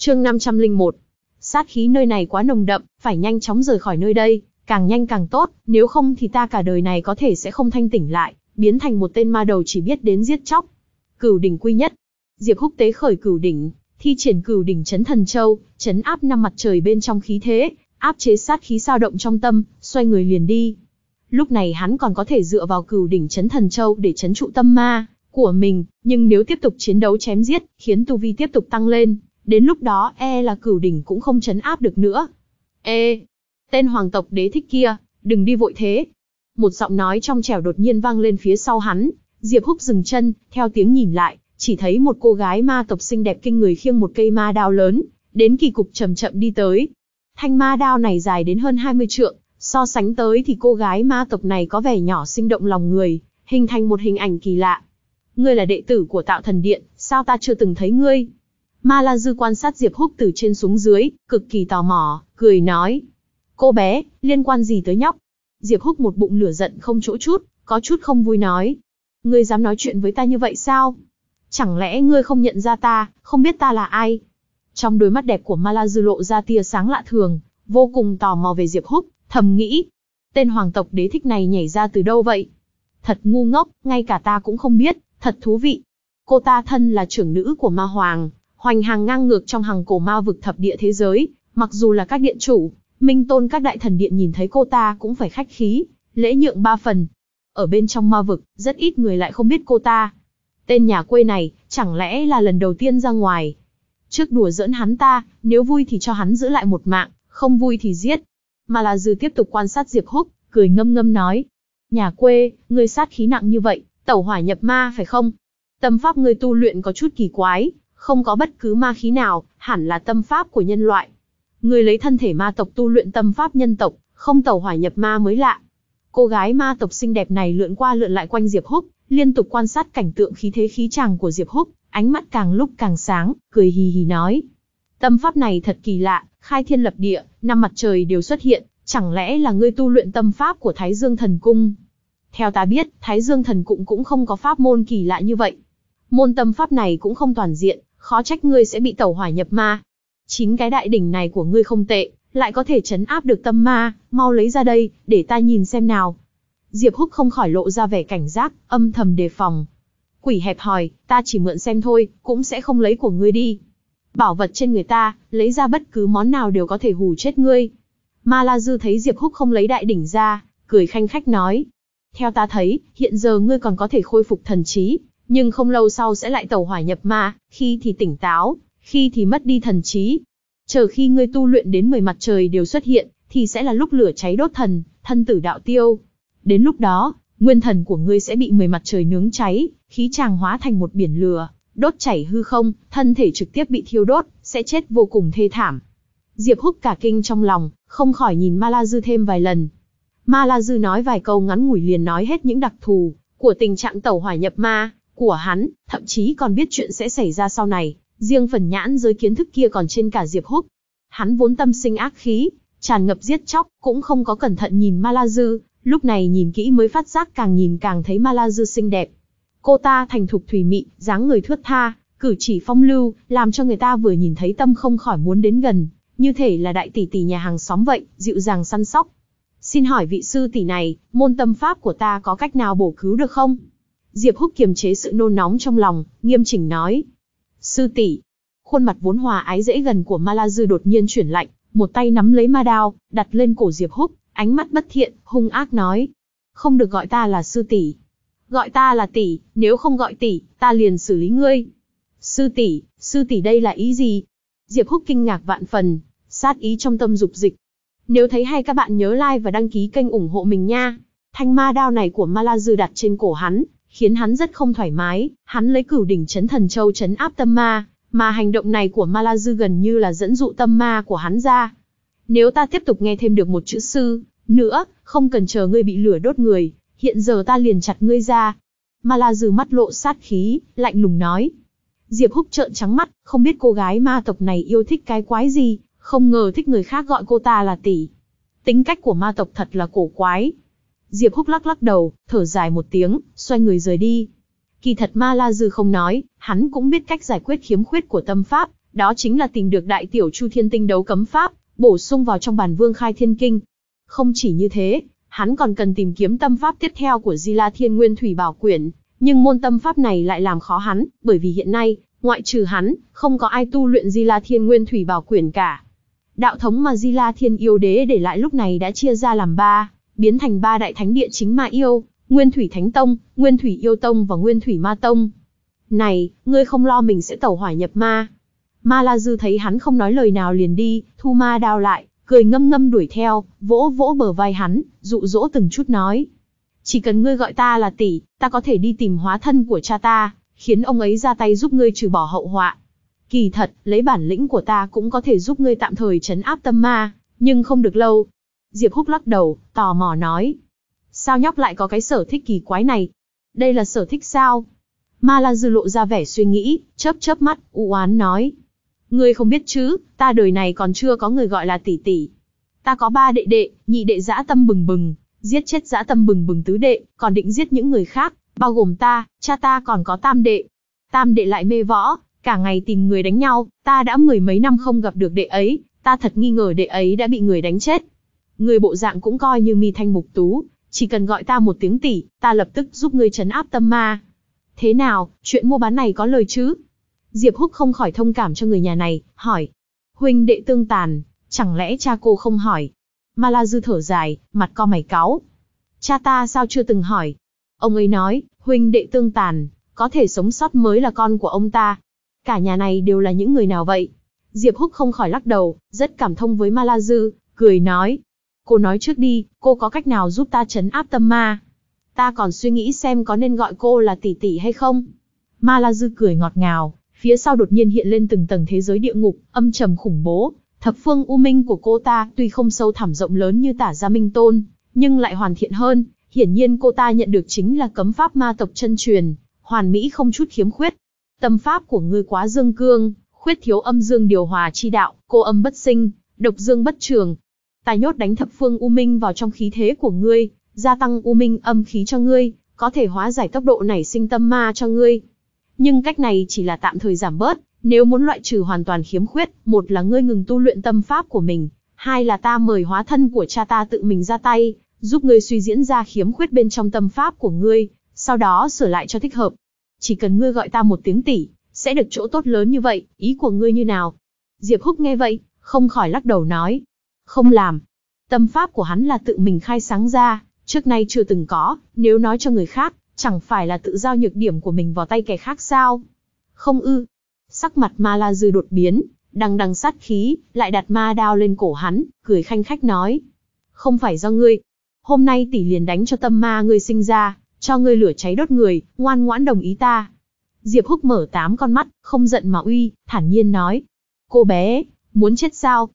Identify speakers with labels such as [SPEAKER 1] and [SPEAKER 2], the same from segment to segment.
[SPEAKER 1] Chương 501. Sát khí nơi này quá nồng đậm, phải nhanh chóng rời khỏi nơi đây, càng nhanh càng tốt, nếu không thì ta cả đời này có thể sẽ không thanh tỉnh lại, biến thành một tên ma đầu chỉ biết đến giết chóc. Cửu đỉnh quy nhất. Diệp Húc tế khởi cửu đỉnh, thi triển cửu đỉnh chấn thần châu, chấn áp năm mặt trời bên trong khí thế, áp chế sát khí sao động trong tâm, xoay người liền đi. Lúc này hắn còn có thể dựa vào cửu đỉnh chấn thần châu để chấn trụ tâm ma của mình, nhưng nếu tiếp tục chiến đấu chém giết, khiến tu vi tiếp tục tăng lên, Đến lúc đó e là cửu đỉnh cũng không chấn áp được nữa. Ê! E, tên hoàng tộc đế thích kia, đừng đi vội thế. Một giọng nói trong trẻo đột nhiên vang lên phía sau hắn, Diệp Húc dừng chân, theo tiếng nhìn lại, chỉ thấy một cô gái ma tộc xinh đẹp kinh người khiêng một cây ma đao lớn, đến kỳ cục chậm chậm đi tới. Thanh ma đao này dài đến hơn 20 trượng, so sánh tới thì cô gái ma tộc này có vẻ nhỏ sinh động lòng người, hình thành một hình ảnh kỳ lạ. Ngươi là đệ tử của Tạo Thần Điện, sao ta chưa từng thấy ngươi? Ma La Dư quan sát Diệp Húc từ trên xuống dưới, cực kỳ tò mò, cười nói. Cô bé, liên quan gì tới nhóc? Diệp Húc một bụng lửa giận không chỗ chút, có chút không vui nói. Ngươi dám nói chuyện với ta như vậy sao? Chẳng lẽ ngươi không nhận ra ta, không biết ta là ai? Trong đôi mắt đẹp của Ma La Dư lộ ra tia sáng lạ thường, vô cùng tò mò về Diệp Húc, thầm nghĩ. Tên hoàng tộc đế thích này nhảy ra từ đâu vậy? Thật ngu ngốc, ngay cả ta cũng không biết, thật thú vị. Cô ta thân là trưởng nữ của Ma Hoàng, hoành hàng ngang ngược trong hàng cổ ma vực thập địa thế giới, mặc dù là các điện chủ, minh tôn các đại thần điện nhìn thấy cô ta cũng phải khách khí, lễ nhượng ba phần. Ở bên trong ma vực, rất ít người lại không biết cô ta. Tên nhà quê này, chẳng lẽ là lần đầu tiên ra ngoài. Trước đùa giỡn hắn ta, nếu vui thì cho hắn giữ lại một mạng, không vui thì giết. Mà là dư tiếp tục quan sát Diệp Húc, cười ngâm ngâm nói. Nhà quê, ngươi sát khí nặng như vậy, tẩu hỏa nhập ma phải không? Tâm pháp ngươi tu luyện có chút kỳ quái, không có bất cứ ma khí nào, hẳn là tâm pháp của nhân loại. Người lấy thân thể ma tộc tu luyện tâm pháp nhân tộc, không tẩu hỏa nhập ma mới lạ. Cô gái ma tộc xinh đẹp này lượn qua lượn lại quanh Diệp Húc, liên tục quan sát cảnh tượng khí thế khí chàng của Diệp Húc, ánh mắt càng lúc càng sáng, cười hì hì nói. Tâm pháp này thật kỳ lạ, khai thiên lập địa, năm mặt trời đều xuất hiện, chẳng lẽ là ngươi tu luyện tâm pháp của Thái Dương Thần Cung? Theo ta biết, Thái Dương Thần Cung cũng không có pháp môn kỳ lạ như vậy. Môn tâm pháp này cũng không toàn diện, khó trách ngươi sẽ bị tẩu hỏa nhập ma. Chín cái đại đỉnh này của ngươi không tệ, lại có thể chấn áp được tâm ma, mau lấy ra đây, để ta nhìn xem nào. Diệp Húc không khỏi lộ ra vẻ cảnh giác, âm thầm đề phòng. Quỷ hẹp hòi, ta chỉ mượn xem thôi, cũng sẽ không lấy của ngươi đi. Bảo vật trên người ta, lấy ra bất cứ món nào đều có thể hù chết ngươi. Ma La Dư thấy Diệp Húc không lấy đại đỉnh ra, cười khanh khách nói. Theo ta thấy, hiện giờ ngươi còn có thể khôi phục thần trí, nhưng không lâu sau sẽ lại tẩu hỏa nhập ma, khi thì tỉnh táo, khi thì mất đi thần trí. Chờ khi ngươi tu luyện đến 10 mặt trời đều xuất hiện, thì sẽ là lúc lửa cháy đốt thần, thân tử đạo tiêu. Đến lúc đó, nguyên thần của ngươi sẽ bị 10 mặt trời nướng cháy, khí tràng hóa thành một biển lửa, đốt chảy hư không, thân thể trực tiếp bị thiêu đốt, sẽ chết vô cùng thê thảm. Diệp Húc cả kinh trong lòng, không khỏi nhìn Ma La Dư thêm vài lần. Ma La Dư nói vài câu ngắn ngủi liền nói hết những đặc thù của tình trạng tẩu hỏa nhập ma, của hắn, thậm chí còn biết chuyện sẽ xảy ra sau này, riêng phần nhãn giới kiến thức kia còn trên cả Diệp Húc. Hắn vốn tâm sinh ác khí, tràn ngập giết chóc, cũng không có cẩn thận nhìn Ma La Dư, lúc này nhìn kỹ mới phát giác càng nhìn càng thấy Ma La Dư xinh đẹp. Cô ta thành thục thủy mị, dáng người thướt tha, cử chỉ phong lưu, làm cho người ta vừa nhìn thấy tâm không khỏi muốn đến gần, như thể là đại tỷ tỷ nhà hàng xóm vậy, dịu dàng săn sóc. Xin hỏi vị sư tỷ này, môn tâm pháp của ta có cách nào bổ cứu được không? Diệp Húc kiềm chế sự nôn nóng trong lòng, nghiêm chỉnh nói. Sư tỷ Khuôn mặt vốn hòa ái dễ gần của Ma La Dư đột nhiên chuyển lạnh, một tay nắm lấy ma đao, đặt lên cổ Diệp Húc, ánh mắt bất thiện, hung ác nói. Không được gọi ta là sư tỷ Gọi ta là tỷ, nếu không gọi tỷ, ta liền xử lý ngươi. Sư tỷ sư tỷ đây là ý gì? Diệp Húc kinh ngạc vạn phần, sát ý trong tâm dục dịch. Nếu thấy hay các bạn nhớ like và đăng ký kênh ủng hộ mình nha. Thanh ma đao này của Ma La Dư đặt trên cổ hắn, khiến hắn rất không thoải mái, hắn lấy cửu đỉnh chấn thần châu chấn áp tâm ma, mà hành động này của Ma gần như là dẫn dụ tâm ma của hắn ra. Nếu ta tiếp tục nghe thêm được một chữ sư, nữa, không cần chờ ngươi bị lửa đốt người, hiện giờ ta liền chặt ngươi ra. Ma mắt lộ sát khí, lạnh lùng nói. Diệp Húc trợn trắng mắt, không biết cô gái ma tộc này yêu thích cái quái gì, không ngờ thích người khác gọi cô ta là tỷ. Tính cách của ma tộc thật là cổ quái, Diệp Húc lắc lắc đầu, thở dài một tiếng, xoay người rời đi. Kỳ thật Ma La Dư không nói, hắn cũng biết cách giải quyết khiếm khuyết của tâm pháp, đó chính là tìm được đại tiểu Chu Thiên Tinh đấu cấm pháp, bổ sung vào trong bản Vương Khai Thiên Kinh. Không chỉ như thế, hắn còn cần tìm kiếm tâm pháp tiếp theo của Di La Thiên Nguyên Thủy Bảo Quyển, nhưng môn tâm pháp này lại làm khó hắn, bởi vì hiện nay, ngoại trừ hắn, không có ai tu luyện Di La Thiên Nguyên Thủy Bảo Quyển cả. Đạo thống mà Di La Thiên Yêu Đế để lại lúc này đã chia ra làm ba, biến thành ba đại thánh địa chính ma yêu, Nguyên Thủy Thánh Tông, Nguyên Thủy Yêu Tông và Nguyên Thủy Ma Tông. Này, ngươi không lo mình sẽ tẩu hỏa nhập ma. Ma La Dư thấy hắn không nói lời nào liền đi, thu ma đao lại, cười ngâm ngâm đuổi theo, vỗ vỗ bờ vai hắn, dụ dỗ từng chút nói. Chỉ cần ngươi gọi ta là tỷ, ta có thể đi tìm hóa thân của cha ta, khiến ông ấy ra tay giúp ngươi trừ bỏ hậu họa. Kỳ thật, lấy bản lĩnh của ta cũng có thể giúp ngươi tạm thời chấn áp tâm ma, nhưng không được lâu, Diệp Húc lắc đầu, tò mò nói. Sao nhóc lại có cái sở thích kỳ quái này? Đây là sở thích sao? Ma La Dư lộ ra vẻ suy nghĩ, chớp chớp mắt, u oán nói. Ngươi không biết chứ, ta đời này còn chưa có người gọi là tỷ tỷ. Ta có ba đệ đệ, nhị đệ dã tâm bừng bừng, giết chết dã tâm bừng bừng tứ đệ, còn định giết những người khác, bao gồm ta, cha ta còn có tam đệ. Tam đệ lại mê võ, cả ngày tìm người đánh nhau, ta đã mười mấy năm không gặp được đệ ấy, ta thật nghi ngờ đệ ấy đã bị người đánh chết. Người bộ dạng cũng coi như mi thanh mục tú, chỉ cần gọi ta một tiếng tỷ, ta lập tức giúp ngươi trấn áp tâm ma. Thế nào, chuyện mua bán này có lời chứ? Diệp Húc không khỏi thông cảm cho người nhà này, hỏi. Huynh đệ tương tàn, chẳng lẽ cha cô không hỏi? Ma La Dư thở dài, mặt co mày cáo. Cha ta sao chưa từng hỏi? Ông ấy nói, huynh đệ tương tàn, có thể sống sót mới là con của ông ta. Cả nhà này đều là những người nào vậy? Diệp Húc không khỏi lắc đầu, rất cảm thông với Ma La Dư, cười nói, Cô nói trước đi, cô có cách nào giúp ta chấn áp tâm ma? Ta còn suy nghĩ xem có nên gọi cô là tỷ tỷ hay không? Ma La Dư cười ngọt ngào, phía sau đột nhiên hiện lên từng tầng thế giới địa ngục, âm trầm khủng bố. Thập phương u minh của cô ta tuy không sâu thẳm rộng lớn như tả gia minh tôn, nhưng lại hoàn thiện hơn. Hiển nhiên cô ta nhận được chính là cấm pháp ma tộc chân truyền, hoàn mỹ không chút khiếm khuyết. Tâm pháp của ngươi quá dương cương, khuyết thiếu âm dương điều hòa chi đạo, cô âm bất sinh, độc dương bất trường, tài nhốt đánh thập phương u minh vào trong khí thế của ngươi, gia tăng u minh âm khí cho ngươi, có thể hóa giải tốc độ nảy sinh tâm ma cho ngươi. Nhưng cách này chỉ là tạm thời giảm bớt, nếu muốn loại trừ hoàn toàn khiếm khuyết, một là ngươi ngừng tu luyện tâm pháp của mình, hai là ta mời hóa thân của cha ta tự mình ra tay, giúp ngươi suy diễn ra khiếm khuyết bên trong tâm pháp của ngươi, sau đó sửa lại cho thích hợp. Chỉ cần ngươi gọi ta một tiếng tỷ, sẽ được chỗ tốt lớn như vậy, ý của ngươi như nào? Diệp Húc nghe vậy, không khỏi lắc đầu nói, không làm. Tâm pháp của hắn là tự mình khai sáng ra, trước nay chưa từng có, nếu nói cho người khác, chẳng phải là tự giao nhược điểm của mình vào tay kẻ khác sao? Không ư. Sắc mặt ma la dư đột biến, đằng đằng sát khí, lại đặt ma đao lên cổ hắn, cười khanh khách nói. Không phải do ngươi. Hôm nay tỷ liền đánh cho tâm ma ngươi sinh ra, cho ngươi lửa cháy đốt người, ngoan ngoãn đồng ý ta. Diệp Húc mở tám con mắt, không giận mà uy, thản nhiên nói. Cô bé, muốn chết sao?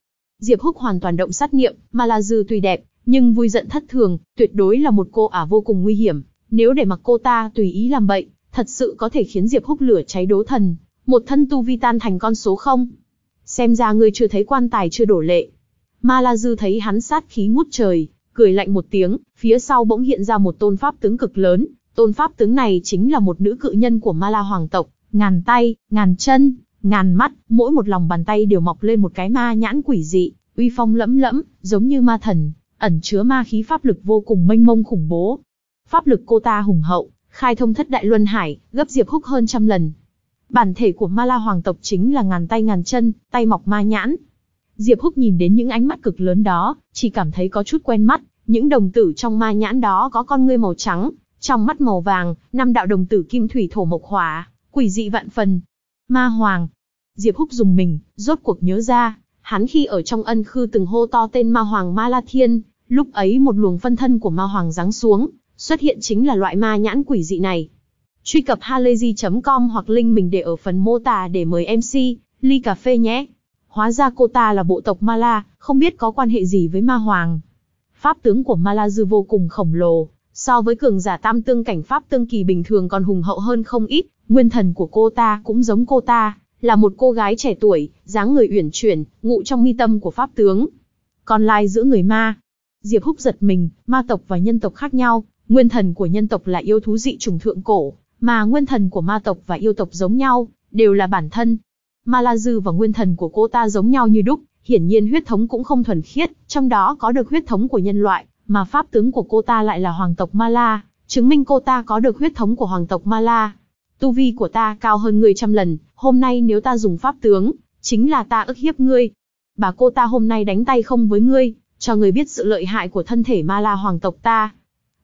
[SPEAKER 1] Diệp Húc hoàn toàn động sát niệm, mà là dư tùy đẹp, nhưng vui giận thất thường, tuyệt đối là một cô ả vô cùng nguy hiểm. Nếu để mặc cô ta tùy ý làm bậy, thật sự có thể khiến Diệp Húc lửa cháy đố thần, một thân tu vi tan thành con số không. Xem ra ngươi chưa thấy quan tài chưa đổ lệ. Ma La Dư thấy hắn sát khí ngút trời, cười lạnh một tiếng, phía sau bỗng hiện ra một tôn pháp tướng cực lớn, tôn pháp tướng này chính là một nữ cự nhân của Ma La hoàng tộc, ngàn tay, ngàn chân, ngàn mắt, mỗi một lòng bàn tay đều mọc lên một cái ma nhãn quỷ dị, uy phong lẫm lẫm, giống như ma thần, ẩn chứa ma khí pháp lực vô cùng mênh mông khủng bố. Pháp lực cô ta hùng hậu, khai thông thất đại luân hải, gấp Diệp Húc hơn trăm lần. Bản thể của Ma La hoàng tộc chính là ngàn tay ngàn chân, tay mọc ma nhãn. Diệp Húc nhìn đến những ánh mắt cực lớn đó, chỉ cảm thấy có chút quen mắt, những đồng tử trong ma nhãn đó có con ngươi màu trắng, trong mắt màu vàng, năm đạo đồng tử kim thủy thổ mộc hỏa, quỷ dị vạn phần, Ma Hoàng. Diệp Húc dùng mình, rốt cuộc nhớ ra, hắn khi ở trong ân khư từng hô to tên Ma Hoàng Ma La Thiên, lúc ấy một luồng phân thân của Ma Hoàng giáng xuống, xuất hiện chính là loại ma nhãn quỷ dị này. Truy cập halayzi.com hoặc link mình để ở phần mô tả để mời MC, ly cà phê nhé. Hóa ra cô ta là bộ tộc Ma La, không biết có quan hệ gì với Ma Hoàng. Pháp tướng của Ma La Dư vô cùng khổng lồ, so với cường giả tam tương cảnh pháp tương kỳ bình thường còn hùng hậu hơn không ít, Nguyên thần của cô ta cũng giống cô ta, là một cô gái trẻ tuổi, dáng người uyển chuyển, ngụ trong mi tâm của pháp tướng. Còn lai giữa người ma, Diệp Húc giật mình, ma tộc và nhân tộc khác nhau, nguyên thần của nhân tộc là yêu thú dị trùng thượng cổ, mà nguyên thần của ma tộc và yêu tộc giống nhau, đều là bản thân. Ma La Dư và nguyên thần của cô ta giống nhau như đúc, hiển nhiên huyết thống cũng không thuần khiết, trong đó có được huyết thống của nhân loại, mà pháp tướng của cô ta lại là hoàng tộc Ma La, chứng minh cô ta có được huyết thống của hoàng tộc Ma La, tu vi của ta cao hơn ngươi trăm lần, hôm nay nếu ta dùng pháp tướng, chính là ta ức hiếp ngươi. Bà cô ta hôm nay đánh tay không với ngươi, cho ngươi biết sự lợi hại của thân thể ma la hoàng tộc ta.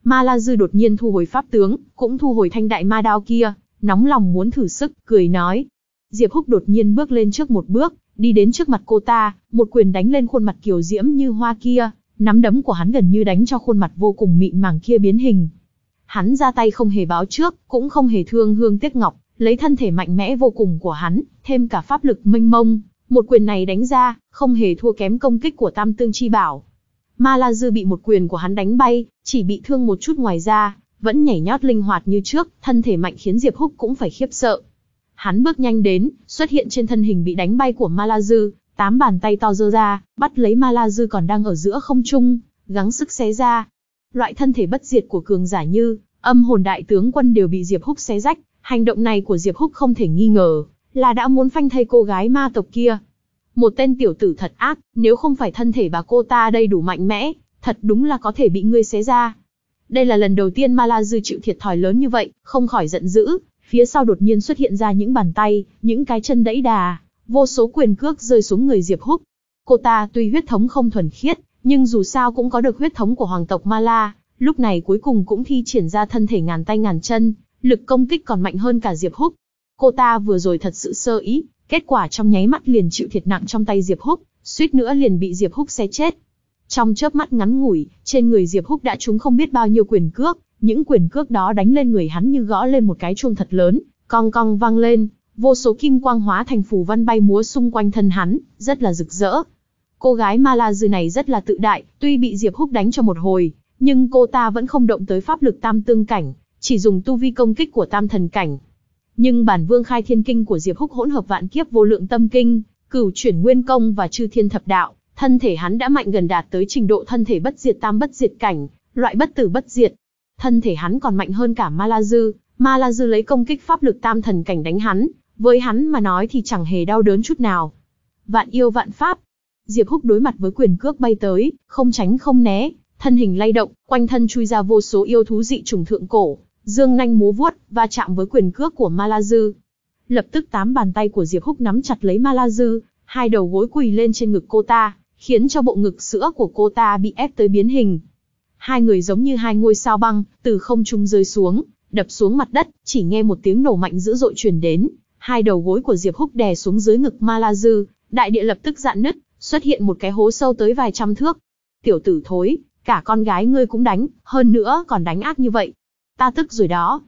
[SPEAKER 1] Ma la dư đột nhiên thu hồi pháp tướng, cũng thu hồi thanh đại ma đao kia, nóng lòng muốn thử sức, cười nói. Diệp Húc đột nhiên bước lên trước một bước, đi đến trước mặt cô ta, một quyền đánh lên khuôn mặt kiều diễm như hoa kia, nắm đấm của hắn gần như đánh cho khuôn mặt vô cùng mịn màng kia biến hình, Hắn ra tay không hề báo trước, cũng không hề thương hương tiếc ngọc, lấy thân thể mạnh mẽ vô cùng của hắn, thêm cả pháp lực mênh mông, một quyền này đánh ra, không hề thua kém công kích của Tam Tương Chi Bảo. Ma La Dư bị một quyền của hắn đánh bay, chỉ bị thương một chút ngoài ra, vẫn nhảy nhót linh hoạt như trước, thân thể mạnh khiến Diệp Húc cũng phải khiếp sợ. Hắn bước nhanh đến, xuất hiện trên thân hình bị đánh bay của Ma La Dư, tám bàn tay to dơ ra, bắt lấy Ma La Dư còn đang ở giữa không trung, gắng sức xé ra, loại thân thể bất diệt của cường giả như âm hồn đại tướng quân đều bị Diệp Húc xé rách, hành động này của Diệp Húc không thể nghi ngờ là đã muốn phanh thây cô gái ma tộc kia. Một tên tiểu tử thật ác, nếu không phải thân thể bà cô ta đầy đủ mạnh mẽ, thật đúng là có thể bị ngươi xé ra. Đây là lần đầu tiên Ma La Dư chịu thiệt thòi lớn như vậy, không khỏi giận dữ, phía sau đột nhiên xuất hiện ra những bàn tay, những cái chân đẫy đà, vô số quyền cước rơi xuống người Diệp Húc. Cô ta tuy huyết thống không thuần khiết, nhưng dù sao cũng có được huyết thống của hoàng tộc Mala, lúc này cuối cùng cũng thi triển ra thân thể ngàn tay ngàn chân, lực công kích còn mạnh hơn cả Diệp Húc. Cô ta vừa rồi thật sự sơ ý, kết quả trong nháy mắt liền chịu thiệt nặng trong tay Diệp Húc, suýt nữa liền bị Diệp Húc xé chết. Trong chớp mắt ngắn ngủi, trên người Diệp Húc đã trúng không biết bao nhiêu quyền cước, những quyền cước đó đánh lên người hắn như gõ lên một cái chuông thật lớn, cong cong vang lên, vô số kim quang hóa thành phù văn bay múa xung quanh thân hắn, rất là rực rỡ, Cô gái Malazư này rất là tự đại, tuy bị Diệp Húc đánh cho một hồi, nhưng cô ta vẫn không động tới pháp lực tam tương cảnh, chỉ dùng tu vi công kích của tam thần cảnh. Nhưng bản vương khai thiên kinh của Diệp Húc hỗn hợp vạn kiếp vô lượng tâm kinh, cửu chuyển nguyên công và chư thiên thập đạo, thân thể hắn đã mạnh gần đạt tới trình độ thân thể bất diệt tam bất diệt cảnh, loại bất tử bất diệt. Thân thể hắn còn mạnh hơn cả Malazư, Malazư lấy công kích pháp lực tam thần cảnh đánh hắn, với hắn mà nói thì chẳng hề đau đớn chút nào. Vạn yêu vạn pháp, Diệp Húc đối mặt với quyền cước bay tới, không tránh không né, thân hình lay động, quanh thân chui ra vô số yêu thú dị trùng thượng cổ, dương nhanh múa vuốt, và chạm với quyền cước của Ma La Dư. Lập tức tám bàn tay của Diệp Húc nắm chặt lấy Ma La Dư, hai đầu gối quỳ lên trên ngực cô ta, khiến cho bộ ngực sữa của cô ta bị ép tới biến hình. Hai người giống như hai ngôi sao băng, từ không trung rơi xuống, đập xuống mặt đất, chỉ nghe một tiếng nổ mạnh dữ dội truyền đến, hai đầu gối của Diệp Húc đè xuống dưới ngực Ma La Dư, đại địa lập tức dạn nứt, xuất hiện một cái hố sâu tới vài trăm thước. Tiểu tử thối, cả con gái ngươi cũng đánh, hơn nữa còn đánh ác như vậy. Ta tức rồi đó.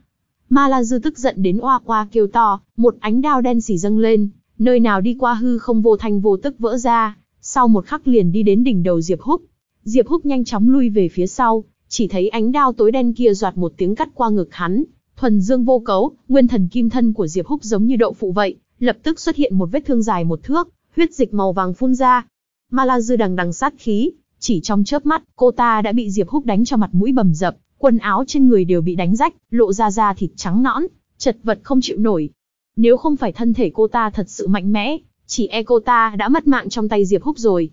[SPEAKER 1] Ma La Dư tức giận đến oa oa kêu to, một ánh đao đen xỉ dâng lên, nơi nào đi qua hư không vô thanh vô tức vỡ ra, sau một khắc liền đi đến đỉnh đầu Diệp Húc. Diệp Húc nhanh chóng lui về phía sau, chỉ thấy ánh đao tối đen kia giọt một tiếng cắt qua ngực hắn, thuần dương vô cấu, nguyên thần kim thân của Diệp Húc giống như đậu phụ vậy, lập tức xuất hiện một vết thương dài một thước, huyết dịch màu vàng phun ra. Ma La Dư đằng đằng sát khí, chỉ trong chớp mắt, cô ta đã bị Diệp Húc đánh cho mặt mũi bầm dập, quần áo trên người đều bị đánh rách, lộ ra da thịt trắng nõn, chật vật không chịu nổi. Nếu không phải thân thể cô ta thật sự mạnh mẽ, chỉ e cô ta đã mất mạng trong tay Diệp Húc rồi.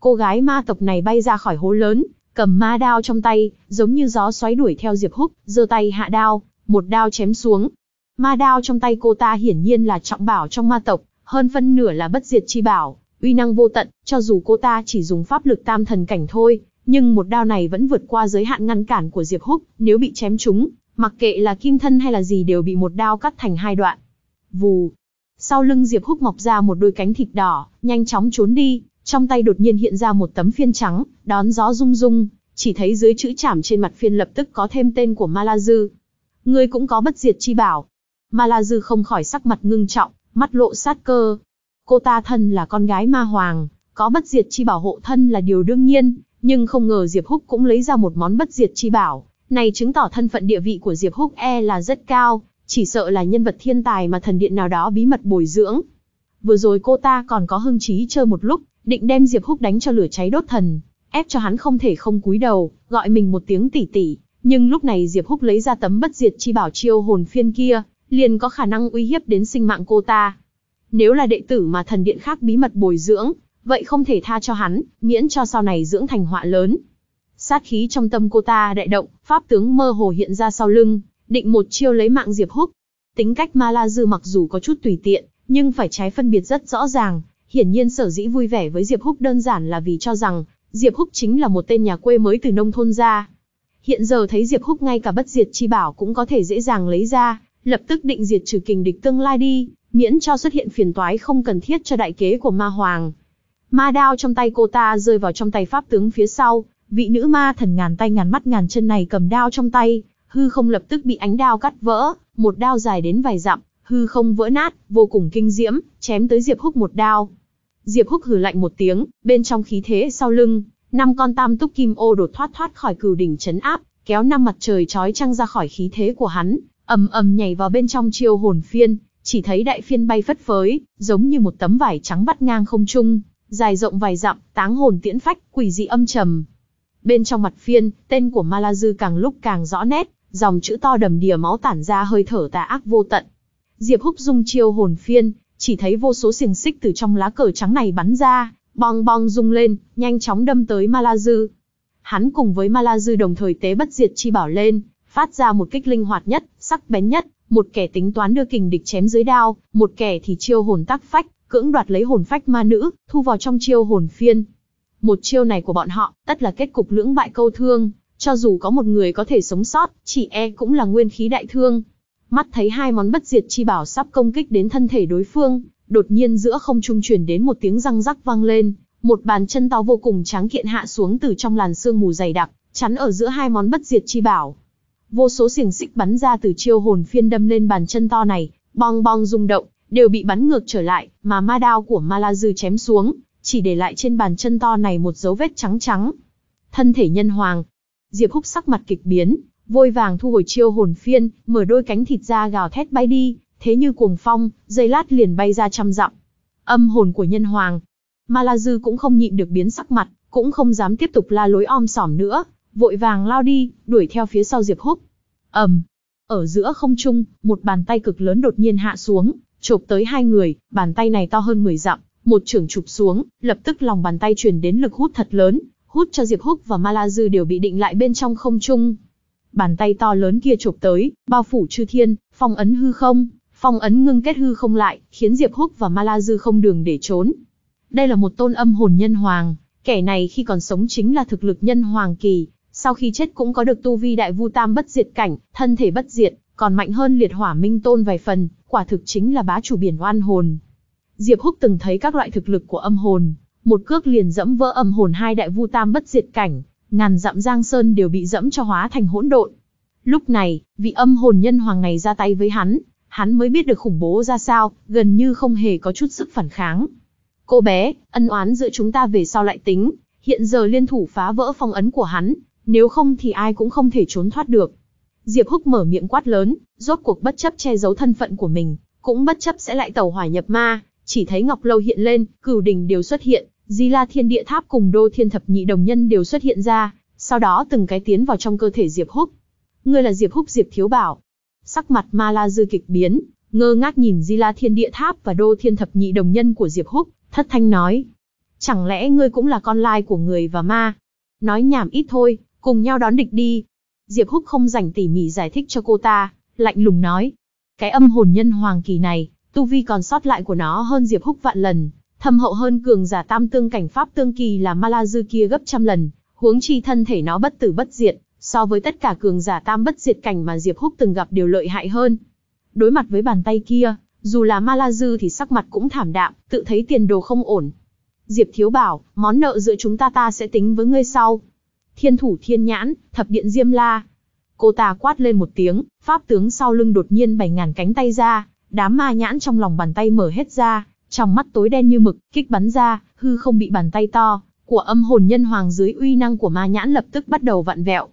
[SPEAKER 1] Cô gái ma tộc này bay ra khỏi hố lớn, cầm ma đao trong tay, giống như gió xoáy đuổi theo Diệp Húc, giơ tay hạ đao, một đao chém xuống. Ma đao trong tay cô ta hiển nhiên là trọng bảo trong ma tộc, hơn phân nửa là bất diệt chi bảo, uy năng vô tận, cho dù cô ta chỉ dùng pháp lực tam thần cảnh thôi, nhưng một đao này vẫn vượt qua giới hạn ngăn cản của Diệp Húc, nếu bị chém trúng, mặc kệ là kim thân hay là gì đều bị một đao cắt thành hai đoạn. Vù. Sau lưng Diệp Húc mọc ra một đôi cánh thịt đỏ, nhanh chóng trốn đi, trong tay đột nhiên hiện ra một tấm phiên trắng, đón gió rung rung, chỉ thấy dưới chữ chảm trên mặt phiên lập tức có thêm tên của malazu Ngươi cũng có bất diệt chi bảo. malazu không khỏi sắc mặt ngưng trọng, mắt lộ sát cơ. Cô ta thân là con gái ma hoàng, có bất diệt chi bảo hộ thân là điều đương nhiên, nhưng không ngờ Diệp Húc cũng lấy ra một món bất diệt chi bảo, này chứng tỏ thân phận địa vị của Diệp Húc e là rất cao, chỉ sợ là nhân vật thiên tài mà thần điện nào đó bí mật bồi dưỡng. Vừa rồi cô ta còn có hưng trí chơi một lúc, định đem Diệp Húc đánh cho lửa cháy đốt thần, ép cho hắn không thể không cúi đầu, gọi mình một tiếng tỷ tỷ, nhưng lúc này Diệp Húc lấy ra tấm bất diệt chi bảo chiêu hồn phiên kia, liền có khả năng uy hiếp đến sinh mạng cô ta. Nếu là đệ tử mà thần điện khác bí mật bồi dưỡng, vậy không thể tha cho hắn, miễn cho sau này dưỡng thành họa lớn. Sát khí trong tâm cô ta đại động, pháp tướng mơ hồ hiện ra sau lưng, định một chiêu lấy mạng Diệp Húc. Tính cách Ma La Dư mặc dù có chút tùy tiện, nhưng phải trái phân biệt rất rõ ràng, hiển nhiên sở dĩ vui vẻ với Diệp Húc đơn giản là vì cho rằng Diệp Húc chính là một tên nhà quê mới từ nông thôn ra. Hiện giờ thấy Diệp Húc ngay cả bất diệt chi bảo cũng có thể dễ dàng lấy ra, lập tức định diệt trừ kình địch tương lai đi, miễn cho xuất hiện phiền toái không cần thiết cho đại kế của ma hoàng. Ma đao trong tay cô ta rơi vào trong tay pháp tướng phía sau, vị nữ ma thần ngàn tay ngàn mắt ngàn chân này cầm đao trong tay, hư không lập tức bị ánh đao cắt vỡ, một đao dài đến vài dặm, hư không vỡ nát, vô cùng kinh diễm, chém tới Diệp Húc một đao. Diệp Húc hừ lạnh một tiếng, bên trong khí thế sau lưng, năm con tam túc kim ô đột thoát thoát khỏi cừu đỉnh chấn áp, kéo năm mặt trời chói chang ra khỏi khí thế của hắn, ầm ầm nhảy vào bên trong chiêu hồn phiên, chỉ thấy đại phiên bay phất phới, giống như một tấm vải trắng vắt ngang không trung, dài rộng vài dặm, táng hồn tiễn phách, quỷ dị âm trầm. Bên trong mặt phiên, tên của Ma càng lúc càng rõ nét, dòng chữ to đầm đìa máu tản ra hơi thở tà ác vô tận. Diệp Húc dung chiêu hồn phiên, chỉ thấy vô số xiềng xích từ trong lá cờ trắng này bắn ra, bong bong rung lên, nhanh chóng đâm tới Ma Hắn cùng với Ma đồng thời tế bất diệt chi bảo lên, phát ra một kích linh hoạt nhất, sắc bén nhất, một kẻ tính toán đưa kình địch chém dưới đao, một kẻ thì chiêu hồn tắc phách, cưỡng đoạt lấy hồn phách ma nữ, thu vào trong chiêu hồn phiên. Một chiêu này của bọn họ, tất là kết cục lưỡng bại câu thương, cho dù có một người có thể sống sót, chỉ e cũng là nguyên khí đại thương. Mắt thấy hai món bất diệt chi bảo sắp công kích đến thân thể đối phương, đột nhiên giữa không trung truyền đến một tiếng răng rắc vang lên, một bàn chân to vô cùng trắng kiện hạ xuống từ trong làn sương mù dày đặc, chắn ở giữa hai món bất diệt chi bảo. Vô số xiềng xích bắn ra từ chiêu hồn phiên đâm lên bàn chân to này, bong bong rung động, đều bị bắn ngược trở lại, mà ma đao của Ma chém xuống, chỉ để lại trên bàn chân to này một dấu vết trắng trắng. Thân thể nhân hoàng. Diệp Húc sắc mặt kịch biến, vôi vàng thu hồi chiêu hồn phiên, mở đôi cánh thịt ra gào thét bay đi, thế như cuồng phong, giây lát liền bay ra trăm dặm. Âm hồn của nhân hoàng. Ma cũng không nhịn được biến sắc mặt, cũng không dám tiếp tục la lối om sòm nữa, vội vàng lao đi, đuổi theo phía sau Diệp Húc ầm, ở giữa không trung, một bàn tay cực lớn đột nhiên hạ xuống, chụp tới hai người, bàn tay này to hơn 10 dặm, một trưởng chụp xuống, lập tức lòng bàn tay truyền đến lực hút thật lớn, hút cho Diệp Húc và Ma đều bị định lại bên trong không trung. Bàn tay to lớn kia chụp tới, bao phủ chư thiên, phong ấn hư không, phong ấn ngưng kết hư không lại, khiến Diệp Húc và Ma không đường để trốn. Đây là một tôn âm hồn nhân hoàng, kẻ này khi còn sống chính là thực lực nhân hoàng kỳ, sau khi chết cũng có được tu vi đại vu tam bất diệt cảnh, thân thể bất diệt, còn mạnh hơn liệt hỏa minh tôn vài phần, quả thực chính là bá chủ biển oan hồn. Diệp Húc từng thấy các loại thực lực của âm hồn, một cước liền dẫm vỡ âm hồn hai đại vu tam bất diệt cảnh, ngàn dặm giang sơn đều bị dẫm cho hóa thành hỗn độn. Lúc này, vị âm hồn nhân hoàng này ra tay với hắn, hắn mới biết được khủng bố ra sao, gần như không hề có chút sức phản kháng. Cô bé, ân oán giữa chúng ta về sau lại tính, hiện giờ liên thủ phá vỡ phong ấn của hắn, nếu không thì ai cũng không thể trốn thoát được. Diệp Húc mở miệng quát lớn, rốt cuộc bất chấp che giấu thân phận của mình, cũng bất chấp sẽ lại tẩu hỏa nhập ma, chỉ thấy Ngọc Lâu hiện lên, cửu đỉnh đều xuất hiện, Di La Thiên Địa Tháp cùng Đô Thiên Thập Nhị Đồng Nhân đều xuất hiện ra, sau đó từng cái tiến vào trong cơ thể Diệp Húc. Ngươi là Diệp Húc Diệp Thiếu Bảo. Sắc mặt Ma La Dư kịch biến, ngơ ngác nhìn Di La Thiên Địa Tháp và Đô Thiên Thập Nhị Đồng Nhân của Diệp Húc, thất thanh nói: "Chẳng lẽ ngươi cũng là con lai của người và ma?" Nói nhảm ít thôi, cùng nhau đón địch đi. Diệp Húc không rảnh tỉ mỉ giải thích cho cô ta, lạnh lùng nói. Cái âm hồn nhân hoàng kỳ này, tu vi còn sót lại của nó hơn Diệp Húc vạn lần, thâm hậu hơn cường giả tam tương cảnh pháp tương kỳ là ma kia gấp trăm lần, huống chi thân thể nó bất tử bất diệt, so với tất cả cường giả tam bất diệt cảnh mà Diệp Húc từng gặp đều lợi hại hơn. Đối mặt với bàn tay kia, dù là ma thì sắc mặt cũng thảm đạm, tự thấy tiền đồ không ổn. Diệp Thiếu bảo, món nợ giữa chúng ta ta sẽ tính với ngươi sau thiên thủ thiên nhãn, thập điện diêm la. Cô ta quát lên một tiếng, pháp tướng sau lưng đột nhiên bảy ngàn cánh tay ra, đám ma nhãn trong lòng bàn tay mở hết ra, trong mắt tối đen như mực, kích bắn ra, hư không bị bàn tay to của âm hồn nhân hoàng dưới uy năng của ma nhãn lập tức bắt đầu vặn vẹo.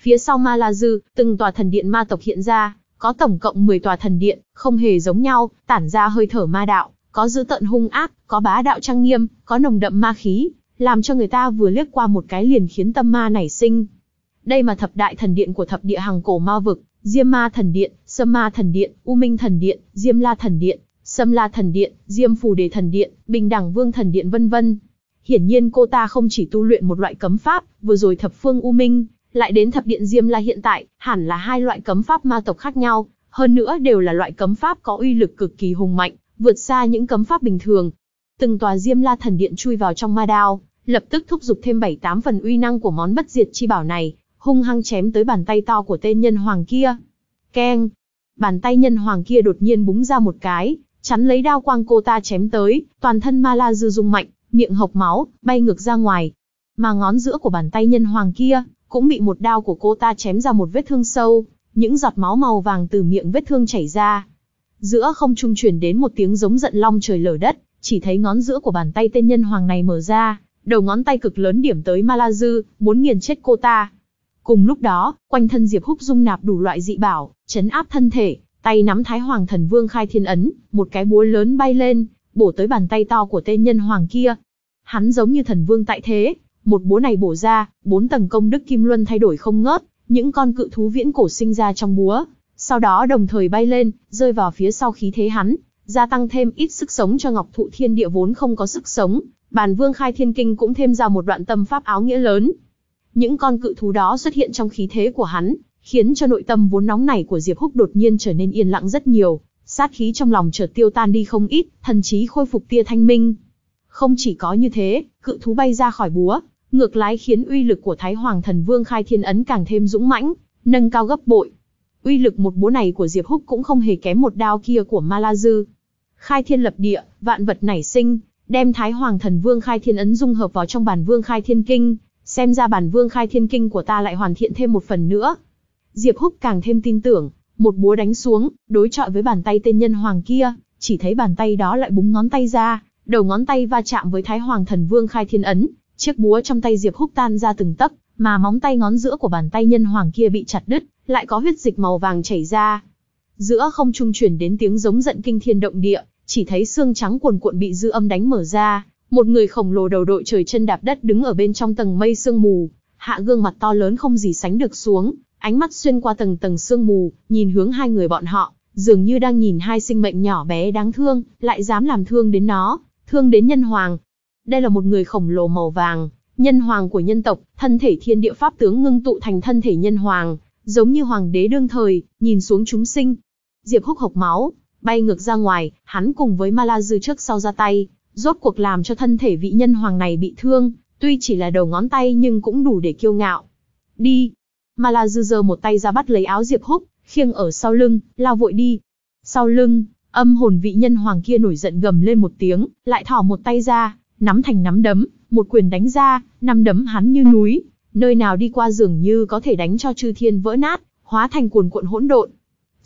[SPEAKER 1] Phía sau Ma La Dư, từng tòa thần điện ma tộc hiện ra, có tổng cộng 10 tòa thần điện, không hề giống nhau, tản ra hơi thở ma đạo, có dữ tận hung ác, có bá đạo trang nghiêm, có nồng đậm ma khí, làm cho người ta vừa liếc qua một cái liền khiến tâm ma nảy sinh. Đây mà thập đại thần điện của thập địa hàng cổ ma vực, Diêm Ma thần điện, Sâm Ma thần điện, U Minh thần điện, Diêm La thần điện, Sâm La thần điện, Diêm Phù Đề thần điện, Bình Đẳng Vương thần điện vân vân. Hiển nhiên cô ta không chỉ tu luyện một loại cấm pháp, vừa rồi thập phương U Minh, lại đến thập điện Diêm La hiện tại, hẳn là hai loại cấm pháp ma tộc khác nhau, hơn nữa đều là loại cấm pháp có uy lực cực kỳ hùng mạnh, vượt xa những cấm pháp bình thường, từng tòa diêm la thần điện chui vào trong ma đao, lập tức thúc giục thêm bảy tám phần uy năng của món bất diệt chi bảo này, hung hăng chém tới bàn tay to của tên nhân hoàng kia. Keng! Bàn tay nhân hoàng kia đột nhiên búng ra một cái, chắn lấy đao quang cô ta chém tới, toàn thân ma la dư dung mạnh, miệng hộc máu, bay ngược ra ngoài. Mà ngón giữa của bàn tay nhân hoàng kia, cũng bị một đao của cô ta chém ra một vết thương sâu, những giọt máu màu vàng từ miệng vết thương chảy ra. Giữa không trung truyền đến một tiếng giống giận long trời lở đất, chỉ thấy ngón giữa của bàn tay tên nhân hoàng này mở ra, đầu ngón tay cực lớn điểm tới Ma La Dư, muốn nghiền chết cô ta. Cùng lúc đó, quanh thân Diệp Húc dung nạp đủ loại dị bảo, chấn áp thân thể, tay nắm Thái Hoàng Thần Vương khai thiên ấn, một cái búa lớn bay lên, bổ tới bàn tay to của tên nhân hoàng kia. Hắn giống như thần vương tại thế, một búa này bổ ra, bốn tầng công đức kim luân thay đổi không ngớt, những con cự thú viễn cổ sinh ra trong búa, sau đó đồng thời bay lên, rơi vào phía sau khí thế hắn, gia tăng thêm ít sức sống cho Ngọc Thụ Thiên Địa vốn không có sức sống, Bản Vương Khai Thiên Kinh cũng thêm ra một đoạn tâm pháp áo nghĩa lớn. Những con cự thú đó xuất hiện trong khí thế của hắn, khiến cho nội tâm vốn nóng này của Diệp Húc đột nhiên trở nên yên lặng rất nhiều, sát khí trong lòng chợt tiêu tan đi không ít, thần trí khôi phục tia thanh minh. Không chỉ có như thế, cự thú bay ra khỏi búa, ngược lái khiến uy lực của Thái Hoàng Thần Vương Khai Thiên Ấn càng thêm dũng mãnh, nâng cao gấp bội. Uy lực một búa này của Diệp Húc cũng không hề kém một đao kia của Ma Khai thiên lập địa, vạn vật nảy sinh, đem Thái Hoàng Thần Vương Khai Thiên Ấn dung hợp vào trong bản Vương Khai Thiên Kinh, xem ra bản Vương Khai Thiên Kinh của ta lại hoàn thiện thêm một phần nữa. Diệp Húc càng thêm tin tưởng, một búa đánh xuống, đối chọi với bàn tay tên nhân hoàng kia, chỉ thấy bàn tay đó lại búng ngón tay ra, đầu ngón tay va chạm với Thái Hoàng Thần Vương Khai Thiên Ấn, chiếc búa trong tay Diệp Húc tan ra từng tấc, mà móng tay ngón giữa của bàn tay nhân hoàng kia bị chặt đứt, lại có huyết dịch màu vàng chảy ra. Giữa không trung chuyển đến tiếng giống giận kinh thiên động địa, chỉ thấy xương trắng cuồn cuộn bị dư âm đánh mở ra, một người khổng lồ đầu đội trời chân đạp đất đứng ở bên trong tầng mây sương mù, hạ gương mặt to lớn không gì sánh được xuống, ánh mắt xuyên qua tầng tầng sương mù, nhìn hướng hai người bọn họ, dường như đang nhìn hai sinh mệnh nhỏ bé đáng thương, lại dám làm thương đến nó, thương đến nhân hoàng. Đây là một người khổng lồ màu vàng, nhân hoàng của nhân tộc, thân thể thiên địa pháp tướng ngưng tụ thành thân thể nhân hoàng, giống như hoàng đế đương thời, nhìn xuống chúng sinh, Diệp húc hộc máu, bay ngược ra ngoài, hắn cùng với Malazư trước sau ra tay, rốt cuộc làm cho thân thể vị nhân hoàng này bị thương, tuy chỉ là đầu ngón tay nhưng cũng đủ để kiêu ngạo. Đi! Malazư giơ một tay ra bắt lấy áo Diệp húc, khiêng ở sau lưng, lao vội đi. Sau lưng, âm hồn vị nhân hoàng kia nổi giận gầm lên một tiếng, lại thỏ một tay ra, nắm thành nắm đấm, một quyền đánh ra, năm đấm hắn như núi, nơi nào đi qua dường như có thể đánh cho chư thiên vỡ nát, hóa thành cuồn cuộn hỗn độn.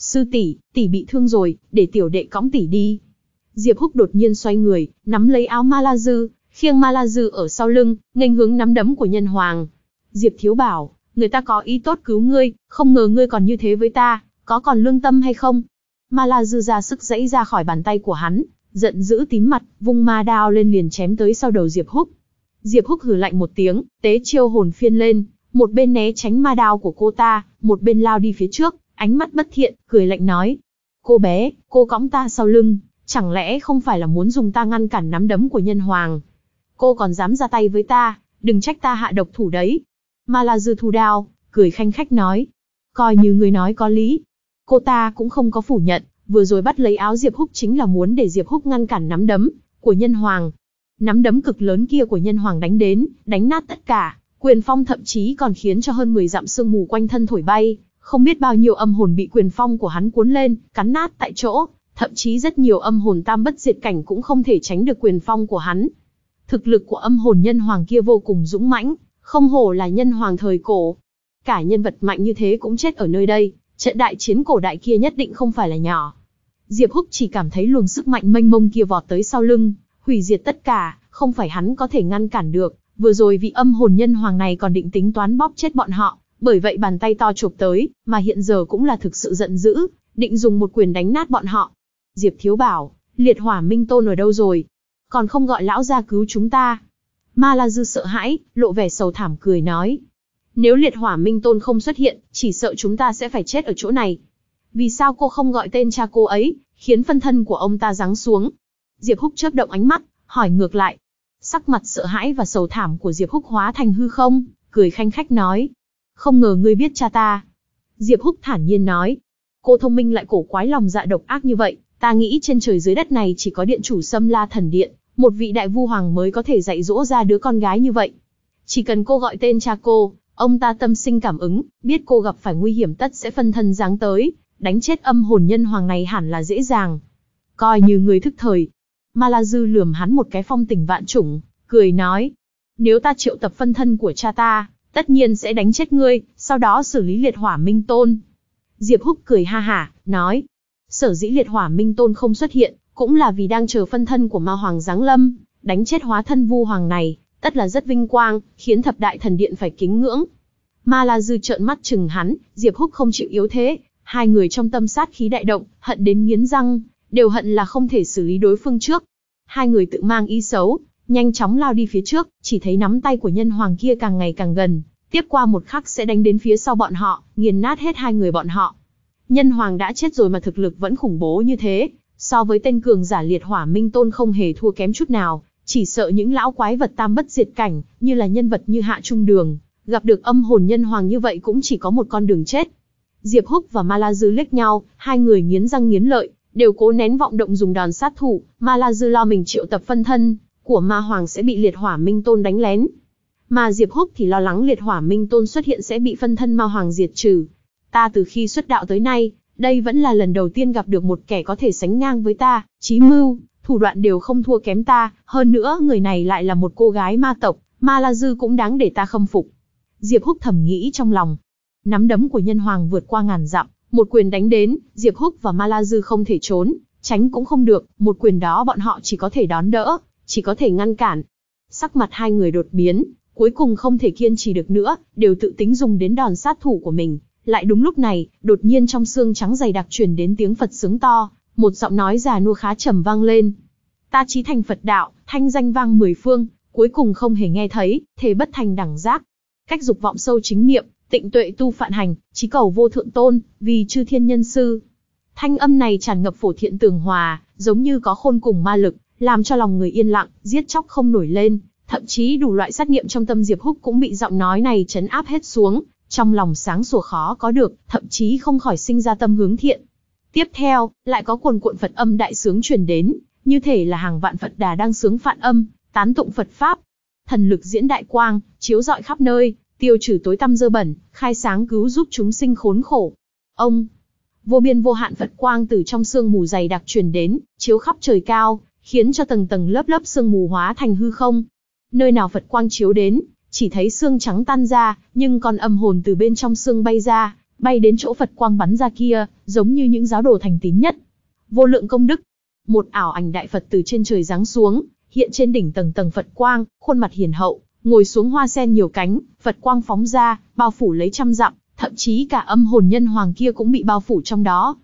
[SPEAKER 1] Sư tỷ, tỷ bị thương rồi, để tiểu đệ cõng tỷ đi. Diệp Húc đột nhiên xoay người, nắm lấy áo Ma La Dư, khiêng Ma La Dư ở sau lưng, nghênh hướng nắm đấm của nhân hoàng. Diệp Thiếu bảo, người ta có ý tốt cứu ngươi, không ngờ ngươi còn như thế với ta, có còn lương tâm hay không? Ma La Dư ra sức dãy ra khỏi bàn tay của hắn, giận dữ tím mặt, vung ma đao lên liền chém tới sau đầu Diệp Húc. Diệp Húc hừ lạnh một tiếng, tế chiêu hồn phiên lên, một bên né tránh ma đao của cô ta, một bên lao đi phía trước, ánh mắt bất thiện, cười lạnh nói. Cô bé, cô cõng ta sau lưng, chẳng lẽ không phải là muốn dùng ta ngăn cản nắm đấm của nhân hoàng? Cô còn dám ra tay với ta, đừng trách ta hạ độc thủ đấy. Mà là dư thù đao, cười khanh khách nói. Coi như người nói có lý. Cô ta cũng không có phủ nhận, vừa rồi bắt lấy áo Diệp Húc chính là muốn để Diệp Húc ngăn cản nắm đấm của nhân hoàng. Nắm đấm cực lớn kia của nhân hoàng đánh đến, đánh nát tất cả, quyền phong thậm chí còn khiến cho hơn 10 dặm sương mù quanh thân thổi bay, không biết bao nhiêu âm hồn bị quyền phong của hắn cuốn lên, cắn nát tại chỗ, thậm chí rất nhiều âm hồn tam bất diệt cảnh cũng không thể tránh được quyền phong của hắn. Thực lực của âm hồn nhân hoàng kia vô cùng dũng mãnh, không hổ là nhân hoàng thời cổ. Cả nhân vật mạnh như thế cũng chết ở nơi đây, trận đại chiến cổ đại kia nhất định không phải là nhỏ. Diệp Húc chỉ cảm thấy luồng sức mạnh mênh mông kia vọt tới sau lưng, hủy diệt tất cả, không phải hắn có thể ngăn cản được, vừa rồi vị âm hồn nhân hoàng này còn định tính toán bóp chết bọn họ, bởi vậy bàn tay to chụp tới, mà hiện giờ cũng là thực sự giận dữ, định dùng một quyền đánh nát bọn họ. Diệp Thiếu bảo, liệt hỏa minh tôn ở đâu rồi? Còn không gọi lão ra cứu chúng ta. Ma La Dư sợ hãi, lộ vẻ sầu thảm cười nói. Nếu liệt hỏa minh tôn không xuất hiện, chỉ sợ chúng ta sẽ phải chết ở chỗ này. Vì sao cô không gọi tên cha cô ấy, khiến phân thân của ông ta giáng xuống? Diệp Húc chớp động ánh mắt, hỏi ngược lại. Sắc mặt sợ hãi và sầu thảm của Diệp Húc hóa thành hư không, cười khanh khách nói không ngờ ngươi biết cha ta. Diệp Húc thản nhiên nói, cô thông minh lại cổ quái lòng dạ độc ác như vậy, ta nghĩ trên trời dưới đất này chỉ có điện chủ Sâm La Thần Điện, một vị đại vu hoàng mới có thể dạy dỗ ra đứa con gái như vậy. Chỉ cần cô gọi tên cha cô, ông ta tâm sinh cảm ứng, biết cô gặp phải nguy hiểm tất sẽ phân thân giáng tới, đánh chết âm hồn nhân hoàng này hẳn là dễ dàng. Coi như người thức thời. Ma La Dư lườm hắn một cái phong tình vạn chủng, cười nói. Nếu ta triệu tập phân thân của cha ta, tất nhiên sẽ đánh chết ngươi, sau đó xử lý liệt hỏa minh tôn. Diệp Húc cười ha hả, nói, sở dĩ liệt hỏa minh tôn không xuất hiện, cũng là vì đang chờ phân thân của ma hoàng giáng lâm, đánh chết hóa thân vu hoàng này, tất là rất vinh quang, khiến thập đại thần điện phải kính ngưỡng. Ma La Dư trợn mắt chừng hắn, Diệp Húc không chịu yếu thế, hai người trong tâm sát khí đại động, hận đến nghiến răng, đều hận là không thể xử lý đối phương trước. Hai người tự mang ý xấu, nhanh chóng lao đi phía trước, chỉ thấy nắm tay của nhân hoàng kia càng ngày càng gần, tiếp qua một khắc sẽ đánh đến phía sau bọn họ, nghiền nát hết hai người bọn họ. Nhân hoàng đã chết rồi mà thực lực vẫn khủng bố như thế, so với tên cường giả liệt hỏa minh tôn không hề thua kém chút nào, chỉ sợ những lão quái vật tam bất diệt cảnh, như là nhân vật như hạ trung đường, gặp được âm hồn nhân hoàng như vậy cũng chỉ có một con đường chết. Diệp Húc và Ma La Dư liếc nhau, hai người nghiến răng nghiến lợi, đều cố nén vọng động dùng đòn sát thủ, Ma La Dư lo mình triệu tập phân thân, của ma hoàng sẽ bị liệt hỏa minh tôn đánh lén. Mà Diệp Húc thì lo lắng liệt hỏa minh tôn xuất hiện sẽ bị phân thân ma hoàng diệt trừ. Ta từ khi xuất đạo tới nay, đây vẫn là lần đầu tiên gặp được một kẻ có thể sánh ngang với ta, trí mưu, thủ đoạn đều không thua kém ta, hơn nữa người này lại là một cô gái ma tộc, ma la dư cũng đáng để ta khâm phục. Diệp Húc thầm nghĩ trong lòng. Nắm đấm của nhân hoàng vượt qua ngàn dặm, một quyền đánh đến, Diệp Húc và ma la dư không thể trốn, tránh cũng không được, một quyền đó bọn họ chỉ có thể đón đỡ, chỉ có thể ngăn cản. Sắc mặt hai người đột biến, cuối cùng không thể kiên trì được nữa, đều tự tính dùng đến đòn sát thủ của mình. Lại đúng lúc này, đột nhiên trong xương trắng dày đặc truyền đến tiếng Phật sướng to, một giọng nói già nua khá trầm vang lên. Ta chí thành Phật đạo, thanh danh vang mười phương, cuối cùng không hề nghe thấy, thế bất thành đẳng giác. Cách dục vọng sâu chính niệm, tịnh tuệ tu phạn hành, chí cầu vô thượng tôn, vì chư thiên nhân sư. Thanh âm này tràn ngập phổ thiện tường hòa, giống như có khôn cùng ma lực, làm cho lòng người yên lặng, giết chóc không nổi lên, thậm chí đủ loại sát nghiệm trong tâm Diệp Húc cũng bị giọng nói này chấn áp hết xuống, trong lòng sáng sủa khó có được, thậm chí không khỏi sinh ra tâm hướng thiện. Tiếp theo, lại có cuồn cuộn Phật âm đại sướng truyền đến, như thể là hàng vạn Phật đà đang sướng phạn âm, tán tụng Phật pháp. Thần lực diễn đại quang, chiếu rọi khắp nơi, tiêu trừ tối tăm dơ bẩn, khai sáng cứu giúp chúng sinh khốn khổ. Ông vô biên vô hạn Phật quang từ trong sương mù dày đặc truyền đến, chiếu khắp trời cao, khiến cho tầng tầng lớp lớp sương mù hóa thành hư không. Nơi nào Phật quang chiếu đến, chỉ thấy xương trắng tan ra, nhưng còn âm hồn từ bên trong xương bay ra, bay đến chỗ Phật quang bắn ra kia, giống như những giáo đồ thành tín nhất. Vô lượng công đức, một ảo ảnh đại Phật từ trên trời giáng xuống, hiện trên đỉnh tầng tầng Phật quang, khuôn mặt hiền hậu, ngồi xuống hoa sen nhiều cánh, Phật quang phóng ra, bao phủ lấy trăm dặm, thậm chí cả âm hồn nhân hoàng kia cũng bị bao phủ trong đó.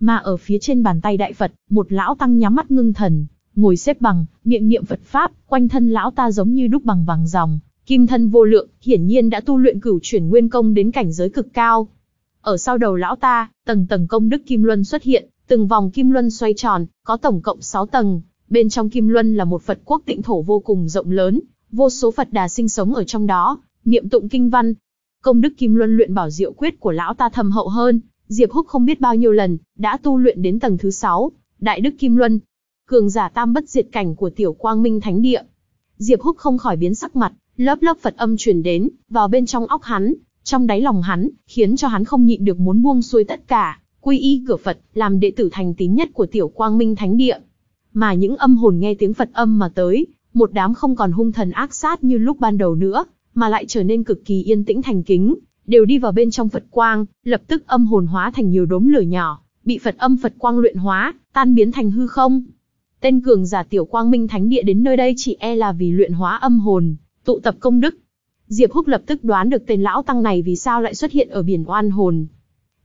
[SPEAKER 1] Mà ở phía trên bàn tay đại Phật, một lão tăng nhắm mắt ngưng thần, ngồi xếp bằng, miệng niệm Phật pháp, quanh thân lão ta giống như đúc bằng vàng ròng, kim thân vô lượng, hiển nhiên đã tu luyện cửu chuyển nguyên công đến cảnh giới cực cao. Ở sau đầu lão ta, tầng tầng công đức kim luân xuất hiện, từng vòng kim luân xoay tròn, có tổng cộng 6 tầng, bên trong kim luân là một Phật quốc tịnh thổ vô cùng rộng lớn, vô số Phật đà sinh sống ở trong đó, niệm tụng kinh văn. Công đức kim luân luyện bảo diệu quyết của lão ta thâm hậu hơn, Diệp Húc không biết bao nhiêu lần, đã tu luyện đến tầng thứ 6, Đại Đức Kim Luân, cường giả tam bất diệt cảnh của tiểu quang minh thánh địa. Diệp Húc không khỏi biến sắc mặt, lớp lớp Phật âm truyền đến, vào bên trong óc hắn, trong đáy lòng hắn, khiến cho hắn không nhịn được muốn buông xuôi tất cả, quy y cửa Phật, làm đệ tử thành tín nhất của tiểu quang minh thánh địa. Mà những âm hồn nghe tiếng Phật âm mà tới, một đám không còn hung thần ác sát như lúc ban đầu nữa, mà lại trở nên cực kỳ yên tĩnh thành kính, đều đi vào bên trong Phật quang, lập tức âm hồn hóa thành nhiều đốm lửa nhỏ, bị Phật âm Phật quang luyện hóa, tan biến thành hư không. Tên cường giả tiểu quang minh thánh địa đến nơi đây chỉ e là vì luyện hóa âm hồn, tụ tập công đức. Diệp Húc lập tức đoán được tên lão tăng này vì sao lại xuất hiện ở biển oan hồn.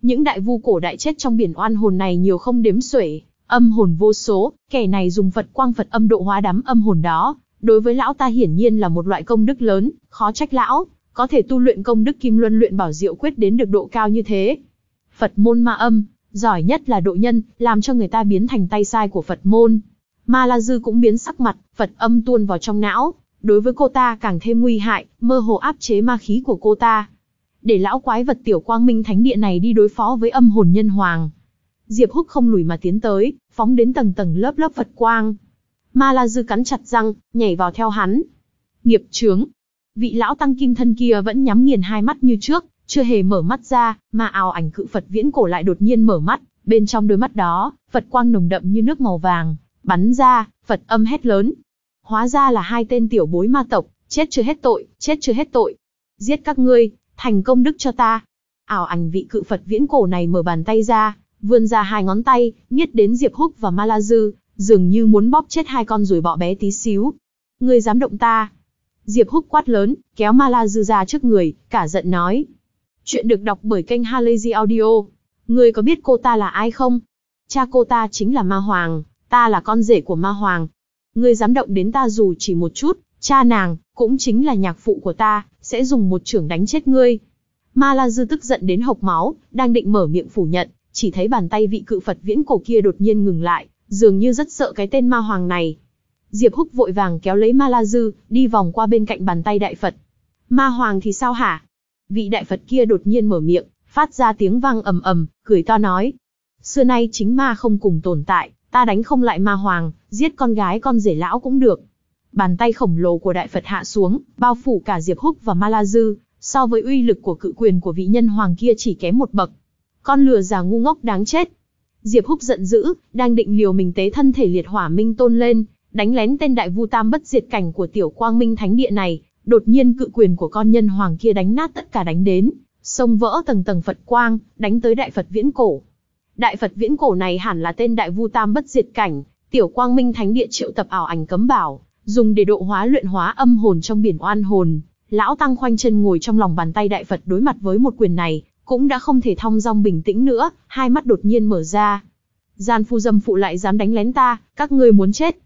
[SPEAKER 1] Những đại vu cổ đại chết trong biển oan hồn này nhiều không đếm xuể, âm hồn vô số, kẻ này dùng Phật quang Phật âm độ hóa đám âm hồn đó, đối với lão ta hiển nhiên là một loại công đức lớn, khó trách lão, có thể tu luyện công đức kim luân luyện bảo diệu quyết đến được độ cao như thế. Phật môn ma âm, giỏi nhất là độ nhân, làm cho người ta biến thành tay sai của Phật môn, Ma La Dư cũng biến sắc mặt, Phật âm tuôn vào trong não, đối với cô ta càng thêm nguy hại, mơ hồ áp chế ma khí của cô ta. Để lão quái vật tiểu quang minh thánh địa này đi đối phó với âm hồn nhân hoàng. Diệp Húc không lùi mà tiến tới, phóng đến tầng tầng lớp lớp Phật quang. Ma La Dư cắn chặt răng, nhảy vào theo hắn. Nghiệp chướng. Vị lão tăng kim thân kia vẫn nhắm nghiền hai mắt như trước, chưa hề mở mắt ra, mà ảo ảnh cự Phật viễn cổ lại đột nhiên mở mắt, bên trong đôi mắt đó, Phật quang nồng đậm như nước màu vàng, Bắn ra, Phật âm hét lớn. Hóa ra là hai tên tiểu bối ma tộc, chết chưa hết tội, chết chưa hết tội. Giết các ngươi, thành công đức cho ta. Ảo ảnh vị cự Phật viễn cổ này mở bàn tay ra, vươn ra hai ngón tay, nghiết đến Diệp Húc và Ma La Dư, dường như muốn bóp chết hai con rồi bọ bé tí xíu. Ngươi dám động ta? Diệp Húc quát lớn, kéo Ma La Dư ra trước người, cả giận nói. Chuyện được đọc bởi kênh Halazy Audio. Ngươi có biết cô ta là ai không? Cha cô ta chính là Ma Hoàng, ta là con rể của ma hoàng. Ngươi dám động đến ta dù chỉ một chút, cha nàng, cũng chính là nhạc phụ của ta, sẽ dùng một trưởng đánh chết ngươi. Ma La Dư tức giận đến hộc máu, đang định mở miệng phủ nhận, chỉ thấy bàn tay vị cự Phật viễn cổ kia đột nhiên ngừng lại, dường như rất sợ cái tên ma hoàng này. Diệp Húc vội vàng kéo lấy Ma La Dư, đi vòng qua bên cạnh bàn tay đại Phật. Ma hoàng thì sao hả? Vị đại Phật kia đột nhiên mở miệng, phát ra tiếng vang ầm ầm, cười to nói. Xưa nay chính ma không cùng tồn tại, ta đánh không lại ma hoàng, giết con gái con rể lão cũng được. Bàn tay khổng lồ của đại Phật hạ xuống, bao phủ cả Diệp Húc và Ma La Dư, so với uy lực của cự quyền của vị nhân hoàng kia chỉ kém một bậc. Con lừa già ngu ngốc đáng chết. Diệp Húc giận dữ, đang định liều mình tế thân thể liệt hỏa minh tôn lên, đánh lén tên đại vu tam bất diệt cảnh của tiểu quang minh thánh địa này, đột nhiên cự quyền của con nhân hoàng kia đánh nát tất cả đánh đến, xông vỡ tầng tầng Phật quang, đánh tới đại Phật viễn cổ, Đại Phật viễn cổ này hẳn là tên Đại Vu Tam Bất Diệt Cảnh, Tiểu Quang Minh Thánh Địa triệu tập ảo ảnh cấm bảo, dùng để độ hóa luyện hóa âm hồn trong biển oan hồn. Lão Tăng khoanh chân ngồi trong lòng bàn tay Đại Phật đối mặt với một quyền này, cũng đã không thể thong dong bình tĩnh nữa, hai mắt đột nhiên mở ra. Gian phu dâm phụ lại dám đánh lén ta, các ngươi muốn chết.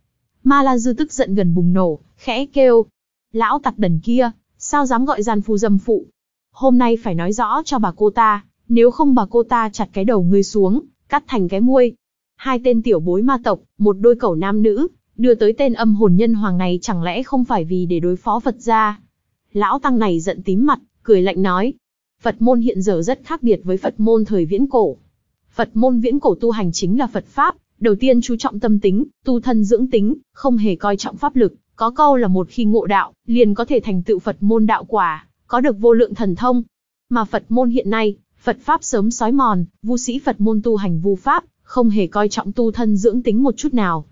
[SPEAKER 1] Ma La Dư tức giận gần bùng nổ, khẽ kêu. Lão tặc đần kia, sao dám gọi gian phu dâm phụ. Hôm nay phải nói rõ cho bà cô ta, nếu không bà cô ta chặt cái đầu ngươi xuống, cắt thành cái muôi. Hai tên tiểu bối ma tộc, một đôi cẩu nam nữ, đưa tới tên âm hồn nhân hoàng này chẳng lẽ không phải vì để đối phó Phật gia? Lão tăng này giận tím mặt, cười lạnh nói. Phật môn hiện giờ rất khác biệt với Phật môn thời viễn cổ. Phật môn viễn cổ tu hành chính là Phật Pháp, đầu tiên chú trọng tâm tính, tu thân dưỡng tính, không hề coi trọng pháp lực. Có câu là một khi ngộ đạo, liền có thể thành tựu Phật môn đạo quả, có được vô lượng thần thông. Mà Phật môn hiện nay, Phật Pháp sớm sói mòn, vu sĩ Phật môn tu hành vu Pháp, không hề coi trọng tu thân dưỡng tính một chút nào.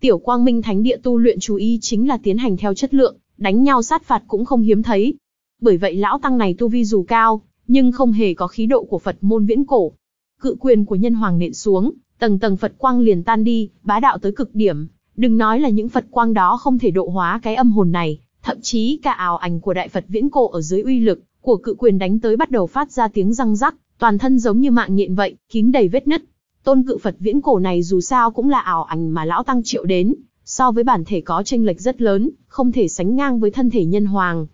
[SPEAKER 1] Tiểu Quang Minh Thánh Địa tu luyện chú ý chính là tiến hành theo chất lượng, đánh nhau sát phạt cũng không hiếm thấy. Bởi vậy lão tăng này tu vi dù cao, nhưng không hề có khí độ của Phật môn viễn cổ. Cự quyền của nhân hoàng nện xuống, tầng tầng Phật quang liền tan đi, bá đạo tới cực điểm. Đừng nói là những Phật quang đó không thể độ hóa cái âm hồn này, thậm chí cả ảo ảnh của đại Phật viễn cổ ở dưới uy lực, của cự quyền đánh tới bắt đầu phát ra tiếng răng rắc, toàn thân giống như mạng nhện vậy, kín đầy vết nứt. Tôn cự Phật viễn cổ này dù sao cũng là ảo ảnh mà lão tăng triệu đến, so với bản thể có tranh lệch rất lớn, không thể sánh ngang với thân thể nhân hoàng.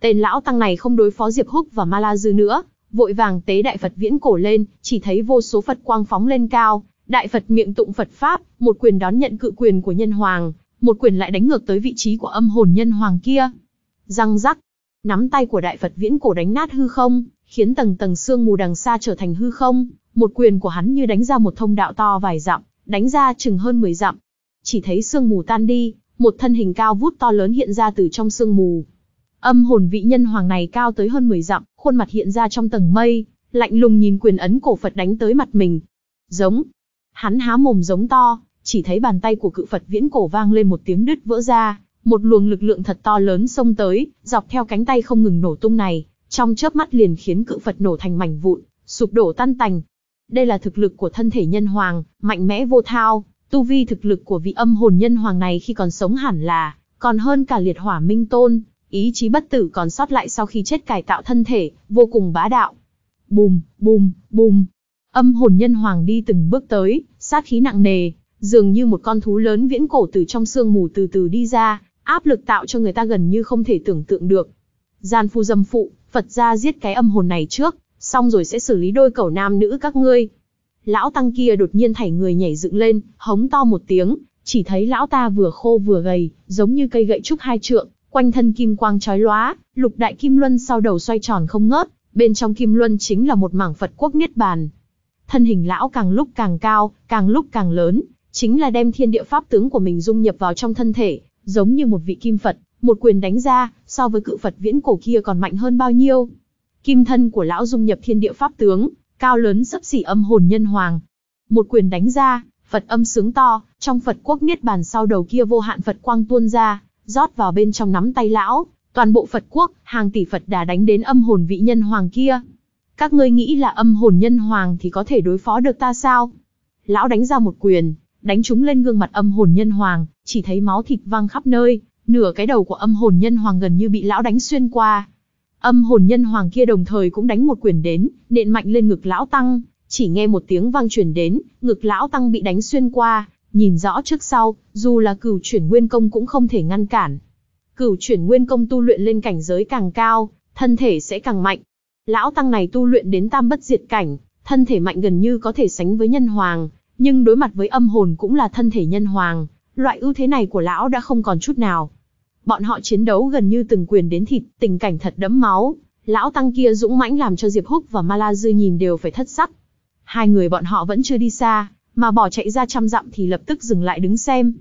[SPEAKER 1] Tên lão tăng này không đối phó Diệp Húc và Ma La Dư nữa, vội vàng tế đại Phật viễn cổ lên, chỉ thấy vô số Phật quang phóng lên cao, đại Phật miệng tụng Phật pháp, một quyền đón nhận cự quyền của nhân hoàng, một quyền lại đánh ngược tới vị trí của âm hồn nhân hoàng kia. Răng rắc, Nắm tay của đại Phật viễn cổ đánh nát hư không, khiến tầng tầng xương mù đằng xa trở thành hư không, một quyền của hắn như đánh ra một thông đạo to vài dặm, đánh ra chừng hơn 10 dặm. Chỉ thấy xương mù tan đi, một thân hình cao vút to lớn hiện ra từ trong xương mù. Âm hồn vị nhân hoàng này cao tới hơn 10 dặm, khuôn mặt hiện ra trong tầng mây, lạnh lùng nhìn quyền ấn cổ Phật đánh tới mặt mình. Giống. Hắn há mồm giống to, chỉ thấy bàn tay của cự Phật viễn cổ vang lên một tiếng đứt vỡ ra, một luồng lực lượng thật to lớn xông tới, dọc theo cánh tay không ngừng nổ tung này, trong chớp mắt liền khiến cự Phật nổ thành mảnh vụn, sụp đổ tan tành. Đây là thực lực của thân thể nhân hoàng, mạnh mẽ vô thao, tu vi thực lực của vị âm hồn nhân hoàng này khi còn sống hẳn là, còn hơn cả liệt hỏa minh tôn, ý chí bất tử còn sót lại sau khi chết cải tạo thân thể, vô cùng bá đạo. Bùm, bùm, bùm. Âm hồn nhân hoàng đi từng bước tới, sát khí nặng nề, dường như một con thú lớn viễn cổ từ trong sương mù từ từ đi ra, áp lực tạo cho người ta gần như không thể tưởng tượng được. Gian phu dâm phụ, Phật gia giết cái âm hồn này trước, xong rồi sẽ xử lý đôi cẩu nam nữ các ngươi. Lão tăng kia đột nhiên thảy người nhảy dựng lên, hống to một tiếng, chỉ thấy lão ta vừa khô vừa gầy, giống như cây gậy trúc hai trượng, quanh thân kim quang chói lóa, lục đại kim luân sau đầu xoay tròn không ngớt, bên trong kim luân chính là một mảng Phật quốc niết bàn. Thân hình lão càng lúc càng cao, càng lúc càng lớn, chính là đem thiên địa pháp tướng của mình dung nhập vào trong thân thể, giống như một vị kim Phật, một quyền đánh ra, so với cự Phật viễn cổ kia còn mạnh hơn bao nhiêu. Kim thân của lão dung nhập thiên địa pháp tướng, cao lớn sấp xỉ âm hồn nhân hoàng. Một quyền đánh ra, Phật âm sướng to, trong Phật quốc niết bàn sau đầu kia vô hạn Phật quang tuôn ra, rót vào bên trong nắm tay lão, toàn bộ Phật quốc, hàng tỷ Phật đã đánh đến âm hồn vị nhân hoàng kia. Các ngươi nghĩ là âm hồn nhân hoàng thì có thể đối phó được ta sao? Lão đánh ra một quyền, đánh trúng lên gương mặt âm hồn nhân hoàng, chỉ thấy máu thịt văng khắp nơi, nửa cái đầu của âm hồn nhân hoàng gần như bị lão đánh xuyên qua. Âm hồn nhân hoàng kia đồng thời cũng đánh một quyền đến, nện mạnh lên ngực lão tăng, chỉ nghe một tiếng vang truyền đến, ngực lão tăng bị đánh xuyên qua, nhìn rõ trước sau, dù là cửu chuyển nguyên công cũng không thể ngăn cản. Cửu chuyển nguyên công tu luyện lên cảnh giới càng cao, thân thể sẽ càng mạnh. Lão tăng này tu luyện đến tam bất diệt cảnh, thân thể mạnh gần như có thể sánh với nhân hoàng, nhưng đối mặt với âm hồn cũng là thân thể nhân hoàng, loại ưu thế này của lão đã không còn chút nào. Bọn họ chiến đấu gần như từng quyền đến thịt, tình cảnh thật đẫm máu, lão tăng kia dũng mãnh làm cho Diệp Húc và Ma Dư nhìn đều phải thất sắc. Hai người bọn họ vẫn chưa đi xa, mà bỏ chạy ra trăm dặm thì lập tức dừng lại đứng xem.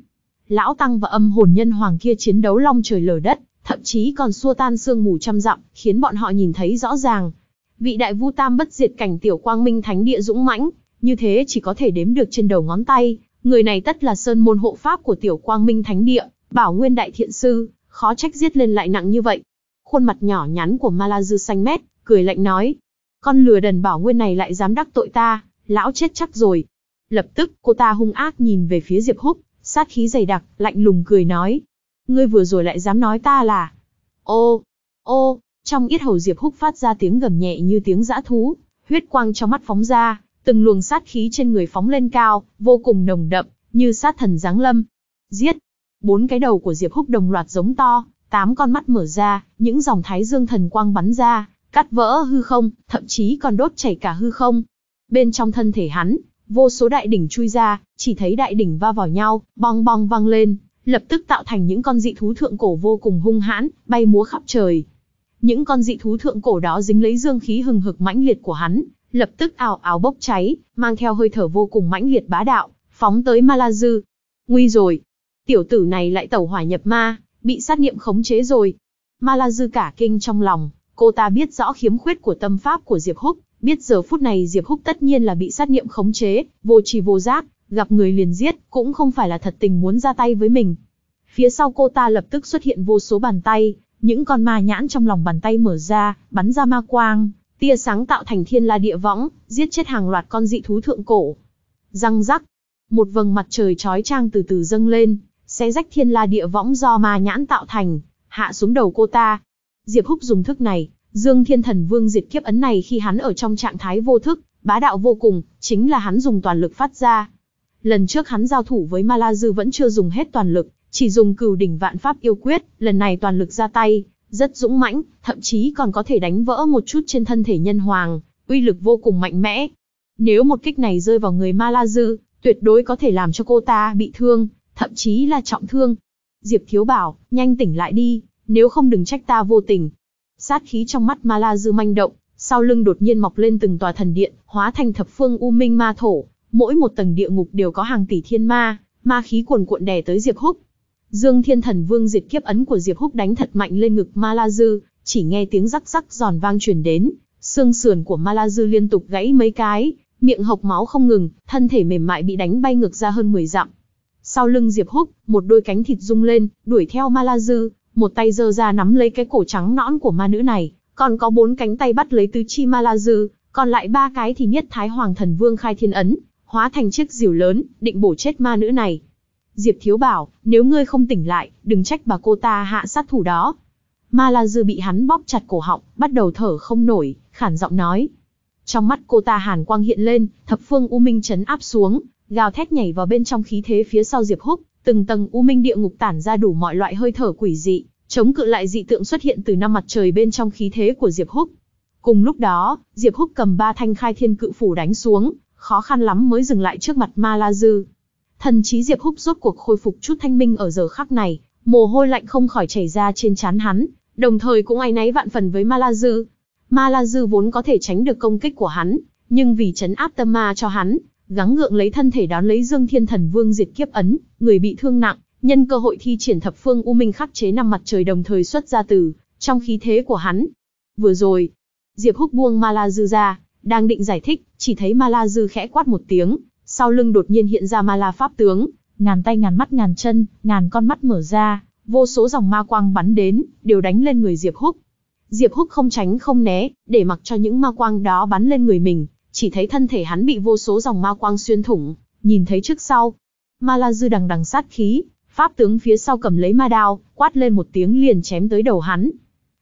[SPEAKER 1] Lão tăng và âm hồn nhân hoàng kia chiến đấu long trời lở đất, thậm chí còn xua tan sương mù trăm dặm, khiến bọn họ nhìn thấy rõ ràng. Vị đại vu tam bất diệt cảnh tiểu quang minh thánh địa dũng mãnh, như thế chỉ có thể đếm được trên đầu ngón tay, người này tất là sơn môn hộ pháp của tiểu quang minh thánh địa, bảo nguyên đại thiện sư, khó trách giết lên lại nặng như vậy. Khuôn mặt nhỏ nhắn của Ma xanh mét, cười lạnh nói, con lừa đần bảo nguyên này lại dám đắc tội ta, lão chết chắc rồi. Lập tức, cô ta hung ác nhìn về phía Diệp Húc, sát khí dày đặc, lạnh lùng cười nói, ngươi vừa rồi lại dám nói ta là... Ô, ô, trong ít hầu Diệp Húc phát ra tiếng gầm nhẹ như tiếng dã thú, huyết quang trong mắt phóng ra, Từng luồng sát khí trên người phóng lên cao, vô cùng nồng đậm, như sát thần giáng lâm. Giết! Bốn cái đầu của Diệp Húc đồng loạt giống to, tám con mắt mở ra, những dòng thái dương thần quang bắn ra, cắt vỡ hư không, thậm chí còn đốt chảy cả hư không. Bên trong thân thể hắn, vô số đại đỉnh chui ra, chỉ thấy đại đỉnh va vào nhau, bong bong vang lên, lập tức tạo thành những con dị thú thượng cổ vô cùng hung hãn, bay múa khắp trời. Những con dị thú thượng cổ đó dính lấy dương khí hừng hực mãnh liệt của hắn, lập tức ảo ảo bốc cháy, mang theo hơi thở vô cùng mãnh liệt bá đạo, phóng tới Ma La Dư. Nguy rồi, tiểu tử này lại tẩu hỏa nhập ma, bị sát niệm khống chế rồi. Ma La Dư cả kinh trong lòng, cô ta biết rõ khiếm khuyết của tâm pháp của Diệp Húc, biết giờ phút này Diệp Húc tất nhiên là bị sát niệm khống chế, vô tri vô giác, gặp người liền giết, cũng không phải là thật tình muốn ra tay với mình. Phía sau cô ta lập tức xuất hiện vô số bàn tay, những con ma nhãn trong lòng bàn tay mở ra, bắn ra ma quang, tia sáng tạo thành thiên la địa võng, giết chết hàng loạt con dị thú thượng cổ. Răng rắc, một vầng mặt trời trói trang từ từ dâng lên, xé rách thiên la địa võng do ma nhãn tạo thành, hạ xuống đầu cô ta. Diệp Húc dùng thức này, Dương Thiên Thần Vương diệt kiếp ấn này khi hắn ở trong trạng thái vô thức, bá đạo vô cùng, chính là hắn dùng toàn lực phát ra. Lần trước hắn giao thủ với Ma La Dư vẫn chưa dùng hết toàn lực, chỉ dùng cừu đỉnh vạn pháp yêu quyết, lần này toàn lực ra tay, rất dũng mãnh, thậm chí còn có thể đánh vỡ một chút trên thân thể nhân hoàng, uy lực vô cùng mạnh mẽ. Nếu một kích này rơi vào người Ma La Dư, tuyệt đối có thể làm cho cô ta bị thương, thậm chí là trọng thương. Diệp Thiếu bảo, nhanh tỉnh lại đi, nếu không đừng trách ta vô tình. Sát khí trong mắt Ma La Dư manh động, sau lưng đột nhiên mọc lên từng tòa thần điện, hóa thành thập phương u minh ma thổ, mỗi một tầng địa ngục đều có hàng tỷ thiên ma, ma khí cuồn cuộn đè tới Diệp Húc, Dương Thiên Thần Vương diệt kiếp ấn của Diệp Húc đánh thật mạnh lên ngực Ma La Dư, chỉ nghe tiếng rắc rắc giòn vang truyền đến, xương sườn của Ma La Dư liên tục gãy mấy cái, miệng hộc máu không ngừng, thân thể mềm mại bị đánh bay ngược ra hơn 10 dặm. Sau lưng Diệp Húc, một đôi cánh thịt rung lên, đuổi theo Ma La Dư, một tay giơ ra nắm lấy cái cổ trắng nõn của ma nữ này, còn có bốn cánh tay bắt lấy tứ chi Ma La Dư, còn lại ba cái thì niết Thái Hoàng Thần Vương khai thiên ấn, hóa thành chiếc rìu lớn, định bổ chết ma nữ này. Diệp Thiếu bảo, nếu ngươi không tỉnh lại, đừng trách bà cô ta hạ sát thủ đó. Ma La Dư bị hắn bóp chặt cổ họng, bắt đầu thở không nổi, khản giọng nói. Trong mắt cô ta hàn quang hiện lên, thập phương U Minh chấn áp xuống, gào thét nhảy vào bên trong khí thế phía sau Diệp Húc, từng tầng U Minh địa ngục tản ra đủ mọi loại hơi thở quỷ dị, chống cự lại dị tượng xuất hiện từ năm mặt trời bên trong khí thế của Diệp Húc. Cùng lúc đó, Diệp Húc cầm ba thanh khai thiên cự phủ đánh xuống, khó khăn lắm mới dừng lại trước mặt Ma La Dư. Thần trí Diệp Húc rốt cuộc khôi phục chút thanh minh ở giờ khắc này, mồ hôi lạnh không khỏi chảy ra trên trán hắn, đồng thời cũng áy náy vạn phần với Ma La Dư. Ma La Dư vốn có thể tránh được công kích của hắn, nhưng vì chấn áp tâm ma cho hắn, gắng gượng lấy thân thể đón lấy Dương Thiên Thần Vương diệt kiếp ấn, người bị thương nặng, nhân cơ hội thi triển thập phương u minh khắc chế năm mặt trời đồng thời xuất ra từ trong khí thế của hắn. Vừa rồi, Diệp Húc buông Ma La Dư ra, đang định giải thích, chỉ thấy Ma La Dư khẽ quát một tiếng, sau lưng đột nhiên hiện ra ma la pháp tướng, ngàn tay ngàn mắt ngàn chân, ngàn con mắt mở ra, vô số dòng ma quang bắn đến, đều đánh lên người Diệp Húc. Diệp Húc không tránh không né, để mặc cho những ma quang đó bắn lên người mình, chỉ thấy thân thể hắn bị vô số dòng ma quang xuyên thủng, nhìn thấy trước sau. Ma La Dư đằng đằng sát khí, pháp tướng phía sau cầm lấy ma đao, quát lên một tiếng liền chém tới đầu hắn.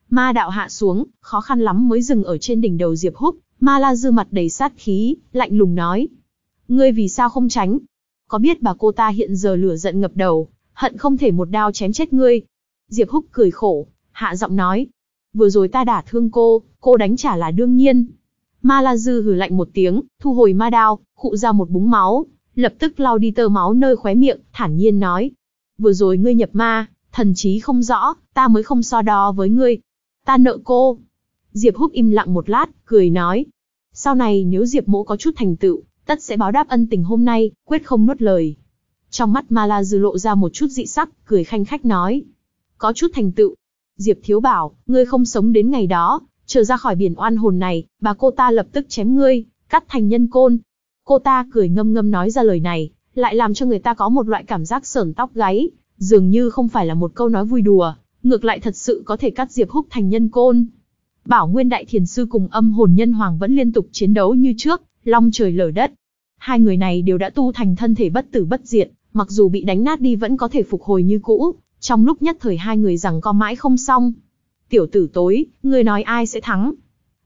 [SPEAKER 1] Ma đạo hạ xuống, khó khăn lắm mới dừng ở trên đỉnh đầu Diệp Húc, Ma La Dư mặt đầy sát khí, lạnh lùng nói, Ngươi vì sao không tránh? Có biết bà cô ta hiện giờ lửa giận ngập đầu, hận không thể một đao chém chết ngươi. Diệp Húc cười khổ, hạ giọng nói. Vừa rồi ta đả thương cô, cô đánh trả là đương nhiên. Ma La Dư hừ lạnh một tiếng, thu hồi ma đao, khụ ra một búng máu, lập tức lau đi tơ máu nơi khóe miệng, thản nhiên nói. Vừa rồi ngươi nhập ma, thần trí không rõ, ta mới không so đo với ngươi. Ta nợ cô. Diệp Húc im lặng một lát, cười nói. Sau này nếu Diệp mỗ có chút thành tựu, tất sẽ báo đáp ân tình hôm nay, quyết không nuốt lời. Trong mắt Ma La Dư lộ ra một chút dị sắc, cười khanh khách nói. Có chút thành tựu. Diệp Thiếu bảo, ngươi không sống đến ngày đó, trở ra khỏi biển oan hồn này, bà cô ta lập tức chém ngươi, cắt thành nhân côn. Cô ta cười ngâm ngâm nói ra lời này, lại làm cho người ta có một loại cảm giác sởn tóc gáy, dường như không phải là một câu nói vui đùa, ngược lại thật sự có thể cắt Diệp Húc thành nhân côn. Bảo Nguyên Đại Thiền Sư cùng âm hồn nhân hoàng vẫn liên tục chiến đấu như trước, long trời lở đất. Hai người này đều đã tu thành thân thể bất tử bất diệt, mặc dù bị đánh nát đi vẫn có thể phục hồi như cũ, trong lúc nhất thời hai người rằng co mãi không xong. Tiểu tử tối, người nói ai sẽ thắng?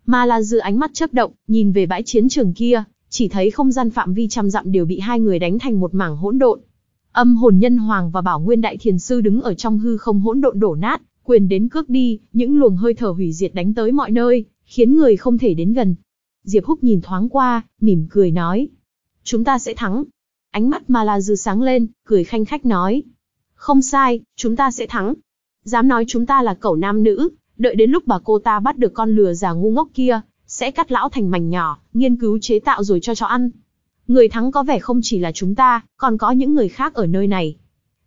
[SPEAKER 1] Ma La Dư ánh mắt chớp động, nhìn về bãi chiến trường kia, chỉ thấy không gian phạm vi trăm dặm đều bị hai người đánh thành một mảng hỗn độn. Âm hồn nhân hoàng và Bảo Nguyên đại thiền sư đứng ở trong hư không hỗn độn đổ nát, quyền đến cước đi, những luồng hơi thở hủy diệt đánh tới mọi nơi, khiến người không thể đến gần, Diệp Húc nhìn thoáng qua, mỉm cười nói. Chúng ta sẽ thắng. Ánh mắt Ma La Dư sáng lên, cười khanh khách nói. Không sai, chúng ta sẽ thắng. Dám nói chúng ta là cẩu nam nữ, đợi đến lúc bà cô ta bắt được con lừa già ngu ngốc kia, sẽ cắt lão thành mảnh nhỏ, nghiên cứu chế tạo rồi cho cho ăn. Người thắng có vẻ không chỉ là chúng ta, còn có những người khác ở nơi này.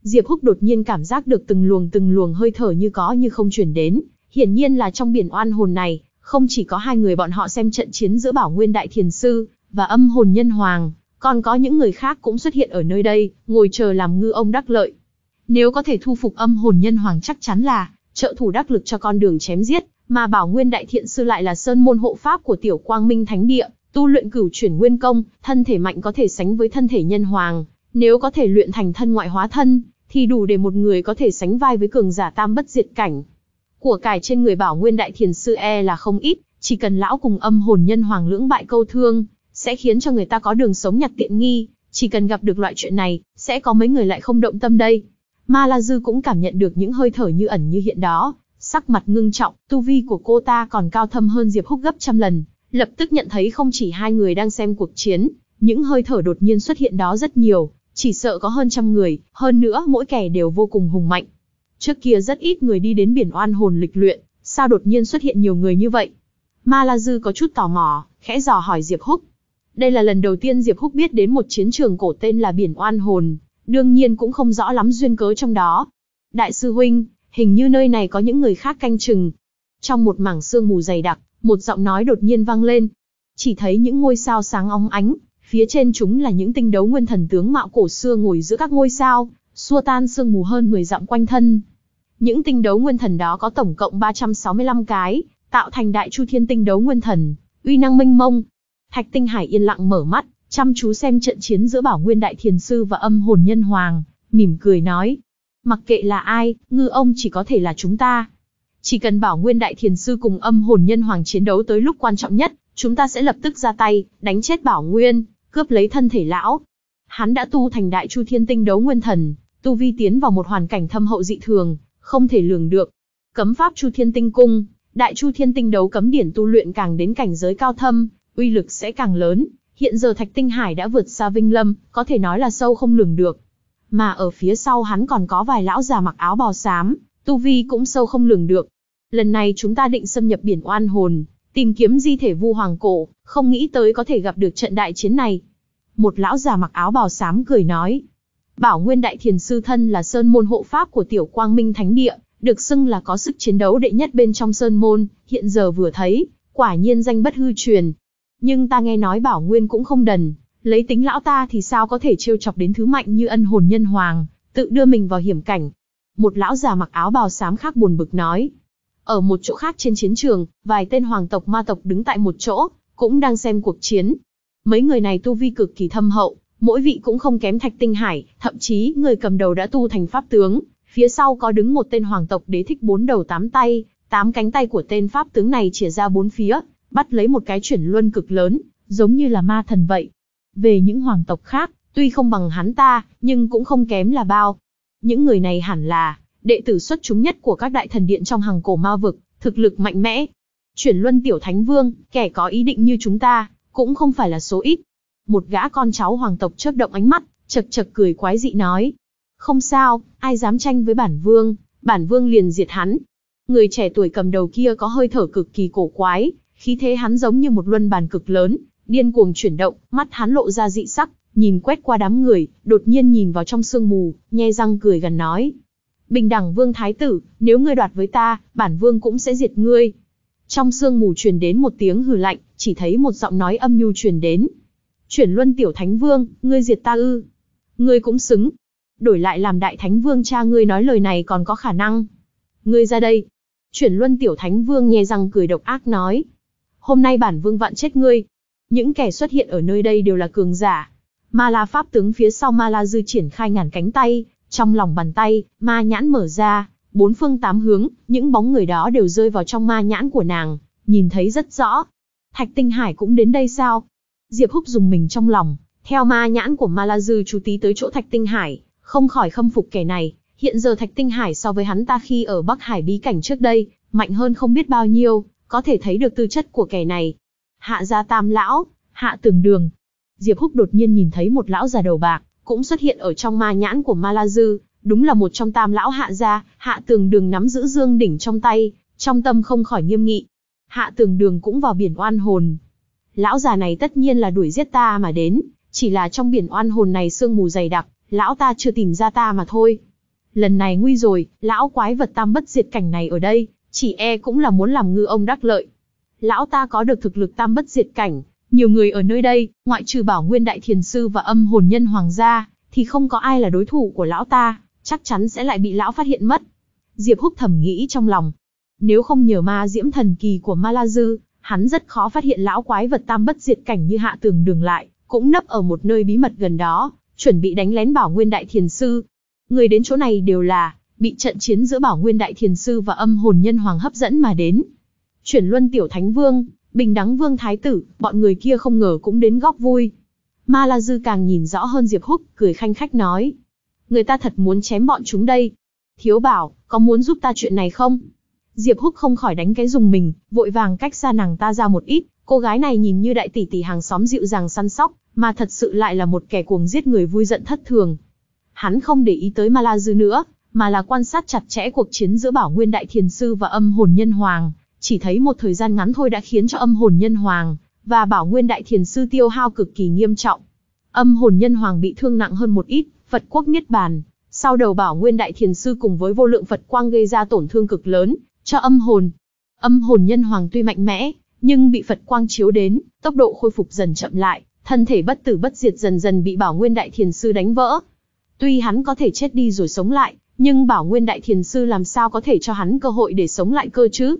[SPEAKER 1] Diệp Húc đột nhiên cảm giác được từng luồng từng luồng hơi thở như có như không chuyển đến, hiển nhiên là trong biển oan hồn này, không chỉ có hai người bọn họ xem trận chiến giữa Bảo Nguyên Đại Thiền Sư và âm hồn nhân hoàng, còn có những người khác cũng xuất hiện ở nơi đây, ngồi chờ làm ngư ông đắc lợi. Nếu có thể thu phục âm hồn nhân hoàng chắc chắn là trợ thủ đắc lực cho con đường chém giết, mà Bảo Nguyên Đại Thiện Sư lại là sơn môn hộ pháp của Tiểu Quang Minh Thánh Địa, tu luyện cửu chuyển nguyên công, thân thể mạnh có thể sánh với thân thể nhân hoàng, nếu có thể luyện thành thân ngoại hóa thân, thì đủ để một người có thể sánh vai với cường giả tam bất diệt cảnh. Của cải trên người Bảo Nguyên Đại Thiền Sư e là không ít, chỉ cần lão cùng âm hồn nhân hoàng lưỡng bại câu thương, sẽ khiến cho người ta có đường sống nhặt tiện nghi, chỉ cần gặp được loại chuyện này, sẽ có mấy người lại không động tâm đây. Ma La Dư cũng cảm nhận được những hơi thở như ẩn như hiện đó, sắc mặt ngưng trọng, tu vi của cô ta còn cao thâm hơn Diệp Húc gấp trăm lần, lập tức nhận thấy không chỉ hai người đang xem cuộc chiến, những hơi thở đột nhiên xuất hiện đó rất nhiều, chỉ sợ có hơn trăm người, hơn nữa mỗi kẻ đều vô cùng hùng mạnh, Trước kia rất ít người đi đến biển oan hồn lịch luyện, sao đột nhiên xuất hiện nhiều người như vậy? Ma La Dư có chút tò mò, khẽ dò hỏi Diệp Húc. Đây là lần đầu tiên Diệp Húc biết đến một chiến trường cổ tên là Biển Oan Hồn, đương nhiên cũng không rõ lắm duyên cớ trong đó. Đại sư huynh, hình như nơi này có những người khác canh chừng. Trong một mảng sương mù dày đặc, một giọng nói đột nhiên vang lên. Chỉ thấy những ngôi sao sáng óng ánh, phía trên chúng là những tinh đấu nguyên thần tướng mạo cổ xưa ngồi giữa các ngôi sao, xua tan sương mù hơn 10 dặm quanh thân. Những tinh đấu nguyên thần đó có tổng cộng 365 cái, tạo thành đại chu thiên tinh đấu nguyên thần, uy năng mênh mông. Thạch Tinh Hải yên lặng mở mắt, chăm chú xem trận chiến giữa Bảo Nguyên Đại Thiền Sư và âm hồn nhân hoàng, mỉm cười nói. Mặc kệ là ai, ngư ông chỉ có thể là chúng ta. Chỉ cần Bảo Nguyên Đại Thiền Sư cùng âm hồn nhân hoàng chiến đấu tới lúc quan trọng nhất, chúng ta sẽ lập tức ra tay, đánh chết Bảo Nguyên, cướp lấy thân thể lão. Hắn đã tu thành đại chu thiên tinh đấu nguyên thần, Tu Vi tiến vào một hoàn cảnh thâm hậu dị thường, không thể lường được. Cấm pháp Chu Thiên Tinh Cung, Đại Chu Thiên Tinh đấu cấm điển tu luyện càng đến cảnh giới cao thâm, uy lực sẽ càng lớn. Hiện giờ Thạch Tinh Hải đã vượt xa Vinh Lâm, có thể nói là sâu không lường được. Mà ở phía sau hắn còn có vài lão già mặc áo bào xám, tu vi cũng sâu không lường được. Lần này chúng ta định xâm nhập biển oan hồn, tìm kiếm di thể Vu Hoàng Cổ, không nghĩ tới có thể gặp được trận đại chiến này. Một lão già mặc áo bào xám cười nói, Bảo Nguyên Đại Thiền Sư thân là sơn môn hộ pháp của Tiểu Quang Minh Thánh Địa, được xưng là có sức chiến đấu đệ nhất bên trong sơn môn, hiện giờ vừa thấy, quả nhiên danh bất hư truyền. Nhưng ta nghe nói Bảo Nguyên cũng không đần, lấy tính lão ta thì sao có thể trêu chọc đến thứ mạnh như ân hồn nhân hoàng, tự đưa mình vào hiểm cảnh. Một lão già mặc áo bào xám khác buồn bực nói. Ở một chỗ khác trên chiến trường, vài tên hoàng tộc ma tộc đứng tại một chỗ, cũng đang xem cuộc chiến. Mấy người này tu vi cực kỳ thâm hậu, mỗi vị cũng không kém Thạch Tinh Hải, thậm chí người cầm đầu đã tu thành pháp tướng, phía sau có đứng một tên hoàng tộc đế thích bốn đầu tám tay, tám cánh tay của tên pháp tướng này chìa ra bốn phía, bắt lấy một cái chuyển luân cực lớn, giống như là ma thần vậy. Về những hoàng tộc khác, tuy không bằng hắn ta, nhưng cũng không kém là bao. Những người này hẳn là đệ tử xuất chúng nhất của các đại thần điện trong hàng cổ ma vực, thực lực mạnh mẽ. Chuyển luân tiểu thánh vương, kẻ có ý định như chúng ta, cũng không phải là số ít. Một gã con cháu hoàng tộc chớp động ánh mắt, chật chật cười quái dị nói. Không sao, ai dám tranh với bản vương, bản vương liền diệt hắn. Người trẻ tuổi cầm đầu kia có hơi thở cực kỳ cổ quái, khí thế hắn giống như một luân bàn cực lớn, điên cuồng chuyển động, mắt hắn lộ ra dị sắc, nhìn quét qua đám người, đột nhiên nhìn vào trong sương mù, nhe răng cười gần nói. Bình đẳng vương thái tử, nếu ngươi đoạt với ta, bản vương cũng sẽ diệt ngươi. Trong sương mù truyền đến một tiếng hừ lạnh, chỉ thấy một giọng nói âm nhu truyền đến. Chuyển luân tiểu thánh vương, ngươi diệt ta ư. Ngươi cũng xứng. Đổi lại làm đại thánh vương cha ngươi nói lời này còn có khả năng. Ngươi ra đây. Chuyển luân tiểu thánh vương nhè răng cười độc ác nói. Hôm nay bản vương vạn chết ngươi. Những kẻ xuất hiện ở nơi đây đều là cường giả. Ma la pháp tướng phía sau ma la dư triển khai ngàn cánh tay, trong lòng bàn tay, ma nhãn mở ra, bốn phương tám hướng, những bóng người đó đều rơi vào trong ma nhãn của nàng, nhìn thấy rất rõ. Thạch Tinh Hải cũng đến đây sao? Diệp Húc dùng mình trong lòng, theo ma nhãn của Ma chú tí tới chỗ Thạch Tinh Hải, không khỏi khâm phục kẻ này, hiện giờ Thạch Tinh Hải so với hắn ta khi ở Bắc Hải bí cảnh trước đây, mạnh hơn không biết bao nhiêu, có thể thấy được tư chất của kẻ này. Hạ gia Tam lão, Hạ Tường Đường. Diệp Húc đột nhiên nhìn thấy một lão già đầu bạc, cũng xuất hiện ở trong ma nhãn của Ma đúng là một trong Tam lão Hạ gia, Hạ Tường Đường nắm giữ dương đỉnh trong tay, trong tâm không khỏi nghiêm nghị. Hạ Tường Đường cũng vào biển oan hồn, lão già này tất nhiên là đuổi giết ta mà đến, chỉ là trong biển oan hồn này sương mù dày đặc, lão ta chưa tìm ra ta mà thôi. Lần này nguy rồi, lão quái vật tam bất diệt cảnh này ở đây, chỉ e cũng là muốn làm ngư ông đắc lợi. Lão ta có được thực lực tam bất diệt cảnh, nhiều người ở nơi đây, ngoại trừ bảo nguyên đại thiền sư và âm hồn nhân hoàng gia, thì không có ai là đối thủ của lão ta, chắc chắn sẽ lại bị lão phát hiện mất. Diệp Húc thầm nghĩ trong lòng. Nếu không nhờ ma diễm thần kỳ của Ma La Dư, hắn rất khó phát hiện lão quái vật tam bất diệt cảnh như hạ tường đường lại, cũng nấp ở một nơi bí mật gần đó, chuẩn bị đánh lén bảo nguyên đại thiền sư. Người đến chỗ này đều là, bị trận chiến giữa bảo nguyên đại thiền sư và âm hồn nhân hoàng hấp dẫn mà đến. Chuyển luân tiểu thánh vương, bình đắng vương thái tử, bọn người kia không ngờ cũng đến góc vui. Ma La Dư càng nhìn rõ hơn Diệp Húc, cười khanh khách nói. Người ta thật muốn chém bọn chúng đây. Thiếu bảo, có muốn giúp ta chuyện này không? Diệp Húc không khỏi đánh cái dùng mình, vội vàng cách xa nàng ta ra một ít, cô gái này nhìn như đại tỷ tỷ hàng xóm dịu dàng săn sóc, mà thật sự lại là một kẻ cuồng giết người vui giận thất thường. Hắn không để ý tới Ma La Dư nữa, mà là quan sát chặt chẽ cuộc chiến giữa Bảo Nguyên Đại Thiền Sư và âm hồn nhân hoàng, chỉ thấy một thời gian ngắn thôi đã khiến cho âm hồn nhân hoàng và Bảo Nguyên Đại Thiền Sư tiêu hao cực kỳ nghiêm trọng. Âm hồn nhân hoàng bị thương nặng hơn một ít, Phật quốc niết bàn, sau đầu Bảo Nguyên Đại Thiền Sư cùng với vô lượng Phật quang gây ra tổn thương cực lớn, cho âm hồn. Âm hồn nhân hoàng tuy mạnh mẽ, nhưng bị Phật quang chiếu đến, tốc độ khôi phục dần chậm lại, thân thể bất tử bất diệt dần dần bị Bảo Nguyên Đại Thiền Sư đánh vỡ. Tuy hắn có thể chết đi rồi sống lại, nhưng Bảo Nguyên Đại Thiền Sư làm sao có thể cho hắn cơ hội để sống lại cơ chứ?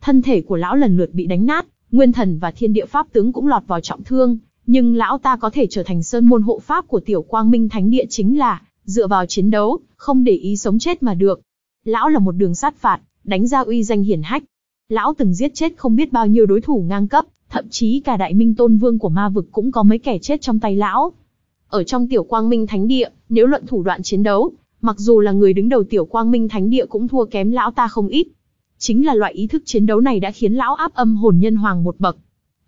[SPEAKER 1] Thân thể của lão lần lượt bị đánh nát, nguyên thần và thiên địa pháp tướng cũng lọt vào trọng thương, nhưng lão ta có thể trở thành sơn môn hộ pháp của tiểu quang minh thánh địa chính là dựa vào chiến đấu, không để ý sống chết mà được. Lão là một đường sát phạt, đánh ra uy danh hiển hách. Lão từng giết chết không biết bao nhiêu đối thủ ngang cấp, thậm chí cả đại minh tôn vương của ma vực cũng có mấy kẻ chết trong tay lão. Ở trong tiểu quang minh thánh địa, nếu luận thủ đoạn chiến đấu, mặc dù là người đứng đầu tiểu quang minh thánh địa cũng thua kém lão ta không ít. Chính là loại ý thức chiến đấu này đã khiến lão áp âm hồn nhân hoàng một bậc.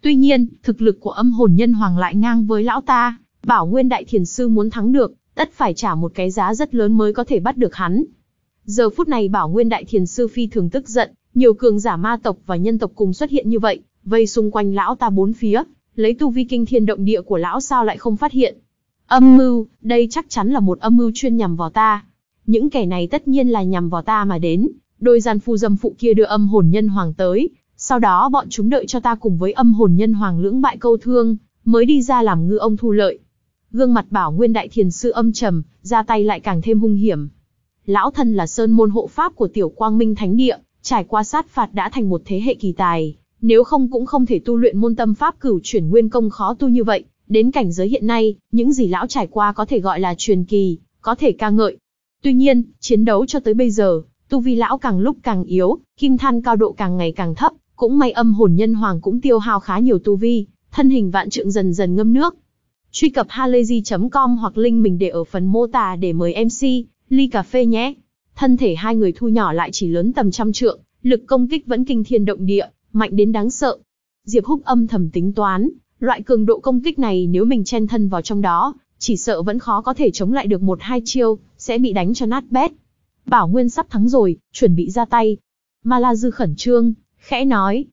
[SPEAKER 1] Tuy nhiên, thực lực của âm hồn nhân hoàng lại ngang với lão ta, bảo nguyên đại thiền sư muốn thắng được, tất phải trả một cái giá rất lớn mới có thể bắt được hắn, Giờ phút này Bảo Nguyên Đại Thiền Sư phi thường tức giận, nhiều cường giả ma tộc và nhân tộc cùng xuất hiện như vậy, vây xung quanh lão ta bốn phía, lấy tu vi kinh thiên động địa của lão sao lại không phát hiện. Âm mưu, đây chắc chắn là một âm mưu chuyên nhằm vào ta. Những kẻ này tất nhiên là nhằm vào ta mà đến, đôi gian phu dâm phụ kia đưa âm hồn nhân hoàng tới, sau đó bọn chúng đợi cho ta cùng với âm hồn nhân hoàng lưỡng bại câu thương, mới đi ra làm ngư ông thu lợi. Gương mặt bảo nguyên đại thiền sư âm trầm, ra tay lại càng thêm hung hiểm lão thân là sơn môn hộ pháp của tiểu quang minh thánh địa, trải qua sát phạt đã thành một thế hệ kỳ tài, nếu không cũng không thể tu luyện môn tâm pháp cửu chuyển nguyên công khó tu như vậy. Đến cảnh giới hiện nay, những gì lão trải qua có thể gọi là truyền kỳ, có thể ca ngợi. Tuy nhiên, chiến đấu cho tới bây giờ, tu vi lão càng lúc càng yếu, kim than cao độ càng ngày càng thấp, cũng may âm hồn nhân hoàng cũng tiêu hao khá nhiều tu vi, thân hình vạn trượng dần dần ngâm nước. Truy cập halayzi.com hoặc link mình để ở phần mô tả để mời MC ly cà phê nhé. Thân thể hai người thu nhỏ lại chỉ lớn tầm trăm trượng, lực công kích vẫn kinh thiên động địa, mạnh đến đáng sợ. Diệp Húc âm thầm tính toán, loại cường độ công kích này nếu mình chen thân vào trong đó, chỉ sợ vẫn khó có thể chống lại được một hai chiêu, sẽ bị đánh cho nát bét. Bảo Nguyên sắp thắng rồi, chuẩn bị ra tay. Ma La Dư khẩn trương, khẽ nói.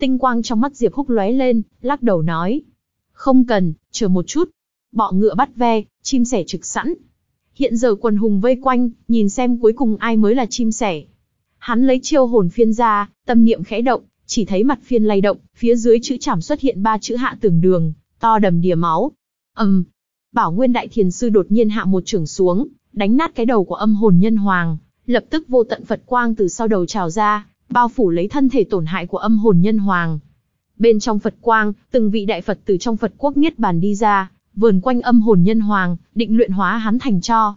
[SPEAKER 1] Tinh quang trong mắt Diệp Húc lóe lên, lắc đầu nói. Không cần, chờ một chút. Bọ ngựa bắt ve, chim sẻ trực sẵn, hiện giờ quần hùng vây quanh, nhìn xem cuối cùng ai mới là chim sẻ. Hắn lấy chiêu hồn phiên ra, tâm niệm khẽ động, chỉ thấy mặt phiên lay động, phía dưới chữ chảm xuất hiện ba chữ hạ tường đường, to đầm đìa máu. Ầm. Um, Bảo Nguyên Đại Thiền Sư đột nhiên hạ một trưởng xuống, đánh nát cái đầu của âm hồn nhân hoàng, lập tức vô tận Phật quang từ sau đầu trào ra, bao phủ lấy thân thể tổn hại của âm hồn nhân hoàng. Bên trong Phật quang, từng vị đại Phật từ trong Phật quốc niết bàn đi ra, vườn quanh âm hồn nhân hoàng, định luyện hóa hắn thành cho.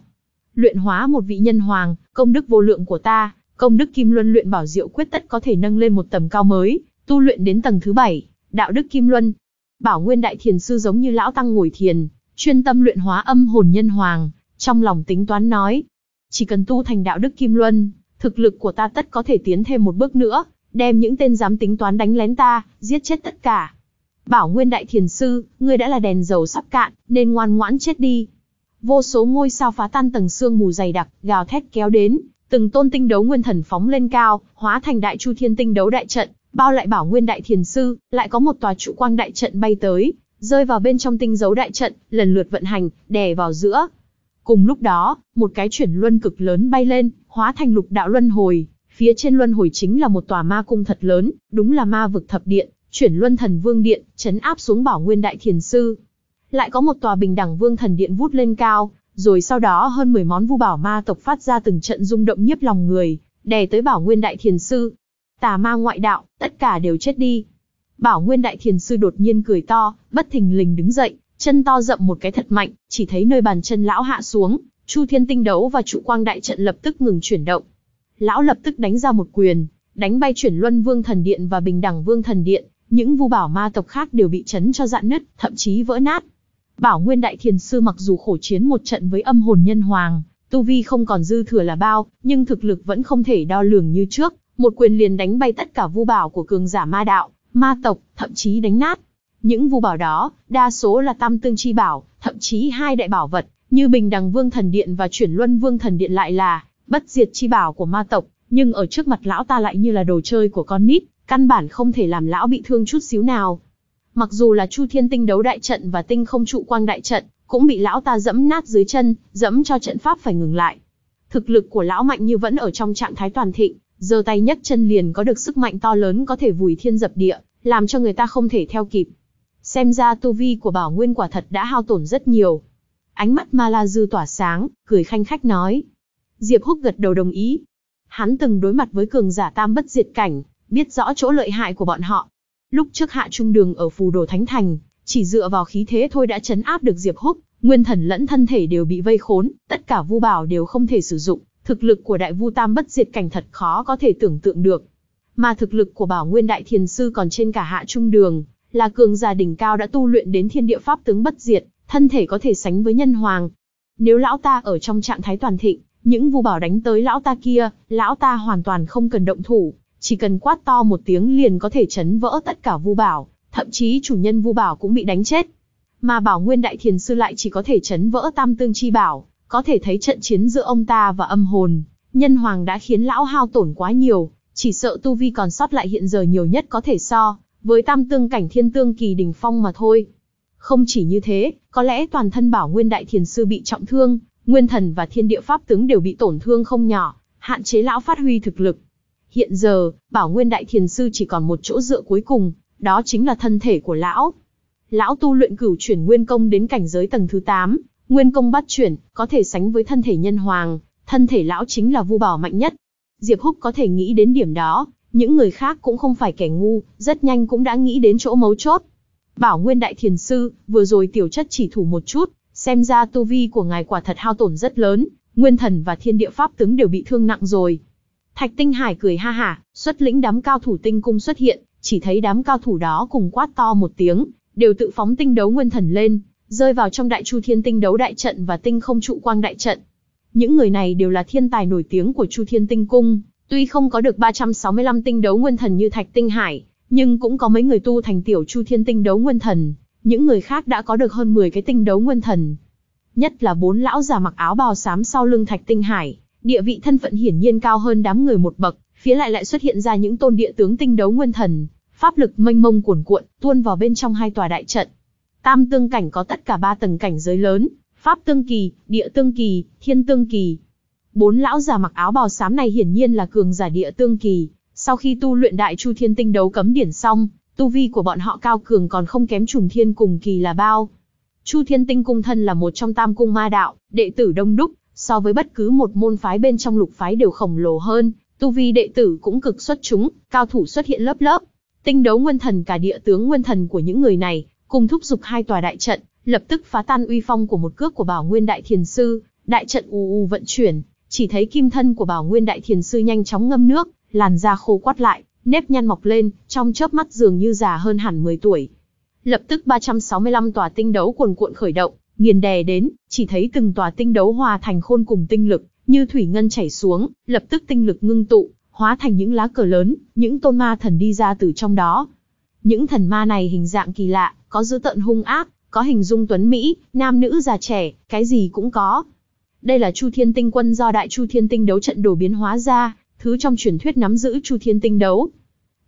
[SPEAKER 1] Luyện hóa một vị nhân hoàng, công đức vô lượng của ta, công đức kim luân luyện bảo diệu quyết tất có thể nâng lên một tầm cao mới, tu luyện đến tầng thứ bảy, đạo đức kim luân. Bảo Nguyên Đại Thiền Sư giống như lão tăng ngồi thiền, chuyên tâm luyện hóa âm hồn nhân hoàng, trong lòng tính toán nói. Chỉ cần tu thành đạo đức kim luân, thực lực của ta tất có thể tiến thêm một bước nữa, đem những tên dám tính toán đánh lén ta, giết chết tất cả. Bảo Nguyên Đại Thiền Sư, ngươi đã là đèn dầu sắp cạn, nên ngoan ngoãn chết đi. Vô số ngôi sao phá tan tầng xương mù dày đặc, gào thét kéo đến, từng tôn tinh đấu nguyên thần phóng lên cao, hóa thành đại chu thiên tinh đấu đại trận, bao lại Bảo Nguyên Đại Thiền Sư, lại có một tòa trụ quang đại trận bay tới, rơi vào bên trong tinh dấu đại trận, lần lượt vận hành, đè vào giữa. Cùng lúc đó, một cái chuyển luân cực lớn bay lên, hóa thành lục đạo luân hồi, phía trên luân hồi chính là một tòa ma cung thật lớn, đúng là ma vực thập điện, chuyển luân thần vương điện, chấn áp xuống bảo nguyên đại thiền sư. Lại có một tòa bình đẳng vương thần điện vút lên cao, rồi sau đó hơn 10 món vu bảo ma tộc phát ra từng trận rung động nhiếp lòng người, đè tới bảo nguyên đại thiền sư. Tà ma ngoại đạo, tất cả đều chết đi. Bảo nguyên đại thiền sư đột nhiên cười to, bất thình lình đứng dậy, chân to rậm một cái thật mạnh, chỉ thấy nơi bàn chân lão hạ xuống, chu thiên tinh đấu và trụ quang đại trận lập tức ngừng chuyển động. Lão lập tức đánh ra một quyền, đánh bay chuyển luân vương thần điện và bình đẳng vương thần điện, những vu bảo ma tộc khác đều bị chấn cho dạn nứt, thậm chí vỡ nát. Bảo Nguyên Đại Thiền Sư mặc dù khổ chiến một trận với âm hồn nhân hoàng, tu vi không còn dư thừa là bao, nhưng thực lực vẫn không thể đo lường như trước, một quyền liền đánh bay tất cả vu bảo của cường giả ma đạo, ma tộc, thậm chí đánh nát. Những vu bảo đó, đa số là tam tương chi bảo, thậm chí hai đại bảo vật, như Bình Đằng Vương Thần Điện và Chuyển Luân Vương Thần Điện lại là bất diệt chi bảo của ma tộc, nhưng ở trước mặt lão ta lại như là đồ chơi của con nít, Căn bản không thể làm lão bị thương chút xíu nào. Mặc dù là Chu Thiên Tinh đấu đại trận và Tinh Không trụ quang đại trận, cũng bị lão ta dẫm nát dưới chân, dẫm cho trận pháp phải ngừng lại. Thực lực của lão mạnh như vẫn ở trong trạng thái toàn thịnh, giơ tay nhấc chân liền có được sức mạnh to lớn có thể vùi thiên dập địa, làm cho người ta không thể theo kịp. Xem ra tu vi của Bảo Nguyên quả thật đã hao tổn rất nhiều. Ánh mắt Ma La Dư tỏa sáng, cười khanh khách nói. Diệp Húc gật đầu đồng ý. Hắn từng đối mặt với cường giả tam bất diệt cảnh, biết rõ chỗ lợi hại của bọn họ. Lúc trước hạ trung đường ở phù đồ thánh thành, chỉ dựa vào khí thế thôi đã chấn áp được Diệp Húc, nguyên thần lẫn thân thể đều bị vây khốn, tất cả vu bảo đều không thể sử dụng, thực lực của đại vu tam bất diệt cảnh thật khó có thể tưởng tượng được. Mà thực lực của bảo nguyên đại thiền sư còn trên cả hạ trung đường, là cường gia đỉnh cao đã tu luyện đến thiên địa pháp tướng bất diệt, thân thể có thể sánh với nhân hoàng. Nếu lão ta ở trong trạng thái toàn thịnh, những vu bảo đánh tới lão ta kia, lão ta hoàn toàn không cần động thủ, chỉ cần quát to một tiếng liền có thể chấn vỡ tất cả vu bảo, thậm chí chủ nhân vu bảo cũng bị đánh chết. Mà bảo nguyên đại thiền sư lại chỉ có thể chấn vỡ tam tương chi bảo, có thể thấy trận chiến giữa ông ta và âm hồn, nhân hoàng đã khiến lão hao tổn quá nhiều, chỉ sợ tu vi còn sót lại hiện giờ nhiều nhất có thể so, với tam tương cảnh thiên tương kỳ đỉnh phong mà thôi. Không chỉ như thế, có lẽ toàn thân bảo nguyên đại thiền sư bị trọng thương, nguyên thần và thiên địa pháp tướng đều bị tổn thương không nhỏ, hạn chế lão phát huy thực lực. Hiện giờ, Bảo Nguyên Đại Thiền Sư chỉ còn một chỗ dựa cuối cùng, đó chính là thân thể của lão. Lão tu luyện cửu chuyển nguyên công đến cảnh giới tầng thứ 8, nguyên công bắt chuyển, có thể sánh với thân thể nhân hoàng, thân thể lão chính là vu bảo mạnh nhất. Diệp Húc có thể nghĩ đến điểm đó, những người khác cũng không phải kẻ ngu, rất nhanh cũng đã nghĩ đến chỗ mấu chốt. Bảo Nguyên Đại Thiền Sư, vừa rồi tiểu chất chỉ thủ một chút, xem ra tu vi của ngài quả thật hao tổn rất lớn, nguyên thần và thiên địa pháp tướng đều bị thương nặng rồi, Thạch Tinh Hải cười ha hả, xuất lĩnh đám cao thủ tinh cung xuất hiện, chỉ thấy đám cao thủ đó cùng quát to một tiếng, đều tự phóng tinh đấu nguyên thần lên, rơi vào trong đại chu thiên tinh đấu đại trận và tinh không trụ quang đại trận. Những người này đều là thiên tài nổi tiếng của chu thiên tinh cung, tuy không có được 365 tinh đấu nguyên thần như Thạch Tinh Hải, nhưng cũng có mấy người tu thành tiểu chu thiên tinh đấu nguyên thần, những người khác đã có được hơn 10 cái tinh đấu nguyên thần. Nhất là bốn lão già mặc áo bào xám sau lưng Thạch Tinh Hải, địa vị thân phận hiển nhiên cao hơn đám người một bậc, phía lại lại xuất hiện ra những tôn địa tướng tinh đấu nguyên thần, pháp lực mênh mông cuồn cuộn, tuôn vào bên trong hai tòa đại trận. Tam tương cảnh có tất cả ba tầng cảnh giới lớn, pháp tương kỳ, địa tương kỳ, thiên tương kỳ. Bốn lão già mặc áo bào xám này hiển nhiên là cường giả địa tương kỳ, sau khi tu luyện đại chu thiên tinh đấu cấm điển xong, tu vi của bọn họ cao cường còn không kém trùng thiên cùng kỳ là bao. Chu Thiên Tinh Cung thân là một trong tam cung ma đạo, đệ tử đông đúc, so với bất cứ một môn phái bên trong lục phái đều khổng lồ hơn, tu vi đệ tử cũng cực xuất chúng, cao thủ xuất hiện lớp lớp. Tinh đấu nguyên thần cả địa tướng nguyên thần của những người này, cùng thúc giục hai tòa đại trận, lập tức phá tan uy phong của một cước của Bảo Nguyên Đại Thiền Sư, đại trận u u vận chuyển, chỉ thấy kim thân của Bảo Nguyên Đại Thiền Sư nhanh chóng ngâm nước, làn da khô quắt lại, nếp nhăn mọc lên, trong chớp mắt dường như già hơn hẳn 10 tuổi. Lập tức 365 tòa tinh đấu cuồn cuộn khởi động, nghiền đè đến, chỉ thấy từng tòa tinh đấu hòa thành khôn cùng tinh lực, như thủy ngân chảy xuống, lập tức tinh lực ngưng tụ, hóa thành những lá cờ lớn, những tôn ma thần đi ra từ trong đó. Những thần ma này hình dạng kỳ lạ, có dữ tận hung ác, có hình dung tuấn mỹ, nam nữ già trẻ, cái gì cũng có. Đây là Chu Thiên Tinh Quân do Đại Chu Thiên Tinh đấu trận đổ biến hóa ra, thứ trong truyền thuyết nắm giữ Chu Thiên Tinh đấu.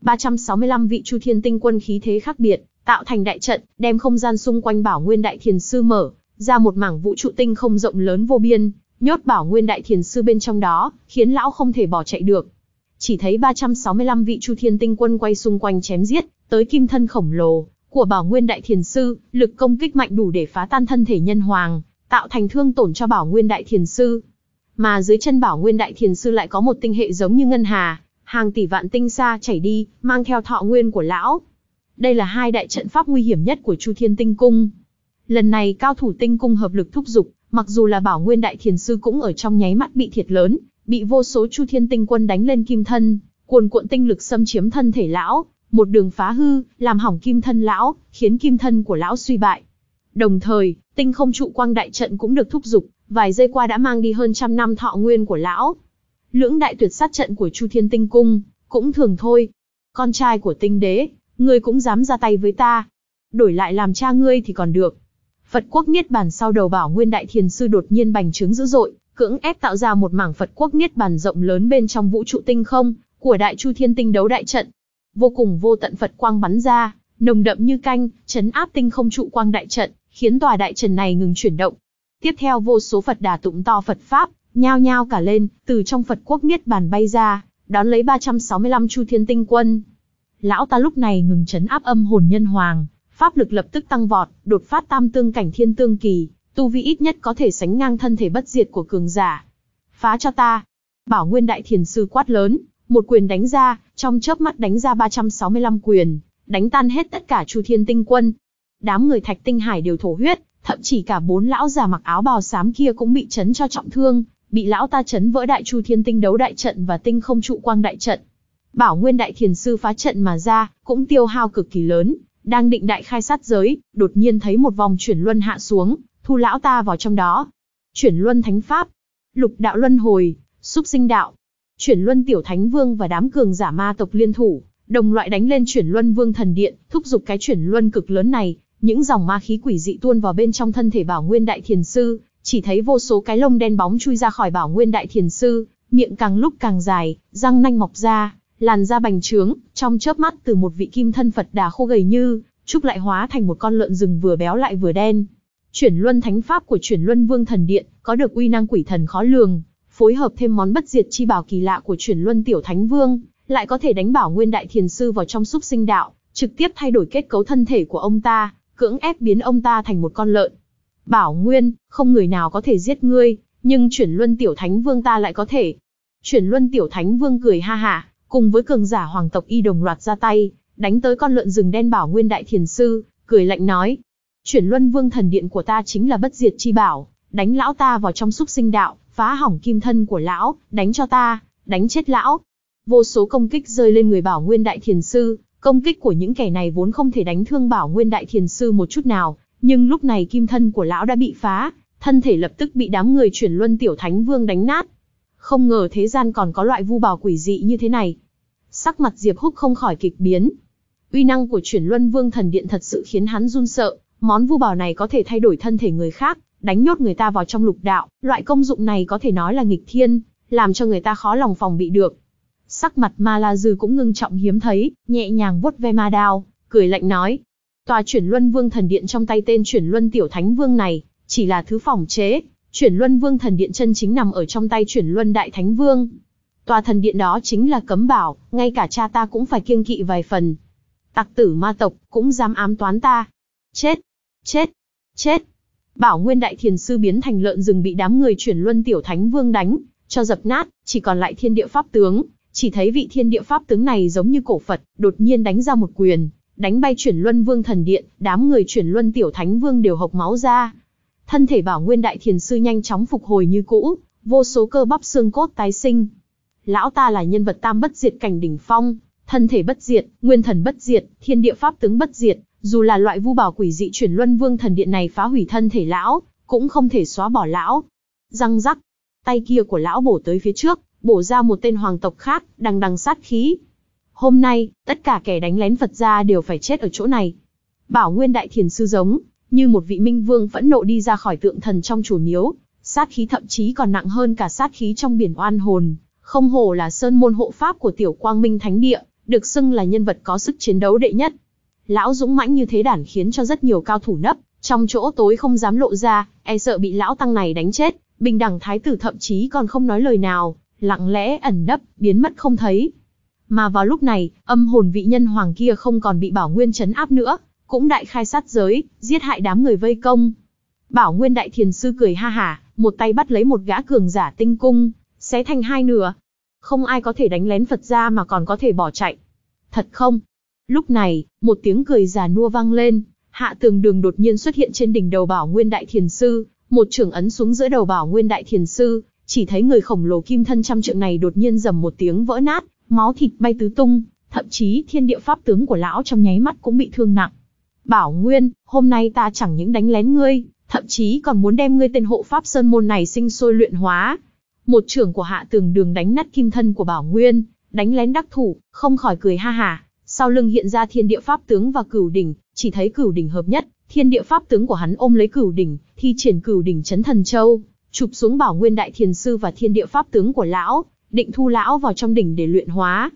[SPEAKER 1] 365 vị Chu Thiên Tinh Quân khí thế khác biệt, tạo thành đại trận, đem không gian xung quanh Bảo Nguyên Đại Thiền Sư mở, ra một mảng vũ trụ tinh không rộng lớn vô biên, nhốt bảo nguyên đại thiền sư bên trong đó, khiến lão không thể bỏ chạy được. Chỉ thấy 365 vị chu thiên tinh quân quay xung quanh chém giết, tới kim thân khổng lồ của bảo nguyên đại thiền sư, lực công kích mạnh đủ để phá tan thân thể nhân hoàng, tạo thành thương tổn cho bảo nguyên đại thiền sư. Mà dưới chân bảo nguyên đại thiền sư lại có một tinh hệ giống như ngân hà, hàng tỷ vạn tinh xa chảy đi, mang theo thọ nguyên của lão. Đây là hai đại trận pháp nguy hiểm nhất của Chu Thiên Tinh Cung, Lần này cao thủ tinh cung hợp lực thúc giục, mặc dù là Bảo Nguyên Đại Thiền Sư cũng ở trong nháy mắt bị thiệt lớn, bị vô số Chu Thiên Tinh Quân đánh lên kim thân, cuồn cuộn tinh lực xâm chiếm thân thể lão, một đường phá hư, làm hỏng kim thân lão, khiến kim thân của lão suy bại. Đồng thời, tinh không trụ quang đại trận cũng được thúc giục, vài giây qua đã mang đi hơn trăm năm thọ nguyên của lão. Lưỡng đại tuyệt sát trận của Chu Thiên Tinh Cung, cũng thường thôi. Con trai của tinh đế, ngươi cũng dám ra tay với ta. Đổi lại làm cha ngươi thì còn được. Phật quốc Niết Bàn sau đầu Bảo Nguyên Đại Thiền Sư đột nhiên bành trướng dữ dội, cưỡng ép tạo ra một mảng Phật quốc Niết Bàn rộng lớn bên trong vũ trụ tinh không, của Đại Chu Thiên Tinh đấu đại trận. Vô cùng vô tận Phật quang bắn ra, nồng đậm như canh, chấn áp tinh không trụ quang đại trận, khiến tòa đại trận này ngừng chuyển động. Tiếp theo vô số Phật đà tụng to Phật Pháp, nhao nhao cả lên, từ trong Phật quốc Niết Bàn bay ra, đón lấy 365 Chu Thiên Tinh Quân. Lão ta lúc này ngừng chấn áp âm hồn nhân hoàng, pháp lực lập tức tăng vọt, đột phát tam tương cảnh thiên tương kỳ, tu vi ít nhất có thể sánh ngang thân thể bất diệt của cường giả. Phá cho ta. Bảo Nguyên Đại Thiền Sư quát lớn, một quyền đánh ra, trong chớp mắt đánh ra 365 quyền, đánh tan hết tất cả Chu Thiên Tinh Quân. Đám người Thạch Tinh Hải đều thổ huyết, thậm chí cả bốn lão già mặc áo bào xám kia cũng bị chấn cho trọng thương, bị lão ta chấn vỡ Đại Chu Thiên Tinh đấu đại trận và Tinh Không trụ quang đại trận. Bảo Nguyên Đại Thiền Sư phá trận mà ra, cũng tiêu hao cực kỳ lớn, đang định đại khai sát giới, đột nhiên thấy một vòng chuyển luân hạ xuống, thu lão ta vào trong đó. Chuyển luân thánh pháp, lục đạo luân hồi, súc sinh đạo. Chuyển luân tiểu thánh vương và đám cường giả ma tộc liên thủ, đồng loại đánh lên chuyển luân vương thần điện, thúc giục cái chuyển luân cực lớn này, những dòng ma khí quỷ dị tuôn vào bên trong thân thể Bảo Nguyên Đại Thiền sư, chỉ thấy vô số cái lông đen bóng chui ra khỏi Bảo Nguyên Đại Thiền sư, miệng càng lúc càng dài, răng nanh mọc ra, làn da bành trướng, trong chớp mắt từ một vị kim thân Phật đà khô gầy như, trúc lại hóa thành một con lợn rừng vừa béo lại vừa đen. Chuyển luân thánh pháp của chuyển luân vương thần điện, có được uy năng quỷ thần khó lường, phối hợp thêm món bất diệt chi bảo kỳ lạ của chuyển luân tiểu thánh vương, lại có thể đánh bảo nguyên đại thiền sư vào trong xúc sinh đạo, trực tiếp thay đổi kết cấu thân thể của ông ta, cưỡng ép biến ông ta thành một con lợn. Bảo nguyên, không người nào có thể giết ngươi, nhưng chuyển luân tiểu thánh vương ta lại có thể. Chuyển luân tiểu thánh vương cười ha ha cùng với cường giả hoàng tộc y đồng loạt ra tay, đánh tới con lợn rừng đen bảo nguyên đại thiền sư, cười lạnh nói. Chuyển luân vương thần điện của ta chính là bất diệt chi bảo, đánh lão ta vào trong xúc sinh đạo, phá hỏng kim thân của lão, đánh cho ta, đánh chết lão. Vô số công kích rơi lên người bảo nguyên đại thiền sư, công kích của những kẻ này vốn không thể đánh thương bảo nguyên đại thiền sư một chút nào, nhưng lúc này kim thân của lão đã bị phá, thân thể lập tức bị đám người chuyển luân tiểu thánh vương đánh nát, không ngờ thế gian còn có loại vu bào quỷ dị như thế này. Sắc mặt Diệp Húc không khỏi kịch biến. Uy năng của chuyển luân vương thần điện thật sự khiến hắn run sợ, món vu bào này có thể thay đổi thân thể người khác, đánh nhốt người ta vào trong lục đạo, loại công dụng này có thể nói là nghịch thiên, làm cho người ta khó lòng phòng bị được. Sắc mặt Ma La Dư cũng ngưng trọng hiếm thấy, nhẹ nhàng vuốt ve ma đao, cười lạnh nói. Tòa chuyển luân vương thần điện trong tay tên chuyển luân tiểu thánh vương này, chỉ là thứ phòng chế, Chuyển Luân Vương Thần Điện chân chính nằm ở trong tay Chuyển Luân Đại Thánh Vương. Tòa thần điện đó chính là cấm bảo, ngay cả cha ta cũng phải kiêng kỵ vài phần. Tặc tử ma tộc cũng dám ám toán ta. Chết, chết, chết. Bảo Nguyên Đại Thiền Sư biến thành lợn rừng bị đám người Chuyển Luân Tiểu Thánh Vương đánh, cho dập nát, chỉ còn lại Thiên Địa Pháp Tướng, chỉ thấy vị Thiên Địa Pháp Tướng này giống như cổ Phật, đột nhiên đánh ra một quyền, đánh bay Chuyển Luân Vương Thần Điện, đám người Chuyển Luân Tiểu Thánh Vương đều hộc máu ra thân thể Bảo Nguyên Đại Thiền Sư nhanh chóng phục hồi như cũ, vô số cơ bắp xương cốt tái sinh. Lão ta là nhân vật tam bất diệt cảnh đỉnh phong, thân thể bất diệt, nguyên thần bất diệt, thiên địa pháp tướng bất diệt, dù là loại vu bảo quỷ dị chuyển luân vương thần điện này phá hủy thân thể lão, cũng không thể xóa bỏ lão. Răng rắc, tay kia của lão bổ tới phía trước, bổ ra một tên hoàng tộc khác, đằng đằng sát khí. Hôm nay, tất cả kẻ đánh lén Phật gia đều phải chết ở chỗ này. Bảo Nguyên Đại Thiền Sư giống, như một vị minh vương phẫn nộ đi ra khỏi tượng thần trong chùa miếu, sát khí thậm chí còn nặng hơn cả sát khí trong biển oan hồn, không hồ là sơn môn hộ pháp của tiểu quang minh thánh địa, được xưng là nhân vật có sức chiến đấu đệ nhất. Lão dũng mãnh như thế đản khiến cho rất nhiều cao thủ nấp, trong chỗ tối không dám lộ ra, e sợ bị lão tăng này đánh chết, bình đẳng thái tử thậm chí còn không nói lời nào, lặng lẽ ẩn nấp, biến mất không thấy. Mà vào lúc này, âm hồn vị nhân hoàng kia không còn bị bảo nguyên chấn áp nữa, cũng đại khai sát giới, giết hại đám người vây công. Bảo Nguyên Đại Thiền Sư cười ha hả, một tay bắt lấy một gã cường giả tinh cung, xé thành hai nửa. Không ai có thể đánh lén Phật ra mà còn có thể bỏ chạy. Thật không? Lúc này, một tiếng cười già nua vang lên, hạ tường đường đột nhiên xuất hiện trên đỉnh đầu Bảo Nguyên Đại Thiền Sư, một trưởng ấn xuống giữa đầu Bảo Nguyên Đại Thiền Sư, chỉ thấy người khổng lồ kim thân trăm trượng này đột nhiên dầm một tiếng vỡ nát, máu thịt bay tứ tung, thậm chí thiên địa pháp tướng của lão trong nháy mắt cũng bị thương nặng. Bảo Nguyên, hôm nay ta chẳng những đánh lén ngươi, thậm chí còn muốn đem ngươi tên hộ pháp sơn môn này sinh sôi luyện hóa. Một trưởng của hạ tường đường đánh nát kim thân của Bảo Nguyên, đánh lén đắc thủ, không khỏi cười ha hả. Sau lưng hiện ra thiên địa pháp tướng và cửu đỉnh, chỉ thấy cửu đỉnh hợp nhất, thiên địa pháp tướng của hắn ôm lấy cửu đỉnh, thi triển cửu đỉnh chấn thần châu, chụp xuống Bảo Nguyên đại thiền sư và thiên địa pháp tướng của lão, định thu lão vào trong đỉnh để luyện hóa.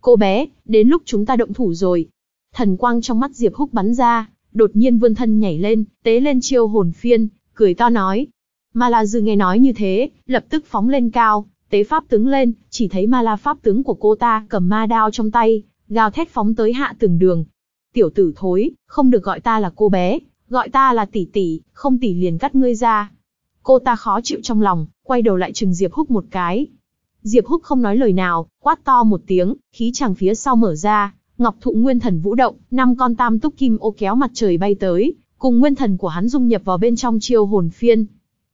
[SPEAKER 1] Cô bé, đến lúc chúng ta động thủ rồi, Thần quang trong mắt Diệp Húc bắn ra, đột nhiên vươn thân nhảy lên, tế lên chiêu hồn phiên, cười to nói. Ma La Dư nghe nói như thế, lập tức phóng lên cao, tế pháp tướng lên, chỉ thấy Ma La pháp tướng của cô ta cầm ma đao trong tay, gào thét phóng tới hạ tường đường. Tiểu tử thối, không được gọi ta là cô bé, gọi ta là tỷ tỷ, không tỷ liền cắt ngươi ra. Cô ta khó chịu trong lòng, quay đầu lại chừng Diệp Húc một cái. Diệp Húc không nói lời nào, quát to một tiếng, khí chàng phía sau mở ra, Ngọc thụ nguyên thần vũ động, năm con tam túc kim ô kéo mặt trời bay tới, cùng nguyên thần của hắn dung nhập vào bên trong chiêu hồn phiên.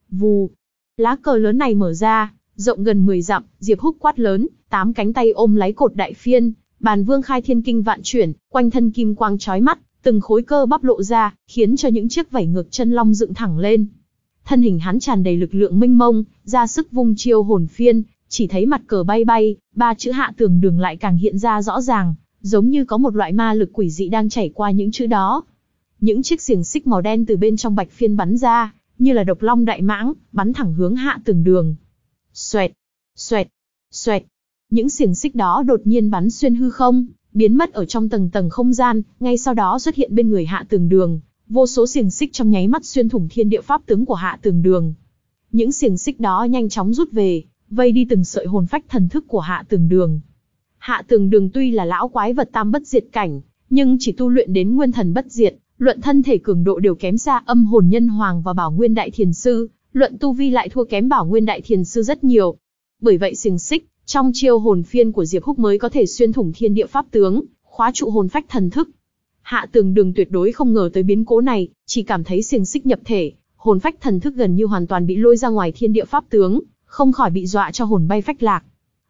[SPEAKER 1] Vù, lá cờ lớn này mở ra, rộng gần 10 dặm, Diệp Húc quát lớn, tám cánh tay ôm lấy cột đại phiên, bàn vương khai thiên kinh vạn chuyển, quanh thân kim quang chói mắt, từng khối cơ bắp lộ ra, khiến cho những chiếc vảy ngược chân long dựng thẳng lên. Thân hình hắn tràn đầy lực lượng minh mông, ra sức vung chiêu hồn phiên, chỉ thấy mặt cờ bay bay, ba chữ hạ tường đường lại càng hiện ra rõ ràng, giống như có một loại ma lực quỷ dị đang chảy qua những chữ đó. Những chiếc xiềng xích màu đen từ bên trong bạch phiên bắn ra, như là độc long đại mãng, bắn thẳng hướng hạ từng đường. Xoẹt, xoẹt, xoẹt. Những xiềng xích đó đột nhiên bắn xuyên hư không, biến mất ở trong tầng tầng không gian, ngay sau đó xuất hiện bên người hạ tường đường. Vô số xiềng xích trong nháy mắt xuyên thủng thiên địa pháp tướng của hạ tường đường. Những xiềng xích đó nhanh chóng rút về, vây đi từng sợi hồn phách thần thức của hạ tường đường. Hạ Tường Đường tuy là lão quái vật tam bất diệt cảnh, nhưng chỉ tu luyện đến nguyên thần bất diệt, luận thân thể cường độ đều kém xa âm hồn nhân hoàng và Bảo Nguyên Đại Thiền Sư, luận tu vi lại thua kém Bảo Nguyên Đại Thiền Sư rất nhiều. Bởi vậy xiềng xích, trong chiêu hồn phiên của Diệp Húc mới có thể xuyên thủng thiên địa pháp tướng, khóa trụ hồn phách thần thức. Hạ Tường Đường tuyệt đối không ngờ tới biến cố này, chỉ cảm thấy xiềng xích nhập thể, hồn phách thần thức gần như hoàn toàn bị lôi ra ngoài thiên địa pháp tướng, không khỏi bị dọa cho hồn bay phách lạc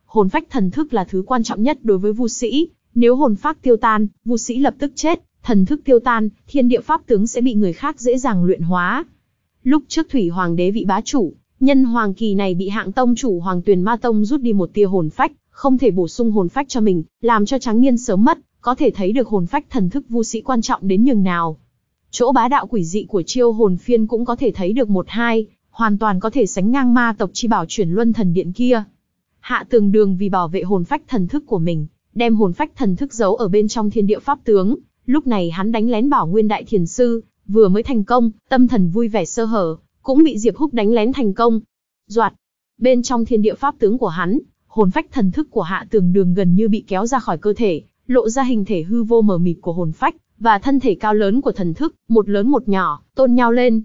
[SPEAKER 1] hồn phách thần thức là thứ quan trọng nhất đối với vu sĩ, nếu hồn phách tiêu tan, vu sĩ lập tức chết, thần thức tiêu tan, thiên địa pháp tướng sẽ bị người khác dễ dàng luyện hóa. Lúc trước thủy hoàng đế vị bá chủ, nhân hoàng kỳ này bị hạng tông chủ hoàng tuyền ma tông rút đi một tia hồn phách, không thể bổ sung hồn phách cho mình, làm cho tráng niên sớm mất, có thể thấy được hồn phách thần thức vu sĩ quan trọng đến nhường nào. Chỗ bá đạo quỷ dị của chiêu hồn phiên cũng có thể thấy được một hai, hoàn toàn có thể sánh ngang ma tộc chi bảo chuyển luân thần điện kia. Hạ Tường Đường vì bảo vệ hồn phách thần thức của mình, đem hồn phách thần thức giấu ở bên trong thiên địa pháp tướng, lúc này hắn đánh lén Bảo Nguyên Đại Thiền sư, vừa mới thành công, tâm thần vui vẻ sơ hở, cũng bị Diệp Húc đánh lén thành công. Doạt, bên trong thiên địa pháp tướng của hắn, hồn phách thần thức của Hạ Tường Đường gần như bị kéo ra khỏi cơ thể, lộ ra hình thể hư vô mờ mịt của hồn phách và thân thể cao lớn của thần thức, một lớn một nhỏ, tôn nhau lên.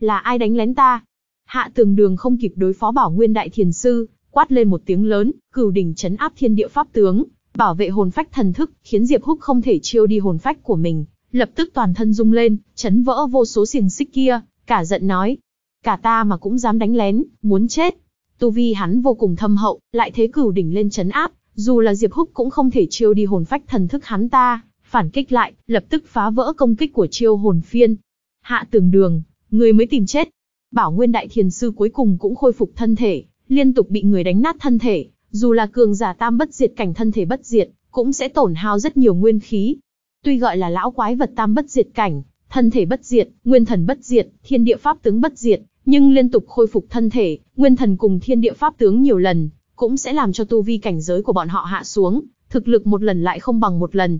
[SPEAKER 1] Là ai đánh lén ta? Hạ Tường Đường không kịp đối phó Bảo Nguyên Đại Thiền sư, quát lên một tiếng lớn, cửu đỉnh chấn áp thiên địa pháp tướng, bảo vệ hồn phách thần thức, khiến Diệp Húc không thể chiêu đi hồn phách của mình, lập tức toàn thân rung lên, chấn vỡ vô số xiềng xích kia, cả giận nói: "Cả ta mà cũng dám đánh lén, muốn chết." Tu vi hắn vô cùng thâm hậu, lại thế cửu đỉnh lên chấn áp, dù là Diệp Húc cũng không thể chiêu đi hồn phách thần thức hắn ta, phản kích lại, lập tức phá vỡ công kích của chiêu hồn phiên. Hạ Tường Đường, người mới tìm chết. Bảo Nguyên Đại Thiền sư cuối cùng cũng khôi phục thân thể, liên tục bị người đánh nát thân thể, dù là cường giả tam bất diệt cảnh thân thể bất diệt, cũng sẽ tổn hao rất nhiều nguyên khí. Tuy gọi là lão quái vật tam bất diệt cảnh, thân thể bất diệt, nguyên thần bất diệt, thiên địa pháp tướng bất diệt, nhưng liên tục khôi phục thân thể, nguyên thần cùng thiên địa pháp tướng nhiều lần, cũng sẽ làm cho tu vi cảnh giới của bọn họ hạ xuống, thực lực một lần lại không bằng một lần.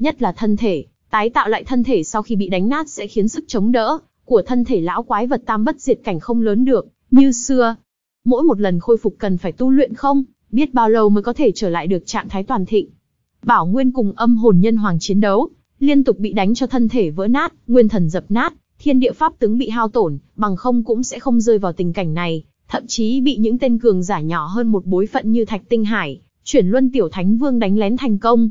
[SPEAKER 1] Nhất là thân thể, tái tạo lại thân thể sau khi bị đánh nát sẽ khiến sức chống đỡ của thân thể lão quái vật tam bất diệt cảnh không lớn được, như xưa, mỗi một lần khôi phục cần phải tu luyện không, biết bao lâu mới có thể trở lại được trạng thái toàn thịnh. Bảo Nguyên cùng âm hồn nhân hoàng chiến đấu, liên tục bị đánh cho thân thể vỡ nát, nguyên thần dập nát, thiên địa pháp tướng bị hao tổn, bằng không cũng sẽ không rơi vào tình cảnh này, thậm chí bị những tên cường giả nhỏ hơn một bối phận như Thạch Tinh Hải, chuyển luân tiểu thánh vương đánh lén thành công.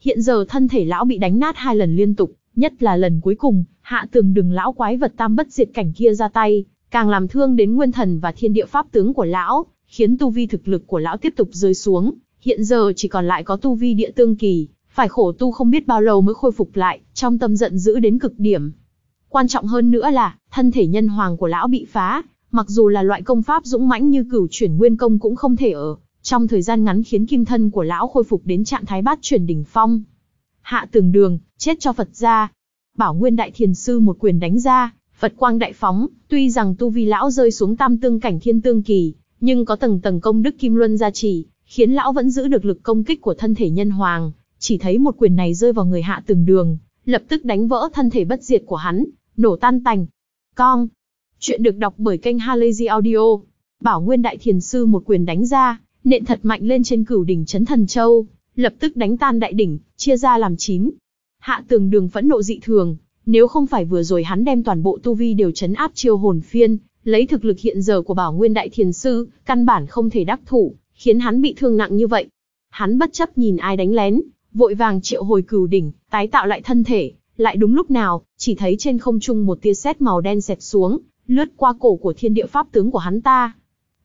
[SPEAKER 1] Hiện giờ thân thể lão bị đánh nát hai lần liên tục, nhất là lần cuối cùng, hạ tường đừng lão quái vật tam bất diệt cảnh kia ra tay, càng làm thương đến nguyên thần và thiên địa pháp tướng của lão, khiến tu vi thực lực của lão tiếp tục rơi xuống, hiện giờ chỉ còn lại có tu vi địa tương kỳ, phải khổ tu không biết bao lâu mới khôi phục lại, trong tâm giận dữ đến cực điểm. Quan trọng hơn nữa là, thân thể nhân hoàng của lão bị phá, mặc dù là loại công pháp dũng mãnh như cửu chuyển nguyên công cũng không thể ở, trong thời gian ngắn khiến kim thân của lão khôi phục đến trạng thái bát chuyển đỉnh phong. Hạ tường đường, chết cho Phật ra. Bảo Nguyên Đại Thiền Sư một quyền đánh ra, Phật quang đại phóng, tuy rằng tu vi lão rơi xuống tam tương cảnh thiên tương kỳ, nhưng có tầng tầng công đức kim luân gia trì, khiến lão vẫn giữ được lực công kích của thân thể nhân hoàng, chỉ thấy một quyền này rơi vào người hạ từng đường, lập tức đánh vỡ thân thể bất diệt của hắn, nổ tan tành. Con. Chuyện được đọc bởi kênh Halazy Audio. Bảo Nguyên Đại Thiền Sư một quyền đánh ra, nện thật mạnh lên trên cửu đỉnh chấn thần châu, lập tức đánh tan đại đỉnh, chia ra làm chín. Hạ tường đường phẫn nộ dị thường, nếu không phải vừa rồi hắn đem toàn bộ tu vi đều chấn áp chiêu hồn phiên, lấy thực lực hiện giờ của Bảo Nguyên Đại Thiền Sư, căn bản không thể đắc thủ, khiến hắn bị thương nặng như vậy. Hắn bất chấp nhìn ai đánh lén, vội vàng triệu hồi cửu đỉnh, tái tạo lại thân thể, lại đúng lúc nào, chỉ thấy trên không trung một tia sét màu đen xẹt xuống, lướt qua cổ của thiên địa pháp tướng của hắn ta.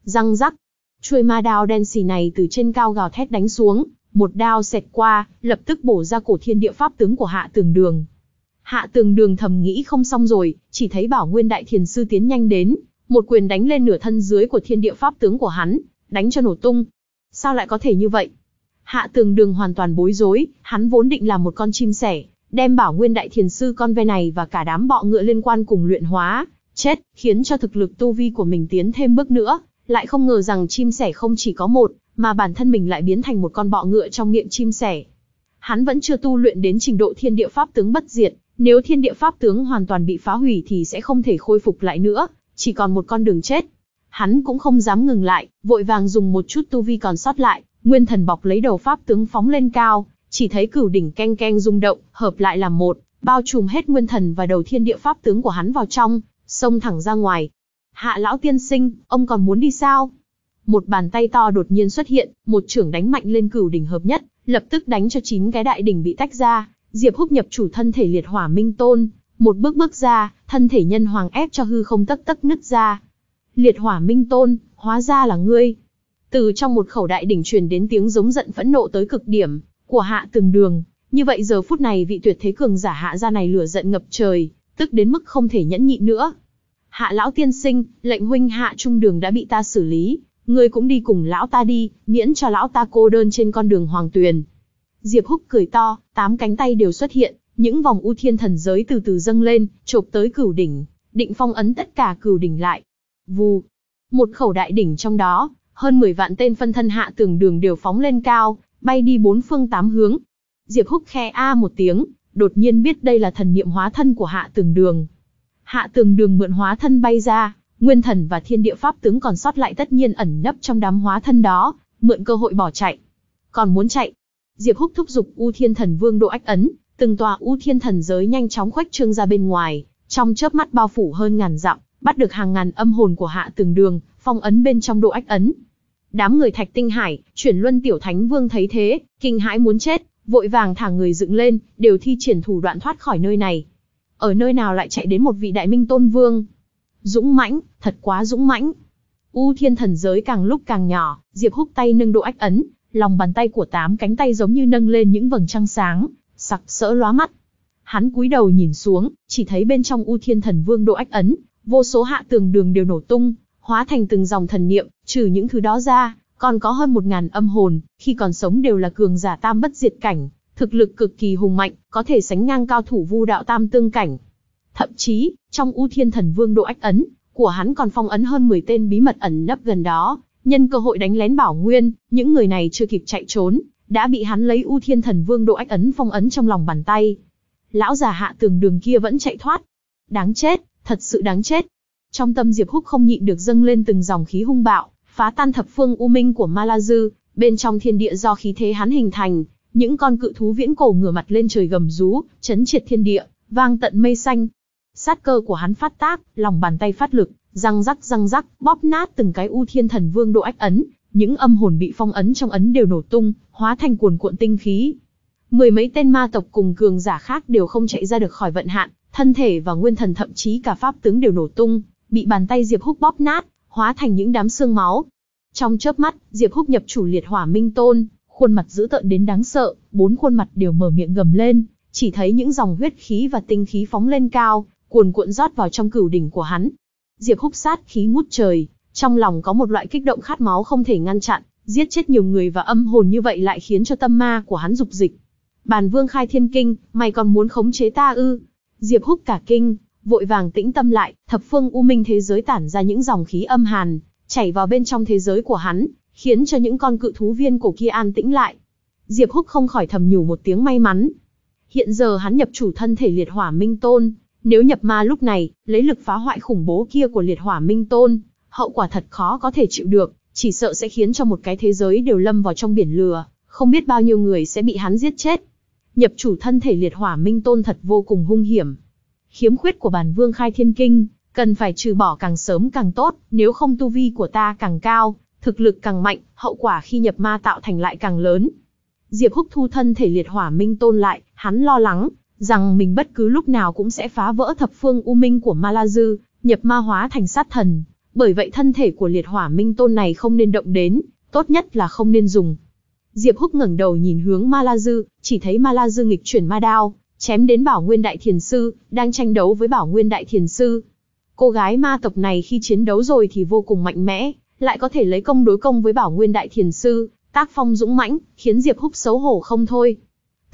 [SPEAKER 1] Răng rắc, chuôi ma đao đen xì này từ trên cao gào thét đánh xuống, một đao xẹt qua, lập tức bổ ra cổ thiên địa pháp tướng của hạ tường đường. Hạ tường đường thầm nghĩ không xong rồi, chỉ thấy bảo nguyên đại thiền sư tiến nhanh đến, một quyền đánh lên nửa thân dưới của thiên địa pháp tướng của hắn, đánh cho nổ tung. Sao lại có thể như vậy? Hạ tường đường hoàn toàn bối rối, hắn vốn định là một con chim sẻ, đem bảo nguyên đại thiền sư con ve này và cả đám bọ ngựa liên quan cùng luyện hóa, chết, khiến cho thực lực tu vi của mình tiến thêm bước nữa, lại không ngờ rằng chim sẻ không chỉ có một, mà bản thân mình lại biến thành một con bọ ngựa trong miệng chim sẻ. Hắn vẫn chưa tu luyện đến trình độ thiên địa pháp tướng bất diệt, nếu thiên địa pháp tướng hoàn toàn bị phá hủy thì sẽ không thể khôi phục lại nữa, chỉ còn một con đường chết. Hắn cũng không dám ngừng lại, vội vàng dùng một chút tu vi còn sót lại, nguyên thần bọc lấy đầu pháp tướng phóng lên cao, chỉ thấy cửu đỉnh keng keng rung động, hợp lại làm một, bao trùm hết nguyên thần và đầu thiên địa pháp tướng của hắn vào trong, xông thẳng ra ngoài. Hạ lão tiên sinh, ông còn muốn đi sao? Một bàn tay to đột nhiên xuất hiện, một trưởng đánh mạnh lên cửu đỉnh hợp nhất, lập tức đánh cho chín cái đại đỉnh bị tách ra, Diệp Húc nhập chủ thân thể liệt hỏa minh tôn, một bước bước ra, thân thể nhân hoàng ép cho hư không tấc tấc nứt ra. Liệt hỏa minh tôn, hóa ra là ngươi. Từ trong một khẩu đại đỉnh truyền đến tiếng giống giận phẫn nộ tới cực điểm, của hạ từng đường. Như vậy giờ phút này vị tuyệt thế cường giả hạ ra này lửa giận ngập trời, tức đến mức không thể nhẫn nhịn nữa. Hạ lão tiên sinh, lệnh huynh hạ trung đường đã bị ta xử lý, ngươi cũng đi cùng lão ta đi, miễn cho lão ta cô đơn trên con đường hoàng tuyền, Diệp Húc cười to, tám cánh tay đều xuất hiện, những vòng u thiên thần giới từ từ dâng lên, chộp tới cửu đỉnh, định phong ấn tất cả cửu đỉnh lại. Vù, một khẩu đại đỉnh trong đó, hơn 10 vạn tên phân thân hạ tường đường đều phóng lên cao, bay đi bốn phương tám hướng. Diệp Húc khe a một tiếng, đột nhiên biết đây là thần niệm hóa thân của hạ tường đường. Hạ tường đường mượn hóa thân bay ra, nguyên thần và thiên địa pháp tướng còn sót lại tất nhiên ẩn nấp trong đám hóa thân đó, mượn cơ hội bỏ chạy. Còn muốn chạy, Diệp Húc thúc giục U Thiên Thần Vương độ ách ấn, từng tòa U Thiên Thần giới nhanh chóng khuếch trương ra bên ngoài, trong chớp mắt bao phủ hơn ngàn dặm, bắt được hàng ngàn âm hồn của hạ từng đường, phong ấn bên trong độ ách ấn. Đám người Thạch Tinh Hải, chuyển Luân Tiểu Thánh Vương thấy thế, kinh hãi muốn chết, vội vàng thả người dựng lên, đều thi triển thủ đoạn thoát khỏi nơi này. Ở nơi nào lại chạy đến một vị đại minh tôn vương? Dũng mãnh, thật quá dũng mãnh. U Thiên Thần giới càng lúc càng nhỏ, Diệp Húc tay nâng độ ách ấn, lòng bàn tay của tám cánh tay giống như nâng lên những vầng trăng sáng, sặc sỡ lóa mắt. Hắn cúi đầu nhìn xuống, chỉ thấy bên trong U Thiên Thần Vương độ ách ấn, vô số hạ tường đường đều nổ tung, hóa thành từng dòng thần niệm, trừ những thứ đó ra, còn có hơn một ngàn âm hồn, khi còn sống đều là cường giả tam bất diệt cảnh, thực lực cực kỳ hùng mạnh, có thể sánh ngang cao thủ vu đạo tam tương cảnh. Thậm chí, trong U Thiên Thần Vương độ ách ấn, của hắn còn phong ấn hơn 10 tên bí mật ẩn nấp gần đó, Nhân cơ hội đánh lén Bảo Nguyên, những người này chưa kịp chạy trốn, đã bị hắn lấy U Thiên Thần Vương Độ Ách ấn phong ấn trong lòng bàn tay. Lão già hạ tường đường kia vẫn chạy thoát. Đáng chết, thật sự đáng chết. Trong tâm Diệp Húc không nhịn được dâng lên từng dòng khí hung bạo, phá tan thập phương u minh của malazu bên trong thiên địa do khí thế hắn hình thành, những con cự thú viễn cổ ngửa mặt lên trời gầm rú, chấn triệt thiên địa, vang tận mây xanh. Sát cơ của hắn phát tác, lòng bàn tay phát lực, Răng rắc răng rắc, bóp nát từng cái U Thiên Thần Vương độ ách ấn, những âm hồn bị phong ấn trong ấn đều nổ tung, hóa thành cuồn cuộn tinh khí. Mười mấy tên ma tộc cùng cường giả khác đều không chạy ra được khỏi vận hạn, thân thể và nguyên thần thậm chí cả pháp tướng đều nổ tung, bị bàn tay Diệp Húc bóp nát, hóa thành những đám xương máu. Trong chớp mắt, Diệp Húc nhập chủ liệt hỏa minh tôn, khuôn mặt dữ tợn đến đáng sợ, bốn khuôn mặt đều mở miệng gầm lên, chỉ thấy những dòng huyết khí và tinh khí phóng lên cao, cuồn cuộn rót vào trong cửu đỉnh của hắn, Diệp Húc sát khí ngút trời, trong lòng có một loại kích động khát máu không thể ngăn chặn, giết chết nhiều người và âm hồn như vậy lại khiến cho tâm ma của hắn dục dịch. Bàn Vương khai thiên kinh, mày còn muốn khống chế ta ư? Diệp Húc cả kinh, vội vàng tĩnh tâm lại, thập phương u minh thế giới tản ra những dòng khí âm hàn, chảy vào bên trong thế giới của hắn, khiến cho những con cự thú viên cổ kia an tĩnh lại. Diệp Húc không khỏi thầm nhủ một tiếng may mắn. Hiện giờ hắn nhập chủ thân thể liệt hỏa minh tôn, nếu nhập ma lúc này, lấy lực phá hoại khủng bố kia của liệt hỏa minh tôn, hậu quả thật khó có thể chịu được, chỉ sợ sẽ khiến cho một cái thế giới đều lâm vào trong biển lửa, không biết bao nhiêu người sẽ bị hắn giết chết. Nhập chủ thân thể liệt hỏa minh tôn thật vô cùng hung hiểm. Khiếm khuyết của bản vương khai thiên kinh, cần phải trừ bỏ càng sớm càng tốt, nếu không tu vi của ta càng cao, thực lực càng mạnh, hậu quả khi nhập ma tạo thành lại càng lớn. Diệp Húc thu thân thể liệt hỏa minh tôn lại, hắn lo lắng, rằng mình bất cứ lúc nào cũng sẽ phá vỡ thập phương u minh của Ma La Dư, nhập ma hóa thành sát thần, bởi vậy thân thể của liệt hỏa minh tôn này không nên động đến, tốt nhất là không nên dùng. Diệp Húc ngẩng đầu nhìn hướng Ma La Dư, chỉ thấy Ma La Dư nghịch chuyển ma đao, chém đến Bảo Nguyên Đại Thiền Sư, đang tranh đấu với Bảo Nguyên Đại Thiền Sư. Cô gái ma tộc này khi chiến đấu rồi thì vô cùng mạnh mẽ, lại có thể lấy công đối công với Bảo Nguyên Đại Thiền Sư, tác phong dũng mãnh, khiến Diệp Húc xấu hổ không thôi.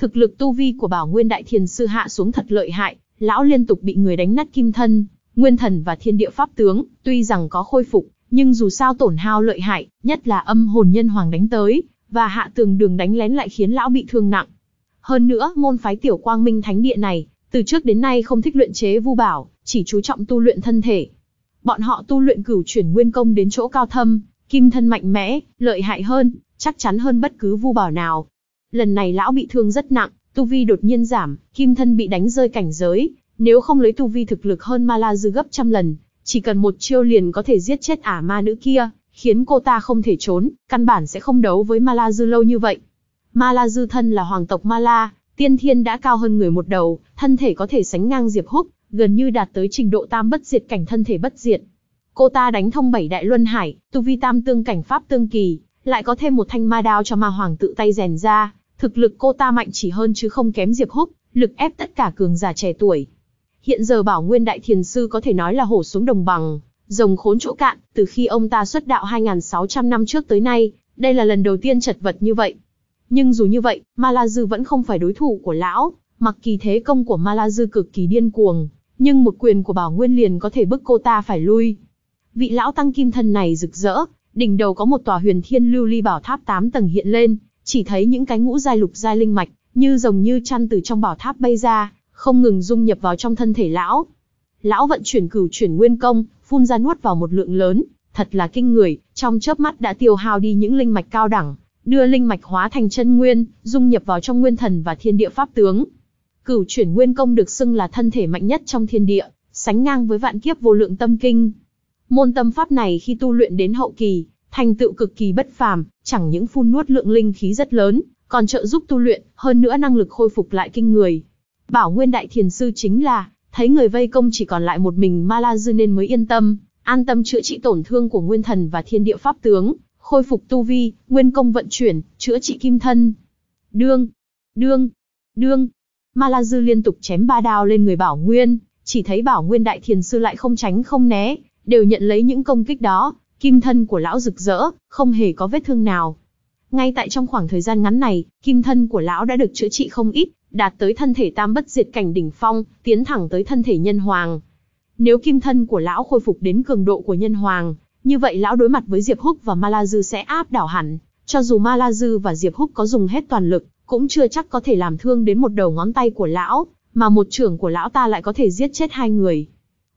[SPEAKER 1] Thực lực tu vi của Bảo Nguyên Đại Thiền Sư hạ xuống thật lợi hại, lão liên tục bị người đánh nát kim thân, nguyên thần và thiên địa pháp tướng, tuy rằng có khôi phục, nhưng dù sao tổn hao lợi hại, nhất là âm hồn nhân hoàng đánh tới, và hạ tường đường đánh lén lại khiến lão bị thương nặng. Hơn nữa, môn phái tiểu quang minh thánh địa này, từ trước đến nay không thích luyện chế vu bảo, chỉ chú trọng tu luyện thân thể. Bọn họ tu luyện cửu chuyển nguyên công đến chỗ cao thâm, kim thân mạnh mẽ, lợi hại hơn, chắc chắn hơn bất cứ vu bảo nào, Lần này lão bị thương rất nặng, tu vi đột nhiên giảm, kim thân bị đánh rơi cảnh giới, nếu không lấy tu vi thực lực hơn ma la dư gấp trăm lần, chỉ cần một chiêu liền có thể giết chết ả ma nữ kia, khiến cô ta không thể trốn, căn bản sẽ không đấu với ma la dư lâu như vậy. Ma la dư thân là hoàng tộc ma la, tiên thiên đã cao hơn người một đầu, thân thể có thể sánh ngang diệp húc, gần như đạt tới trình độ tam bất diệt cảnh thân thể bất diệt. Cô ta đánh thông bảy đại luân hải, tu vi tam tương cảnh pháp tương kỳ, lại có thêm một thanh ma đao cho ma hoàng tự tay rèn ra, Thực lực cô ta mạnh chỉ hơn chứ không kém Diệp Húc, lực ép tất cả cường giả trẻ tuổi. Hiện giờ Bảo Nguyên Đại Thiền Sư có thể nói là hổ xuống đồng bằng, rồng khốn chỗ cạn, từ khi ông ta xuất đạo 2.600 năm trước tới nay, đây là lần đầu tiên chật vật như vậy. Nhưng dù như vậy, Ma vẫn không phải đối thủ của lão, mặc kỳ thế công của Ma cực kỳ điên cuồng, nhưng một quyền của Bảo Nguyên liền có thể bức cô ta phải lui. Vị lão tăng kim thần này rực rỡ, đỉnh đầu có một tòa huyền thiên lưu ly bảo tháp 8 tầng hiện lên, chỉ thấy những cái ngũ giai lục giai linh mạch, như rồng như chăn từ trong bảo tháp bay ra, không ngừng dung nhập vào trong thân thể lão. Lão vận chuyển cửu chuyển nguyên công, phun ra nuốt vào một lượng lớn, thật là kinh người, trong chớp mắt đã tiêu hao đi những linh mạch cao đẳng, đưa linh mạch hóa thành chân nguyên, dung nhập vào trong nguyên thần và thiên địa pháp tướng. Cửu chuyển nguyên công được xưng là thân thể mạnh nhất trong thiên địa, sánh ngang với vạn kiếp vô lượng tâm kinh. Môn tâm pháp này khi tu luyện đến hậu kỳ, thành tựu cực kỳ bất phàm, chẳng những phun nuốt lượng linh khí rất lớn, còn trợ giúp tu luyện, hơn nữa năng lực khôi phục lại kinh người. Bảo Nguyên Đại Thiền Sư chính là, thấy người vây công chỉ còn lại một mình Ma La Dư nên mới yên tâm, an tâm chữa trị tổn thương của Nguyên Thần và Thiên Địa Pháp Tướng, khôi phục tu vi, nguyên công vận chuyển, chữa trị kim thân. Đương, đương, đương, Ma La Dư liên tục chém ba đao lên người Bảo Nguyên, chỉ thấy Bảo Nguyên Đại Thiền Sư lại không tránh không né, đều nhận lấy những công kích đó, kim thân của lão rực rỡ, không hề có vết thương nào. Ngay tại trong khoảng thời gian ngắn này, kim thân của lão đã được chữa trị không ít, đạt tới thân thể tam bất diệt cảnh đỉnh phong, tiến thẳng tới thân thể nhân hoàng. Nếu kim thân của lão khôi phục đến cường độ của nhân hoàng, như vậy lão đối mặt với Diệp Húc và Ma La Dư sẽ áp đảo hẳn, cho dù Ma La Dư và Diệp Húc có dùng hết toàn lực, cũng chưa chắc có thể làm thương đến một đầu ngón tay của lão, mà một trưởng của lão ta lại có thể giết chết hai người.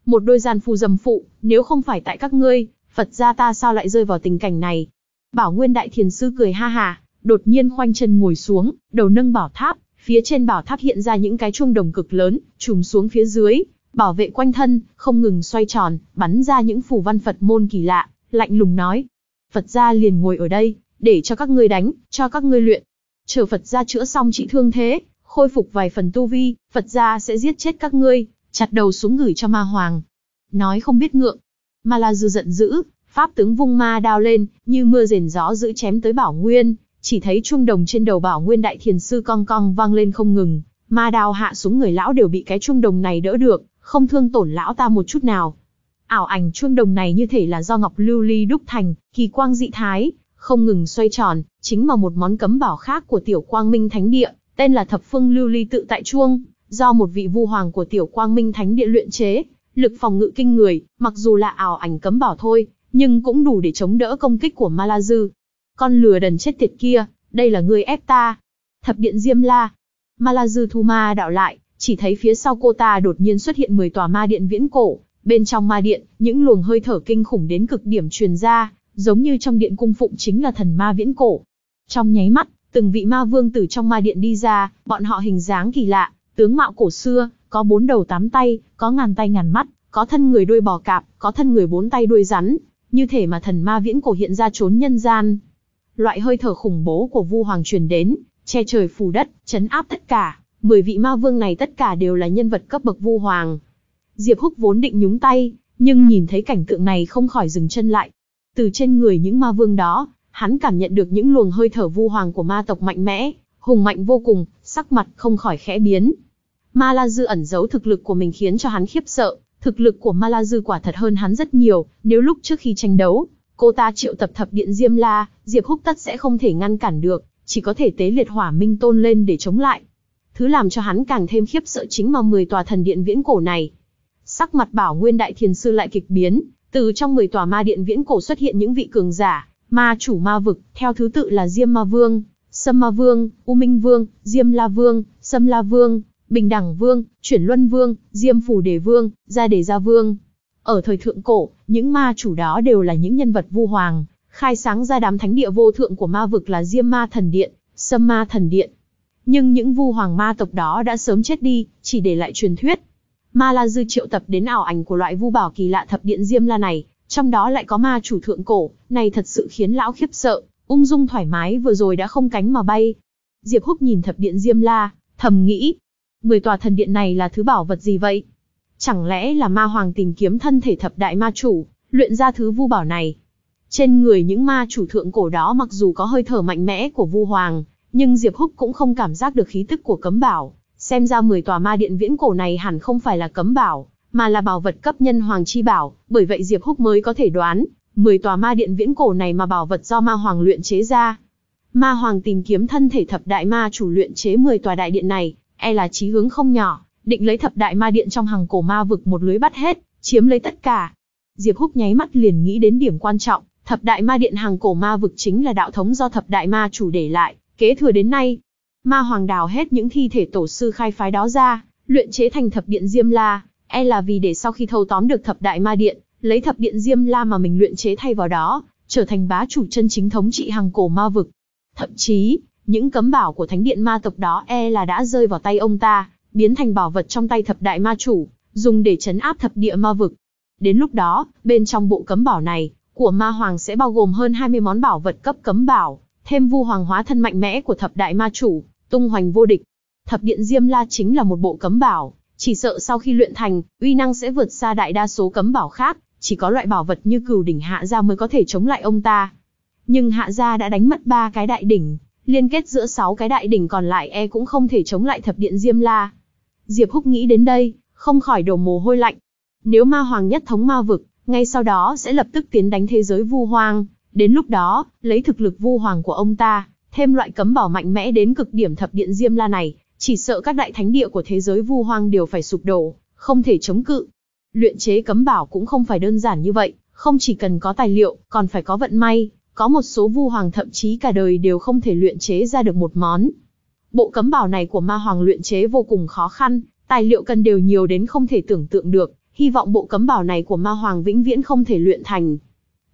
[SPEAKER 1] Một đôi gian phu dâm phụ, nếu không phải tại các ngươi, Phật gia ta sao lại rơi vào tình cảnh này? Bảo Nguyên Đại Thiền Sư cười ha hà, đột nhiên khoanh chân ngồi xuống, đầu nâng bảo tháp, phía trên bảo tháp hiện ra những cái chuông đồng cực lớn, trùm xuống phía dưới, bảo vệ quanh thân, không ngừng xoay tròn, bắn ra những phù văn Phật môn kỳ lạ, lạnh lùng nói. Phật gia liền ngồi ở đây, để cho các ngươi đánh, cho các ngươi luyện. Chờ Phật gia chữa xong trị thương thế, khôi phục vài phần tu vi, Phật gia sẽ giết chết các ngươi, chặt đầu xuống gửi cho ma hoàng. Nói không biết ngượng, Ma La Dư giận dữ, pháp tướng vung ma đao lên, như mưa rền gió dữ chém tới Bảo Nguyên, chỉ thấy chuông đồng trên đầu Bảo Nguyên đại thiền sư cong cong vang lên không ngừng, ma đao hạ xuống người lão đều bị cái chuông đồng này đỡ được, không thương tổn lão ta một chút nào. Ảo ảnh chuông đồng này như thể là do ngọc lưu ly đúc thành, kỳ quang dị thái, không ngừng xoay tròn, chính mà một món cấm bảo khác của tiểu quang minh thánh địa, tên là thập phương lưu ly tự tại chuông, do một vị vu hoàng của tiểu quang minh thánh địa luyện chế, lực phòng ngự kinh người, mặc dù là ảo ảnh cấm bảo thôi, nhưng cũng đủ để chống đỡ công kích của Ma Con lừa đần chết tiệt kia, đây là người ép ta. Thập điện Diêm La. Ma thu ma đạo lại, chỉ thấy phía sau cô ta đột nhiên xuất hiện 10 tòa ma điện viễn cổ. Bên trong ma điện, những luồng hơi thở kinh khủng đến cực điểm truyền ra, giống như trong điện cung phụng chính là thần ma viễn cổ. Trong nháy mắt, từng vị ma vương từ trong ma điện đi ra, bọn họ hình dáng kỳ lạ, tướng mạo cổ xưa, có bốn đầu tám tay, có ngàn tay ngàn mắt, có thân người đuôi bò cạp, có thân người bốn tay đuôi rắn, như thể mà thần ma viễn cổ hiện ra trốn nhân gian. Loại hơi thở khủng bố của Vu Hoàng truyền đến, che trời phủ đất, chấn áp tất cả, mười vị ma vương này tất cả đều là nhân vật cấp bậc Vu Hoàng. Diệp Húc vốn định nhúng tay, nhưng nhìn thấy cảnh tượng này không khỏi dừng chân lại. Từ trên người những ma vương đó, hắn cảm nhận được những luồng hơi thở Vu Hoàng của ma tộc mạnh mẽ, hùng mạnh vô cùng, sắc mặt không khỏi khẽ biến. Ma La Dư ẩn giấu thực lực của mình khiến cho hắn khiếp sợ, thực lực của Ma La Dư quả thật hơn hắn rất nhiều, nếu lúc trước khi tranh đấu, cô ta triệu tập thập điện Diêm La, Diệp Húc tất sẽ không thể ngăn cản được, chỉ có thể tế liệt hỏa minh tôn lên để chống lại. Thứ làm cho hắn càng thêm khiếp sợ chính mà 10 tòa thần điện viễn cổ này. Sắc mặt bảo nguyên đại thiền sư lại kịch biến, từ trong 10 tòa ma điện viễn cổ xuất hiện những vị cường giả, ma chủ ma vực, theo thứ tự là Diêm Ma Vương, Sâm Ma Vương, U Minh Vương, Diêm La Vương, Sâm La Vương, Bình Đẳng Vương, Chuyển Luân Vương, Diêm Phủ Đề Vương, Gia Đề Gia Vương. Ở thời thượng cổ, những ma chủ đó đều là những nhân vật vu hoàng, khai sáng ra đám thánh địa vô thượng của ma vực là Diêm Ma Thần Điện, Sâm Ma Thần Điện. Nhưng những vu hoàng ma tộc đó đã sớm chết đi, chỉ để lại truyền thuyết. Ma La Dư triệu tập đến ảo ảnh của loại vu bảo kỳ lạ thập điện Diêm La này, trong đó lại có ma chủ thượng cổ, này thật sự khiến lão khiếp sợ, ung dung thoải mái vừa rồi đã không cánh mà bay. Diệp Húc nhìn thập điện Diêm La, thầm nghĩ, 10 tòa thần điện này là thứ bảo vật gì vậy? Chẳng lẽ là ma hoàng tìm kiếm thân thể thập đại ma chủ, luyện ra thứ vu bảo này? Trên người những ma chủ thượng cổ đó mặc dù có hơi thở mạnh mẽ của vu hoàng, nhưng Diệp Húc cũng không cảm giác được khí tức của cấm bảo. Xem ra 10 tòa ma điện viễn cổ này hẳn không phải là cấm bảo, mà là bảo vật cấp nhân hoàng chi bảo, bởi vậy Diệp Húc mới có thể đoán, 10 tòa ma điện viễn cổ này mà bảo vật do ma hoàng luyện chế ra. Ma hoàng tìm kiếm thân thể thập đại ma chủ luyện chế 10 tòa đại điện này, e là chí hướng không nhỏ, định lấy thập đại ma điện trong hàng cổ ma vực một lưới bắt hết, chiếm lấy tất cả. Diệp Húc nháy mắt liền nghĩ đến điểm quan trọng, thập đại ma điện hàng cổ ma vực chính là đạo thống do thập đại ma chủ để lại, kế thừa đến nay. Ma hoàng đào hết những thi thể tổ sư khai phái đó ra, luyện chế thành thập điện Diêm La, e là vì để sau khi thâu tóm được thập đại ma điện, lấy thập điện Diêm La mà mình luyện chế thay vào đó, trở thành bá chủ chân chính thống trị hàng cổ ma vực. Thậm chí, những cấm bảo của thánh điện ma tộc đó e là đã rơi vào tay ông ta, biến thành bảo vật trong tay thập đại ma chủ, dùng để chấn áp thập địa ma vực. Đến lúc đó, bên trong bộ cấm bảo này, của ma hoàng sẽ bao gồm hơn 20 món bảo vật cấp cấm bảo, thêm vu hoàng hóa thân mạnh mẽ của thập đại ma chủ, tung hoành vô địch. Thập điện Diêm La chính là một bộ cấm bảo, chỉ sợ sau khi luyện thành, uy năng sẽ vượt xa đại đa số cấm bảo khác, chỉ có loại bảo vật như cửu đỉnh hạ gia mới có thể chống lại ông ta. Nhưng hạ gia đã đánh mất ba cái đại đỉnh, liên kết giữa 6 cái đại đỉnh còn lại e cũng không thể chống lại thập điện Diêm La. Diệp Húc nghĩ đến đây, không khỏi đổ mồ hôi lạnh. Nếu ma hoàng nhất thống ma vực, ngay sau đó sẽ lập tức tiến đánh thế giới vu hoang, đến lúc đó, lấy thực lực vu hoàng của ông ta, thêm loại cấm bảo mạnh mẽ đến cực điểm thập điện Diêm La này, chỉ sợ các đại thánh địa của thế giới vu hoang đều phải sụp đổ, không thể chống cự. Luyện chế cấm bảo cũng không phải đơn giản như vậy, không chỉ cần có tài liệu, còn phải có vận may, có một số vu hoàng thậm chí cả đời đều không thể luyện chế ra được một món. Bộ cấm bảo này của ma hoàng luyện chế vô cùng khó khăn, tài liệu cần đều nhiều đến không thể tưởng tượng được, hy vọng bộ cấm bảo này của ma hoàng vĩnh viễn không thể luyện thành.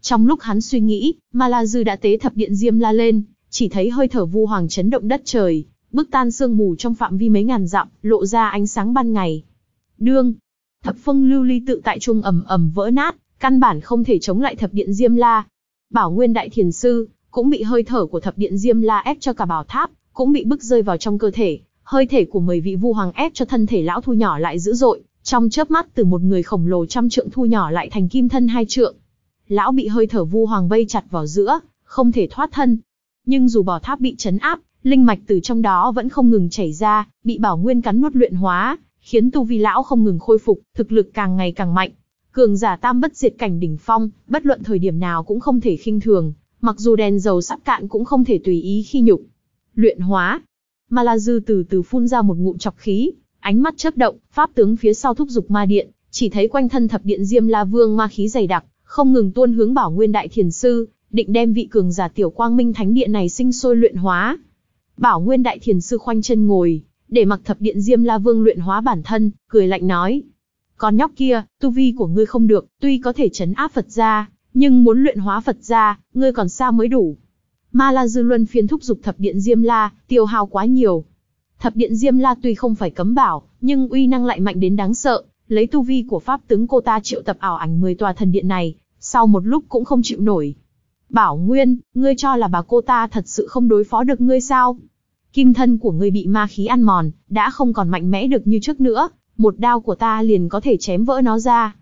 [SPEAKER 1] Trong lúc hắn suy nghĩ, Ma La Dư đã tế thập điện diêm la lên, chỉ thấy hơi thở vu hoàng chấn động đất trời, bức tan sương mù trong phạm vi mấy ngàn dặm, lộ ra ánh sáng ban ngày. Đương, thập phương lưu ly tự tại trung ầm ầm vỡ nát, căn bản không thể chống lại thập điện diêm la, Bảo Nguyên Đại Thiền Sư, cũng bị hơi thở của thập điện Diêm La ép cho cả bảo tháp, cũng bị bức rơi vào trong cơ thể, hơi thể của mười vị vu hoàng ép cho thân thể lão thu nhỏ lại dữ dội, trong chớp mắt từ một người khổng lồ trăm trượng thu nhỏ lại thành kim thân hai trượng. Lão bị hơi thở vu hoàng vây chặt vào giữa, không thể thoát thân. Nhưng dù bảo tháp bị chấn áp, linh mạch từ trong đó vẫn không ngừng chảy ra, bị Bảo Nguyên cắn nuốt luyện hóa, khiến tu vi lão không ngừng khôi phục, thực lực càng ngày càng mạnh cường giả tam bất diệt cảnh đỉnh phong, bất luận thời điểm nào cũng không thể khinh thường, mặc dù đèn dầu sắp cạn cũng không thể tùy ý khi nhục. Luyện hóa. Ma La Dư từ từ phun ra một ngụm chọc khí, ánh mắt chớp động, pháp tướng phía sau thúc dục ma điện, chỉ thấy quanh thân thập điện diêm la vương ma khí dày đặc, không ngừng tuôn hướng Bảo Nguyên Đại Thiền sư, định đem vị cường giả tiểu quang minh thánh điện này sinh sôi luyện hóa. Bảo Nguyên Đại Thiền sư khoanh chân ngồi, để mặc thập điện diêm la vương luyện hóa bản thân, cười lạnh nói: con nhóc kia, tu vi của ngươi không được, tuy có thể chấn áp Phật gia, nhưng muốn luyện hóa Phật gia, ngươi còn xa mới đủ. Ma La Dư Luân phiên thúc dục thập điện Diêm La, tiêu hao quá nhiều. Thập điện Diêm La tuy không phải cấm bảo, nhưng uy năng lại mạnh đến đáng sợ, lấy tu vi của pháp tướng cô ta triệu tập ảo ảnh 10 tòa thần điện này, sau một lúc cũng không chịu nổi. Bảo Nguyên, ngươi cho là bà cô ta thật sự không đối phó được ngươi sao? Kim thân của ngươi bị ma khí ăn mòn, đã không còn mạnh mẽ được như trước nữa, một đao của ta liền có thể chém vỡ nó ra.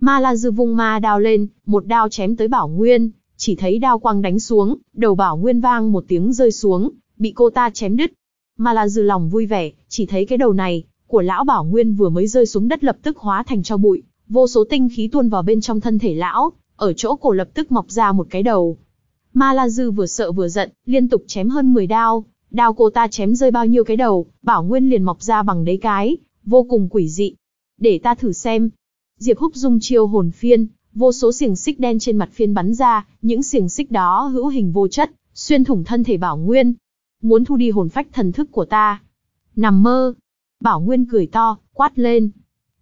[SPEAKER 1] Ma La Dư vung ma đao lên, một đao chém tới Bảo Nguyên, chỉ thấy đao quang đánh xuống, đầu Bảo Nguyên vang một tiếng rơi xuống, bị cô ta chém đứt. Ma La Dư lòng vui vẻ, chỉ thấy cái đầu này của lão Bảo Nguyên vừa mới rơi xuống đất lập tức hóa thành cho bụi, vô số tinh khí tuôn vào bên trong thân thể lão, ở chỗ cổ lập tức mọc ra một cái đầu. Ma La Dư vừa sợ vừa giận, liên tục chém hơn 10 đao, đao cô ta chém rơi bao nhiêu cái đầu, Bảo Nguyên liền mọc ra bằng đấy cái, vô cùng quỷ dị. Để ta thử xem. Diệp Húc dung chiêu hồn phiên, vô số xiềng xích đen trên mặt phiên bắn ra, những xiềng xích đó hữu hình vô chất, xuyên thủng thân thể Bảo Nguyên. Muốn thu đi hồn phách thần thức của ta. Nằm mơ. Bảo Nguyên cười to, quát lên.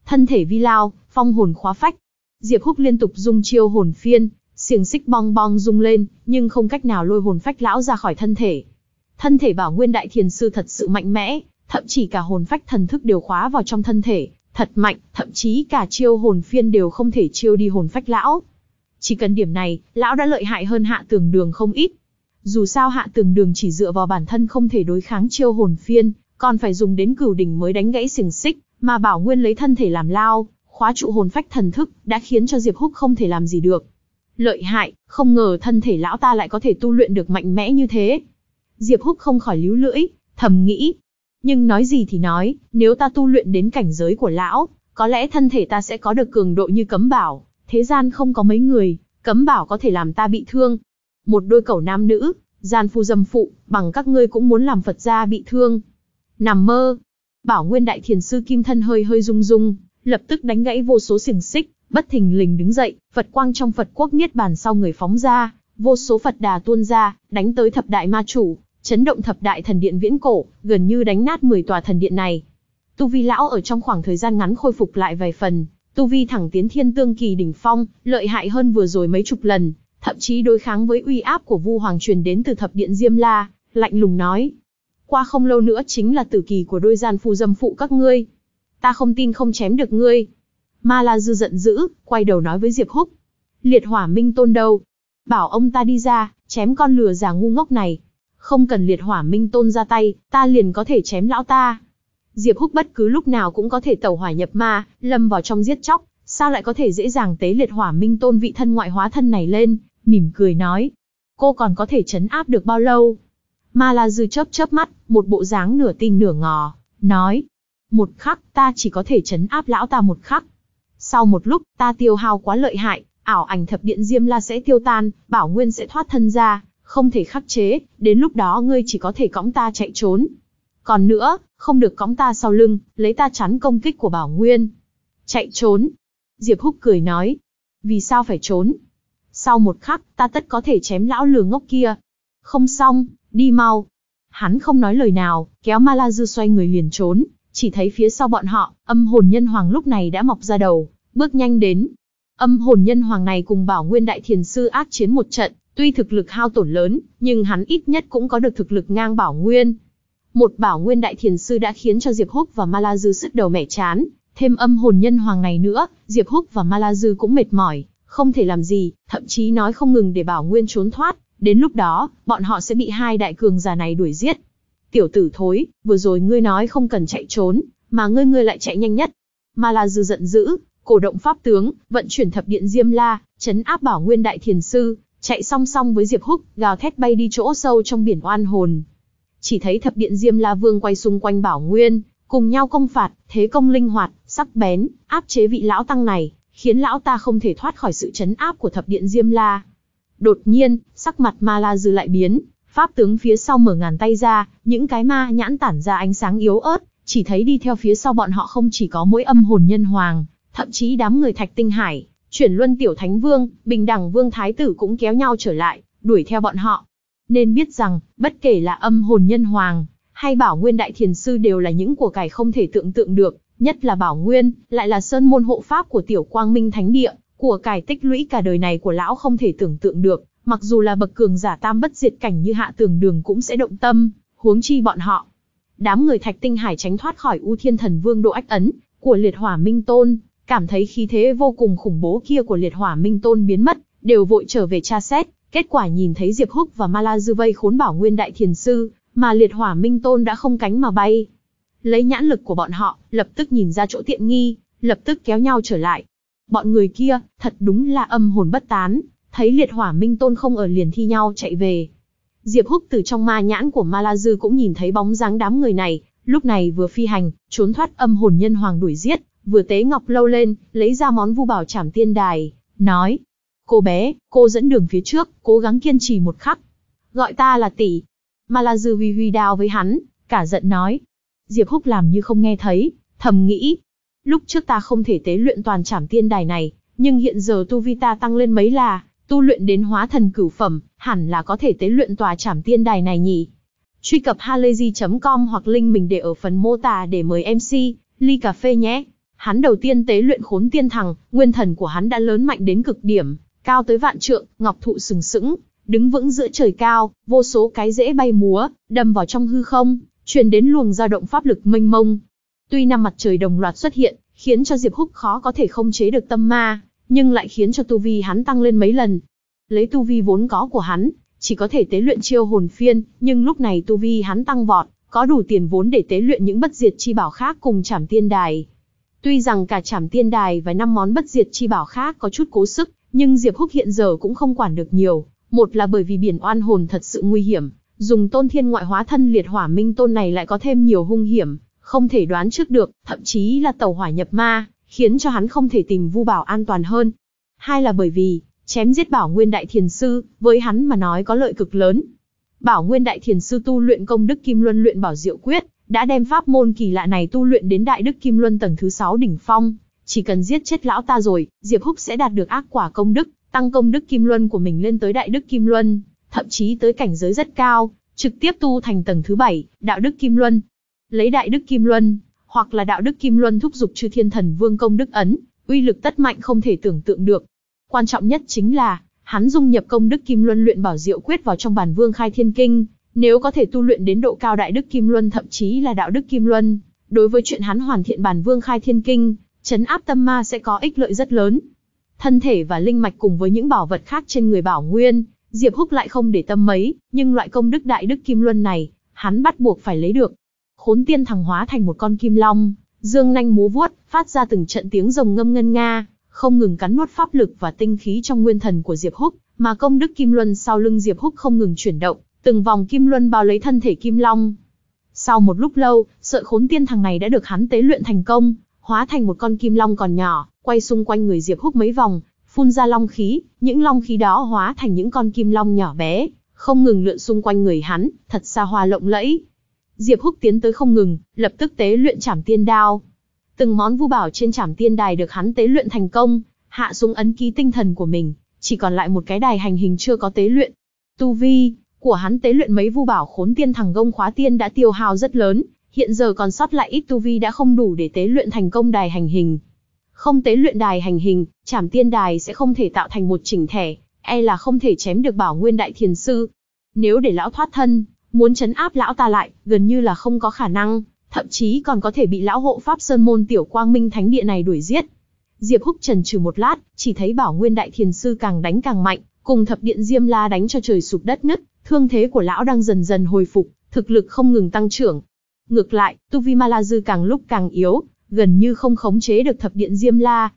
[SPEAKER 1] Thân thể vi lao, phong hồn khóa phách. Diệp Húc liên tục dung chiêu hồn phiên, xiềng xích bong bong rung lên, nhưng không cách nào lôi hồn phách lão ra khỏi thân thể. Thân thể Bảo Nguyên Đại Thiền Sư thật sự mạnh mẽ, thậm chí cả hồn phách thần thức đều khóa vào trong thân thể, thật mạnh, thậm chí cả chiêu hồn phiên đều không thể chiêu đi hồn phách lão. Chỉ cần điểm này, lão đã lợi hại hơn hạ tường đường không ít. Dù sao hạ tường đường chỉ dựa vào bản thân không thể đối kháng chiêu hồn phiên, còn phải dùng đến cửu đỉnh mới đánh gãy xiềng xích, mà bảo nguyên lấy thân thể làm lao, khóa trụ hồn phách thần thức, đã khiến cho Diệp Húc không thể làm gì được. Lợi hại, không ngờ thân thể lão ta lại có thể tu luyện được mạnh mẽ như thế. Diệp Húc không khỏi líu lưỡi, thầm nghĩ, nhưng nói gì thì nói, nếu ta tu luyện đến cảnh giới của lão, có lẽ thân thể ta sẽ có được cường độ như cấm bảo. Thế gian không có mấy người, cấm bảo có thể làm ta bị thương. Một đôi cẩu nam nữ, gian phu dâm phụ, bằng các ngươi cũng muốn làm Phật gia bị thương. Nằm mơ. Bảo Nguyên Đại Thiền Sư Kim Thân hơi hơi rung rung, lập tức đánh gãy vô số xiềng xích, bất thình lình đứng dậy, Phật quang trong Phật quốc niết bàn sau người phóng ra, vô số Phật đà tuôn ra, đánh tới thập đại ma chủ, Chấn động thập đại thần điện viễn cổ, gần như đánh nát 10 tòa thần điện này. Tu vi lão ở trong khoảng thời gian ngắn khôi phục lại vài phần, tu vi thẳng tiến thiên tương kỳ đỉnh phong, lợi hại hơn vừa rồi mấy chục lần, thậm chí đối kháng với uy áp của Vu Hoàng truyền đến từ thập điện Diêm La, lạnh lùng nói: "Qua không lâu nữa chính là tử kỳ của đôi gian phu dâm phụ các ngươi, ta không tin không chém được ngươi." Ma La Dư giận dữ, quay đầu nói với Diệp Húc: "Liệt Hỏa Minh Tôn đâu? Bảo ông ta đi ra, chém con lừa già ngu ngốc này." không cần liệt hỏa minh tôn ra tay, ta liền có thể chém lão ta. Diệp Húc bất cứ lúc nào cũng có thể tẩu hỏa nhập ma, lâm vào trong giết chóc, sao lại có thể dễ dàng tế liệt hỏa minh tôn vị thân ngoại hóa thân này lên, mỉm cười nói. Cô còn có thể chấn áp được bao lâu? Ma La Dư chớp chớp mắt, một bộ dáng nửa tin nửa ngò, nói. Một khắc, ta chỉ có thể chấn áp lão ta một khắc. Sau một lúc, ta tiêu hao quá lợi hại, ảo ảnh thập điện diêm la sẽ tiêu tan, bảo nguyên sẽ thoát thân ra, không thể khắc chế, đến lúc đó ngươi chỉ có thể cõng ta chạy trốn. Còn nữa, không được cõng ta sau lưng, lấy ta chắn công kích của Bảo Nguyên. Chạy trốn. Diệp Húc cười nói. Vì sao phải trốn? Sau một khắc, ta tất có thể chém lão lừa ngốc kia. Không xong, đi mau. Hắn không nói lời nào, kéo Ma La Dư xoay người liền trốn, chỉ thấy phía sau bọn họ, âm hồn nhân hoàng lúc này đã mọc ra đầu, bước nhanh đến. Âm hồn nhân hoàng này cùng Bảo Nguyên Đại Thiền Sư ác chiến một trận, Tuy thực lực hao tổn lớn, nhưng hắn ít nhất cũng có được thực lực ngang bảo nguyên. Một bảo nguyên đại thiền sư đã khiến cho Diệp Húc và Ma sứt đầu mẻ chán, thêm âm hồn nhân hoàng này nữa, Diệp Húc và Ma cũng mệt mỏi, không thể làm gì, thậm chí nói không ngừng để bảo nguyên trốn thoát, đến lúc đó, bọn họ sẽ bị hai đại cường giả này đuổi giết. Tiểu tử thối, vừa rồi ngươi nói không cần chạy trốn, mà ngươi ngươi lại chạy nhanh nhất. Ma giận dữ, cổ động pháp tướng, vận chuyển thập điện Diêm La, chấn áp bảo nguyên đại thiền sư, chạy song song với Diệp Húc, gào thét bay đi chỗ sâu trong biển oan hồn. Chỉ thấy thập điện Diêm La Vương quay xung quanh Bảo Nguyên, cùng nhau công phạt, thế công linh hoạt, sắc bén, áp chế vị lão tăng này, khiến lão ta không thể thoát khỏi sự chấn áp của thập điện Diêm La. Đột nhiên, sắc mặt Ma La Dư lại biến, pháp tướng phía sau mở ngàn tay ra, những cái ma nhãn tản ra ánh sáng yếu ớt, chỉ thấy đi theo phía sau bọn họ không chỉ có mỗi âm hồn nhân hoàng, thậm chí đám người thạch tinh hải, Chuyển luân tiểu thánh vương, bình đẳng vương thái tử cũng kéo nhau trở lại, đuổi theo bọn họ. Nên biết rằng, bất kể là âm hồn nhân hoàng, hay bảo nguyên đại thiền sư đều là những của cải không thể tưởng tượng được, nhất là bảo nguyên, lại là sơn môn hộ pháp của tiểu quang minh thánh địa, của cải tích lũy cả đời này của lão không thể tưởng tượng được, mặc dù là bậc cường giả tam bất diệt cảnh như hạ tường đường cũng sẽ động tâm, huống chi bọn họ. Đám người thạch tinh hải tránh thoát khỏi U Thiên Thần Vương độ ách ấn của liệt hỏa minh tôn, cảm thấy khí thế vô cùng khủng bố kia của liệt hỏa minh tôn biến mất, đều vội trở về tra xét, kết quả nhìn thấy Diệp Húc và Ma Dư vây khốn bảo nguyên đại thiền sư, mà liệt hỏa minh tôn đã không cánh mà bay. Lấy nhãn lực của bọn họ, lập tức nhìn ra chỗ tiện nghi, lập tức kéo nhau trở lại. Bọn người kia, thật đúng là âm hồn bất tán, thấy liệt hỏa minh tôn không ở liền thi nhau chạy về. Diệp Húc từ trong ma nhãn của Ma Dư cũng nhìn thấy bóng dáng đám người này, lúc này vừa phi hành, trốn thoát âm hồn nhân hoàng đuổi giết, vừa tế ngọc lâu lên, lấy ra món vu bảo trảm tiên đài, nói. Cô bé, cô dẫn đường phía trước, cố gắng kiên trì một khắc. Gọi ta là tỷ. Mà là dư huy huy đao với hắn, cả giận nói. Diệp Húc làm như không nghe thấy, thầm nghĩ. Lúc trước ta không thể tế luyện toàn trảm tiên đài này, nhưng hiện giờ tu vi ta tăng lên mấy là, tu luyện đến hóa thần cửu phẩm, hẳn là có thể tế luyện tòa trảm tiên đài này nhỉ. Truy cập halayzi.com hoặc link mình để ở phần mô tả để mời MC, ly cà phê nhé. Hắn đầu tiên tế luyện khốn tiên thằng, nguyên thần của hắn đã lớn mạnh đến cực điểm, cao tới vạn trượng, ngọc thụ sừng sững, đứng vững giữa trời cao, vô số cái rễ bay múa, đâm vào trong hư không, truyền đến luồng dao động pháp lực mênh mông. Tuy năm mặt trời đồng loạt xuất hiện, khiến cho Diệp Húc khó có thể không chế được tâm ma, nhưng lại khiến cho tu vi hắn tăng lên mấy lần. Lấy tu vi vốn có của hắn, chỉ có thể tế luyện chiêu hồn phiên, nhưng lúc này tu vi hắn tăng vọt, có đủ tiền vốn để tế luyện những bất diệt chi bảo khác cùng chảm Tiên Đài. Tuy rằng cả trảm tiên đài và năm món bất diệt chi bảo khác có chút cố sức, nhưng Diệp Húc hiện giờ cũng không quản được nhiều. Một là bởi vì biển oan hồn thật sự nguy hiểm, dùng tôn thiên ngoại hóa thân liệt hỏa minh tôn này lại có thêm nhiều hung hiểm, không thể đoán trước được, thậm chí là tàu hỏa nhập ma, khiến cho hắn không thể tìm vu bảo an toàn hơn. Hai là bởi vì, chém giết bảo nguyên đại thiền sư, với hắn mà nói có lợi cực lớn. Bảo nguyên đại thiền sư tu luyện công đức kim luân luyện bảo diệu quyết, đã đem pháp môn kỳ lạ này tu luyện đến đại đức kim luân tầng thứ 6 đỉnh phong, chỉ cần giết chết lão ta rồi, Diệp Húc sẽ đạt được ác quả công đức, tăng công đức kim luân của mình lên tới đại đức kim luân, thậm chí tới cảnh giới rất cao, trực tiếp tu thành tầng thứ 7, đạo đức kim luân. Lấy đại đức kim luân, hoặc là đạo đức kim luân thúc dục chư thiên thần vương công đức ấn, uy lực tất mạnh không thể tưởng tượng được. Quan trọng nhất chính là, hắn dung nhập công đức kim luân luyện bảo diệu quyết vào trong bản vương khai thiên kinh, nếu có thể tu luyện đến độ cao đại đức kim luân thậm chí là đạo đức kim luân, đối với chuyện hắn hoàn thiện bản vương khai thiên kinh, chấn áp tâm ma sẽ có ích lợi rất lớn. Thân thể và linh mạch cùng với những bảo vật khác trên người Bảo Nguyên, Diệp Húc lại không để tâm mấy, nhưng loại công đức đại đức kim luân này, hắn bắt buộc phải lấy được. Khốn tiên thằng hóa thành một con kim long, dương nanh múa vuốt, phát ra từng trận tiếng rồng ngâm ngân nga, không ngừng cắn nuốt pháp lực và tinh khí trong nguyên thần của Diệp Húc, mà công đức kim luân sau lưng Diệp Húc không ngừng chuyển động, Từng vòng kim luân bao lấy thân thể kim long. Sau một lúc lâu, sợi khốn tiên thằng này đã được hắn tế luyện thành công, hóa thành một con kim long còn nhỏ, quay xung quanh người Diệp Húc mấy vòng, phun ra long khí, những long khí đó hóa thành những con kim long nhỏ bé, không ngừng lượn xung quanh người hắn, thật xa hoa lộng lẫy. Diệp Húc tiến tới không ngừng, lập tức tế luyện Trảm Tiên đao. Từng món vu bảo trên Trảm Tiên đài được hắn tế luyện thành công, hạ xuống ấn ký tinh thần của mình, chỉ còn lại một cái đài hành hình chưa có tế luyện. Tu vi, của hắn tế luyện mấy vu bảo khốn tiên Thằng gông khóa tiên đã tiêu hao rất lớn, hiện giờ còn sót lại ít tu vi đã không đủ để tế luyện thành công đài hành hình. Không tế luyện đài hành hình, chảm tiên đài sẽ không thể tạo thành một chỉnh thể, e là không thể chém được bảo nguyên đại thiền sư. Nếu để lão thoát thân, muốn chấn áp lão ta lại, gần như là không có khả năng, thậm chí còn có thể bị lão hộ pháp sơn môn tiểu quang minh thánh địa này đuổi giết. Diệp Húc trần trừ một lát, chỉ thấy Bảo Nguyên Đại Thiền sư càng đánh càng mạnh, cùng thập điện Diêm La đánh cho trời sụp đất nứt, Thương thế của lão đang dần dần hồi phục, thực lực không ngừng tăng trưởng. Ngược lại, tu vi Ma La Dư càng lúc càng yếu, gần như không khống chế được thập điện Diêm La.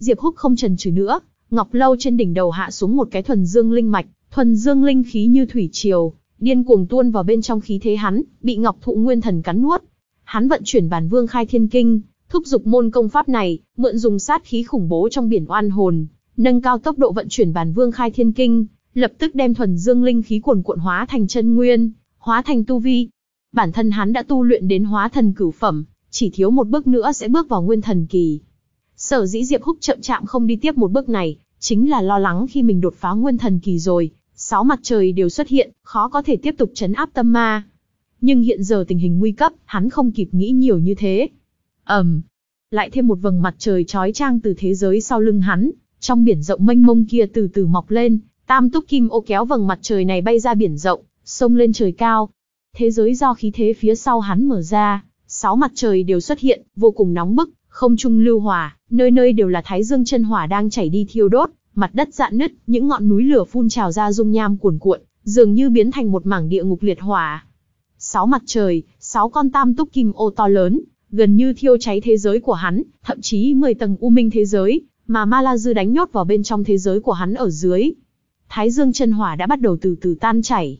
[SPEAKER 1] Diệp Húc không chần chừ nữa, ngọc lâu trên đỉnh đầu hạ xuống một cái thuần dương linh mạch, thuần dương linh khí như thủy triều, điên cuồng tuôn vào bên trong khí thế hắn, bị Ngọc Thụ Nguyên Thần cắn nuốt. Hắn vận chuyển bản Vương Khai Thiên Kinh, thúc giục môn công pháp này, mượn dùng sát khí khủng bố trong biển oan hồn, nâng cao tốc độ vận chuyển bản Vương Khai Thiên Kinh, lập tức đem thuần dương linh khí cuồn cuộn hóa thành chân nguyên, hóa thành tu vi. Bản thân hắn đã tu luyện đến hóa thần cửu phẩm, chỉ thiếu một bước nữa sẽ bước vào nguyên thần kỳ. Sở dĩ Diệp Húc chậm chạm không đi tiếp một bước này, chính là lo lắng khi mình đột phá nguyên thần kỳ rồi, sáu mặt trời đều xuất hiện, khó có thể tiếp tục chấn áp tâm ma. Nhưng hiện giờ tình hình nguy cấp, hắn không kịp nghĩ nhiều như thế. Ầm. Um, lại thêm một vầng mặt trời trói trang từ thế giới sau lưng hắn, trong biển rộng mênh mông kia từ từ mọc lên, Tam túc kim ô kéo vầng mặt trời này bay ra biển rộng, sông lên trời cao. Thế giới do khí thế phía sau hắn mở ra, sáu mặt trời đều xuất hiện, vô cùng nóng bức, không trung lưu hỏa, nơi nơi đều là thái dương chân hỏa đang chảy đi thiêu đốt, mặt đất dạn nứt, những ngọn núi lửa phun trào ra dung nham cuồn cuộn, dường như biến thành một mảng địa ngục liệt hỏa. Sáu mặt trời, sáu con tam túc kim ô to lớn, gần như thiêu cháy thế giới của hắn, thậm chí 10 tầng u minh thế giới, mà Ma La Dư đánh nhốt vào bên trong thế giới của hắn ở dưới. Thái Dương chân hỏa đã bắt đầu từ từ tan chảy.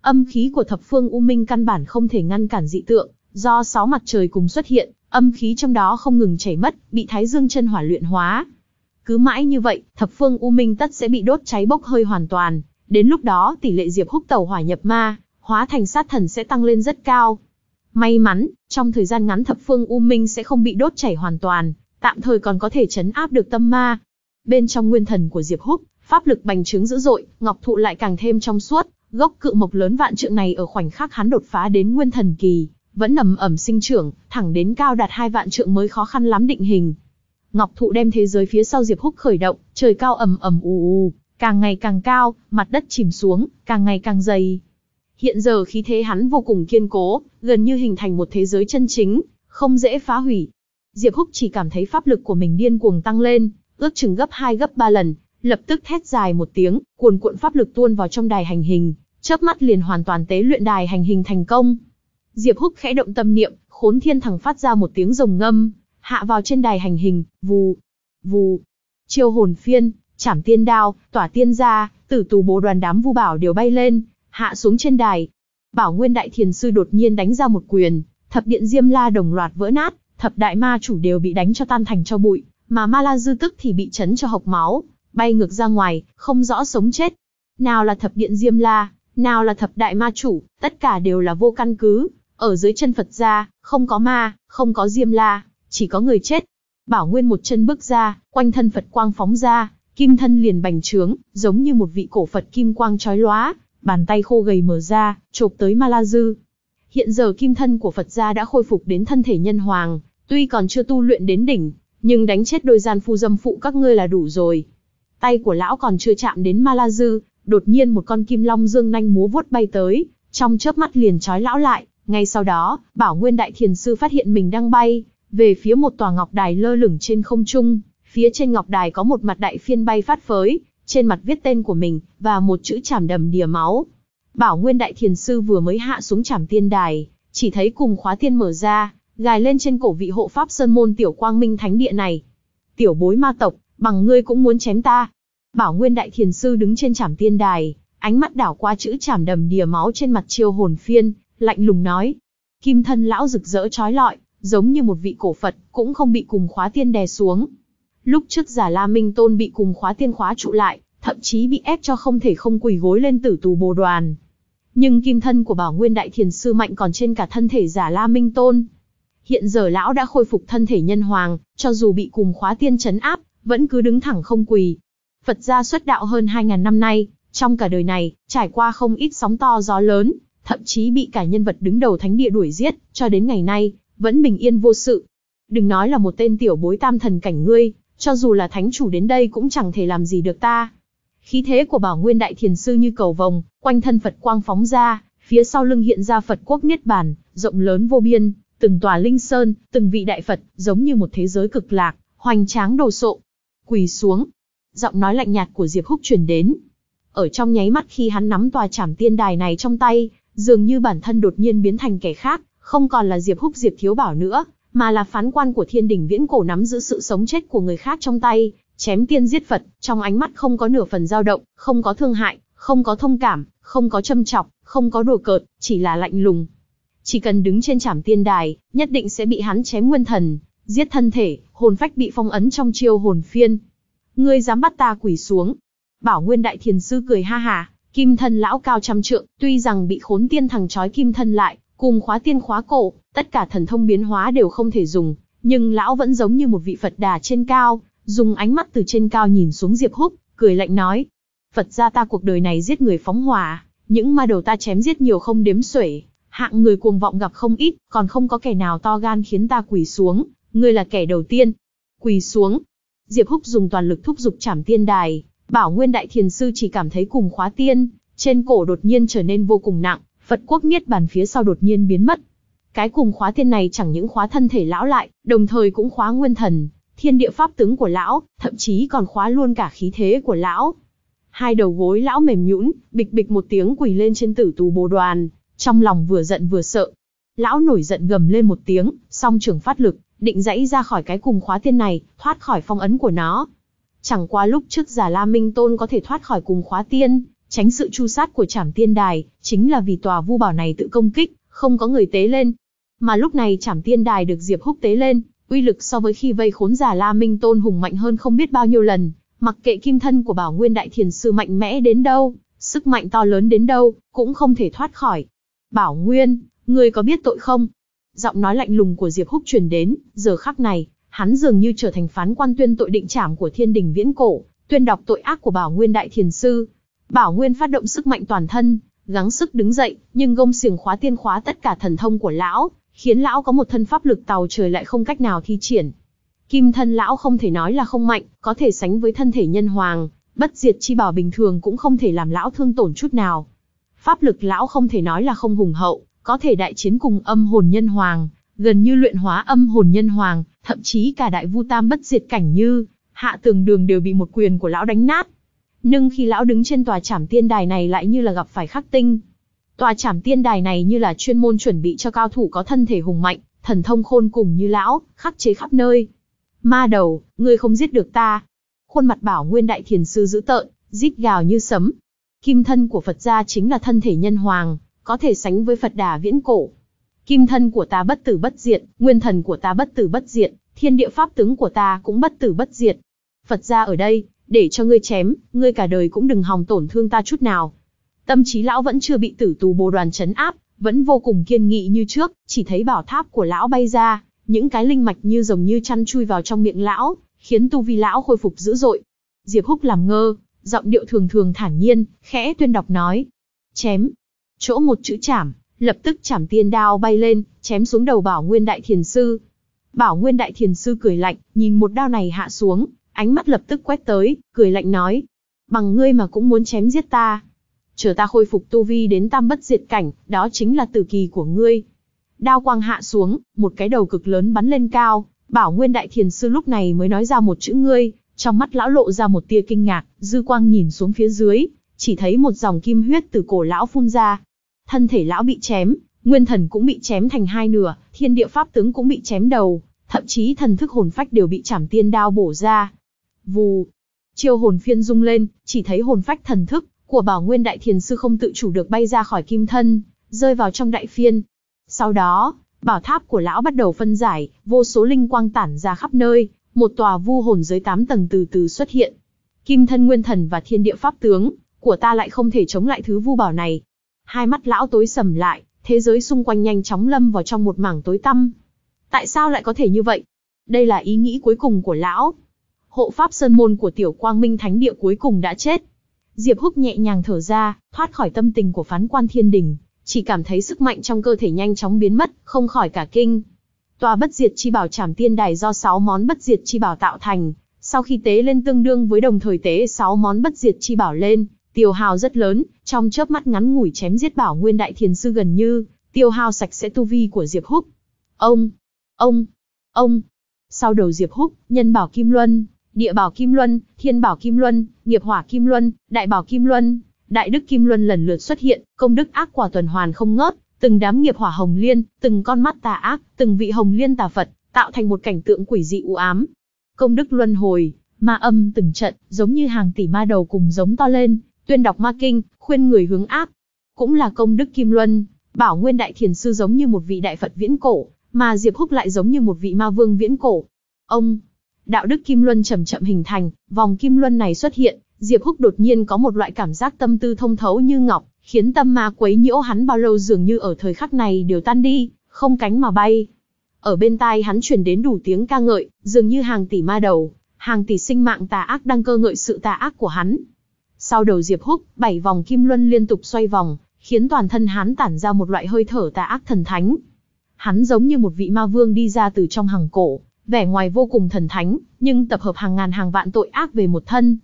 [SPEAKER 1] Âm khí của thập phương U Minh căn bản không thể ngăn cản dị tượng, do sáu mặt trời cùng xuất hiện, âm khí trong đó không ngừng chảy mất, bị Thái Dương chân hỏa luyện hóa. Cứ mãi như vậy, thập phương U Minh tất sẽ bị đốt cháy bốc hơi hoàn toàn, đến lúc đó tỷ lệ Diệp Húc tàu hỏa nhập ma, hóa thành sát thần sẽ tăng lên rất cao. May mắn, trong thời gian ngắn thập phương U Minh sẽ không bị đốt chảy hoàn toàn, tạm thời còn có thể chấn áp được tâm ma. Bên trong nguyên thần của Diệp Húc, Pháp lực bành trướng dữ dội, ngọc thụ lại càng thêm trong suốt, gốc cự mộc lớn vạn trượng này ở khoảnh khắc hắn đột phá đến nguyên thần kỳ, vẫn ầm ẩm sinh trưởng, thẳng đến cao đạt hai vạn trượng mới khó khăn lắm định hình. Ngọc thụ đem thế giới phía sau Diệp Húc khởi động, trời cao ẩm ẩm ù ù, càng ngày càng cao, mặt đất chìm xuống, càng ngày càng dày. Hiện giờ khí thế hắn vô cùng kiên cố, gần như hình thành một thế giới chân chính, không dễ phá hủy. Diệp Húc chỉ cảm thấy pháp lực của mình điên cuồng tăng lên, ước chừng gấp 2 gấp 3 lần, lập tức thét dài một tiếng, cuồn cuộn pháp lực tuôn vào trong đài hành hình, chớp mắt liền hoàn toàn tế luyện đài hành hình thành công. Diệp Húc khẽ động tâm niệm, Khốn Thiên Thằng phát ra một tiếng rồng ngâm, hạ vào trên đài hành hình, vù, vù. Chiêu hồn phiên, chảm tiên đao, tỏa tiên ra, tử tù bố đoàn đám vu bảo đều bay lên, hạ xuống trên đài. Bảo Nguyên Đại Thiền Sư đột nhiên đánh ra một quyền, thập điện diêm la đồng loạt vỡ nát, thập đại ma chủ đều bị đánh cho tan thành cho bụi, mà ma la dư tức thì bị chấn cho hộc máu, bay ngược ra ngoài, không rõ sống chết. Nào là thập điện Diêm La, nào là thập đại ma chủ, tất cả đều là vô căn cứ. Ở dưới chân Phật gia, không có ma, không có Diêm La, chỉ có người chết. Bảo Nguyên một chân bước ra, quanh thân Phật quang phóng ra, kim thân liền bành trướng, giống như một vị cổ Phật kim quang trói lóa, bàn tay khô gầy mở ra, chộp tới Ma La Dư. Hiện giờ kim thân của Phật gia đã khôi phục đến thân thể nhân hoàng, tuy còn chưa tu luyện đến đỉnh, nhưng đánh chết đôi gian phu dâm phụ các ngươi là đủ rồi. Tay của lão còn chưa chạm đến ma la dư, đột nhiên một con kim long dương nanh múa vuốt bay tới, trong chớp mắt liền trói lão lại. Ngay sau đó, Bảo Nguyên Đại Thiền Sư phát hiện mình đang bay, về phía một tòa ngọc đài lơ lửng trên không trung. Phía trên ngọc đài có một mặt đại phiên bay phát phới, trên mặt viết tên của mình, và một chữ chảm đầm đìa máu. Bảo Nguyên Đại Thiền Sư vừa mới hạ xuống chảm tiên đài, chỉ thấy cùng khóa tiên mở ra, gài lên trên cổ vị hộ pháp Sơn Môn Tiểu Quang Minh Thánh Địa này. Tiểu bối ma tộc, bằng ngươi cũng muốn chém ta. Bảo Nguyên Đại Thiền Sư đứng trên trảm tiên đài, ánh mắt đảo qua chữ chảm đầm đìa máu trên mặt chiêu hồn phiên, lạnh lùng nói. Kim thân lão rực rỡ trói lọi, giống như một vị cổ Phật, cũng không bị cùng khóa tiên đè xuống. Lúc trước giả La Minh Tôn bị cùng khóa tiên khóa trụ lại, thậm chí bị ép cho không thể không quỳ gối lên tử tù bồ đoàn. Nhưng kim thân của Bảo Nguyên Đại Thiền Sư mạnh còn trên cả thân thể giả La Minh Tôn. Hiện giờ lão đã khôi phục thân thể nhân hoàng, cho dù bị cùng khóa tiên chấn áp, vẫn cứ đứng thẳng không quỳ. Phật gia xuất đạo hơn 2.000 năm nay, trong cả đời này, trải qua không ít sóng to gió lớn, thậm chí bị cả nhân vật đứng đầu thánh địa đuổi giết, cho đến ngày nay, vẫn bình yên vô sự. Đừng nói là một tên tiểu bối tam thần cảnh ngươi, cho dù là thánh chủ đến đây cũng chẳng thể làm gì được ta. Khí thế của bảo nguyên đại thiền sư như cầu vồng, quanh thân Phật quang phóng ra, phía sau lưng hiện ra Phật quốc Niết Bàn, rộng lớn vô biên, từng tòa linh sơn, từng vị đại Phật, giống như một thế giới cực lạc, hoành tráng đồ sộ quỳ xuống. Giọng nói lạnh nhạt của Diệp Húc truyền đến. Ở trong nháy mắt khi hắn nắm tòa trảm tiên đài này trong tay, dường như bản thân đột nhiên biến thành kẻ khác, không còn là Diệp Húc Diệp Thiếu Bảo nữa, mà là phán quan của thiên đỉnh viễn cổ nắm giữ sự sống chết của người khác trong tay, chém tiên giết Phật, trong ánh mắt không có nửa phần dao động, không có thương hại, không có thông cảm, không có châm chọc, không có đùa cợt, chỉ là lạnh lùng. Chỉ cần đứng trên trảm tiên đài, nhất định sẽ bị hắn chém nguyên thần, Giết thân thể, hồn phách bị phong ấn trong chiêu hồn phiên. Ngươi dám bắt ta quỷ xuống. Bảo Nguyên Đại Thiền Sư cười ha hà, kim thân lão cao trăm trượng, tuy rằng bị khốn tiên thằng trói kim thân lại, cùng khóa tiên khóa cổ, tất cả thần thông biến hóa đều không thể dùng, nhưng lão vẫn giống như một vị Phật đà trên cao, dùng ánh mắt từ trên cao nhìn xuống Diệp Húc, cười lạnh nói. Phật gia ta cuộc đời này giết người phóng hỏa, những ma đầu ta chém giết nhiều không đếm xuể, hạng người cuồng vọng gặp không ít, còn không có kẻ nào to gan khiến ta quỷ xuống, ngươi là kẻ đầu tiên. Quỳ xuống. Diệp Húc dùng toàn lực thúc dục chảm tiên đài, Bảo Nguyên Đại Thiền Sư chỉ cảm thấy cùng khóa tiên, trên cổ đột nhiên trở nên vô cùng nặng, Phật Quốc Niết Bàn phía sau đột nhiên biến mất. Cái cùng khóa tiên này chẳng những khóa thân thể lão lại, đồng thời cũng khóa nguyên thần, thiên địa pháp tướng của lão, thậm chí còn khóa luôn cả khí thế của lão. Hai đầu gối lão mềm nhũn, bịch bịch một tiếng quỳ lên trên tử tù bồ đoàn, trong lòng vừa giận vừa sợ, Lão nổi giận gầm lên một tiếng, song trưởng phát lực, định dãy ra khỏi cái cùng khóa tiên này, thoát khỏi phong ấn của nó. Chẳng qua lúc trước giả La Minh Tôn có thể thoát khỏi cùng khóa tiên, tránh sự tru sát của trảm tiên đài, chính là vì tòa vu bảo này tự công kích, không có người tế lên. Mà lúc này trảm tiên đài được Diệp Húc tế lên, uy lực so với khi vây khốn giả La Minh Tôn hùng mạnh hơn không biết bao nhiêu lần, mặc kệ kim thân của Bảo Nguyên Đại Thiền Sư mạnh mẽ đến đâu, sức mạnh to lớn đến đâu, cũng không thể thoát khỏi. Bảo Nguyên, Ngươi có biết tội không? Giọng nói lạnh lùng của Diệp Húc truyền đến, giờ khắc này, hắn dường như trở thành phán quan tuyên tội định trảm của thiên đình viễn cổ, tuyên đọc tội ác của Bảo Nguyên Đại Thiền Sư. Bảo Nguyên phát động sức mạnh toàn thân, gắng sức đứng dậy, nhưng gông xiềng khóa tiên khóa tất cả thần thông của lão, khiến lão có một thân pháp lực tàu trời lại không cách nào thi triển. Kim thân lão không thể nói là không mạnh, có thể sánh với thân thể nhân hoàng, bất diệt chi bảo bình thường cũng không thể làm lão thương tổn chút nào. Pháp lực lão không thể nói là không hùng hậu, có thể đại chiến cùng âm hồn nhân hoàng, gần như luyện hóa âm hồn nhân hoàng, thậm chí cả đại vu tam bất diệt cảnh như, hạ tường đường đều bị một quyền của lão đánh nát. Nhưng khi lão đứng trên tòa trảm tiên đài này lại như là gặp phải khắc tinh. Tòa trảm tiên đài này như là chuyên môn chuẩn bị cho cao thủ có thân thể hùng mạnh, thần thông khôn cùng như lão, khắc chế khắp nơi. Ma đầu, ngươi không giết được ta. Khuôn mặt bảo nguyên đại thiền sư dữ tợn, rít gào như sấm. Kim thân của Phật gia chính là thân thể nhân hoàng, có thể sánh với Phật Đà viễn cổ. Kim thân của ta bất tử bất diệt, nguyên thần của ta bất tử bất diệt, thiên địa pháp tướng của ta cũng bất tử bất diệt. Phật gia ở đây, để cho ngươi chém, ngươi cả đời cũng đừng hòng tổn thương ta chút nào. Tâm trí lão vẫn chưa bị tử tù bồ đoàn chấn áp, vẫn vô cùng kiên nghị như trước, chỉ thấy bảo tháp của lão bay ra, những cái linh mạch như rồng như chăn chui vào trong miệng lão, khiến tu vi lão khôi phục dữ dội. Diệp Húc làm ngơ, giọng điệu thường thường thản nhiên, khẽ tuyên đọc nói. Chém chỗ một chữ chảm, lập tức chảm tiên đao bay lên, chém xuống đầu Bảo Nguyên Đại Thiền Sư. Bảo Nguyên Đại Thiền Sư cười lạnh, nhìn một đao này hạ xuống, ánh mắt lập tức quét tới, cười lạnh nói, bằng ngươi mà cũng muốn chém giết ta. Chờ ta khôi phục tu vi đến tam bất diệt cảnh, đó chính là tử kỳ của ngươi. Đao quang hạ xuống, một cái đầu cực lớn bắn lên cao, Bảo Nguyên Đại Thiền Sư lúc này mới nói ra một chữ ngươi, trong mắt lão lộ ra một tia kinh ngạc, dư quang nhìn xuống phía dưới, chỉ thấy một dòng kim huyết từ cổ lão phun ra, thân thể lão bị chém, nguyên thần cũng bị chém thành hai nửa, thiên địa pháp tướng cũng bị chém đầu, thậm chí thần thức hồn phách đều bị chảm tiên đao bổ ra. Vù, chiêu hồn phiên rung lên, chỉ thấy hồn phách thần thức của Bảo Nguyên Đại Thiền sư không tự chủ được bay ra khỏi kim thân, rơi vào trong đại phiên. Sau đó, bảo tháp của lão bắt đầu phân giải, vô số linh quang tản ra khắp nơi, một tòa vu hồn dưới tám tầng từ từ xuất hiện. Kim thân nguyên thần và thiên địa pháp tướng của ta lại không thể chống lại thứ vu bảo này, hai mắt lão tối sầm lại, thế giới xung quanh nhanh chóng lâm vào trong một mảng tối tăm. Tại sao lại có thể như vậy? Đây là ý nghĩ cuối cùng của lão. Hộ pháp sơn môn của tiểu quang minh thánh địa cuối cùng đã chết. Diệp Húc nhẹ nhàng thở ra, thoát khỏi tâm tình của phán quan thiên đình, chỉ cảm thấy sức mạnh trong cơ thể nhanh chóng biến mất, không khỏi cả kinh. Tòa bất diệt chi bảo trảm tiên đài do 6 món bất diệt chi bảo tạo thành, sau khi tế lên tương đương với đồng thời tế 6 món bất diệt chi bảo lên, tiêu hao rất lớn, trong chớp mắt ngắn ngủi chém giết Bảo Nguyên Đại Thiền sư gần như tiêu hao sạch sẽ tu vi của Diệp Húc. Ông, ông, ông. Sau đầu Diệp Húc, Nhân Bảo Kim Luân, Địa Bảo Kim Luân, Thiên Bảo Kim Luân, Nghiệp Hỏa Kim Luân, Đại Bảo Kim Luân, Đại Đức Kim Luân lần lượt xuất hiện, công đức ác quả tuần hoàn không ngớt, từng đám nghiệp hỏa hồng liên, từng con mắt tà ác, từng vị hồng liên tà Phật, tạo thành một cảnh tượng quỷ dị u ám. Công đức luân hồi, ma âm từng trận, giống như hàng tỷ ma đầu cùng giống to lên, tuyên đọc ma kinh, khuyên người hướng áp Cũng là công đức Kim Luân, bảo nguyên đại thiền sư giống như một vị đại Phật viễn cổ, mà Diệp Húc lại giống như một vị ma vương viễn cổ. Ông, đạo đức Kim Luân chậm chậm hình thành, vòng Kim Luân này xuất hiện, Diệp Húc đột nhiên có một loại cảm giác tâm tư thông thấu như ngọc, khiến tâm ma quấy nhiễu hắn bao lâu dường như ở thời khắc này đều tan đi, không cánh mà bay. Ở bên tai hắn truyền đến đủ tiếng ca ngợi, dường như hàng tỷ ma đầu, hàng tỷ sinh mạng tà ác đang cơ ngợi sự tà ác của hắn. Sau đầu Diệp Húc, bảy vòng kim luân liên tục xoay vòng, khiến toàn thân hắn tản ra một loại hơi thở tà ác thần thánh. Hắn giống như một vị ma vương đi ra từ trong hàng cổ, vẻ ngoài vô cùng thần thánh, nhưng tập hợp hàng ngàn hàng vạn tội ác về một thân.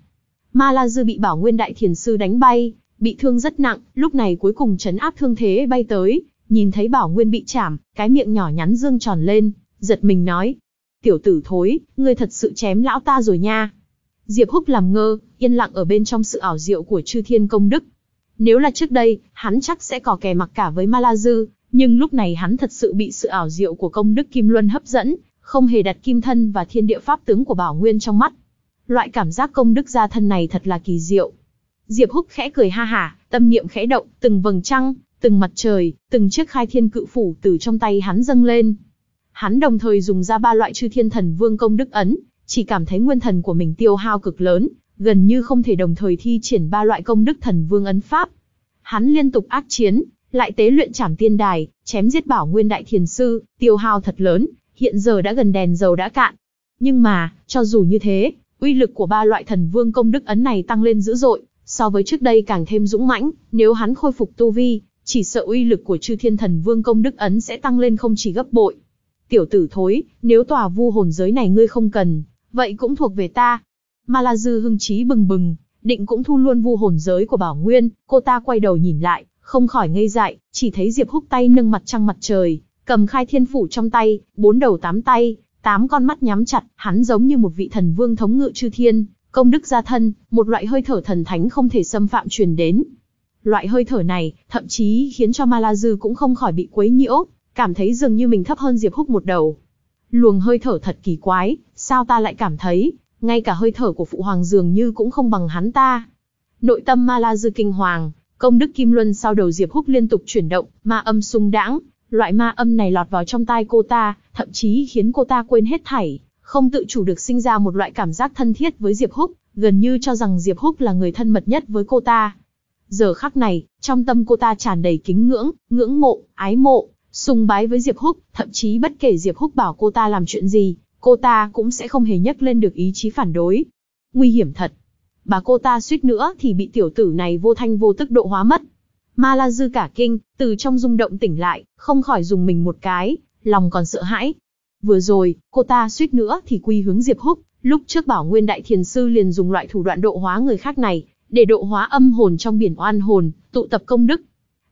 [SPEAKER 1] Ma La Dư bị Bảo Nguyên Đại Thiền Sư đánh bay, bị thương rất nặng, lúc này cuối cùng chấn áp thương thế bay tới, nhìn thấy Bảo Nguyên bị chảm, cái miệng nhỏ nhắn dương tròn lên, giật mình nói. Tiểu tử thối, ngươi thật sự chém lão ta rồi nha. Diệp Húc làm ngơ, yên lặng ở bên trong sự ảo diệu của chư thiên công đức. Nếu là trước đây, hắn chắc sẽ cò kè mặc cả với Ma nhưng lúc này hắn thật sự bị sự ảo diệu của công đức Kim Luân hấp dẫn, không hề đặt kim thân và thiên địa pháp tướng của Bảo Nguyên trong mắt. Loại cảm giác công đức gia thân này thật là kỳ diệu. Diệp Húc khẽ cười ha hả, tâm niệm khẽ động, từng vầng trăng, từng mặt trời, từng chiếc khai thiên cự phủ từ trong tay hắn dâng lên. Hắn đồng thời dùng ra ba loại chư thiên thần vương công đức ấn, chỉ cảm thấy nguyên thần của mình tiêu hao cực lớn, gần như không thể đồng thời thi triển ba loại công đức thần vương ấn pháp. Hắn liên tục ác chiến, lại tế luyện trảm tiên đài, chém giết bảo nguyên đại thiền sư, tiêu hao thật lớn, hiện giờ đã gần đèn dầu đã cạn. Nhưng mà, cho dù như thế, uy lực của ba loại thần vương công đức ấn này tăng lên dữ dội, so với trước đây càng thêm dũng mãnh, nếu hắn khôi phục tu vi, chỉ sợ uy lực của chư thiên thần vương công đức ấn sẽ tăng lên không chỉ gấp bội. Tiểu tử thối, nếu tòa vu hồn giới này ngươi không cần, vậy cũng thuộc về ta, Ma La Dư hưng trí bừng bừng, định cũng thu luôn vu hồn giới của Bảo Nguyên, cô ta quay đầu nhìn lại, không khỏi ngây dại, chỉ thấy Diệp Húc tay nâng mặt trăng mặt trời, cầm khai thiên phủ trong tay, bốn đầu tám tay, tám con mắt nhắm chặt, hắn giống như một vị thần vương thống ngự chư thiên, công đức gia thân, một loại hơi thở thần thánh không thể xâm phạm truyền đến. Loại hơi thở này, thậm chí khiến cho Ma cũng không khỏi bị quấy nhiễu, cảm thấy dường như mình thấp hơn Diệp Húc một đầu. Luồng hơi thở thật kỳ quái, sao ta lại cảm thấy, ngay cả hơi thở của phụ hoàng dường như cũng không bằng hắn ta. Nội tâm Ma La Dư kinh hoàng, công đức kim luân sau đầu Diệp Húc liên tục chuyển động, ma âm sung đãng, loại ma âm này lọt vào trong tai cô ta, thậm chí khiến cô ta quên hết thảy, không tự chủ được sinh ra một loại cảm giác thân thiết với Diệp Húc, gần như cho rằng Diệp Húc là người thân mật nhất với cô ta. Giờ khắc này, trong tâm cô ta tràn đầy kính ngưỡng, ngưỡng mộ, ái mộ, sùng bái với Diệp Húc, thậm chí bất kể Diệp Húc bảo cô ta làm chuyện gì, cô ta cũng sẽ không hề nhắc lên được ý chí phản đối. Nguy hiểm thật. Bà cô ta suýt nữa thì bị tiểu tử này vô thanh vô tức độ hóa mất. Ma La Dư cả kinh, từ trong rung động tỉnh lại, không khỏi dùng mình một cái, lòng còn sợ hãi. Vừa rồi, cô ta suýt nữa thì quy hướng Diệp Húc, lúc trước bảo Nguyên Đại Thiền Sư liền dùng loại thủ đoạn độ hóa người khác này, để độ hóa âm hồn trong biển oan hồn, tụ tập công đức.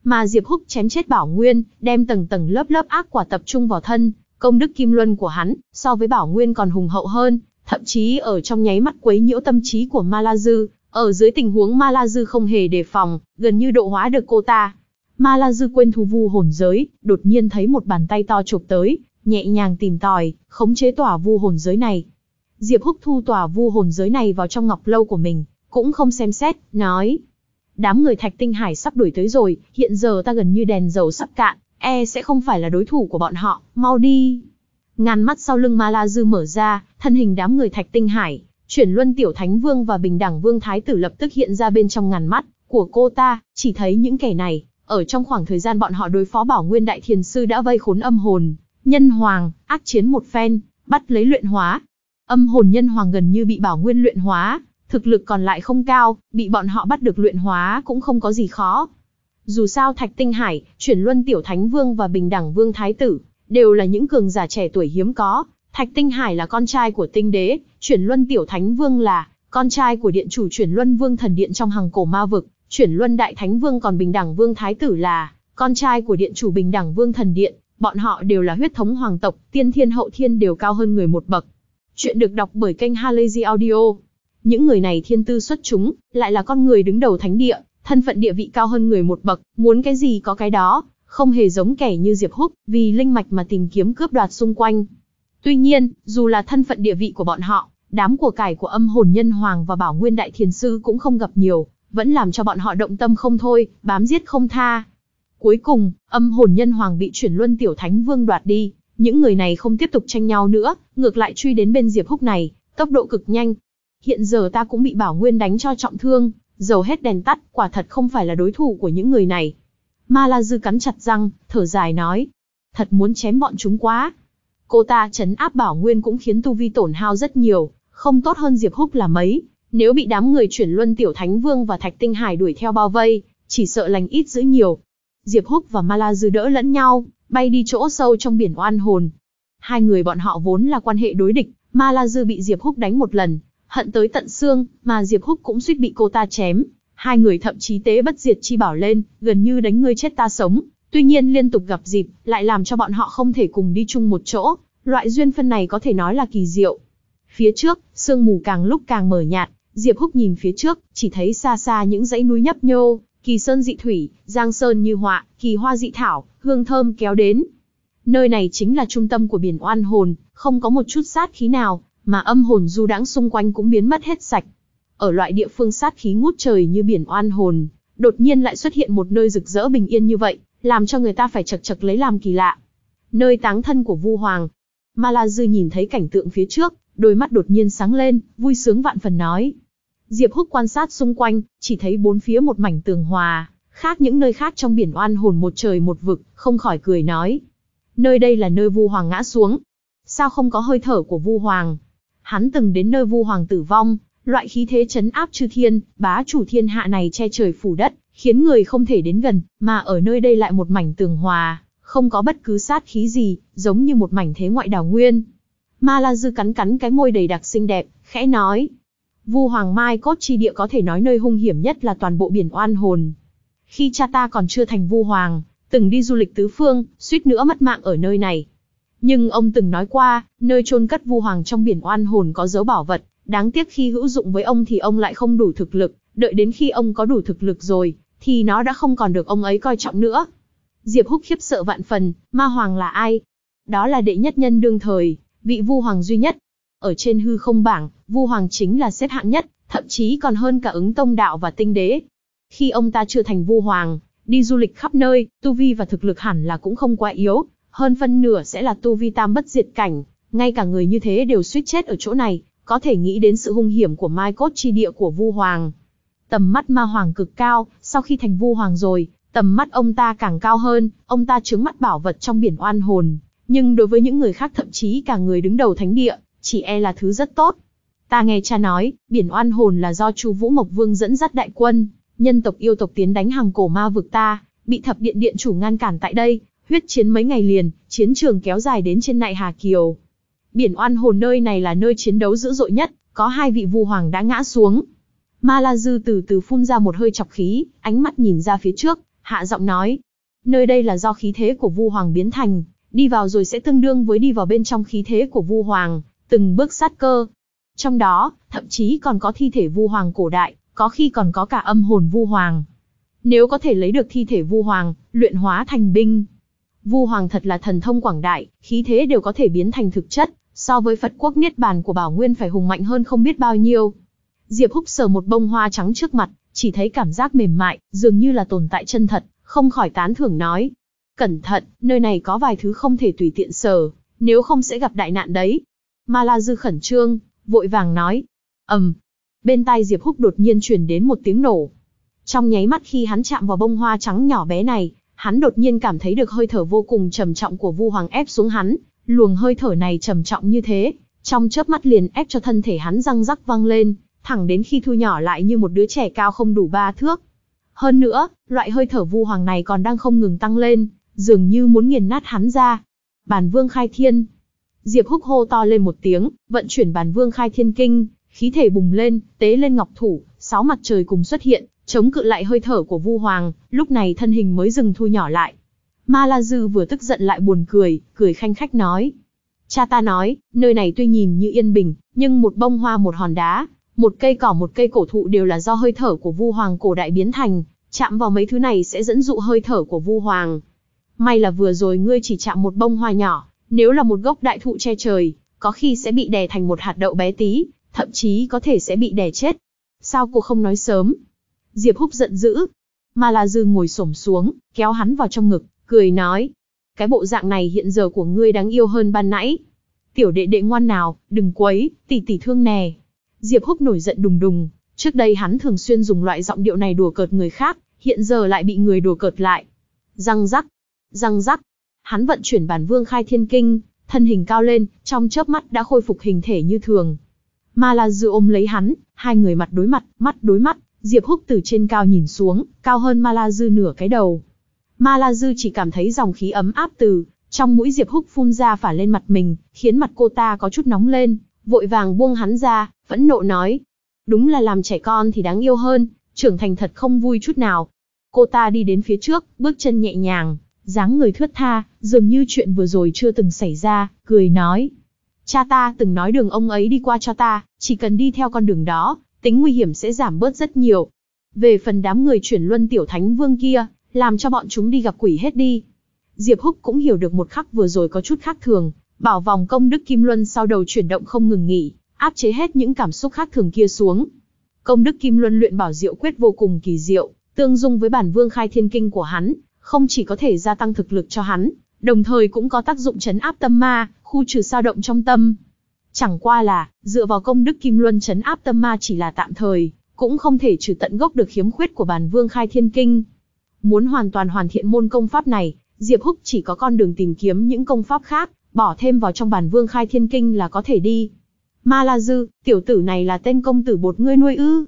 [SPEAKER 1] Mà Diệp Húc chém chết bảo Nguyên, đem tầng tầng lớp lớp ác quả tập trung vào thân, Công đức kim luân của hắn, so với bảo nguyên còn hùng hậu hơn, thậm chí ở trong nháy mắt quấy nhiễu tâm trí của Ma La Dư, ở dưới tình huống Ma La Dư không hề đề phòng, gần như độ hóa được cô ta. Ma La Dư quên thu vu hồn giới, đột nhiên thấy một bàn tay to chụp tới, nhẹ nhàng tìm tòi, khống chế tỏa vu hồn giới này. Diệp Húc thu tỏa vu hồn giới này vào trong ngọc lâu của mình, cũng không xem xét, nói. Đám người thạch tinh hải sắp đuổi tới rồi, hiện giờ ta gần như đèn dầu sắp cạn, e sẽ không phải là đối thủ của bọn họ, mau đi. Ngàn mắt sau lưng Ma La Dư mở ra, thân hình đám người Thạch Tinh Hải, chuyển luân tiểu thánh vương và bình đẳng vương thái tử lập tức hiện ra bên trong ngàn mắt của cô ta, chỉ thấy những kẻ này, ở trong khoảng thời gian bọn họ đối phó bảo nguyên đại thiền sư đã vây khốn âm hồn, nhân hoàng, ác chiến một phen, bắt lấy luyện hóa. Âm hồn nhân hoàng gần như bị bảo nguyên luyện hóa, thực lực còn lại không cao, bị bọn họ bắt được luyện hóa cũng không có gì khó, dù sao Thạch Tinh Hải, chuyển luân tiểu thánh vương và bình đẳng vương thái tử, đều là những cường giả trẻ tuổi hiếm có. Thạch Tinh Hải là con trai của tinh đế, chuyển luân tiểu thánh vương là con trai của điện chủ chuyển luân vương thần điện trong hàng cổ ma vực, chuyển luân đại thánh vương còn bình đẳng vương thái tử là con trai của điện chủ bình đẳng vương thần điện. Bọn họ đều là huyết thống hoàng tộc, tiên thiên hậu thiên đều cao hơn người một bậc. Chuyện được đọc bởi kênh Halazy Audio. Những người này thiên tư xuất chúng, lại là con người đứng đầu thánh địa, thân phận địa vị cao hơn người một bậc, muốn cái gì có cái đó, không hề giống kẻ như Diệp Húc, vì linh mạch mà tìm kiếm cướp đoạt xung quanh. Tuy nhiên, dù là thân phận địa vị của bọn họ, đám của cải của âm hồn nhân hoàng và bảo nguyên đại thiền sư cũng không gặp nhiều, vẫn làm cho bọn họ động tâm không thôi, bám giết không tha. Cuối cùng, âm hồn nhân hoàng bị chuyển luân tiểu thánh vương đoạt đi, những người này không tiếp tục tranh nhau nữa, ngược lại truy đến bên Diệp Húc này, tốc độ cực nhanh. Hiện giờ ta cũng bị Bảo Nguyên đánh cho trọng thương, dầu hết đèn tắt, quả thật không phải là đối thủ của những người này. Ma La Dư cắn chặt răng, thở dài nói, thật muốn chém bọn chúng quá. Cô ta chấn áp bảo nguyên cũng khiến tu vi tổn hao rất nhiều, không tốt hơn Diệp Húc là mấy. Nếu bị đám người chuyển luân tiểu thánh vương và thạch tinh hải đuổi theo bao vây, chỉ sợ lành ít giữ nhiều. Diệp Húc và Ma La Dư đỡ lẫn nhau, bay đi chỗ sâu trong biển oan hồn. Hai người bọn họ vốn là quan hệ đối địch, Ma La Dư bị Diệp Húc đánh một lần, hận tới tận xương, mà Diệp Húc cũng suýt bị cô ta chém. Hai người thậm chí tế bất diệt chi bảo lên, gần như đánh ngươi chết ta sống. Tuy nhiên liên tục gặp dịp, lại làm cho bọn họ không thể cùng đi chung một chỗ. Loại duyên phân này có thể nói là kỳ diệu. Phía trước, sương mù càng lúc càng mờ nhạt, Diệp Húc nhìn phía trước, chỉ thấy xa xa những dãy núi nhấp nhô, kỳ sơn dị thủy, giang sơn như họa, kỳ hoa dị thảo, hương thơm kéo đến. Nơi này chính là trung tâm của biển oan hồn, không có một chút sát khí nào, mà âm hồn du đãng xung quanh cũng biến mất hết sạch. Ở loại địa phương sát khí ngút trời như biển oan hồn, đột nhiên lại xuất hiện một nơi rực rỡ bình yên như vậy, làm cho người ta phải chật chật lấy làm kỳ lạ. Nơi táng thân của Vu Hoàng, Ma La Dư nhìn thấy cảnh tượng phía trước, đôi mắt đột nhiên sáng lên, vui sướng vạn phần nói. Diệp Húc quan sát xung quanh, chỉ thấy bốn phía một mảnh tường hòa, khác những nơi khác trong biển oan hồn một trời một vực, không khỏi cười nói. Nơi đây là nơi Vu Hoàng ngã xuống. Sao không có hơi thở của Vu Hoàng? Hắn từng đến nơi Vu Hoàng tử vong, loại khí thế chấn áp chư thiên, bá chủ thiên hạ này che trời phủ đất, khiến người không thể đến gần, mà ở nơi đây lại một mảnh tường hòa, không có bất cứ sát khí gì, giống như một mảnh thế ngoại đảo nguyên. Ma La Dư cắn cắn cái môi đầy đặc xinh đẹp, khẽ nói. Vu Hoàng Mai cốt chi địa có thể nói nơi hung hiểm nhất là toàn bộ biển oan hồn. Khi cha ta còn chưa thành Vu Hoàng, từng đi du lịch tứ phương, suýt nữa mất mạng ở nơi này, nhưng ông từng nói qua, nơi chôn cất vu hoàng trong biển oan hồn có dấu bảo vật, đáng tiếc khi hữu dụng với ông thì ông lại không đủ thực lực, đợi đến khi ông có đủ thực lực rồi, thì nó đã không còn được ông ấy coi trọng nữa. Diệp Húc khiếp sợ vạn phần, ma hoàng là ai? Đó là đệ nhất nhân đương thời, vị vu hoàng duy nhất. Ở trên hư không bảng, vu hoàng chính là xếp hạng nhất, thậm chí còn hơn cả ứng tông đạo và tinh đế. Khi ông ta chưa thành vu hoàng, đi du lịch khắp nơi, tu vi và thực lực hẳn là cũng không quá yếu, hơn phân nửa sẽ là tu vi tam bất diệt cảnh, ngay cả người như thế đều suýt chết ở chỗ này, có thể nghĩ đến sự hung hiểm của Mai Cốt chi địa của Vu Hoàng. Tầm mắt Ma Hoàng cực cao, sau khi thành Vu Hoàng rồi, tầm mắt ông ta càng cao hơn, ông ta chứng mắt bảo vật trong biển oan hồn, nhưng đối với những người khác thậm chí cả người đứng đầu thánh địa, chỉ e là thứ rất tốt. Ta nghe cha nói, biển oan hồn là do Chu Vũ Mộc Vương dẫn dắt đại quân, nhân tộc yêu tộc tiến đánh hàng cổ ma vực ta, bị thập điện điện chủ ngăn cản tại đây, Huyết chiến mấy ngày liền, chiến trường kéo dài đến trên nại Hà Kiều. Biển oan hồn nơi này là nơi chiến đấu dữ dội nhất, có hai vị vu hoàng đã ngã xuống. Ma La Dư từ từ phun ra một hơi chọc khí, ánh mắt nhìn ra phía trước, hạ giọng nói. Nơi đây là do khí thế của vu hoàng biến thành, đi vào rồi sẽ tương đương với đi vào bên trong khí thế của vu hoàng, từng bước sát cơ. Trong đó, thậm chí còn có thi thể vu hoàng cổ đại, có khi còn có cả âm hồn vu hoàng. Nếu có thể lấy được thi thể vu hoàng, luyện hóa thành binh, Vu Hoàng thật là thần thông quảng đại, khí thế đều có thể biến thành thực chất, so với Phật quốc niết bàn của Bảo Nguyên phải hùng mạnh hơn không biết bao nhiêu. Diệp Húc sờ một bông hoa trắng trước mặt, chỉ thấy cảm giác mềm mại, dường như là tồn tại chân thật, không khỏi tán thưởng nói: "Cẩn thận, nơi này có vài thứ không thể tùy tiện sờ, nếu không sẽ gặp đại nạn đấy." Ma La Dư khẩn trương, vội vàng nói: "Ầm." Bên tai Diệp Húc đột nhiên truyền đến một tiếng nổ. Trong nháy mắt khi hắn chạm vào bông hoa trắng nhỏ bé này, hắn đột nhiên cảm thấy được hơi thở vô cùng trầm trọng của Vu Hoàng ép xuống hắn, luồng hơi thở này trầm trọng như thế, trong chớp mắt liền ép cho thân thể hắn răng rắc vang lên, thẳng đến khi thu nhỏ lại như một đứa trẻ cao không đủ ba thước. Hơn nữa, loại hơi thở Vu Hoàng này còn đang không ngừng tăng lên, dường như muốn nghiền nát hắn ra. Bản Vương Khai Thiên. Diệp Húc hô to lên một tiếng, vận chuyển Bản Vương Khai Thiên kinh, khí thể bùng lên, tế lên ngọc thủ, sáu mặt trời cùng xuất hiện, Chống cự lại hơi thở của Vu Hoàng, lúc này thân hình mới dừng thu nhỏ lại. Ma La Dư vừa tức giận lại buồn cười, cười khanh khách nói. Cha ta nói, nơi này tuy nhìn như yên bình, nhưng một bông hoa một hòn đá, một cây cỏ một cây cổ thụ đều là do hơi thở của Vu Hoàng cổ đại biến thành, chạm vào mấy thứ này sẽ dẫn dụ hơi thở của Vu Hoàng. May là vừa rồi ngươi chỉ chạm một bông hoa nhỏ, nếu là một gốc đại thụ che trời, có khi sẽ bị đè thành một hạt đậu bé tí, thậm chí có thể sẽ bị đè chết. Sao cô không nói sớm, Diệp Húc giận dữ. Ma La dư ngồi xổm xuống, kéo hắn vào trong ngực, cười nói. Cái bộ dạng này hiện giờ của ngươi đáng yêu hơn ban nãy. Tiểu đệ đệ ngoan nào, đừng quấy, tỷ tỷ thương nè. Diệp Húc nổi giận đùng đùng. Trước đây hắn thường xuyên dùng loại giọng điệu này đùa cợt người khác, hiện giờ lại bị người đùa cợt lại. Răng rắc, răng rắc. Hắn vận chuyển bản vương khai thiên kinh, thân hình cao lên, trong chớp mắt đã khôi phục hình thể như thường. Ma La Dư ôm lấy hắn, hai người mặt đối mặt, mắt đối mắt, Diệp Húc từ trên cao nhìn xuống, cao hơn Ma La Dư nửa cái đầu. Ma La Dư chỉ cảm thấy dòng khí ấm áp từ trong mũi Diệp Húc phun ra phả lên mặt mình, khiến mặt cô ta có chút nóng lên, vội vàng buông hắn ra, phẫn nộ nói: "Đúng là làm trẻ con thì đáng yêu hơn, trưởng thành thật không vui chút nào." Cô ta đi đến phía trước, bước chân nhẹ nhàng, dáng người thướt tha, dường như chuyện vừa rồi chưa từng xảy ra, cười nói: "Cha ta từng nói đường ông ấy đi qua cho ta, chỉ cần đi theo con đường đó, tính nguy hiểm sẽ giảm bớt rất nhiều. Về phần đám người chuyển luân tiểu thánh vương kia, làm cho bọn chúng đi gặp quỷ hết đi. Diệp Húc cũng hiểu được một khắc vừa rồi có chút khác thường, bảo vòng công đức kim luân sau đầu chuyển động không ngừng nghỉ, áp chế hết những cảm xúc khác thường kia xuống. Công đức kim luân luyện bảo diệu quyết vô cùng kỳ diệu, tương dung với bản vương khai thiên kinh của hắn, không chỉ có thể gia tăng thực lực cho hắn, đồng thời cũng có tác dụng chấn áp tâm ma, khu trừ sao động trong tâm, Chẳng qua là, dựa vào công đức Kim Luân chấn áp tâm ma chỉ là tạm thời, cũng không thể trừ tận gốc được khiếm khuyết của bản vương khai thiên kinh. Muốn hoàn toàn hoàn thiện môn công pháp này, Diệp Húc chỉ có con đường tìm kiếm những công pháp khác, bỏ thêm vào trong bản vương khai thiên kinh là có thể đi. Ma La Dư, tiểu tử này là tên công tử bột ngươi nuôi ư.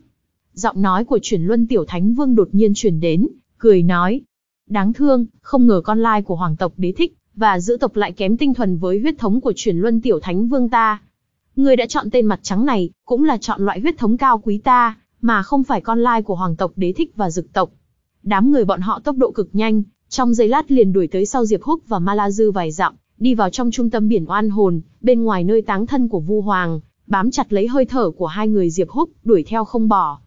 [SPEAKER 1] Giọng nói của chuyển luân tiểu thánh vương đột nhiên chuyển đến, cười nói. Đáng thương, không ngờ con lai của hoàng tộc đế thích, và giữ tộc lại kém tinh thuần với huyết thống của chuyển luân tiểu thánh vương ta, Người đã chọn tên mặt trắng này, cũng là chọn loại huyết thống cao quý ta, mà không phải con lai của hoàng tộc đế thích và dực tộc. Đám người bọn họ tốc độ cực nhanh, trong giây lát liền đuổi tới sau Diệp Húc và Ma vài dặm, đi vào trong trung tâm biển oan hồn, bên ngoài nơi táng thân của Vu Hoàng, bám chặt lấy hơi thở của hai người Diệp Húc, đuổi theo không bỏ.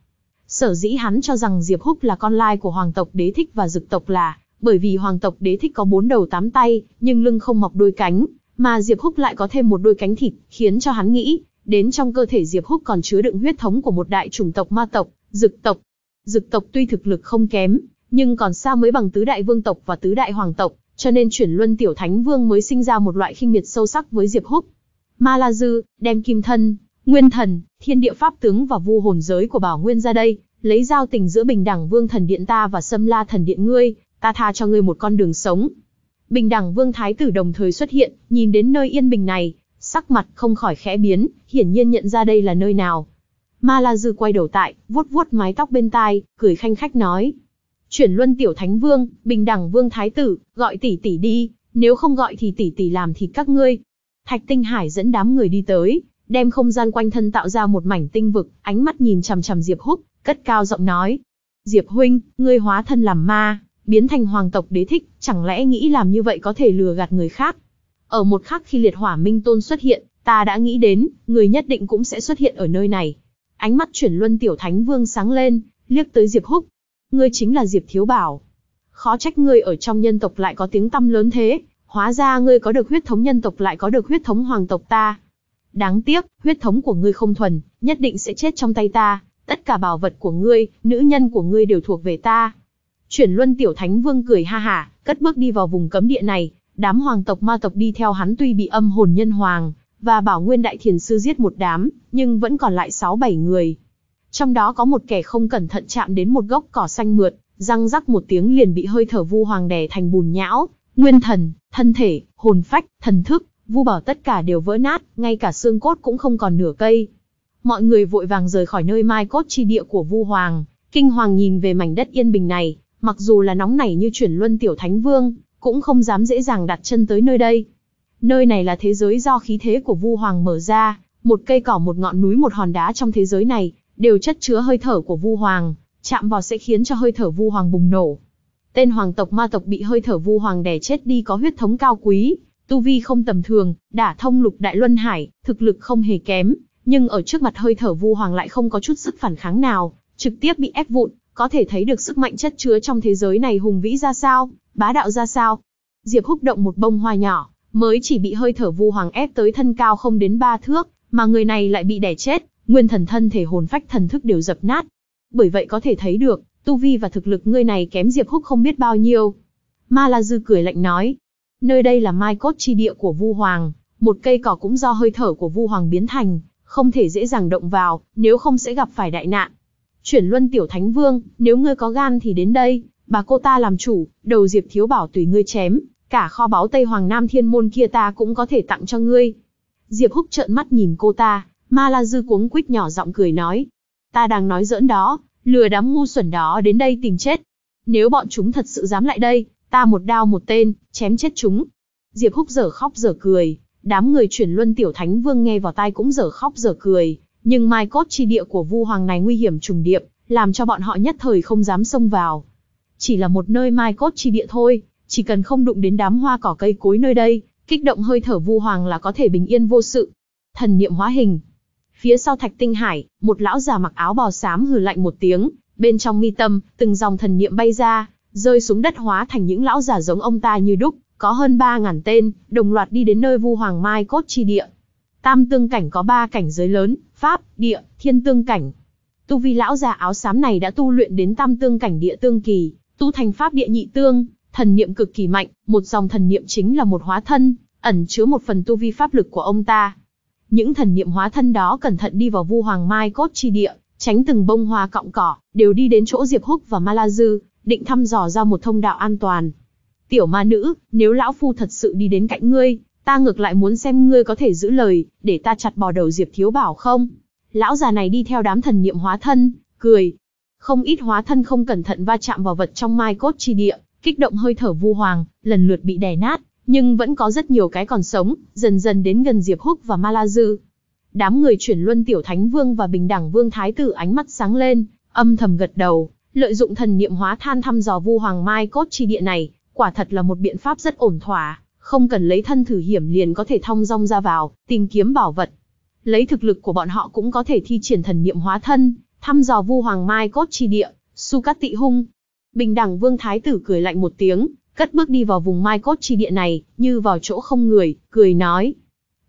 [SPEAKER 1] Sở dĩ hắn cho rằng Diệp Húc là con lai của hoàng tộc đế thích và dực tộc là, bởi vì hoàng tộc đế thích có bốn đầu tám tay, nhưng lưng không mọc đôi cánh, mà Diệp Húc lại có thêm một đôi cánh thịt, khiến cho hắn nghĩ, đến trong cơ thể Diệp Húc còn chứa đựng huyết thống của một đại chủng tộc ma tộc, Dực tộc. Dực tộc tuy thực lực không kém, nhưng còn xa mới bằng tứ đại vương tộc và tứ đại hoàng tộc, cho nên chuyển luân tiểu thánh vương mới sinh ra một loại khinh miệt sâu sắc với Diệp Húc. Ma La Dư, đem kim thân, nguyên thần, thiên địa pháp tướng và vu hồn giới của Bảo Nguyên ra đây, lấy giao tình giữa Bình Đẳng Vương thần điện ta và xâm La thần điện ngươi, ta tha cho ngươi một con đường sống. Bình đẳng vương thái tử đồng thời xuất hiện, nhìn đến nơi yên bình này, sắc mặt không khỏi khẽ biến, hiển nhiên nhận ra đây là nơi nào. Ma La Dư quay đầu tại, vuốt vuốt mái tóc bên tai, cười khanh khách nói. Chuyển luân tiểu thánh vương, bình đẳng vương thái tử, gọi tỷ tỷ đi, nếu không gọi thì tỷ tỷ làm thịt các ngươi. Thạch Tinh Hải dẫn đám người đi tới, đem không gian quanh thân tạo ra một mảnh tinh vực, ánh mắt nhìn chằm chằm Diệp Húc, cất cao giọng nói. Diệp huynh, ngươi hóa thân làm ma, biến thành hoàng tộc đế thích, chẳng lẽ nghĩ làm như vậy có thể lừa gạt người khác. Ở một khắc khi liệt hỏa minh tôn xuất hiện, ta đã nghĩ đến, người nhất định cũng sẽ xuất hiện ở nơi này. Ánh mắt chuyển luân tiểu thánh vương sáng lên, liếc tới Diệp Húc. Ngươi chính là Diệp Thiếu Bảo. Khó trách ngươi ở trong nhân tộc lại có tiếng tăm lớn thế, hóa ra ngươi có được huyết thống nhân tộc lại có được huyết thống hoàng tộc ta. Đáng tiếc, huyết thống của ngươi không thuần, nhất định sẽ chết trong tay ta, tất cả bảo vật của ngươi, nữ nhân của ngươi đều thuộc về ta, Chuyển luân tiểu thánh vương cười ha hả, cất bước đi vào vùng cấm địa này, đám hoàng tộc ma tộc đi theo hắn tuy bị âm hồn nhân hoàng và bảo nguyên đại thiền sư giết một đám, nhưng vẫn còn lại sáu bảy người. Trong đó có một kẻ không cẩn thận chạm đến một gốc cỏ xanh mượt, răng rắc một tiếng liền bị hơi thở vu hoàng đè thành bùn nhão, nguyên thần, thân thể, hồn phách, thần thức, vu bảo tất cả đều vỡ nát, ngay cả xương cốt cũng không còn nửa cây. Mọi người vội vàng rời khỏi nơi mai cốt chi địa của vu hoàng, kinh hoàng nhìn về mảnh đất yên bình này, mặc dù là nóng nảy như chuyển luân tiểu thánh vương, cũng không dám dễ dàng đặt chân tới nơi đây. Nơi này là thế giới do khí thế của Vu Hoàng mở ra, một cây cỏ một ngọn núi một hòn đá trong thế giới này, đều chất chứa hơi thở của Vu Hoàng, chạm vào sẽ khiến cho hơi thở Vu Hoàng bùng nổ. Tên hoàng tộc ma tộc bị hơi thở Vu Hoàng đè chết đi có huyết thống cao quý, tu vi không tầm thường, đả thông lục đại luân hải, thực lực không hề kém, nhưng ở trước mặt hơi thở Vu Hoàng lại không có chút sức phản kháng nào, trực tiếp bị ép vụn. Có thể thấy được sức mạnh chất chứa trong thế giới này hùng vĩ ra sao, bá đạo ra sao. Diệp Húc động một bông hoa nhỏ, mới chỉ bị hơi thở Vu Hoàng ép tới thân cao không đến ba thước, mà người này lại bị đè chết, nguyên thần thân thể hồn phách thần thức đều dập nát. Bởi vậy có thể thấy được, tu vi và thực lực ngươi này kém Diệp Húc không biết bao nhiêu. Ma La Dư cười lạnh nói, nơi đây là mai cốt chi địa của Vu Hoàng, một cây cỏ cũng do hơi thở của Vu Hoàng biến thành, không thể dễ dàng động vào, nếu không sẽ gặp phải đại nạn chuyển luân tiểu thánh vương, nếu ngươi có gan thì đến đây, bà cô ta làm chủ, đầu diệp thiếu bảo tùy ngươi chém, cả kho báu Tây Hoàng Nam Thiên Môn kia ta cũng có thể tặng cho ngươi. Diệp Húc trợn mắt nhìn cô ta, Ma La Dư cuống quýt nhỏ giọng cười nói. Ta đang nói giỡn đó, lừa đám ngu xuẩn đó đến đây tìm chết. Nếu bọn chúng thật sự dám lại đây, ta một đao một tên, chém chết chúng. Diệp Húc dở khóc dở cười, đám người chuyển luân tiểu thánh vương nghe vào tai cũng dở khóc dở cười, nhưng mai cốt chi địa của Vu Hoàng này nguy hiểm trùng điệp, làm cho bọn họ nhất thời không dám xông vào. Chỉ là một nơi mai cốt chi địa thôi, chỉ cần không đụng đến đám hoa cỏ cây cối nơi đây, kích động hơi thở Vu Hoàng là có thể bình yên vô sự. Thần niệm hóa hình. Phía sau Thạch Tinh Hải, một lão già mặc áo bò xám hừ lạnh một tiếng, bên trong mi tâm, từng dòng thần niệm bay ra, rơi xuống đất hóa thành những lão già giống ông ta như đúc, có hơn ba ngàn tên, đồng loạt đi đến nơi Vu Hoàng Mai cốt chi địa. Tam tương cảnh có ba cảnh giới lớn, pháp, địa, thiên tương cảnh. Tu vi lão già áo xám này đã tu luyện đến tam tương cảnh địa tương kỳ, tu thành pháp địa nhị tương, thần niệm cực kỳ mạnh, một dòng thần niệm chính là một hóa thân, ẩn chứa một phần tu vi pháp lực của ông ta. Những thần niệm hóa thân đó cẩn thận đi vào Vu Hoàng Mai cốt chi địa, tránh từng bông hoa cọng cỏ, đều đi đến chỗ Diệp Húc và Ma La Dư, định thăm dò ra một thông đạo an toàn. Tiểu ma nữ, nếu lão phu thật sự đi đến cạnh ngươi, Ta ngược lại muốn xem ngươi có thể giữ lời, để ta chặt bỏ đầu Diệp Thiếu Bảo không? Lão già này đi theo đám thần niệm hóa thân, cười. Không ít hóa thân không cẩn thận va chạm vào vật trong mai cốt chi địa, kích động hơi thở vu hoàng, lần lượt bị đè nát, nhưng vẫn có rất nhiều cái còn sống, dần dần đến gần Diệp Húc và Ma La Dư. Đám người chuyển luân tiểu thánh vương và bình đẳng vương thái tử ánh mắt sáng lên, âm thầm gật đầu, lợi dụng thần niệm hóa than thăm dò vu hoàng mai cốt chi địa này, quả thật là một biện pháp rất ổn thỏa không cần lấy thân thử hiểm liền có thể thong dong ra vào, tìm kiếm bảo vật. Lấy thực lực của bọn họ cũng có thể thi triển thần niệm hóa thân, thăm dò Vu Hoàng Mai cốt chi địa, su cát tị hung. Bình đẳng Vương Thái tử cười lạnh một tiếng, cất bước đi vào vùng Mai cốt chi địa này, như vào chỗ không người, cười nói: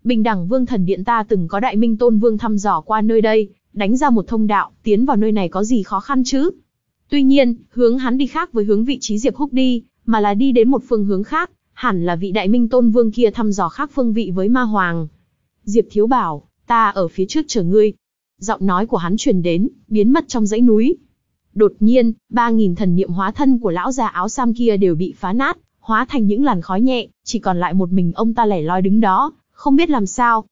[SPEAKER 1] "Bình đẳng Vương thần điện ta từng có Đại Minh Tôn Vương thăm dò qua nơi đây, đánh ra một thông đạo, tiến vào nơi này có gì khó khăn chứ?" Tuy nhiên, hướng hắn đi khác với hướng vị trí Diệp Húc đi, mà là đi đến một phương hướng khác, hẳn là vị đại minh tôn vương kia thăm dò khác phương vị với ma hoàng. Diệp Thiếu bảo, ta ở phía trước chờ ngươi. Giọng nói của hắn truyền đến, biến mất trong dãy núi. Đột nhiên, ba nghìn thần niệm hóa thân của lão già áo sam kia đều bị phá nát, hóa thành những làn khói nhẹ, chỉ còn lại một mình ông ta lẻ loi đứng đó, không biết làm sao.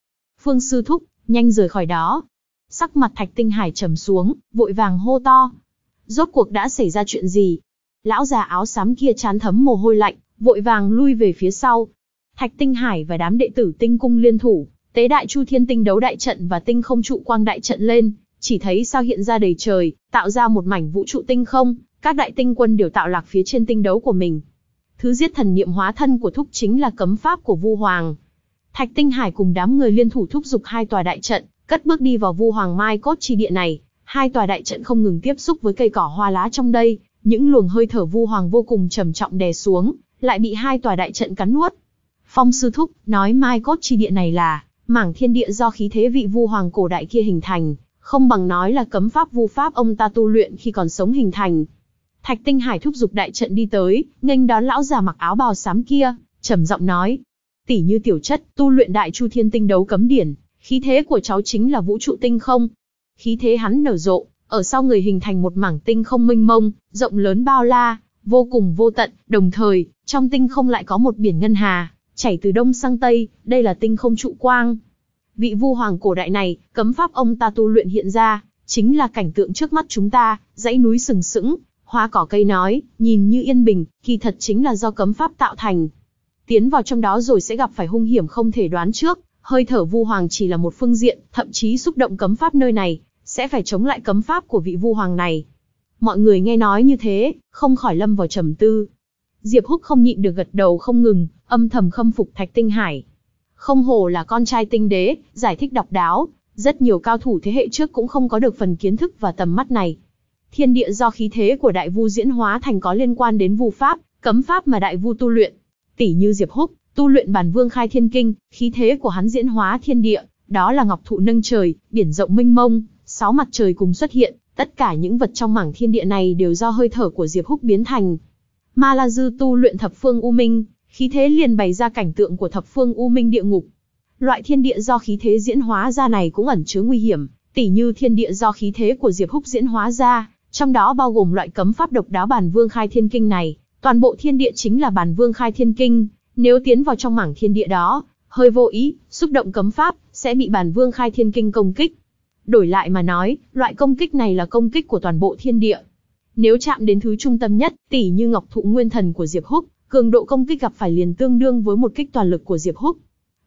[SPEAKER 1] Phương sư thúc, nhanh rời khỏi đó. Sắc mặt thạch tinh hải trầm xuống, vội vàng hô to. Rốt cuộc đã xảy ra chuyện gì? Lão già áo xám kia chán thấm mồ hôi lạnh, vội vàng lui về phía sau. Thạch Tinh Hải và đám đệ tử Tinh Cung liên thủ, tế đại Chu Thiên Tinh đấu đại trận và Tinh Không trụ quang đại trận lên, chỉ thấy sao hiện ra đầy trời, tạo ra một mảnh vũ trụ tinh không, các đại tinh quân đều tạo lạc phía trên tinh đấu của mình. Thứ giết thần niệm hóa thân của thúc chính là cấm pháp của Vu Hoàng. Thạch Tinh Hải cùng đám người liên thủ thúc dục hai tòa đại trận, cất bước đi vào Vu Hoàng Mai cốt chi địa này, hai tòa đại trận không ngừng tiếp xúc với cây cỏ hoa lá trong đây, những luồng hơi thở Vu Hoàng vô cùng trầm trọng đè xuống, lại bị hai tòa đại trận cắn nuốt. Phong sư thúc nói mai cốt chi địa này là mảng thiên địa do khí thế vị vu hoàng cổ đại kia hình thành, không bằng nói là cấm pháp vu pháp ông ta tu luyện khi còn sống hình thành. Thạch Tinh Hải thúc giục đại trận đi tới, nghênh đón lão già mặc áo bào xám kia, trầm giọng nói: "Tỷ như tiểu chất, tu luyện đại chu thiên tinh đấu cấm điển, khí thế của cháu chính là vũ trụ tinh không." Khí thế hắn nở rộ, ở sau người hình thành một mảng tinh không mênh mông, rộng lớn bao la, vô cùng vô tận, đồng thời, trong tinh không lại có một biển ngân hà, chảy từ đông sang tây, đây là tinh không trụ quang. Vị vu hoàng cổ đại này, cấm pháp ông ta tu luyện hiện ra, chính là cảnh tượng trước mắt chúng ta, dãy núi sừng sững, hoa cỏ cây nói, nhìn như yên bình, kỳ thật chính là do cấm pháp tạo thành. Tiến vào trong đó rồi sẽ gặp phải hung hiểm không thể đoán trước, hơi thở vu hoàng chỉ là một phương diện, thậm chí xúc động cấm pháp nơi này, sẽ phải chống lại cấm pháp của vị vu hoàng này. Mọi người nghe nói như thế, không khỏi lâm vào trầm tư. Diệp Húc không nhịn được gật đầu không ngừng, âm thầm khâm phục Thạch Tinh Hải. Không hồ là con trai tinh đế, giải thích độc đáo, rất nhiều cao thủ thế hệ trước cũng không có được phần kiến thức và tầm mắt này. Thiên địa do khí thế của đại vu diễn hóa thành có liên quan đến vu pháp, cấm pháp mà đại vu tu luyện. Tỷ như Diệp Húc, tu luyện bản vương khai thiên kinh, khí thế của hắn diễn hóa thiên địa, đó là ngọc thụ nâng trời, biển rộng mênh mông, sáu mặt trời cùng xuất hiện, Tất cả những vật trong mảng thiên địa này đều do hơi thở của Diệp Húc biến thành. Ma La Dư tu luyện thập phương U Minh, khí thế liền bày ra cảnh tượng của thập phương U Minh địa ngục. Loại thiên địa do khí thế diễn hóa ra này cũng ẩn chứa nguy hiểm, tỉ như thiên địa do khí thế của Diệp Húc diễn hóa ra, trong đó bao gồm loại cấm pháp độc đáo bản vương khai thiên kinh này, toàn bộ thiên địa chính là bản vương khai thiên kinh, nếu tiến vào trong mảng thiên địa đó, hơi vô ý, xúc động cấm pháp, sẽ bị bản vương khai thiên kinh công kích. Đổi lại mà nói, loại công kích này là công kích của toàn bộ thiên địa. Nếu chạm đến thứ trung tâm nhất, tỷ như ngọc thụ nguyên thần của Diệp Húc, cường độ công kích gặp phải liền tương đương với một kích toàn lực của Diệp Húc.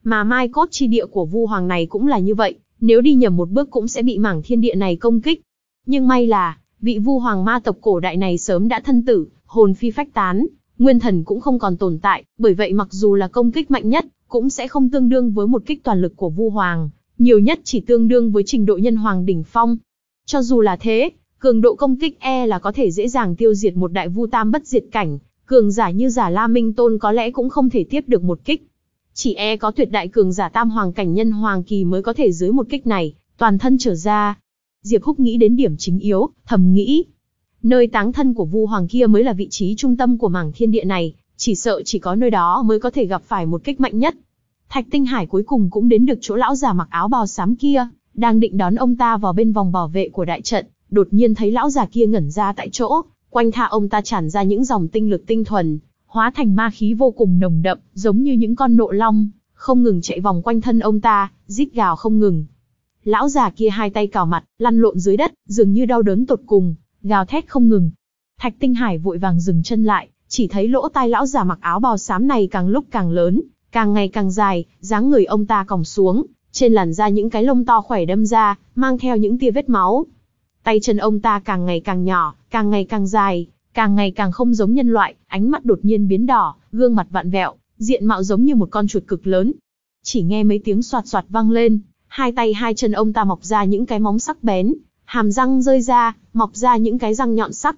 [SPEAKER 1] Mà mai cốt chi địa của Vu Hoàng này cũng là như vậy, nếu đi nhầm một bước cũng sẽ bị mảng thiên địa này công kích. Nhưng may là, vị Vu Hoàng ma tộc cổ đại này sớm đã thân tử, hồn phi phách tán, nguyên thần cũng không còn tồn tại, bởi vậy mặc dù là công kích mạnh nhất, cũng sẽ không tương đương với một kích toàn lực của Vu Hoàng, nhiều nhất chỉ tương đương với trình độ nhân hoàng đỉnh phong. Cho dù là thế, cường độ công kích e là có thể dễ dàng tiêu diệt một đại vu tam bất diệt cảnh, cường giả như giả La Minh Tôn có lẽ cũng không thể tiếp được một kích. Chỉ e có tuyệt đại cường giả tam hoàng cảnh nhân hoàng kỳ mới có thể dưới một kích này, toàn thân trở ra. Diệp Húc nghĩ đến điểm chính yếu, thầm nghĩ. Nơi táng thân của vu hoàng kia mới là vị trí trung tâm của mảng thiên địa này, chỉ sợ chỉ có nơi đó mới có thể gặp phải một kích mạnh nhất. Thạch Tinh Hải cuối cùng cũng đến được chỗ lão già mặc áo bào xám kia, đang định đón ông ta vào bên vòng bảo vệ của đại trận, đột nhiên thấy lão già kia ngẩn ra tại chỗ, quanh tha ông ta tràn ra những dòng tinh lực tinh thuần, hóa thành ma khí vô cùng nồng đậm, giống như những con nộ long, không ngừng chạy vòng quanh thân ông ta, rít gào không ngừng. Lão già kia hai tay cào mặt, lăn lộn dưới đất, dường như đau đớn tột cùng, gào thét không ngừng. Thạch Tinh Hải vội vàng dừng chân lại, chỉ thấy lỗ tai lão già mặc áo bào xám này càng lúc càng lớn, Càng ngày càng dài, dáng người ông ta còng xuống, trên làn da những cái lông to khỏe đâm ra, mang theo những tia vết máu. Tay chân ông ta càng ngày càng nhỏ, càng ngày càng dài, càng ngày càng không giống nhân loại, ánh mắt đột nhiên biến đỏ, gương mặt vặn vẹo, diện mạo giống như một con chuột cực lớn. Chỉ nghe mấy tiếng soạt soạt vang lên, hai tay hai chân ông ta mọc ra những cái móng sắc bén, hàm răng rơi ra, mọc ra những cái răng nhọn sắc.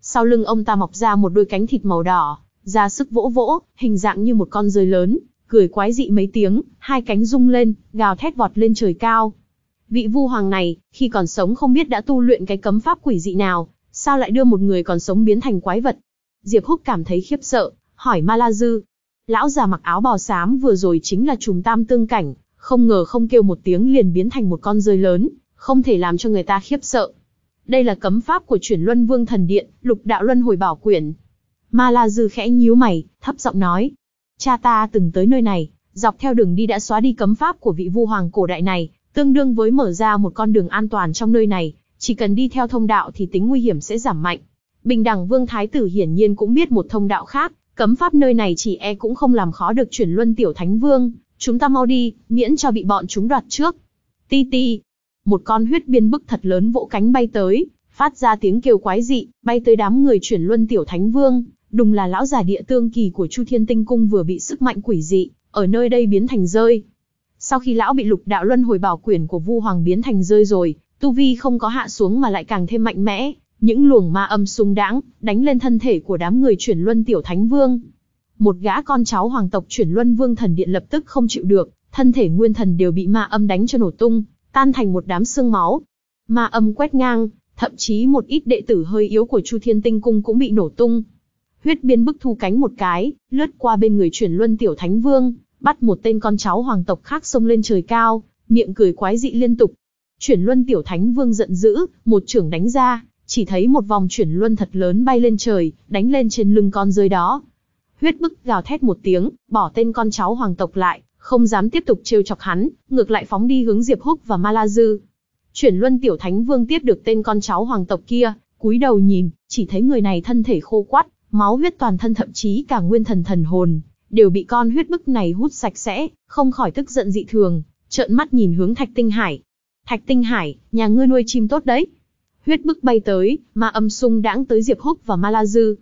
[SPEAKER 1] Sau lưng ông ta mọc ra một đôi cánh thịt màu đỏ, ra sức vỗ vỗ, hình dạng như một con rơi lớn, cười quái dị mấy tiếng, hai cánh rung lên, gào thét vọt lên trời cao. Vị vu hoàng này, khi còn sống không biết đã tu luyện cái cấm pháp quỷ dị nào, sao lại đưa một người còn sống biến thành quái vật. Diệp Húc cảm thấy khiếp sợ, hỏi Ma La Dư. Lão già mặc áo bào xám vừa rồi chính là Trùng tam tương cảnh, không ngờ không kêu một tiếng liền biến thành một con rơi lớn, không thể làm cho người ta khiếp sợ. Đây là cấm pháp của chuyển luân vương thần điện, lục đạo luân hồi bảo quyển. Ma La Dư khẽ nhíu mày, thấp giọng nói, Cha ta từng tới nơi này, dọc theo đường đi đã xóa đi cấm pháp của vị vu hoàng cổ đại này, tương đương với mở ra một con đường an toàn trong nơi này, chỉ cần đi theo thông đạo thì tính nguy hiểm sẽ giảm mạnh. Bình đẳng vương thái tử hiển nhiên cũng biết một thông đạo khác, cấm pháp nơi này chỉ e cũng không làm khó được chuyển luân tiểu thánh vương, chúng ta mau đi, miễn cho bị bọn chúng đoạt trước. Ti ti, một con huyết biên bức thật lớn vỗ cánh bay tới, phát ra tiếng kêu quái dị, bay tới đám người chuyển luân tiểu thánh vương, đùng là lão già địa tương kỳ của Chu Thiên Tinh Cung vừa bị sức mạnh quỷ dị, ở nơi đây biến thành rơi. Sau khi lão bị lục đạo luân hồi bảo quyển của Vu Hoàng biến thành rơi rồi, tu vi không có hạ xuống mà lại càng thêm mạnh mẽ, những luồng ma âm sung đãng, đánh lên thân thể của đám người chuyển luân tiểu thánh vương. Một gã con cháu hoàng tộc chuyển luân vương thần điện lập tức không chịu được, thân thể nguyên thần đều bị ma âm đánh cho nổ tung, tan thành một đám xương máu. Ma âm quét ngang, thậm chí một ít đệ tử hơi yếu của Chu Thiên Tinh Cung cũng bị nổ tung. Huyết biên bức thu cánh một cái, lướt qua bên người chuyển luân tiểu thánh vương, bắt một tên con cháu hoàng tộc khác xông lên trời cao, miệng cười quái dị liên tục. Chuyển luân tiểu thánh vương giận dữ, một trưởng đánh ra, chỉ thấy một vòng chuyển luân thật lớn bay lên trời, đánh lên trên lưng con rơi đó. Huyết bức gào thét một tiếng, bỏ tên con cháu hoàng tộc lại, không dám tiếp tục trêu chọc hắn, ngược lại phóng đi hướng Diệp Húc và Ma La Dư. Chuyển luân tiểu thánh vương tiếp được tên con cháu hoàng tộc kia, cúi đầu nhìn, chỉ thấy người này thân thể khô quắt, máu huyết toàn thân thậm chí cả nguyên thần thần hồn, đều bị con huyết bức này hút sạch sẽ, không khỏi tức giận dị thường, trợn mắt nhìn hướng Thạch Tinh Hải. Thạch Tinh Hải, nhà ngươi nuôi chim tốt đấy. Huyết bức bay tới, ma âm sung đãng tới Diệp Húc và Ma La Dư.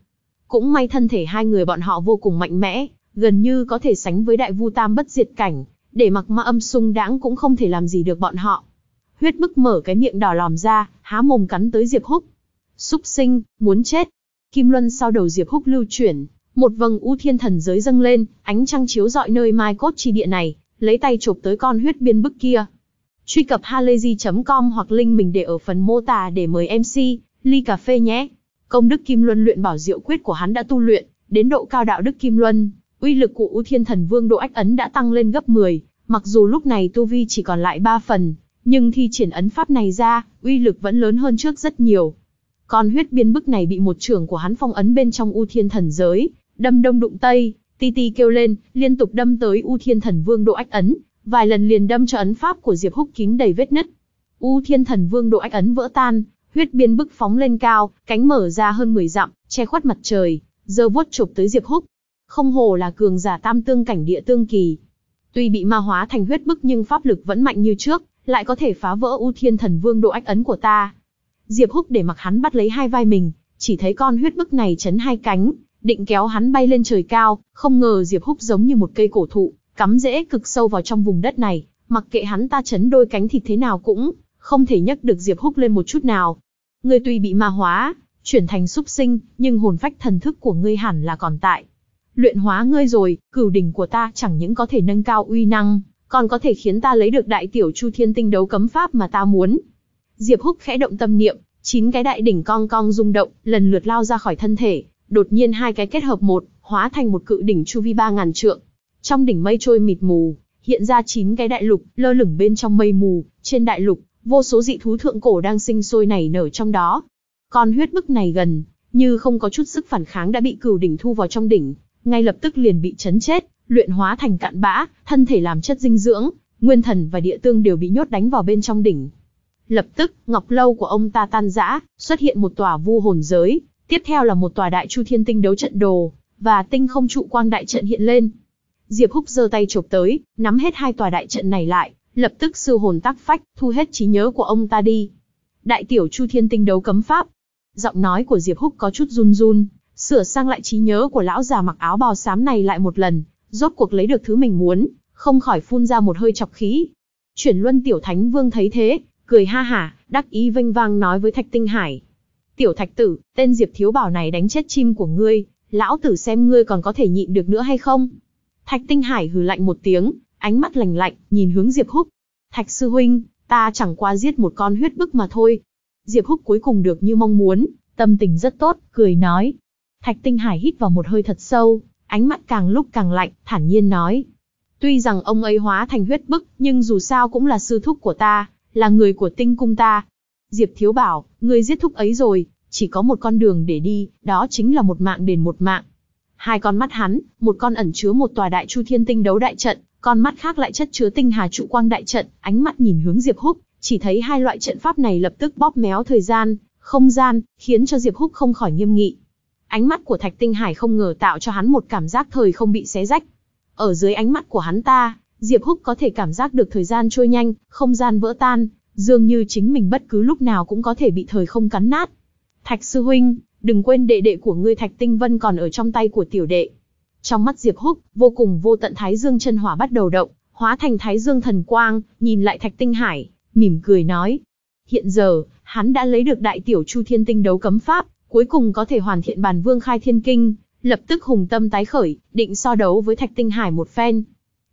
[SPEAKER 1] Cũng may thân thể hai người bọn họ vô cùng mạnh mẽ, gần như có thể sánh với đại vu tam bất diệt cảnh, để mặc ma âm sung đãng cũng không thể làm gì được bọn họ. Huyết bức mở cái miệng đỏ lòm ra, há mồm cắn tới Diệp Húc. Súc sinh, muốn chết, Kim Luân sau đầu Diệp Húc lưu chuyển, một vầng u thiên thần giới dâng lên, ánh trăng chiếu dọi nơi mai cốt chi địa này, lấy tay chụp tới con huyết biên bức kia. Truy cập halayzi.com hoặc link mình để ở phần mô tả để mời MC, ly cà phê nhé. Công đức Kim Luân luyện bảo diệu quyết của hắn đã tu luyện, đến độ cao đạo đức Kim Luân, uy lực của U Thiên Thần Vương Độ Ách Ấn đã tăng lên gấp 10, mặc dù lúc này tu vi chỉ còn lại ba phần, nhưng thi triển ấn pháp này ra, uy lực vẫn lớn hơn trước rất nhiều. Con huyết biên bức này bị một trưởng của hắn phong ấn bên trong U Thiên Thần giới, đâm đông đụng tây, ti ti kêu lên, liên tục đâm tới U Thiên Thần Vương Độ Ách ấn, vài lần liền đâm cho ấn pháp của Diệp Húc kín đầy vết nứt. U Thiên Thần Vương Độ Ách ấn vỡ tan, huyết biên bức phóng lên cao, cánh mở ra hơn 10 dặm, che khuất mặt trời, giơ vuốt chụp tới Diệp Húc. Không hồ là cường giả tam tương cảnh địa tương kỳ. Tuy bị ma hóa thành huyết bức nhưng pháp lực vẫn mạnh như trước, lại có thể phá vỡ U Thiên Thần Vương Độ Ách ấn của ta. Diệp Húc để mặc hắn bắt lấy hai vai mình, chỉ thấy con huyết bức này chấn hai cánh, định kéo hắn bay lên trời cao, không ngờ Diệp Húc giống như một cây cổ thụ, cắm rễ cực sâu vào trong vùng đất này, mặc kệ hắn ta chấn đôi cánh thịt thế nào cũng không thể nhấc được Diệp Húc lên một chút nào. Ngươi tuy bị ma hóa, chuyển thành súc sinh, nhưng hồn phách thần thức của ngươi hẳn là còn tại. Luyện hóa ngươi rồi, cửu đỉnh của ta chẳng những có thể nâng cao uy năng, còn có thể khiến ta lấy được đại tiểu chu thiên tinh đấu cấm pháp mà ta muốn, Diệp Húc khẽ động tâm niệm, chín cái đại đỉnh cong cong rung động, lần lượt lao ra khỏi thân thể, đột nhiên hai cái kết hợp một, hóa thành một cự đỉnh chu vi ba ngàn trượng. Trong đỉnh mây trôi mịt mù, hiện ra chín cái đại lục, lơ lửng bên trong mây mù, trên đại lục, vô số dị thú thượng cổ đang sinh sôi nảy nở trong đó. Con huyết bức này gần, như không có chút sức phản kháng đã bị cửu đỉnh thu vào trong đỉnh, ngay lập tức liền bị chấn chết, luyện hóa thành cạn bã, thân thể làm chất dinh dưỡng, nguyên thần và địa tương đều bị nhốt đánh vào bên trong đỉnh. Lập tức, ngọc lâu của ông ta tan rã, xuất hiện một tòa vu hồn giới, tiếp theo là một tòa đại chu thiên tinh đấu trận đồ, và tinh không trụ quang đại trận hiện lên. Diệp Húc giơ tay chụp tới, nắm hết hai tòa đại trận này lại, lập tức sư hồn tắc phách, thu hết trí nhớ của ông ta đi. Đại tiểu Chu Thiên Tinh đấu cấm pháp. Giọng nói của Diệp Húc có chút run run, sửa sang lại trí nhớ của lão già mặc áo bào xám này lại một lần, rốt cuộc lấy được thứ mình muốn, không khỏi phun ra một hơi chọc khí. Chuyển Luân tiểu thánh vương thấy thế, cười ha hả, đắc ý vênh vang nói với Thạch Tinh Hải. Tiểu Thạch Tử, tên Diệp Thiếu Bảo này đánh chết chim của ngươi, lão tử xem ngươi còn có thể nhịn được nữa hay không? Thạch Tinh Hải hừ lạnh một tiếng, ánh mắt lạnh lạnh, nhìn hướng Diệp Húc. Thạch Sư Huynh, ta chẳng qua giết một con huyết bức mà thôi. Diệp Húc cuối cùng được như mong muốn, tâm tình rất tốt, cười nói. Thạch Tinh Hải hít vào một hơi thật sâu, ánh mắt càng lúc càng lạnh, thản nhiên nói. Tuy rằng ông ấy hóa thành huyết bức, nhưng dù sao cũng là sư thúc của ta, là người của tinh cung ta. Diệp Thiếu bảo, ngươi giết thúc ấy rồi, chỉ có một con đường để đi, đó chính là một mạng đền một mạng. Hai con mắt hắn, một con ẩn chứa một tòa đại chu thiên tinh đấu đại trận, con mắt khác lại chất chứa tinh hà trụ quang đại trận, ánh mắt nhìn hướng Diệp Húc, chỉ thấy hai loại trận pháp này lập tức bóp méo thời gian, không gian, khiến cho Diệp Húc không khỏi nghiêm nghị. Ánh mắt của Thạch Tinh Hải không ngờ tạo cho hắn một cảm giác thời không bị xé rách. Ở dưới ánh mắt của hắn ta, Diệp Húc có thể cảm giác được thời gian trôi nhanh, không gian vỡ tan, dường như chính mình bất cứ lúc nào cũng có thể bị thời không cắn nát. Thạch sư huynh, đừng quên đệ đệ của ngươi Thạch Tinh Vân còn ở trong tay của tiểu đệ. Trong mắt Diệp Húc, vô cùng vô tận Thái Dương chân hỏa bắt đầu động, hóa thành Thái Dương thần quang, nhìn lại Thạch Tinh Hải, mỉm cười nói. Hiện giờ, hắn đã lấy được đại tiểu Chu Thiên Tinh đấu cấm pháp, cuối cùng có thể hoàn thiện bàn vương khai thiên kinh, lập tức hùng tâm tái khởi, định so đấu với Thạch Tinh Hải một phen.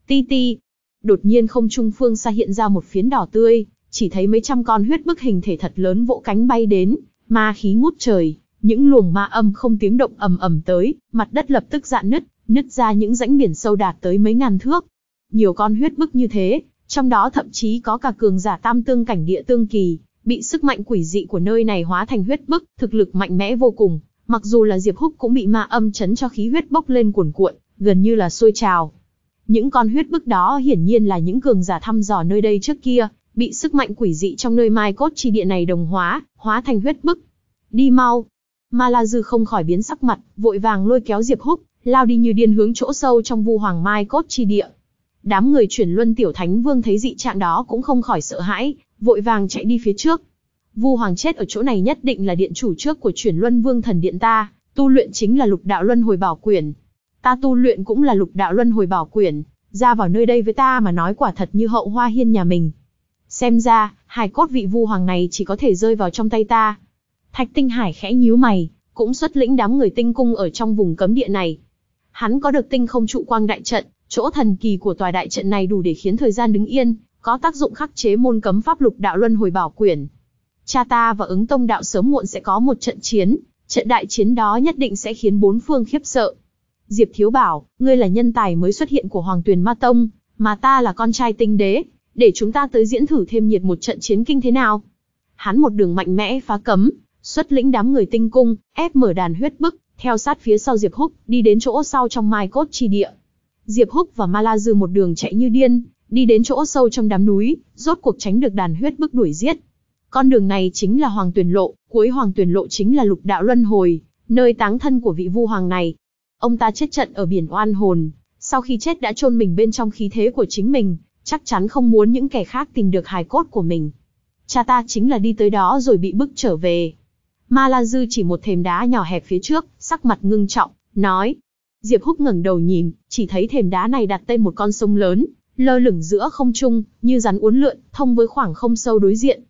[SPEAKER 1] Ti ti. Đột nhiên không trung phương xa hiện ra một phiến đỏ tươi, chỉ thấy mấy trăm con huyết bức hình thể thật lớn vỗ cánh bay đến, ma khí ngút trời, những luồng ma âm không tiếng động ầm ầm tới, mặt đất lập tức dạn nứt, nứt ra những rãnh biển sâu đạt tới mấy ngàn thước. Nhiều con huyết bức như thế, trong đó thậm chí có cả cường giả tam tương cảnh địa tương kỳ, bị sức mạnh quỷ dị của nơi này hóa thành huyết bức, thực lực mạnh mẽ vô cùng, mặc dù là Diệp Húc cũng bị ma âm chấn cho khí huyết bốc lên cuồn cuộn, gần như là sôi trào. Những con huyết bức đó hiển nhiên là những cường giả thăm dò nơi đây trước kia, bị sức mạnh quỷ dị trong nơi mai cốt chi địa này đồng hóa, hóa thành huyết bức. Đi mau. Ma La Dư không khỏi biến sắc mặt, vội vàng lôi kéo Diệp Húc, lao đi như điên hướng chỗ sâu trong vu hoàng mai cốt chi địa. Đám người chuyển luân tiểu thánh vương thấy dị trạng đó cũng không khỏi sợ hãi, vội vàng chạy đi phía trước. Vu hoàng chết ở chỗ này nhất định là điện chủ trước của chuyển luân vương thần điện ta, tu luyện chính là lục đạo luân hồi bảo quyển, ta tu luyện cũng là lục đạo luân hồi bảo quyển, ra vào nơi đây với ta mà nói quả thật như hậu hoa hiên nhà mình. Xem ra, hài cốt vị vu hoàng này chỉ có thể rơi vào trong tay ta. Thạch tinh hải khẽ nhíu mày, cũng xuất lĩnh đám người tinh cung ở trong vùng cấm địa này. Hắn có được tinh không trụ quang đại trận, chỗ thần kỳ của tòa đại trận này đủ để khiến thời gian đứng yên, có tác dụng khắc chế môn cấm pháp lục đạo luân hồi bảo quyển. Cha ta và ứng tông đạo sớm muộn sẽ có một trận chiến, trận đại chiến đó nhất định sẽ khiến bốn phương khiếp sợ. Diệp Thiếu bảo, ngươi là nhân tài mới xuất hiện của Hoàng Tuyền Ma Tông, mà ta là con trai tinh đế, để chúng ta tới diễn thử thêm nhiệt một trận chiến kinh thế nào. Hắn một đường mạnh mẽ phá cấm, xuất lĩnh đám người tinh cung, ép mở đàn huyết bức, theo sát phía sau Diệp Húc, đi đến chỗ sau trong mai cốt chi địa. Diệp Húc và Ma La Dư một đường chạy như điên, đi đến chỗ sâu trong đám núi, rốt cuộc tránh được đàn huyết bức đuổi giết. Con đường này chính là Hoàng Tuyền Lộ, cuối Hoàng Tuyền Lộ chính là lục đạo luân hồi, nơi táng thân của vị vu hoàng này, Ông ta chết trận ở biển oan hồn, sau khi chết đã chôn mình bên trong khí thế của chính mình, chắc chắn không muốn những kẻ khác tìm được hài cốt của mình. Cha ta chính là đi tới đó rồi bị bức trở về. Ma La Dư chỉ một thềm đá nhỏ hẹp phía trước, sắc mặt ngưng trọng, nói. Diệp Húc ngẩng đầu nhìn, chỉ thấy thềm đá này đặt tên một con sông lớn, lơ lửng giữa không trung, như rắn uốn lượn, thông với khoảng không sâu đối diện.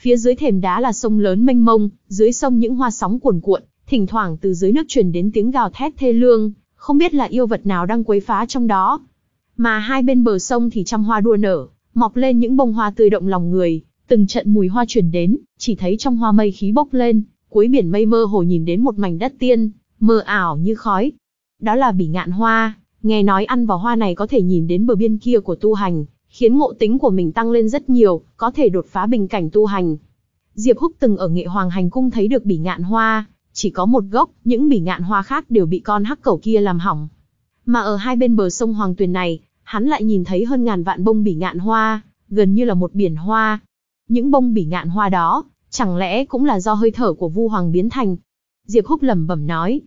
[SPEAKER 1] Phía dưới thềm đá là sông lớn mênh mông, dưới sông những hoa sóng cuồn cuộn, thỉnh thoảng từ dưới nước truyền đến tiếng gào thét thê lương, không biết là yêu vật nào đang quấy phá trong đó. Mà hai bên bờ sông thì trăm hoa đua nở, mọc lên những bông hoa tươi động lòng người, từng trận mùi hoa truyền đến, chỉ thấy trong hoa mây khí bốc lên, cuối biển mây mơ hồ nhìn đến một mảnh đất tiên, mơ ảo như khói. Đó là bỉ ngạn hoa, nghe nói ăn vào hoa này có thể nhìn đến bờ biên kia của tu hành, khiến ngộ tính của mình tăng lên rất nhiều, có thể đột phá bình cảnh tu hành. Diệp Húc từng ở Nghệ Hoàng Hành Cung thấy được bỉ ngạn hoa, chỉ có một gốc, những bỉ ngạn hoa khác đều bị con hắc cẩu kia làm hỏng. Mà ở hai bên bờ sông Hoàng Tuyền này, hắn lại nhìn thấy hơn ngàn vạn bông bỉ ngạn hoa, gần như là một biển hoa. Những bông bỉ ngạn hoa đó, chẳng lẽ cũng là do hơi thở của Vu Hoàng biến thành? Diệp Húc lẩm bẩm nói.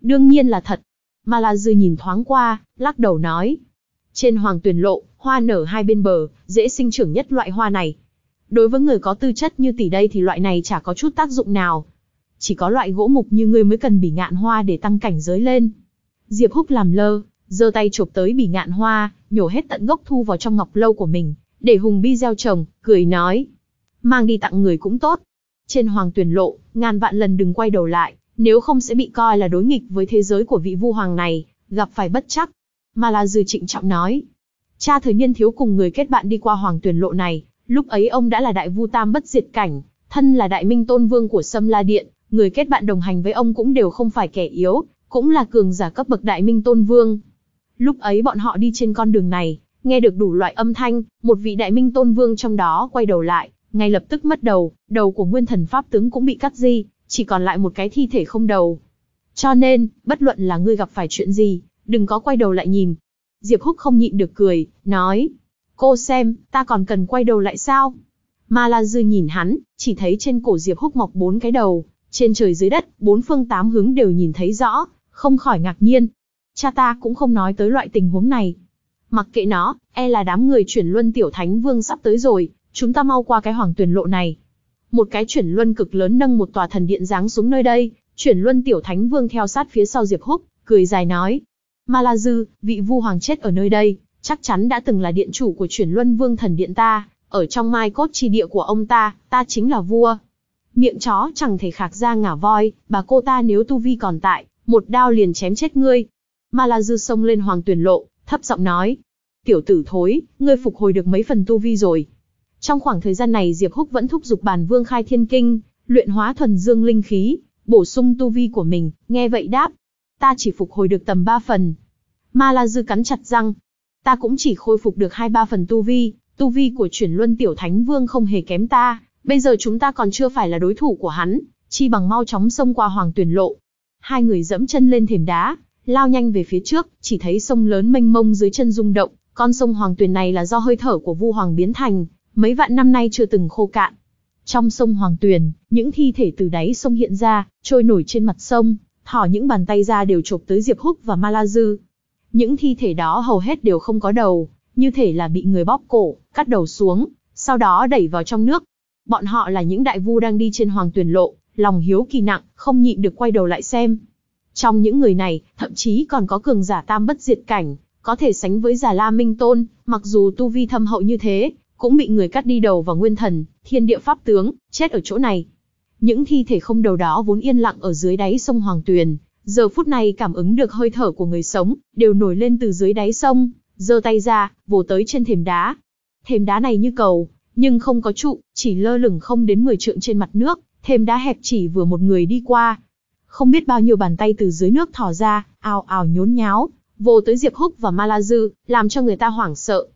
[SPEAKER 1] Đương nhiên là thật. Mà là dư nhìn thoáng qua, lắc đầu nói. Trên Hoàng Tuyền lộ, hoa nở hai bên bờ, dễ sinh trưởng nhất loại hoa này. Đối với người có tư chất như tỷ đây thì loại này chả có chút tác dụng nào, chỉ có loại gỗ mục như ngươi mới cần bỉ ngạn hoa để tăng cảnh giới lên. Diệp Húc làm lơ, giơ tay chụp tới bỉ ngạn hoa, nhổ hết tận gốc thu vào trong ngọc lâu của mình, để Hùng Bi gieo trồng, cười nói. Mang đi tặng người cũng tốt. Trên hoàng tuyển lộ, ngàn vạn lần đừng quay đầu lại, nếu không sẽ bị coi là đối nghịch với thế giới của vị vu hoàng này, gặp phải bất chắc. Mà là dư trịnh trọng nói. Cha thời niên thiếu cùng người kết bạn đi qua hoàng tuyển lộ này, lúc ấy ông đã là đại vu tam bất diệt cảnh, thân là đại minh tôn vương của Sâm La Điện, người kết bạn đồng hành với ông cũng đều không phải kẻ yếu, cũng là cường giả cấp bậc đại minh tôn vương. Lúc ấy bọn họ đi trên con đường này, nghe được đủ loại âm thanh, một vị đại minh tôn vương trong đó quay đầu lại, ngay lập tức mất đầu, đầu của nguyên thần pháp tướng cũng bị cắt di, chỉ còn lại một cái thi thể không đầu. Cho nên, bất luận là ngươi gặp phải chuyện gì, đừng có quay đầu lại nhìn. Diệp Húc không nhịn được cười, nói, cô xem, ta còn cần quay đầu lại sao? Mà là Dư nhìn hắn, chỉ thấy trên cổ Diệp Húc mọc bốn cái đầu, trên trời dưới đất, bốn phương tám hướng đều nhìn thấy rõ, không khỏi ngạc nhiên. Cha ta cũng không nói tới loại tình huống này. Mặc kệ nó, e là đám người chuyển luân tiểu thánh vương sắp tới rồi, chúng ta mau qua cái hoàng tuyển lộ này. Một cái chuyển luân cực lớn nâng một tòa thần điện giáng xuống nơi đây, chuyển luân tiểu thánh vương theo sát phía sau Diệp Húc, cười dài nói. malazu vị vu hoàng chết ở nơi đây, chắc chắn đã từng là điện chủ của chuyển luân vương thần điện ta, ở trong mai cốt chi địa của ông ta, ta chính là vua. Miệng chó chẳng thể khạc ra ngả voi, bà cô ta nếu tu vi còn tại, một đao liền chém chết ngươi. mà La Dư sông lên hoàng tuyển lộ, thấp giọng nói. Tiểu tử thối, ngươi phục hồi được mấy phần tu vi rồi. Trong khoảng thời gian này Diệp Húc vẫn thúc giục bản vương khai thiên kinh, luyện hóa thuần dương linh khí, bổ sung tu vi của mình, nghe vậy đáp. Ta chỉ phục hồi được tầm 3 phần. Ma La Dư cắn chặt răng. Ta cũng chỉ khôi phục được 2-3 phần tu vi, tu vi của chuyển luân tiểu thánh vương không hề kém ta, Bây giờ chúng ta còn chưa phải là đối thủ của hắn, chi bằng mau chóng xông qua hoàng tuyển lộ. Hai người dẫm chân lên thềm đá, lao nhanh về phía trước, chỉ thấy sông lớn mênh mông dưới chân rung động, con sông hoàng tuyển này là do hơi thở của vu hoàng biến thành, mấy vạn năm nay chưa từng khô cạn. Trong sông hoàng tuyển, những thi thể từ đáy sông hiện ra, trôi nổi trên mặt sông, thỏ những bàn tay ra đều chộp tới Diệp Húc và Ma La Dư. Những thi thể đó hầu hết đều không có đầu, như thể là bị người bóp cổ, cắt đầu xuống, sau đó đẩy vào trong nước, Bọn họ là những đại vu đang đi trên hoàng tuyển lộ, lòng hiếu kỳ nặng, không nhịn được quay đầu lại xem. Trong những người này, thậm chí còn có cường giả tam bất diệt cảnh, có thể sánh với giả la minh tôn, mặc dù tu vi thâm hậu như thế, cũng bị người cắt đi đầu và nguyên thần, thiên địa pháp tướng, chết ở chỗ này. Những thi thể không đầu đó vốn yên lặng ở dưới đáy sông Hoàng Tuyền, giờ phút này cảm ứng được hơi thở của người sống, đều nổi lên từ dưới đáy sông, giơ tay ra, vồ tới trên thềm đá. Thềm đá này như cầu, nhưng không có trụ, chỉ lơ lửng không đến 10 trượng trên mặt nước, thêm đá hẹp chỉ vừa một người đi qua. Không biết bao nhiêu bàn tay từ dưới nước thò ra, ao ao nhốn nháo, vô tới Diệp Húc và malazu làm cho người ta hoảng sợ.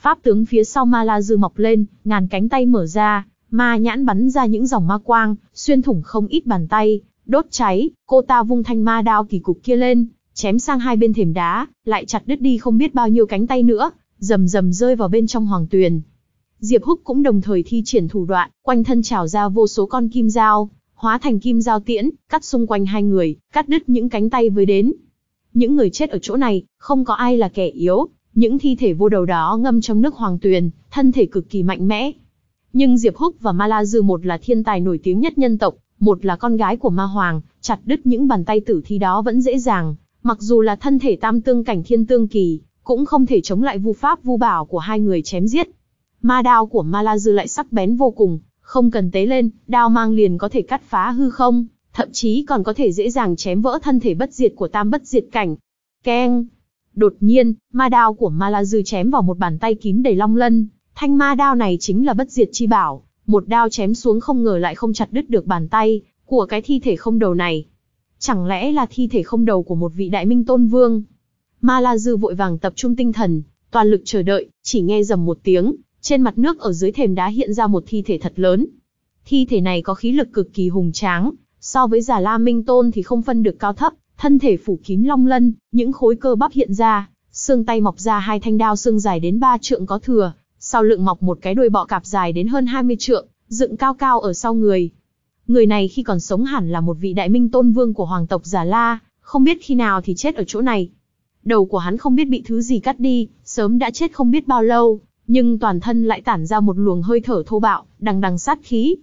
[SPEAKER 1] Pháp tướng phía sau malazu mọc lên, ngàn cánh tay mở ra, ma nhãn bắn ra những dòng ma quang, xuyên thủng không ít bàn tay, đốt cháy, cô ta vung thanh ma đao kỳ cục kia lên, chém sang hai bên thềm đá, lại chặt đứt đi không biết bao nhiêu cánh tay nữa, rầm rầm rơi vào bên trong hoàng tuyền, Diệp Húc cũng đồng thời thi triển thủ đoạn, quanh thân trào ra vô số con kim dao, hóa thành kim dao tiễn, cắt xung quanh hai người, cắt đứt những cánh tay với đến. Những người chết ở chỗ này, không có ai là kẻ yếu, những thi thể vô đầu đó ngâm trong nước hoàng tuyền, thân thể cực kỳ mạnh mẽ. Nhưng Diệp Húc và Ma La Dư một là thiên tài nổi tiếng nhất nhân tộc, một là con gái của Ma Hoàng, chặt đứt những bàn tay tử thi đó vẫn dễ dàng, mặc dù là thân thể tam tương cảnh thiên tương kỳ, cũng không thể chống lại vu pháp vu bảo của hai người chém giết. Ma đao của Ma La Dư lại sắc bén vô cùng, không cần tế lên, đao mang liền có thể cắt phá hư không, thậm chí còn có thể dễ dàng chém vỡ thân thể bất diệt của tam bất diệt cảnh. Keng! Đột nhiên, ma đao của Ma La Dư chém vào một bàn tay kín đầy long lân, thanh ma đao này chính là bất diệt chi bảo, một đao chém xuống không ngờ lại không chặt đứt được bàn tay của cái thi thể không đầu này. Chẳng lẽ là thi thể không đầu của một vị đại minh tôn vương? Ma La Dư vội vàng tập trung tinh thần, toàn lực chờ đợi, chỉ nghe dầm một tiếng, trên mặt nước ở dưới thềm đá hiện ra một thi thể thật lớn. Thi thể này có khí lực cực kỳ hùng tráng, so với giả la minh tôn thì không phân được cao thấp, thân thể phủ kín long lân, những khối cơ bắp hiện ra, xương tay mọc ra hai thanh đao xương dài đến ba trượng có thừa, sau lưng mọc một cái đuôi bọ cạp dài đến hơn 20 trượng, dựng cao cao ở sau người. Người này khi còn sống hẳn là một vị đại minh tôn vương của hoàng tộc Giả La, không biết khi nào thì chết ở chỗ này. Đầu của hắn không biết bị thứ gì cắt đi, sớm đã chết không biết bao lâu, nhưng toàn thân lại tản ra một luồng hơi thở thô bạo, đằng đằng sát khí.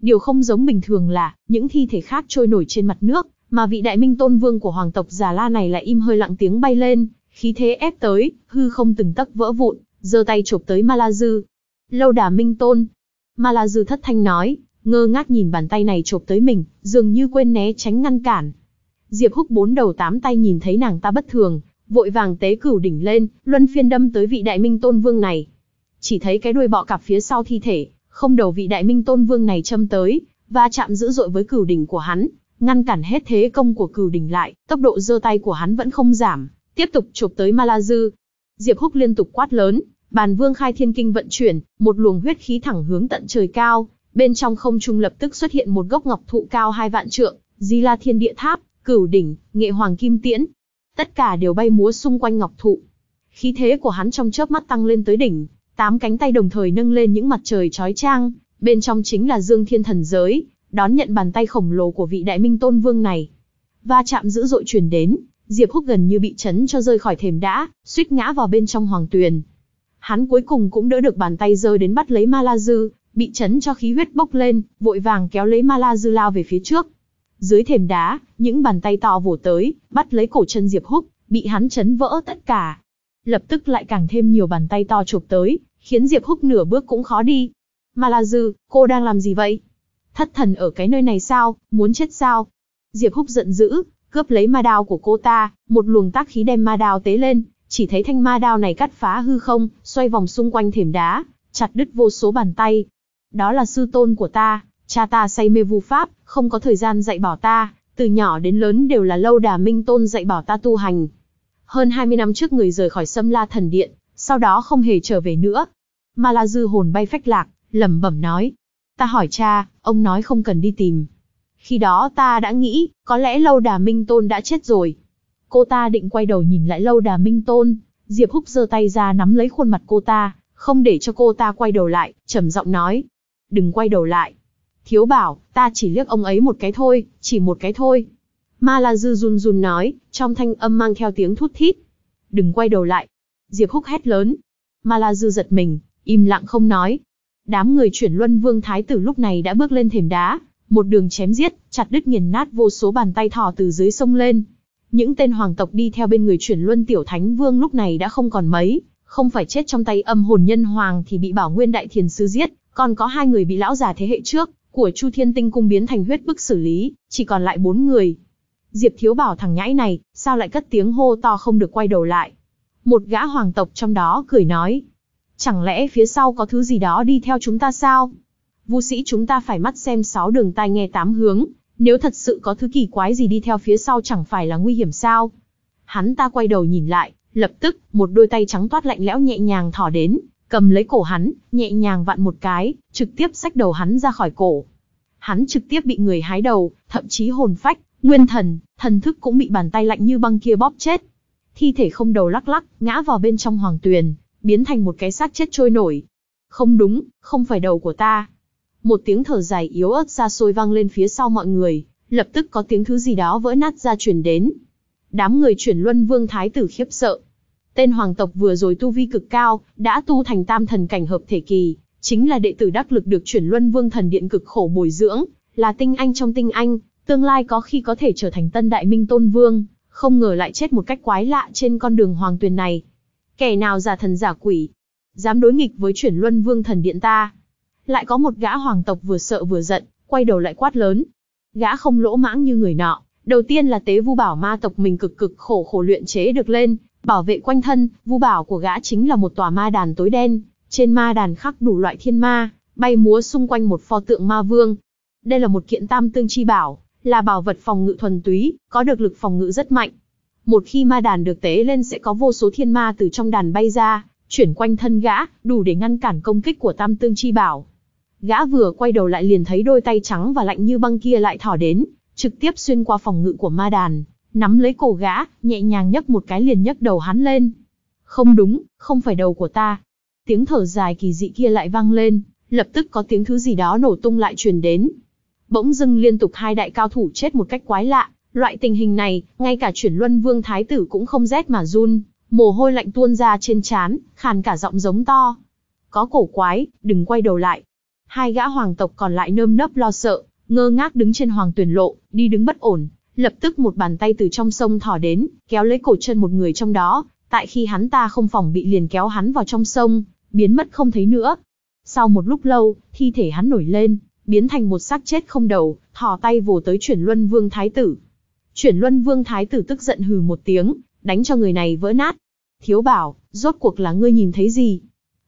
[SPEAKER 1] Điều không giống bình thường là, những thi thể khác trôi nổi trên mặt nước, mà vị đại minh tôn vương của hoàng tộc Già La này lại im hơi lặng tiếng bay lên, khí thế ép tới, hư không từng tấc vỡ vụn, giơ tay chụp tới Ma La Dư. Lâu đà minh tôn. Ma La Dư thất thanh nói, ngơ ngác nhìn bàn tay này chụp tới mình, dường như quên né tránh ngăn cản. Diệp Húc bốn đầu tám tay nhìn thấy nàng ta bất thường, vội vàng tế cửu đỉnh lên, luân phiên đâm tới vị đại minh tôn vương này chỉ thấy cái đuôi bọ cạp phía sau thi thể, không đầu vị đại minh tôn vương này châm tới, và chạm dữ dội với cửu đỉnh của hắn, ngăn cản hết thế công của cửu đỉnh lại, tốc độ giơ tay của hắn vẫn không giảm, tiếp tục chụp tới Ma La Dư. Diệp Húc liên tục quát lớn, bàn vương khai thiên kinh vận chuyển, một luồng huyết khí thẳng hướng tận trời cao, bên trong không trung lập tức xuất hiện một gốc ngọc thụ cao hai vạn trượng, Di La Thiên Địa Tháp, Cửu Đỉnh, Nghệ Hoàng Kim Tiễn, tất cả đều bay múa xung quanh ngọc thụ. Khí thế của hắn trong chớp mắt tăng lên tới đỉnh, Tám cánh tay đồng thời nâng lên những mặt trời chói trang bên trong chính là Dương Thiên Thần Giới, đón nhận bàn tay khổng lồ của vị đại minh tôn vương này. Va chạm dữ dội truyền đến, Diệp Húc gần như bị chấn cho rơi khỏi thềm đã, suýt ngã vào bên trong hoàng tuyền. Hắn cuối cùng cũng đỡ được bàn tay rơi đến bắt lấy Ma La Dư, bị chấn cho khí huyết bốc lên, vội vàng kéo lấy Ma La Dư lao về phía trước. Dưới thềm đá, những bàn tay to vồ tới, bắt lấy cổ chân Diệp Húc, bị hắn chấn vỡ tất cả. Lập tức lại càng thêm nhiều bàn tay to chụp tới, khiến Diệp Húc nửa bước cũng khó đi. Mà là dư, cô đang làm gì vậy? Thất thần ở cái nơi này sao, muốn chết sao? Diệp Húc giận dữ, cướp lấy ma đao của cô ta, một luồng tác khí đem ma đao tế lên, chỉ thấy thanh ma đao này cắt phá hư không, xoay vòng xung quanh thềm đá, chặt đứt vô số bàn tay. Đó là sư tôn của ta, cha ta say mê vu pháp, không có thời gian dạy bảo ta, từ nhỏ đến lớn đều là lâu đà minh tôn dạy bảo ta tu hành. Hơn 20 năm trước người rời khỏi Sâm La Thần Điện, sau đó không hề trở về nữa. Mà là dư hồn bay phách lạc, lẩm bẩm nói. Ta hỏi cha, ông nói không cần đi tìm. Khi đó ta đã nghĩ, có lẽ Lâu Đà Minh Tôn đã chết rồi. Cô ta định quay đầu nhìn lại Lâu Đà Minh Tôn, Diệp Húc giơ tay ra nắm lấy khuôn mặt cô ta, không để cho cô ta quay đầu lại, trầm giọng nói. Đừng quay đầu lại. Thiếu bảo, ta chỉ liếc ông ấy một cái thôi, chỉ một cái thôi. Ma La Dư run run nói, trong thanh âm mang theo tiếng thút thít. Đừng quay đầu lại, Diệp Húc hét lớn. Ma La Dư giật mình, im lặng không nói. Đám người chuyển luân vương thái tử lúc này đã bước lên thềm đá, một đường chém giết, chặt đứt nghiền nát vô số bàn tay thò từ dưới sông lên. Những tên hoàng tộc đi theo bên người chuyển luân tiểu thánh vương lúc này đã không còn mấy, không phải chết trong tay âm hồn nhân hoàng thì bị bảo nguyên đại thiền sư giết, còn có hai người bị lão già thế hệ trước của Chu Thiên Tinh cung biến thành huyết bức xử lý, chỉ còn lại bốn người. Diệp Thiếu Bảo thằng nhãi này, sao lại cất tiếng hô to không được quay đầu lại. Một gã hoàng tộc trong đó cười nói. Chẳng lẽ phía sau có thứ gì đó đi theo chúng ta sao? Vũ sĩ chúng ta phải mắt xem sáu đường tai nghe tám hướng, nếu thật sự có thứ kỳ quái gì đi theo phía sau chẳng phải là nguy hiểm sao? Hắn ta quay đầu nhìn lại, lập tức, một đôi tay trắng toát lạnh lẽo nhẹ nhàng thỏ đến, cầm lấy cổ hắn, nhẹ nhàng vặn một cái, trực tiếp xách đầu hắn ra khỏi cổ. Hắn trực tiếp bị người hái đầu, thậm chí hồn phách, nguyên thần, thần thức cũng bị bàn tay lạnh như băng kia bóp chết thi thể không đầu lắc lắc, ngã vào bên trong hoàng tuyền, biến thành một cái xác chết trôi nổi. Không đúng, không phải đầu của ta. Một tiếng thở dài yếu ớt xa xôi vang lên phía sau mọi người, lập tức có tiếng thứ gì đó vỡ nát ra truyền đến. Đám người chuyển luân vương thái tử khiếp sợ. Tên hoàng tộc vừa rồi tu vi cực cao, đã tu thành tam thần cảnh hợp thể kỳ, chính là đệ tử đắc lực được chuyển luân vương thần điện cực khổ bồi dưỡng, là tinh anh trong tinh anh, tương lai có khi có thể trở thành tân đại minh tôn vương, không ngờ lại chết một cách quái lạ trên con đường hoàng tuyền này. Kẻ nào giả thần giả quỷ, dám đối nghịch với chuyển luân vương thần điện ta. Lại có một gã hoàng tộc vừa sợ vừa giận, quay đầu lại quát lớn. Gã không lỗ mãng như người nọ, đầu tiên là tế vu bảo ma tộc mình cực cực khổ khổ luyện chế được lên, bảo vệ quanh thân, vu bảo của gã chính là một tòa ma đàn tối đen, trên ma đàn khắc đủ loại thiên ma, bay múa xung quanh một pho tượng ma vương. Đây là một kiện tam tương chi bảo, là bảo vật phòng ngự thuần túy, có được lực phòng ngự rất mạnh. Một khi ma đàn được tế lên sẽ có vô số thiên ma từ trong đàn bay ra, chuyển quanh thân gã, đủ để ngăn cản công kích của Tam Tương Chi Bảo. Gã vừa quay đầu lại liền thấy đôi tay trắng và lạnh như băng kia lại thỏ đến, trực tiếp xuyên qua phòng ngự của ma đàn, nắm lấy cổ gã, nhẹ nhàng nhấc một cái liền nhấc đầu hắn lên. Không đúng, không phải đầu của ta. Tiếng thở dài kỳ dị kia lại vang lên, lập tức có tiếng thứ gì đó nổ tung lại truyền đến. Bỗng dưng liên tục hai đại cao thủ chết một cách quái lạ, loại tình hình này, ngay cả chuyển luân vương thái tử cũng không rét mà run, mồ hôi lạnh tuôn ra trên trán, khàn cả giọng giống to. Có cổ quái, đừng quay đầu lại. Hai gã hoàng tộc còn lại nơm nớp lo sợ, ngơ ngác đứng trên hoàng tuyển lộ, đi đứng bất ổn, lập tức một bàn tay từ trong sông thò đến, kéo lấy cổ chân một người trong đó, tại khi hắn ta không phòng bị liền kéo hắn vào trong sông, biến mất không thấy nữa. Sau một lúc lâu, thi thể hắn nổi lên, biến thành một xác chết không đầu, thò tay vồ tới chuyển luân vương thái tử. Chuyển luân vương thái tử tức giận hừ một tiếng, đánh cho người này vỡ nát. Thiếu bảo, rốt cuộc là ngươi nhìn thấy gì?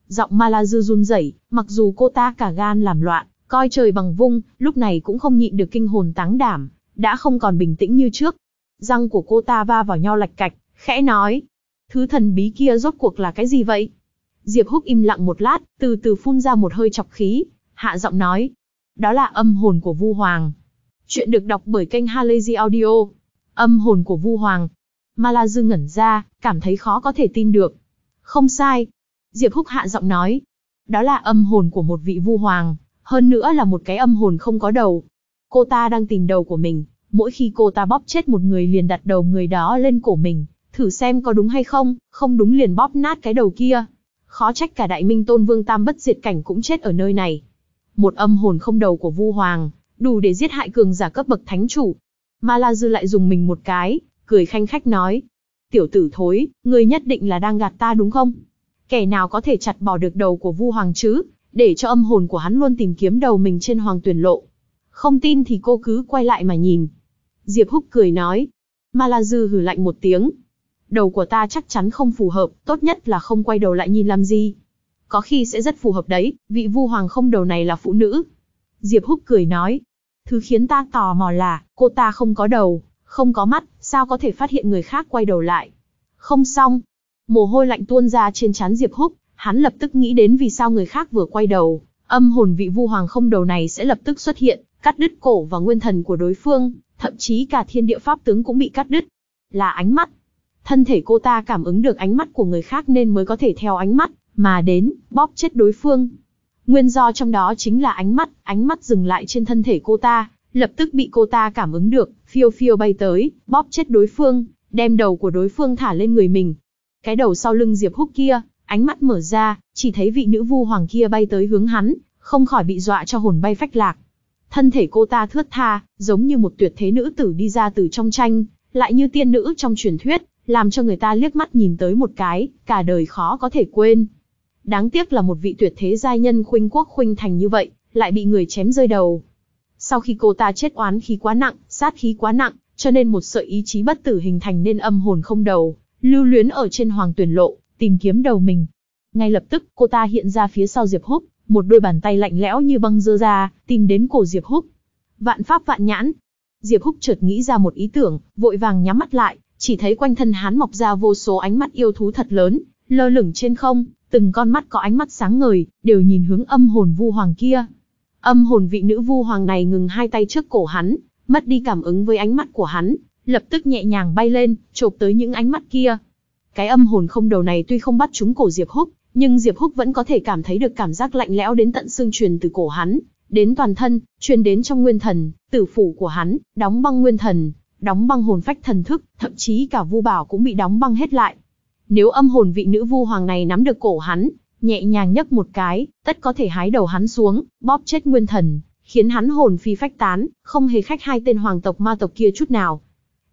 [SPEAKER 1] Giọng ma la dư run rẩy, mặc dù cô ta cả gan làm loạn, coi trời bằng vung, lúc này cũng không nhịn được kinh hồn táng đảm, đã không còn bình tĩnh như trước. Răng của cô ta va vào nhau lạch cạch, khẽ nói. Thứ thần bí kia rốt cuộc là cái gì vậy? Diệp Húc im lặng một lát, từ từ phun ra một hơi chọc khí, hạ giọng nói, đó là âm hồn của Vu Hoàng. Chuyện được đọc bởi kênh Halazy Audio. Âm hồn của Vu Hoàng. Ma ngẩn ra, cảm thấy khó có thể tin được. Không sai. Diệp Húc hạ giọng nói. Đó là âm hồn của một vị Vu Hoàng, hơn nữa là một cái âm hồn không có đầu. Cô ta đang tìm đầu của mình, mỗi khi cô ta bóp chết một người liền đặt đầu người đó lên cổ mình, thử xem có đúng hay không, không đúng liền bóp nát cái đầu kia. Khó trách cả đại minh tôn vương tam bất diệt cảnh cũng chết ở nơi này một âm hồn không đầu của Vu Hoàng, đủ để giết hại cường giả cấp bậc thánh chủ. Ma La Dư lại dùng mình một cái, cười khanh khách nói. Tiểu tử thối, ngươi nhất định là đang gạt ta đúng không? Kẻ nào có thể chặt bỏ được đầu của Vu Hoàng chứ, để cho âm hồn của hắn luôn tìm kiếm đầu mình trên hoàng tuyển lộ. Không tin thì cô cứ quay lại mà nhìn. Diệp Húc cười nói. Ma La Dư hừ lạnh một tiếng. Đầu của ta chắc chắn không phù hợp, tốt nhất là không quay đầu lại nhìn làm gì có khi sẽ rất phù hợp đấy, vị vu hoàng không đầu này là phụ nữ. Diệp Húc cười nói, thứ khiến ta tò mò là, cô ta không có đầu, không có mắt, sao có thể phát hiện người khác quay đầu lại. Không xong, mồ hôi lạnh tuôn ra trên trán Diệp Húc, hắn lập tức nghĩ đến vì sao người khác vừa quay đầu, âm hồn vị vu hoàng không đầu này sẽ lập tức xuất hiện, cắt đứt cổ và nguyên thần của đối phương, thậm chí cả thiên địa pháp tướng cũng bị cắt đứt. Là ánh mắt. Thân thể cô ta cảm ứng được ánh mắt của người khác nên mới có thể theo ánh mắt mà đến, bóp chết đối phương. Nguyên do trong đó chính là ánh mắt, ánh mắt dừng lại trên thân thể cô ta, lập tức bị cô ta cảm ứng được, phiêu phiêu bay tới, bóp chết đối phương, đem đầu của đối phương thả lên người mình. Cái đầu sau lưng Diệp Húc kia, ánh mắt mở ra, chỉ thấy vị nữ vu hoàng kia bay tới hướng hắn, không khỏi bị dọa cho hồn bay phách lạc. Thân thể cô ta thướt tha, giống như một tuyệt thế nữ tử đi ra từ trong tranh, lại như tiên nữ trong truyền thuyết, làm cho người ta liếc mắt nhìn tới một cái, cả đời khó có thể quên. Đáng tiếc là một vị tuyệt thế giai nhân khuynh quốc khuynh thành như vậy, lại bị người chém rơi đầu. Sau khi cô ta chết oán khí quá nặng, sát khí quá nặng, cho nên một sợi ý chí bất tử hình thành nên âm hồn không đầu, lưu luyến ở trên hoàng tuyển lộ, tìm kiếm đầu mình. Ngay lập tức, cô ta hiện ra phía sau Diệp Húc, một đôi bàn tay lạnh lẽo như băng dơ ra, tìm đến cổ Diệp Húc. Vạn pháp vạn nhãn. Diệp Húc chợt nghĩ ra một ý tưởng, vội vàng nhắm mắt lại, chỉ thấy quanh thân hắn mọc ra vô số ánh mắt yêu thú thật lớn, lơ lửng trên không, từng con mắt có ánh mắt sáng ngời, đều nhìn hướng âm hồn vu hoàng kia. Âm hồn vị nữ vu hoàng này ngừng hai tay trước cổ hắn, mất đi cảm ứng với ánh mắt của hắn, lập tức nhẹ nhàng bay lên, chộp tới những ánh mắt kia. Cái âm hồn không đầu này tuy không bắt chúng cổ Diệp Húc, nhưng Diệp Húc vẫn có thể cảm thấy được cảm giác lạnh lẽo đến tận xương truyền từ cổ hắn, đến toàn thân, truyền đến trong nguyên thần, tử phủ của hắn, đóng băng nguyên thần, đóng băng hồn phách thần thức, thậm chí cả vu bảo cũng bị đóng băng hết lại. Nếu âm hồn vị nữ vu hoàng này nắm được cổ hắn, nhẹ nhàng nhấc một cái, tất có thể hái đầu hắn xuống, bóp chết nguyên thần, khiến hắn hồn phi phách tán, không hề khách hai tên hoàng tộc ma tộc kia chút nào.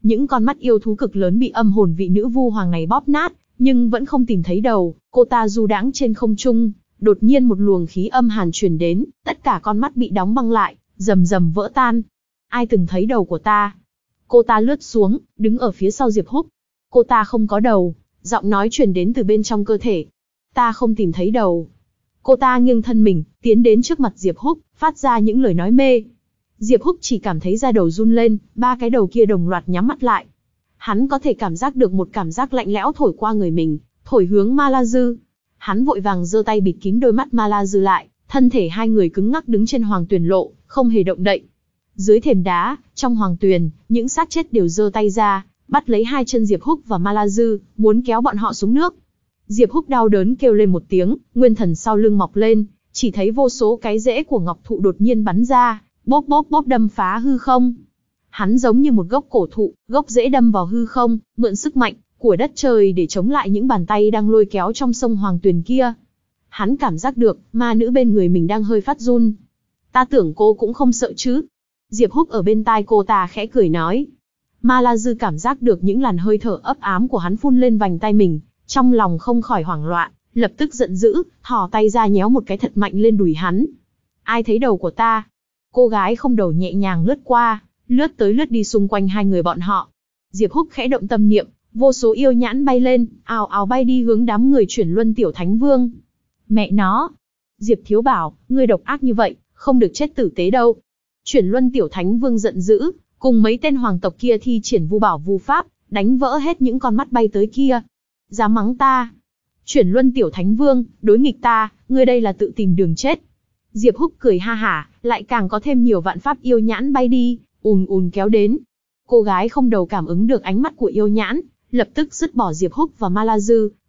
[SPEAKER 1] Những con mắt yêu thú cực lớn bị âm hồn vị nữ vu hoàng này bóp nát, nhưng vẫn không tìm thấy đầu, cô ta du đãng trên không trung, đột nhiên một luồng khí âm hàn truyền đến, tất cả con mắt bị đóng băng lại, rầm rầm vỡ tan. Ai từng thấy đầu của ta? Cô ta lướt xuống, đứng ở phía sau Diệp Húc. Cô ta không có đầu, giọng nói truyền đến từ bên trong cơ thể. Ta không tìm thấy đầu. Cô ta nghiêng thân mình, tiến đến trước mặt Diệp Húc, phát ra những lời nói mê. Diệp Húc chỉ cảm thấy da đầu run lên, ba cái đầu kia đồng loạt nhắm mắt lại. Hắn có thể cảm giác được một cảm giác lạnh lẽo thổi qua người mình, thổi hướng Ma La Dư. Hắn vội vàng giơ tay bịt kín đôi mắt Ma La Dư lại, thân thể hai người cứng ngắc đứng trên hoàng tuyền lộ, không hề động đậy. Dưới thềm đá, trong hoàng tuyền, những xác chết đều giơ tay ra, bắt lấy hai chân Diệp Húc và Malazu muốn kéo bọn họ xuống nước. Diệp Húc đau đớn kêu lên một tiếng, nguyên thần sau lưng mọc lên, chỉ thấy vô số cái rễ của ngọc thụ đột nhiên bắn ra, bốp bốp bốp đâm phá hư không. Hắn giống như một gốc cổ thụ, gốc rễ đâm vào hư không, mượn sức mạnh của đất trời để chống lại những bàn tay đang lôi kéo trong sông Hoàng Tuyền kia. Hắn cảm giác được, ma nữ bên người mình đang hơi phát run. Ta tưởng cô cũng không sợ chứ. Diệp Húc ở bên tai cô ta khẽ cười nói, Ma La Dư cảm giác được những làn hơi thở ấp ám của hắn phun lên vành tay mình, trong lòng không khỏi hoảng loạn, lập tức giận dữ, thò tay ra nhéo một cái thật mạnh lên đùi hắn. Ai thấy đầu của ta? Cô gái không đầu nhẹ nhàng lướt qua, lướt tới lướt đi xung quanh hai người bọn họ. Diệp Húc khẽ động tâm niệm, vô số yêu nhãn bay lên, ào ào bay đi hướng đám người chuyển luân tiểu thánh vương. Mẹ nó! Diệp Thiếu bảo, ngươi độc ác như vậy, không được chết tử tế đâu. Chuyển luân tiểu thánh vương giận dữ, cùng mấy tên hoàng tộc kia thi triển vu bảo vu pháp, đánh vỡ hết những con mắt bay tới kia. Dám mắng ta, chuyển luân tiểu thánh vương, đối nghịch ta, ngươi đây là tự tìm đường chết. Diệp Húc cười ha hả, lại càng có thêm nhiều vạn pháp yêu nhãn bay đi, ùn ùn kéo đến. Cô gái không đầu cảm ứng được ánh mắt của yêu nhãn, lập tức dứt bỏ Diệp Húc và Ma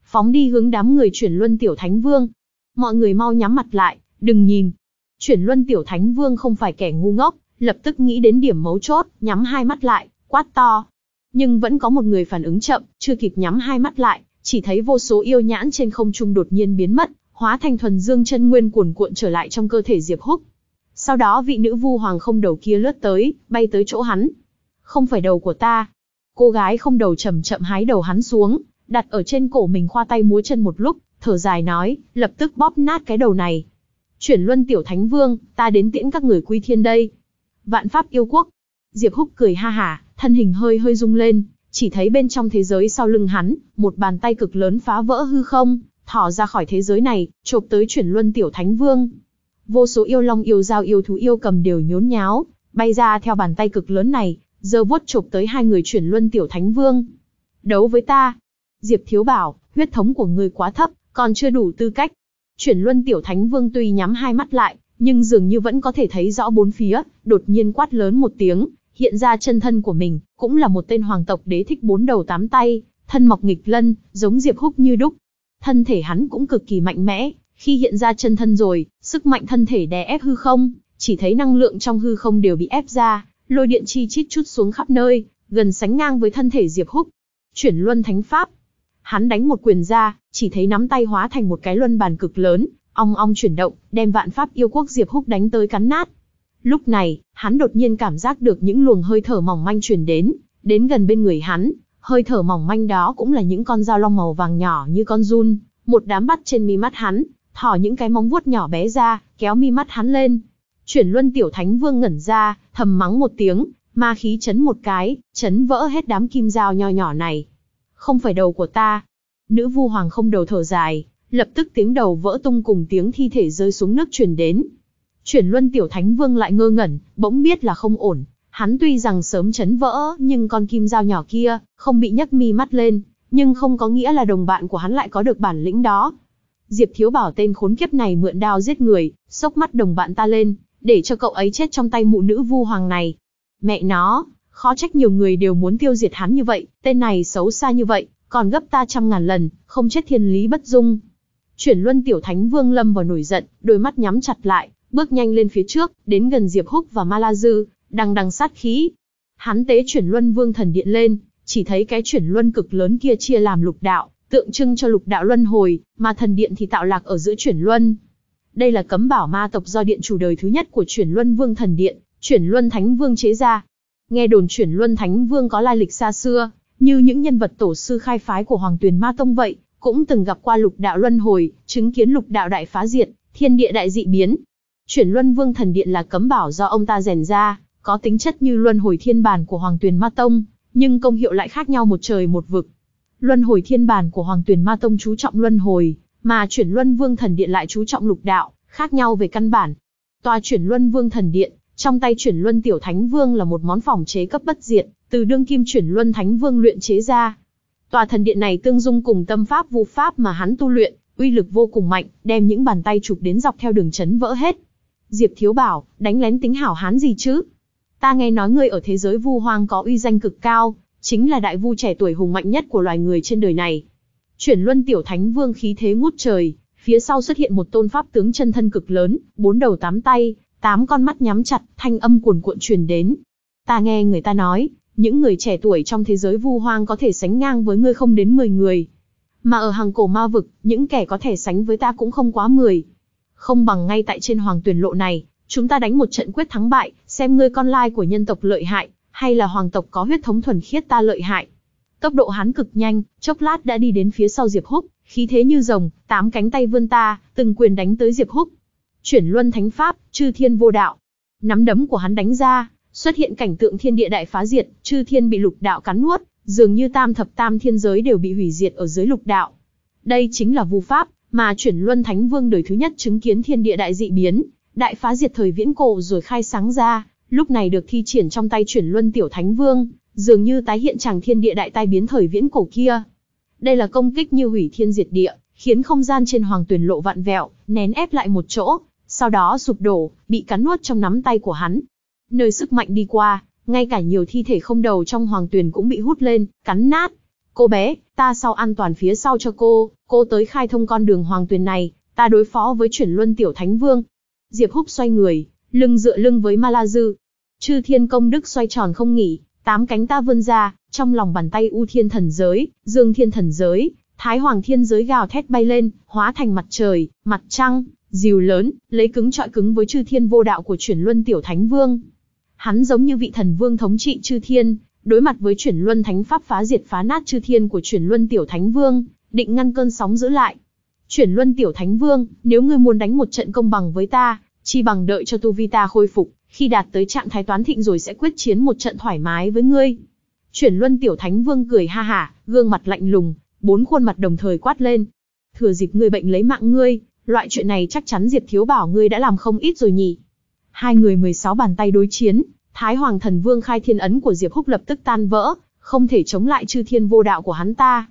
[SPEAKER 1] phóng đi hướng đám người chuyển luân tiểu thánh vương. Mọi người mau nhắm mặt lại, đừng nhìn. Chuyển luân tiểu thánh vương không phải kẻ ngu ngốc, lập tức nghĩ đến điểm mấu chốt, nhắm hai mắt lại, quát to. Nhưng vẫn có một người phản ứng chậm, chưa kịp nhắm hai mắt lại, chỉ thấy vô số yêu nhãn trên không trung đột nhiên biến mất, hóa thành thuần dương chân nguyên cuồn cuộn trở lại trong cơ thể Diệp Húc. Sau đó vị nữ vu hoàng không đầu kia lướt tới, bay tới chỗ hắn. Không phải đầu của ta. Cô gái không đầu chậm chậm hái đầu hắn xuống, đặt ở trên cổ mình khoa tay múa chân một lúc, thở dài nói, lập tức bóp nát cái đầu này. Chuyển luân tiểu thánh vương, ta đến tiễn các người quy thiên đây. Vạn pháp yêu quốc. Diệp Húc cười ha hả, thân hình hơi hơi rung lên, chỉ thấy bên trong thế giới sau lưng hắn, một bàn tay cực lớn phá vỡ hư không, thỏ ra khỏi thế giới này, chộp tới chuyển luân tiểu thánh vương. Vô số yêu long yêu dao yêu thú yêu cầm đều nhốn nháo, bay ra theo bàn tay cực lớn này, giờ vuốt chộp tới hai người chuyển luân tiểu thánh vương. Đấu với ta. Diệp Thiếu bảo, huyết thống của người quá thấp, còn chưa đủ tư cách. Chuyển luân tiểu thánh vương tuy nhắm hai mắt lại, nhưng dường như vẫn có thể thấy rõ bốn phía, đột nhiên quát lớn một tiếng, hiện ra chân thân của mình, cũng là một tên hoàng tộc đế thích bốn đầu tám tay, thân mọc nghịch lân, giống Diệp Húc như đúc. Thân thể hắn cũng cực kỳ mạnh mẽ, khi hiện ra chân thân rồi, sức mạnh thân thể đè ép hư không, chỉ thấy năng lượng trong hư không đều bị ép ra, lôi điện chi chít chút xuống khắp nơi, gần sánh ngang với thân thể Diệp Húc. Chuyển luân thánh pháp. Hắn đánh một quyền ra, chỉ thấy nắm tay hóa thành một cái luân bàn cực lớn, Ong ong chuyển động, đem vạn pháp yêu quốc Diệp Húc đánh tới cắn nát. Lúc này, hắn đột nhiên cảm giác được những luồng hơi thở mỏng manh truyền đến, đến gần bên người hắn, hơi thở mỏng manh đó cũng là những con dao long màu vàng nhỏ như con run, một đám bắt trên mi mắt hắn, thỏ những cái móng vuốt nhỏ bé ra, kéo mi mắt hắn lên. Chuyển Luân tiểu thánh vương ngẩn ra, thầm mắng một tiếng, ma khí chấn một cái, chấn vỡ hết đám kim dao nho nhỏ này. Không phải đầu của ta. Nữ vu hoàng không đầu thở dài, Lập tức tiếng đầu vỡ tung cùng tiếng thi thể rơi xuống nước truyền đến. Chuyển luân tiểu thánh vương lại ngơ ngẩn, bỗng biết là không ổn. Hắn tuy rằng sớm chấn vỡ, nhưng con kim dao nhỏ kia, không bị nhấc mi mắt lên, nhưng không có nghĩa là đồng bạn của hắn lại có được bản lĩnh đó. Diệp Thiếu Bảo tên khốn kiếp này mượn đao giết người, sốc mắt đồng bạn ta lên, để cho cậu ấy chết trong tay mụ nữ vu hoàng này. Mẹ nó, khó trách nhiều người đều muốn tiêu diệt hắn như vậy, tên này xấu xa như vậy, còn gấp ta trăm ngàn lần, không chết thiên lý bất dung. Chuyển Luân Tiểu Thánh Vương lâm vào nổi giận, đôi mắt nhắm chặt lại, bước nhanh lên phía trước, đến gần Diệp Húc và Ma La Dư, đằng đằng sát khí. Hắn tế Chuyển Luân Vương thần điện lên, chỉ thấy cái Chuyển Luân cực lớn kia chia làm lục đạo, tượng trưng cho lục đạo luân hồi, mà thần điện thì tạo lạc ở giữa Chuyển Luân. Đây là cấm bảo ma tộc do điện chủ đời thứ nhất của Chuyển Luân Vương thần điện, Chuyển Luân Thánh Vương chế ra. Nghe đồn Chuyển Luân Thánh Vương có lai lịch xa xưa, như những nhân vật tổ sư khai phái của Hoàng Tuyền Ma Tông vậy, cũng từng gặp qua lục đạo luân hồi, chứng kiến lục đạo đại phá diệt, thiên địa đại dị biến. Chuyển luân vương thần điện là cấm bảo do ông ta rèn ra, có tính chất như luân hồi thiên bản của Hoàng Tuyền Ma Tông, nhưng công hiệu lại khác nhau một trời một vực. Luân hồi thiên bản của Hoàng Tuyền Ma Tông chú trọng luân hồi, mà chuyển luân vương thần điện lại chú trọng lục đạo, khác nhau về căn bản. Tòa chuyển luân vương thần điện, trong tay chuyển luân tiểu thánh vương là một món phòng chế cấp bất diệt, từ đương kim chuyển luân thánh vương luyện chế ra, Tòa thần điện này tương dung cùng tâm pháp vu pháp mà hắn tu luyện, uy lực vô cùng mạnh, đem những bàn tay chụp đến dọc theo đường chấn vỡ hết. Diệp Thiếu bảo, đánh lén tính hảo hán gì chứ? Ta nghe nói ngươi ở thế giới vu hoang có uy danh cực cao, chính là đại vu trẻ tuổi hùng mạnh nhất của loài người trên đời này. Chuyển luân tiểu thánh vương khí thế ngút trời, phía sau xuất hiện một tôn pháp tướng chân thân cực lớn, bốn đầu tám tay, tám con mắt nhắm chặt, thanh âm cuồn cuộn truyền đến. Ta nghe người ta nói, những người trẻ tuổi trong thế giới vu hoang có thể sánh ngang với ngươi không đến 10 người. Mà ở hàng cổ ma vực, những kẻ có thể sánh với ta cũng không quá 10. Không bằng ngay tại trên hoàng tuyển lộ này, chúng ta đánh một trận quyết thắng bại, xem ngươi con lai của nhân tộc lợi hại, hay là hoàng tộc có huyết thống thuần khiết ta lợi hại. Tốc độ hắn cực nhanh, chốc lát đã đi đến phía sau Diệp Húc, khí thế như rồng, tám cánh tay vươn ta, từng quyền đánh tới Diệp Húc. Chuyển luân thánh pháp, chư thiên vô đạo. Nắm đấm của hắn đánh ra, Xuất hiện cảnh tượng thiên địa đại phá diệt, chư thiên bị lục đạo cắn nuốt, dường như tam thập tam thiên giới đều bị hủy diệt ở dưới lục đạo. Đây chính là vu pháp, mà chuyển luân thánh vương đời thứ nhất chứng kiến thiên địa đại dị biến, đại phá diệt thời viễn cổ rồi khai sáng ra, lúc này được thi triển trong tay chuyển luân tiểu thánh vương, dường như tái hiện chàng thiên địa đại tai biến thời viễn cổ kia. Đây là công kích như hủy thiên diệt địa, khiến không gian trên hoàng tuyển lộ vạn vẹo, nén ép lại một chỗ, sau đó sụp đổ, bị cắn nuốt trong nắm tay của hắn, Nơi sức mạnh đi qua, ngay cả nhiều thi thể không đầu trong hoàng tuyền cũng bị hút lên, cắn nát. Cô bé, ta sau an toàn phía sau cho cô, cô tới khai thông con đường hoàng tuyền này, ta đối phó với chuyển luân tiểu thánh vương. Diệp Húc xoay người, lưng dựa lưng với Ma La Dư. Chư thiên công đức xoay tròn không nghỉ, tám cánh ta vươn ra, trong lòng bàn tay U Thiên Thần Giới, Dương Thiên Thần Giới, Thái Hoàng Thiên Giới gào thét bay lên, hóa thành mặt trời, mặt trăng, diều lớn, lấy cứng trọi cứng với chư thiên vô đạo của chuyển luân tiểu thánh vương. Hắn giống như vị thần vương thống trị chư thiên, đối mặt với chuyển luân thánh pháp phá diệt phá nát chư thiên của chuyển luân tiểu thánh vương, định ngăn cơn sóng giữ lại. Chuyển luân tiểu thánh vương, nếu ngươi muốn đánh một trận công bằng với ta, chi bằng đợi cho tu vi ta khôi phục, khi đạt tới trạng thái toán thịnh rồi sẽ quyết chiến một trận thoải mái với ngươi. Chuyển luân tiểu thánh vương cười ha hả, gương mặt lạnh lùng, bốn khuôn mặt đồng thời quát lên. Thừa dịp ngươi bệnh lấy mạng ngươi, loại chuyện này chắc chắn Diệp Thiếu Bảo ngươi đã làm không ít rồi nhỉ. Hai người 16 bàn tay đối chiến, Thái Hoàng Thần Vương khai thiên ấn của Diệp Húc lập tức tan vỡ, không thể chống lại chư thiên vô đạo của hắn ta.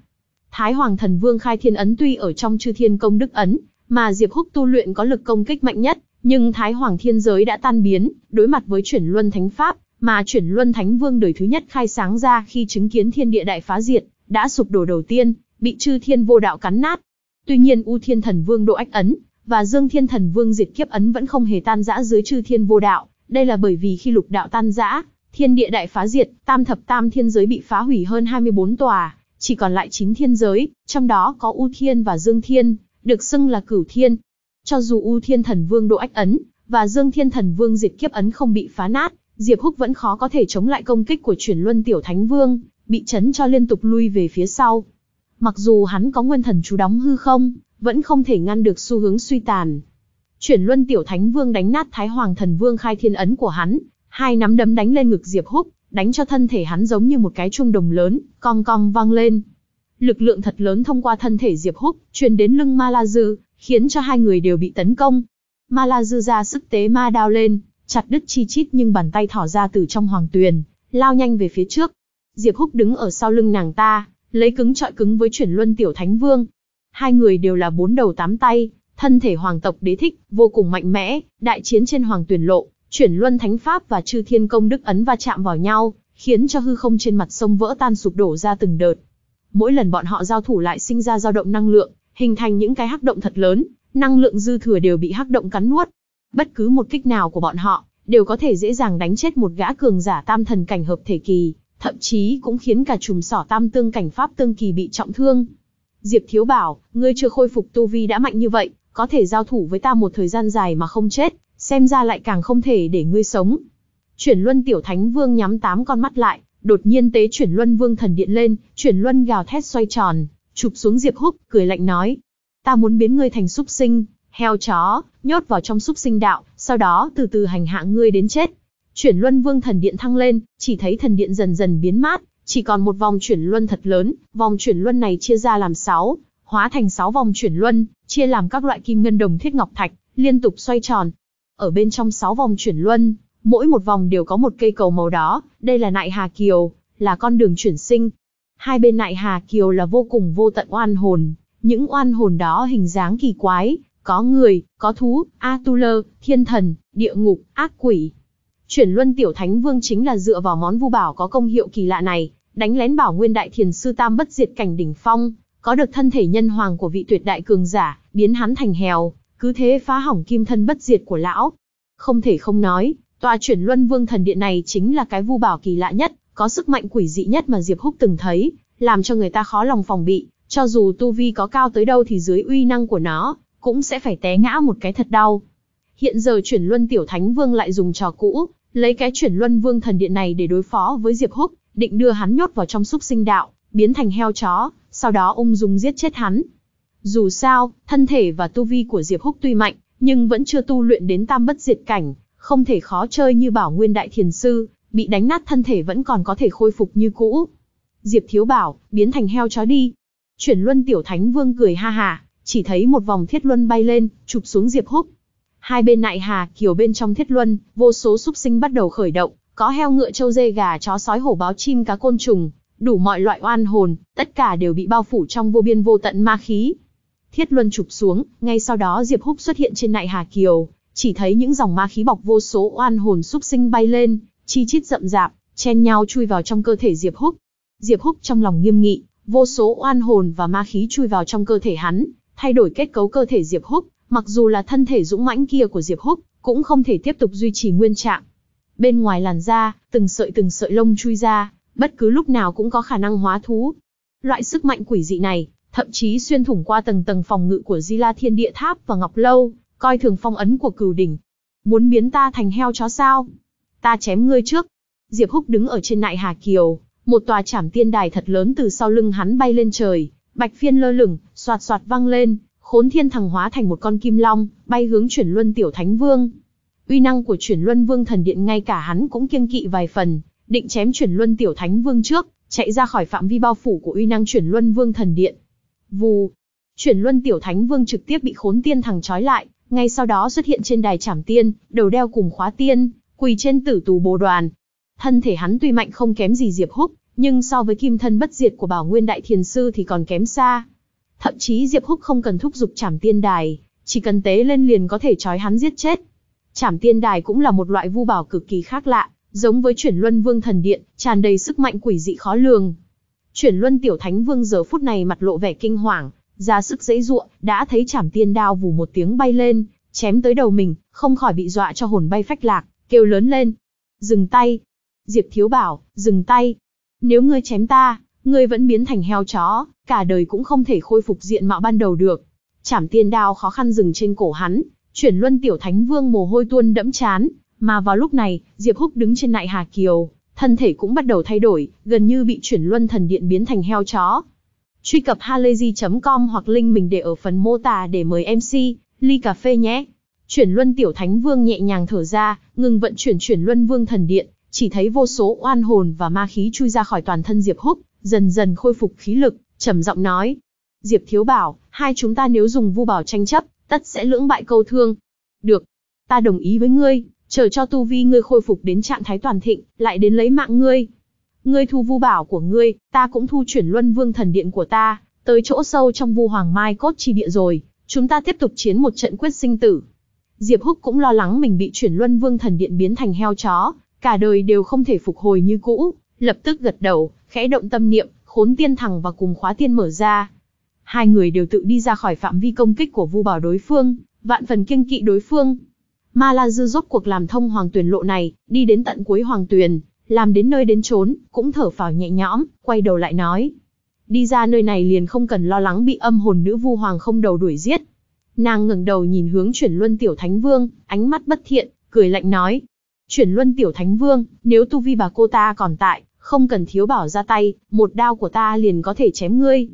[SPEAKER 1] Thái Hoàng Thần Vương khai thiên ấn tuy ở trong chư thiên công đức ấn, mà Diệp Húc tu luyện có lực công kích mạnh nhất, nhưng Thái Hoàng Thiên Giới đã tan biến, đối mặt với chuyển luân thánh pháp, mà chuyển luân thánh vương đời thứ nhất khai sáng ra khi chứng kiến thiên địa đại phá diệt, đã sụp đổ đầu tiên, bị chư thiên vô đạo cắn nát. Tuy nhiên U Thiên Thần Vương độ ách ấn và Dương Thiên Thần Vương diệt kiếp ấn vẫn không hề tan rã dưới chư thiên vô đạo, đây là bởi vì khi lục đạo tan rã, thiên địa đại phá diệt, tam thập tam thiên giới bị phá hủy hơn 24 tòa, chỉ còn lại chín thiên giới, trong đó có U Thiên và Dương Thiên, được xưng là cửu thiên. Cho dù U Thiên Thần Vương độ ách ấn và Dương Thiên Thần Vương diệt kiếp ấn không bị phá nát, Diệp Húc vẫn khó có thể chống lại công kích của chuyển luân tiểu thánh vương, bị chấn cho liên tục lui về phía sau. Mặc dù hắn có nguyên thần chú đóng hư không, vẫn không thể ngăn được xu hướng suy tàn. Chuyển luân tiểu thánh vương đánh nát thái hoàng thần vương khai thiên ấn của hắn, hai nắm đấm đánh lên ngực Diệp Húc, đánh cho thân thể hắn giống như một cái chuông đồng lớn, cong cong vang lên. Lực lượng thật lớn thông qua thân thể Diệp Húc, truyền đến lưng Ma La Dư, khiến cho hai người đều bị tấn công. Ma La Dư ra sức tế ma đao lên, chặt đứt chi chít nhưng bàn tay thỏ ra từ trong hoàng tuyền, lao nhanh về phía trước. Diệp Húc đứng ở sau lưng nàng ta, lấy cứng trọi cứng với chuyển luân tiểu thánh vương, Hai người đều là bốn đầu tám tay, thân thể hoàng tộc đế thích, vô cùng mạnh mẽ, đại chiến trên hoàng tuyển lộ, chuyển luân thánh pháp và chư thiên công đức ấn va chạm vào nhau, khiến cho hư không trên mặt sông vỡ tan sụp đổ ra từng đợt. Mỗi lần bọn họ giao thủ lại sinh ra dao động năng lượng, hình thành những cái hắc động thật lớn, năng lượng dư thừa đều bị hắc động cắn nuốt. Bất cứ một kích nào của bọn họ, đều có thể dễ dàng đánh chết một gã cường giả tam thần cảnh hợp thể kỳ, thậm chí cũng khiến cả chùm sỏ tam tương cảnh pháp tương kỳ bị trọng thương. Diệp Thiếu bảo, ngươi chưa khôi phục tu vi đã mạnh như vậy, có thể giao thủ với ta một thời gian dài mà không chết, xem ra lại càng không thể để ngươi sống. Chuyển Luân Tiểu Thánh Vương nhắm tám con mắt lại, đột nhiên tế Chuyển Luân Vương thần điện lên, Chuyển Luân gào thét xoay tròn, chụp xuống Diệp Húc, cười lạnh nói: "Ta muốn biến ngươi thành súc sinh, heo chó, nhốt vào trong súc sinh đạo, sau đó từ từ hành hạ ngươi đến chết." Chuyển Luân Vương thần điện thăng lên, chỉ thấy thần điện dần dần biến mát, chỉ còn một vòng chuyển luân thật lớn, vòng chuyển luân này chia ra làm 6, hóa thành 6 vòng chuyển luân, chia làm các loại kim ngân đồng thiết ngọc thạch, liên tục xoay tròn. Ở bên trong 6 vòng chuyển luân, mỗi một vòng đều có một cây cầu màu đó, đây là nại Hà Kiều, là con đường chuyển sinh. Hai bên nại Hà Kiều là vô cùng vô tận oan hồn, những oan hồn đó hình dáng kỳ quái, có người, có thú, Atula, thiên thần, địa ngục, ác quỷ. Chuyển luân tiểu thánh vương chính là dựa vào món vu bảo có công hiệu kỳ lạ này, đánh lén Bảo Nguyên Đại Thiền Sư Tam Bất Diệt Cảnh Đỉnh Phong, có được thân thể nhân hoàng của vị tuyệt đại cường giả, biến hắn thành hèo, cứ thế phá hỏng kim thân bất diệt của lão. Không thể không nói, tòa chuyển luân vương thần điện này chính là cái vu bảo kỳ lạ nhất, có sức mạnh quỷ dị nhất mà Diệp Húc từng thấy, làm cho người ta khó lòng phòng bị, cho dù tu vi có cao tới đâu thì dưới uy năng của nó, cũng sẽ phải té ngã một cái thật đau. Hiện giờ chuyển luân tiểu thánh vương lại dùng trò cũ, lấy cái chuyển luân vương thần điện này để đối phó với Diệp Húc, định đưa hắn nhốt vào trong xúc sinh đạo, biến thành heo chó, sau đó ung dung giết chết hắn. Dù sao, thân thể và tu vi của Diệp Húc tuy mạnh, nhưng vẫn chưa tu luyện đến tam bất diệt cảnh, không thể khó chơi như Bảo Nguyên Đại Thiền Sư, bị đánh nát thân thể vẫn còn có thể khôi phục như cũ. Diệp Thiếu bảo, biến thành heo chó đi. Chuyển luân tiểu thánh vương cười ha ha, chỉ thấy một vòng thiết luân bay lên, chụp xuống Diệp Húc. Hai bên nại hà, kiểu bên trong thiết luân, vô số xúc sinh bắt đầu khởi động, có heo ngựa trâu dê gà chó sói hổ báo chim cá côn trùng, đủ mọi loại oan hồn, tất cả đều bị bao phủ trong vô biên vô tận ma khí. Thiết Luân chụp xuống, ngay sau đó Diệp Húc xuất hiện trên nại Hà Kiều, chỉ thấy những dòng ma khí bọc vô số oan hồn súc sinh bay lên, chi chít rậm rạp, chen nhau chui vào trong cơ thể Diệp Húc. Diệp Húc trong lòng nghiêm nghị, vô số oan hồn và ma khí chui vào trong cơ thể hắn, thay đổi kết cấu cơ thể Diệp Húc, mặc dù là thân thể dũng mãnh kia của Diệp Húc, cũng không thể tiếp tục duy trì nguyên trạng, Bên ngoài làn da, từng sợi từng sợi lông chui ra, bất cứ lúc nào cũng có khả năng hóa thú. Loại sức mạnh quỷ dị này, thậm chí xuyên thủng qua tầng tầng phòng ngự của Di La Thiên Địa Tháp và Ngọc Lâu, coi thường phong ấn của cửu đỉnh. Muốn biến ta thành heo chó sao? Ta chém ngươi trước. Diệp Húc đứng ở trên nại Hà Kiều, một tòa trảm tiên đài thật lớn từ sau lưng hắn bay lên trời, bạch phiên lơ lửng, soạt soạt vang lên, khốn thiên thằng hóa thành một con kim long, bay hướng chuyển luân tiểu thánh vương. Uy năng của chuyển luân vương thần điện ngay cả hắn cũng kiêng kỵ vài phần, định chém chuyển luân tiểu thánh vương trước, chạy ra khỏi phạm vi bao phủ của uy năng chuyển luân vương thần điện. Vù, chuyển luân tiểu thánh vương trực tiếp bị khốn tiên thằng trói lại, ngay sau đó xuất hiện trên đài trảm tiên, đầu đeo cùng khóa tiên, quỳ trên tử tù bồ đoàn. Thân thể hắn tuy mạnh không kém gì Diệp Húc, nhưng so với kim thân bất diệt của Bảo Nguyên Đại Thiền Sư thì còn kém xa. Thậm chí Diệp Húc không cần thúc giục trảm tiên đài, chỉ cần tế lên liền có thể trói hắn giết chết. Trảm tiên đài cũng là một loại vu bảo cực kỳ khác lạ, giống với chuyển luân vương thần điện, tràn đầy sức mạnh quỷ dị khó lường. Chuyển luân tiểu thánh vương giờ phút này mặt lộ vẻ kinh hoàng, ra sức dãy ruộng, đã thấy trảm tiên đao vù một tiếng bay lên, chém tới đầu mình, không khỏi bị dọa cho hồn bay phách lạc, kêu lớn lên. Dừng tay. Diệp thiếu bảo, dừng tay. Nếu ngươi chém ta, ngươi vẫn biến thành heo chó, cả đời cũng không thể khôi phục diện mạo ban đầu được. Trảm tiên đao khó khăn dừng trên cổ hắn, Chuyển luân tiểu thánh vương mồ hôi tuôn đẫm chán, mà vào lúc này, Diệp Húc đứng trên nại Hà Kiều, thân thể cũng bắt đầu thay đổi, gần như bị chuyển luân thần điện biến thành heo chó. Truy cập halayzi.com hoặc link mình để ở phần mô tả để mời MC, ly cà phê nhé. Chuyển luân tiểu thánh vương nhẹ nhàng thở ra, ngừng vận chuyển chuyển luân vương thần điện, chỉ thấy vô số oan hồn và ma khí chui ra khỏi toàn thân Diệp Húc, dần dần khôi phục khí lực, trầm giọng nói. Diệp Thiếu Bảo, hai chúng ta nếu dùng vu bảo tranh chấp, tất sẽ lưỡng bại câu thương. Được, ta đồng ý với ngươi, chờ cho tu vi ngươi khôi phục đến trạng thái toàn thịnh, lại đến lấy mạng ngươi. Ngươi thu vu bảo của ngươi, ta cũng thu chuyển luân vương thần điện của ta, tới chỗ sâu trong vu hoàng mai cốt chi địa rồi, chúng ta tiếp tục chiến một trận quyết sinh tử. Diệp Húc cũng lo lắng mình bị chuyển luân vương thần điện biến thành heo chó, cả đời đều không thể phục hồi như cũ, lập tức gật đầu, khẽ động tâm niệm, khốn tiên thẳng và cùng khóa tiên mở ra, hai người đều tự đi ra khỏi phạm vi công kích của vu bảo đối phương, vạn phần kiêng kỵ đối phương. Ma La Dư giúp cuộc làm thông hoàng tuyển lộ này, đi đến tận cuối hoàng tuyển, làm đến nơi đến chốn, cũng thở phào nhẹ nhõm, quay đầu lại nói. Đi ra nơi này liền không cần lo lắng bị âm hồn nữ vu hoàng không đầu đuổi giết. Nàng ngẩng đầu nhìn hướng chuyển luân tiểu thánh vương, ánh mắt bất thiện, cười lạnh nói. Chuyển luân tiểu thánh vương, nếu tu vi bà cô ta còn tại, không cần thiếu bảo ra tay, một đao của ta liền có thể chém ngươi.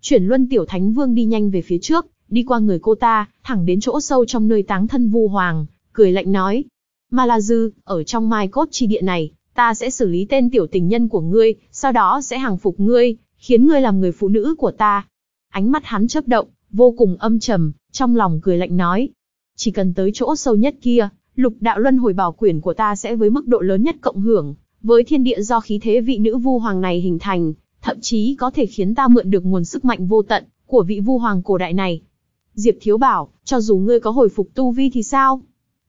[SPEAKER 1] Chuyển luân tiểu thánh vương đi nhanh về phía trước, đi qua người cô ta, thẳng đến chỗ sâu trong nơi táng thân vu hoàng, cười lạnh nói. Ma La Dư, ở trong mai cốt chi địa này, ta sẽ xử lý tên tiểu tình nhân của ngươi, sau đó sẽ hàng phục ngươi, khiến ngươi làm người phụ nữ của ta. Ánh mắt hắn chớp động, vô cùng âm trầm, trong lòng cười lạnh nói. Chỉ cần tới chỗ sâu nhất kia, lục đạo luân hồi bảo quyển của ta sẽ với mức độ lớn nhất cộng hưởng, với thiên địa do khí thế vị nữ vu hoàng này hình thành, thậm chí có thể khiến ta mượn được nguồn sức mạnh vô tận của vị vu hoàng cổ đại này. Diệp Thiếu bảo, cho dù ngươi có hồi phục tu vi thì sao?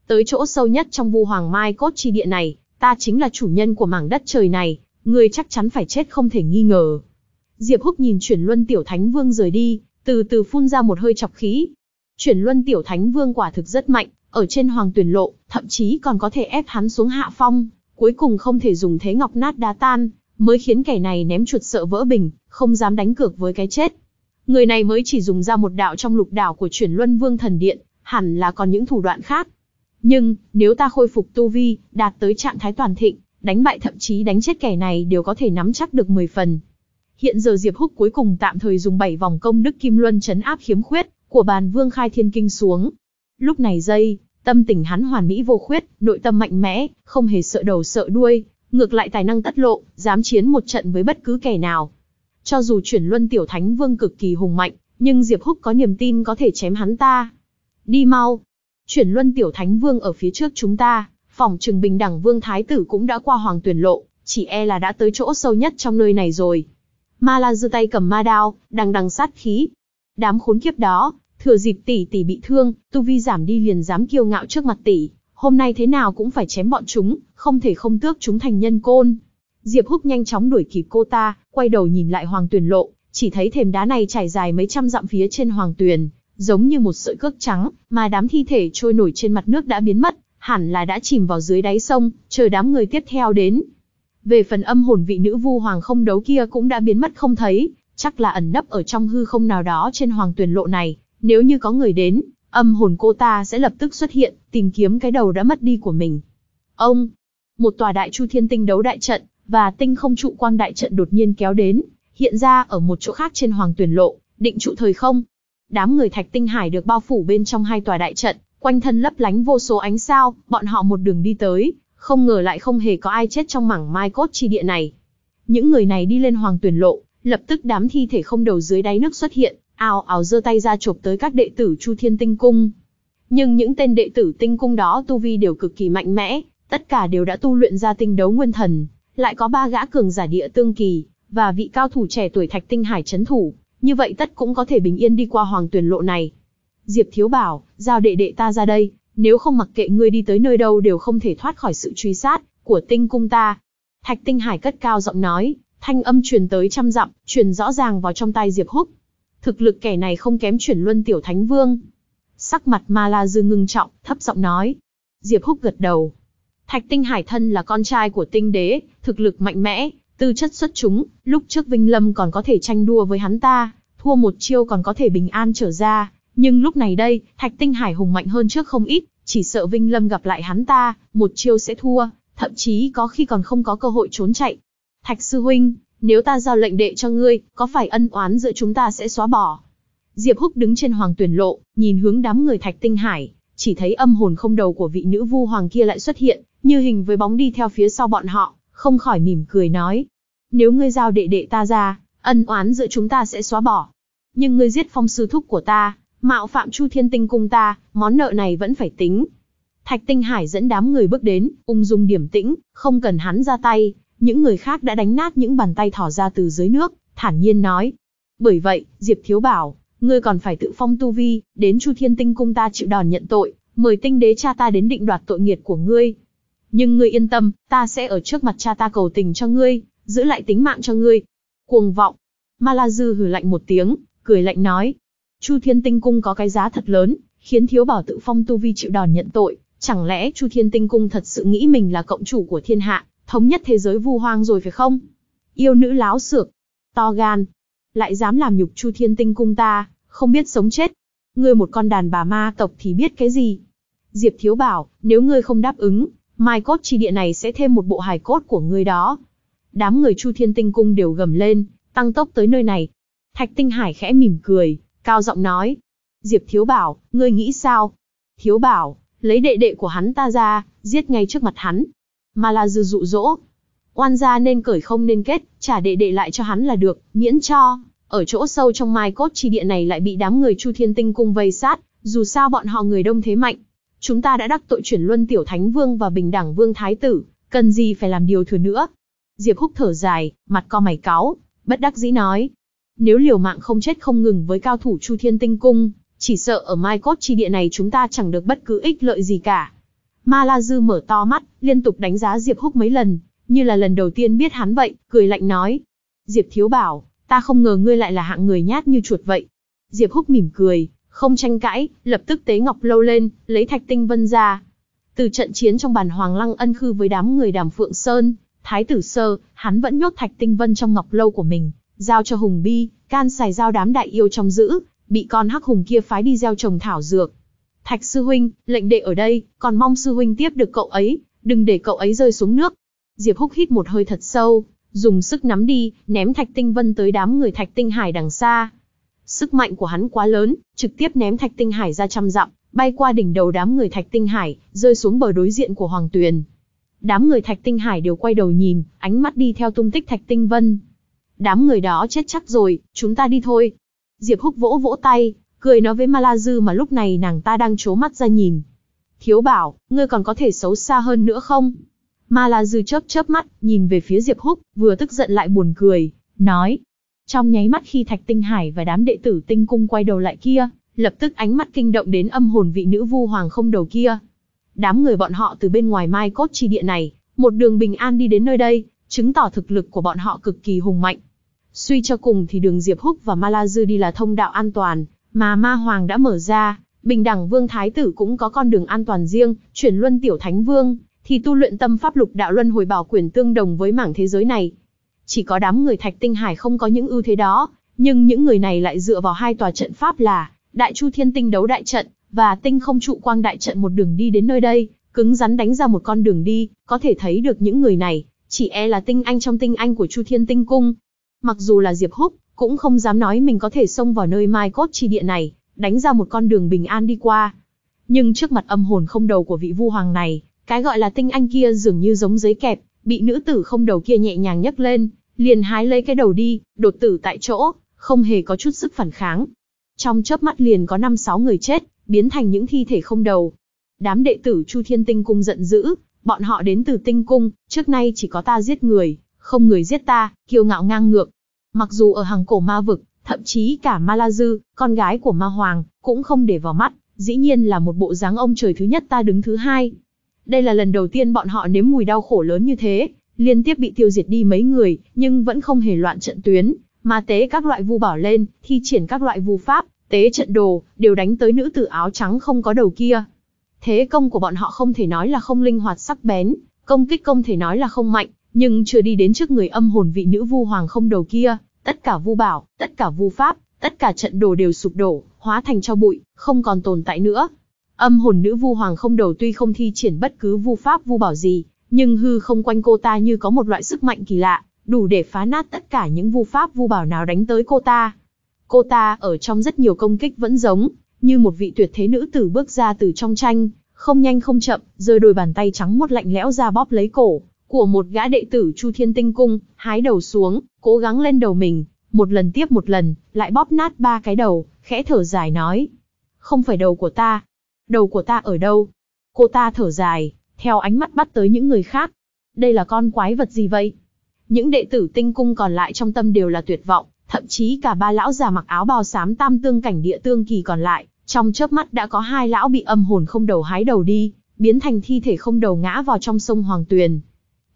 [SPEAKER 1] Tới chỗ sâu nhất trong vu hoàng mai cốt chi địa này, ta chính là chủ nhân của mảng đất trời này, ngươi chắc chắn phải chết không thể nghi ngờ. Diệp Húc nhìn chuyển luân tiểu thánh vương rời đi, từ từ phun ra một hơi chọc khí. Chuyển luân tiểu thánh vương quả thực rất mạnh, ở trên hoàng tuyển lộ, thậm chí còn có thể ép hắn xuống hạ phong, cuối cùng không thể dùng thế ngọc nát đá tan, mới khiến kẻ này ném chuột sợ vỡ bình, không dám đánh cược với cái chết. Người này mới chỉ dùng ra một đạo trong lục đảo của chuyển luân vương thần điện, hẳn là còn những thủ đoạn khác. Nhưng, nếu ta khôi phục tu vi, đạt tới trạng thái toàn thịnh, đánh bại thậm chí đánh chết kẻ này đều có thể nắm chắc được 10 phần. Hiện giờ Diệp Húc cuối cùng tạm thời dùng 7 vòng công đức kim luân chấn áp khiếm khuyết của bàn vương khai thiên kinh xuống. Lúc này dây, tâm tình hắn hoàn mỹ vô khuyết, nội tâm mạnh mẽ, không hề sợ đầu sợ đuôi, ngược lại tài năng tất lộ, dám chiến một trận với bất cứ kẻ nào. Cho dù chuyển luân tiểu thánh vương cực kỳ hùng mạnh, nhưng Diệp Húc có niềm tin có thể chém hắn ta. Đi mau. Chuyển luân tiểu thánh vương ở phía trước chúng ta, phòng trừng bình đẳng vương thái tử cũng đã qua hoàng tuyển lộ, chỉ e là đã tới chỗ sâu nhất trong nơi này rồi. Ma La giơ tay cầm ma đao, đằng đằng sát khí. Đám khốn kiếp đó, thừa dịp tỷ tỷ bị thương, tu vi giảm đi liền dám kiêu ngạo trước mặt tỷ hôm nay thế nào cũng phải chém bọn chúng, không thể không tước chúng thành nhân côn. Diệp Húc nhanh chóng đuổi kịp cô ta, quay đầu nhìn lại Hoàng Tuyền lộ, chỉ thấy thềm đá này trải dài mấy trăm dặm phía trên Hoàng Tuyền, giống như một sợi cước trắng, mà đám thi thể trôi nổi trên mặt nước đã biến mất, hẳn là đã chìm vào dưới đáy sông, chờ đám người tiếp theo đến. Về phần âm hồn vị nữ vu hoàng không đấu kia cũng đã biến mất không thấy, chắc là ẩn nấp ở trong hư không nào đó trên Hoàng Tuyền lộ này, nếu như có người đến, Âm hồn cô ta sẽ lập tức xuất hiện, tìm kiếm cái đầu đã mất đi của mình. Ông, một tòa đại chu thiên tinh đấu đại trận, và tinh không trụ quang đại trận đột nhiên kéo đến, hiện ra ở một chỗ khác trên hoàng tuyển lộ, định trụ thời không. Đám người thạch tinh hải được bao phủ bên trong hai tòa đại trận, quanh thân lấp lánh vô số ánh sao, bọn họ một đường đi tới, không ngờ lại không hề có ai chết trong mảng mai cốt chi địa này. Những người này đi lên hoàng tuyển lộ, lập tức đám thi thể không đầu dưới đáy nước xuất hiện, ao ào giơ tay ra chụp tới các đệ tử Chu Thiên Tinh Cung. Nhưng những tên đệ tử Tinh Cung đó tu vi đều cực kỳ mạnh mẽ, tất cả đều đã tu luyện ra tinh đấu nguyên thần, lại có ba gã cường giả địa tương kỳ, và vị cao thủ trẻ tuổi Thạch Tinh Hải chấn thủ, như vậy tất cũng có thể bình yên đi qua hoàng tuyển lộ này. Diệp Thiếu bảo, giao đệ đệ ta ra đây, nếu không mặc kệ ngươi đi tới nơi đâu đều không thể thoát khỏi sự truy sát của tinh cung ta. Thạch Tinh Hải cất cao giọng nói, thanh âm truyền tới trăm dặm, truyền rõ ràng vào trong tai Diệp Húc. Thực lực kẻ này không kém chuyển luân tiểu thánh vương. Sắc mặt Ma La Dư ngưng trọng, thấp giọng nói. Diệp Húc gật đầu. Thạch Tinh Hải thân là con trai của Tinh Đế, thực lực mạnh mẽ, tư chất xuất chúng, lúc trước Vinh Lâm còn có thể tranh đua với hắn ta, thua một chiêu còn có thể bình an trở ra, nhưng lúc này đây, Thạch Tinh Hải hùng mạnh hơn trước không ít, chỉ sợ Vinh Lâm gặp lại hắn ta, một chiêu sẽ thua, thậm chí có khi còn không có cơ hội trốn chạy. Thạch sư huynh, nếu ta giao lệnh đệ cho ngươi, có phải ân oán giữa chúng ta sẽ xóa bỏ? Diệp Húc đứng trên hoàng tuyển lộ, nhìn hướng đám người thạch tinh hải, chỉ thấy âm hồn không đầu của vị nữ vu hoàng kia lại xuất hiện, như hình với bóng đi theo phía sau bọn họ, không khỏi mỉm cười nói. Nếu ngươi giao đệ đệ ta ra, ân oán giữa chúng ta sẽ xóa bỏ. Nhưng ngươi giết phong sư thúc của ta, mạo phạm chu thiên tinh cung ta, món nợ này vẫn phải tính. Thạch Tinh Hải dẫn đám người bước đến, ung dung điểm tĩnh, không cần hắn ra tay, những người khác đã đánh nát những bàn tay thỏ ra từ dưới nước, thản nhiên nói. Bởi vậy, Diệp Thiếu bảo, ngươi còn phải tự phong tu vi, đến Chu Thiên Tinh cung ta chịu đòn nhận tội, mời tinh đế cha ta đến định đoạt tội nghiệt của ngươi. Nhưng ngươi yên tâm, ta sẽ ở trước mặt cha ta cầu tình cho ngươi, giữ lại tính mạng cho ngươi. Cuồng vọng. Ma La Dư hừ lạnh một tiếng, cười lạnh nói. Chu Thiên Tinh cung có cái giá thật lớn, khiến thiếu bảo tự phong tu vi chịu đòn nhận tội. Chẳng lẽ Chu Thiên Tinh cung thật sự nghĩ mình là cộng chủ của thiên hạ, thống nhất thế giới vu hoang rồi phải không? Yêu nữ láo xược, to gan, lại dám làm nhục Chu Thiên Tinh cung ta, không biết sống chết. Ngươi một con đàn bà ma tộc thì biết cái gì? Diệp Thiếu bảo, nếu ngươi không đáp ứng, mai cốt chi địa này sẽ thêm một bộ hài cốt của ngươi đó. Đám người Chu Thiên Tinh cung đều gầm lên, tăng tốc tới nơi này. Thạch Tinh Hải khẽ mỉm cười, cao giọng nói, Diệp Thiếu Bảo, ngươi nghĩ sao? Thiếu Bảo, lấy đệ đệ của hắn ta ra, giết ngay trước mặt hắn, mà là dư dụ dỗ. Oan gia nên cởi không nên kết, trả đệ đệ lại cho hắn là được, miễn cho. Ở chỗ sâu trong mai cốt chi địa này lại bị đám người Chu Thiên Tinh cung vây sát, dù sao bọn họ người đông thế mạnh. Chúng ta đã đắc tội chuyển luân tiểu thánh vương và bình đẳng vương thái tử, cần gì phải làm điều thừa nữa. Diệp Húc thở dài, mặt co mày cáo, bất đắc dĩ nói. Nếu liều mạng không chết không ngừng với cao thủ Chu Thiên Tinh Cung, chỉ sợ ở Mai Cốt chi địa này chúng ta chẳng được bất cứ ích lợi gì cả. Ma La Dư mở to mắt, liên tục đánh giá Diệp Húc mấy lần, như là lần đầu tiên biết hắn vậy, cười lạnh nói. Diệp Thiếu Bảo, ta không ngờ ngươi lại là hạng người nhát như chuột vậy. Diệp Húc mỉm cười, không tranh cãi, lập tức tế ngọc lâu lên, lấy thạch tinh vân ra. Từ trận chiến trong bàn Hoàng Lăng ân khư với đám người đàm Phượng Sơn, Thái tử Sơ, hắn vẫn nhốt thạch tinh vân trong ngọc lâu của mình, giao cho Hùng Bi, can xài giao đám đại yêu trong giữ, bị con hắc hùng kia phái đi gieo trồng thảo dược, Thạch sư huynh, lệnh đệ ở đây, còn mong sư huynh tiếp được cậu ấy, đừng để cậu ấy rơi xuống nước. Diệp Húc hít một hơi thật sâu, dùng sức nắm đi, ném Thạch Tinh Vân tới đám người Thạch Tinh Hải đằng xa. Sức mạnh của hắn quá lớn, trực tiếp ném Thạch Tinh Hải ra trăm dặm, bay qua đỉnh đầu đám người Thạch Tinh Hải, rơi xuống bờ đối diện của Hoàng Tuyền. Đám người Thạch Tinh Hải đều quay đầu nhìn, ánh mắt đi theo tung tích Thạch Tinh Vân. Đám người đó chết chắc rồi, chúng ta đi thôi. Diệp Húc vỗ vỗ tay, cười nói với Ma Dư mà lúc này nàng ta đang trố mắt ra nhìn. Thiếu bảo, ngươi còn có thể xấu xa hơn nữa không? Ma Dư chớp chớp mắt, nhìn về phía Diệp Húc, vừa tức giận lại buồn cười, nói. Trong nháy mắt khi Thạch Tinh Hải và đám đệ tử Tinh Cung quay đầu lại kia, lập tức ánh mắt kinh động đến âm hồn vị nữ vu hoàng không đầu kia. Đám người bọn họ từ bên ngoài Mai Cốt chi địa này, một đường bình an đi đến nơi đây, chứng tỏ thực lực của bọn họ cực kỳ hùng mạnh. Suy cho cùng thì đường Diệp Húc và Ma Dư đi là thông đạo an toàn, mà ma hoàng đã mở ra, bình đẳng vương thái tử cũng có con đường an toàn riêng, chuyển luân tiểu thánh vương, thì tu luyện tâm pháp lục đạo luân hồi bảo quyền tương đồng với mảng thế giới này. Chỉ có đám người thạch tinh hải không có những ưu thế đó, nhưng những người này lại dựa vào hai tòa trận pháp là Đại Chu Thiên Tinh đấu đại trận và Tinh Không trụ quang đại trận một đường đi đến nơi đây, cứng rắn đánh ra một con đường đi, có thể thấy được những người này chỉ e là tinh anh trong tinh anh của Chu Thiên Tinh cung. Mặc dù là Diệp Húc, cũng không dám nói mình có thể xông vào nơi mai cốt chi địa này, đánh ra một con đường bình an đi qua. Nhưng trước mặt âm hồn không đầu của vị vu hoàng này, cái gọi là tinh anh kia dường như giống giấy kẹp, bị nữ tử không đầu kia nhẹ nhàng nhấc lên, liền hái lấy cái đầu đi, đột tử tại chỗ, không hề có chút sức phản kháng. Trong chớp mắt liền có 5-6 người chết, biến thành những thi thể không đầu. Đám đệ tử Chu Thiên Tinh Cung giận dữ, bọn họ đến từ Tinh Cung, trước nay chỉ có ta giết người, không người giết ta, kiêu ngạo ngang ngược, Mặc dù ở hàng cổ ma vực, thậm chí cả Ma La Dư, con gái của Ma Hoàng, cũng không để vào mắt, dĩ nhiên là một bộ dáng ông trời thứ nhất ta đứng thứ hai. Đây là lần đầu tiên bọn họ nếm mùi đau khổ lớn như thế, liên tiếp bị tiêu diệt đi mấy người, nhưng vẫn không hề loạn trận tuyến, mà tế các loại vu bảo lên, thi triển các loại vu pháp, tế trận đồ, đều đánh tới nữ tử áo trắng không có đầu kia. Thế công của bọn họ không thể nói là không linh hoạt sắc bén, công kích không thể nói là không mạnh, nhưng chưa đi đến trước người âm hồn vị nữ vu hoàng không đầu kia, tất cả vu bảo, tất cả vu pháp, tất cả trận đồ đều sụp đổ, hóa thành cho bụi, không còn tồn tại nữa. Âm hồn nữ vu hoàng không đầu tuy không thi triển bất cứ vu pháp vu bảo gì, nhưng hư không quanh cô ta như có một loại sức mạnh kỳ lạ, đủ để phá nát tất cả những vu pháp vu bảo nào đánh tới cô ta. Cô ta ở trong rất nhiều công kích vẫn giống, như một vị tuyệt thế nữ tử bước ra từ trong tranh, không nhanh không chậm, rơi đôi bàn tay trắng muốt lạnh lẽo ra bóp lấy cổ, của một gã đệ tử Chu Thiên Tinh Cung, hái đầu xuống, cố gắng lên đầu mình, một lần tiếp một lần, lại bóp nát ba cái đầu, khẽ thở dài nói. Không phải đầu của ta. Đầu của ta ở đâu? Cô ta thở dài, theo ánh mắt bắt tới những người khác. Đây là con quái vật gì vậy? Những đệ tử tinh cung còn lại trong tâm đều là tuyệt vọng, thậm chí cả ba lão già mặc áo bào xám tam tương cảnh địa tương kỳ còn lại, trong chớp mắt đã có hai lão bị âm hồn không đầu hái đầu đi, biến thành thi thể không đầu ngã vào trong sông Hoàng Tuyền.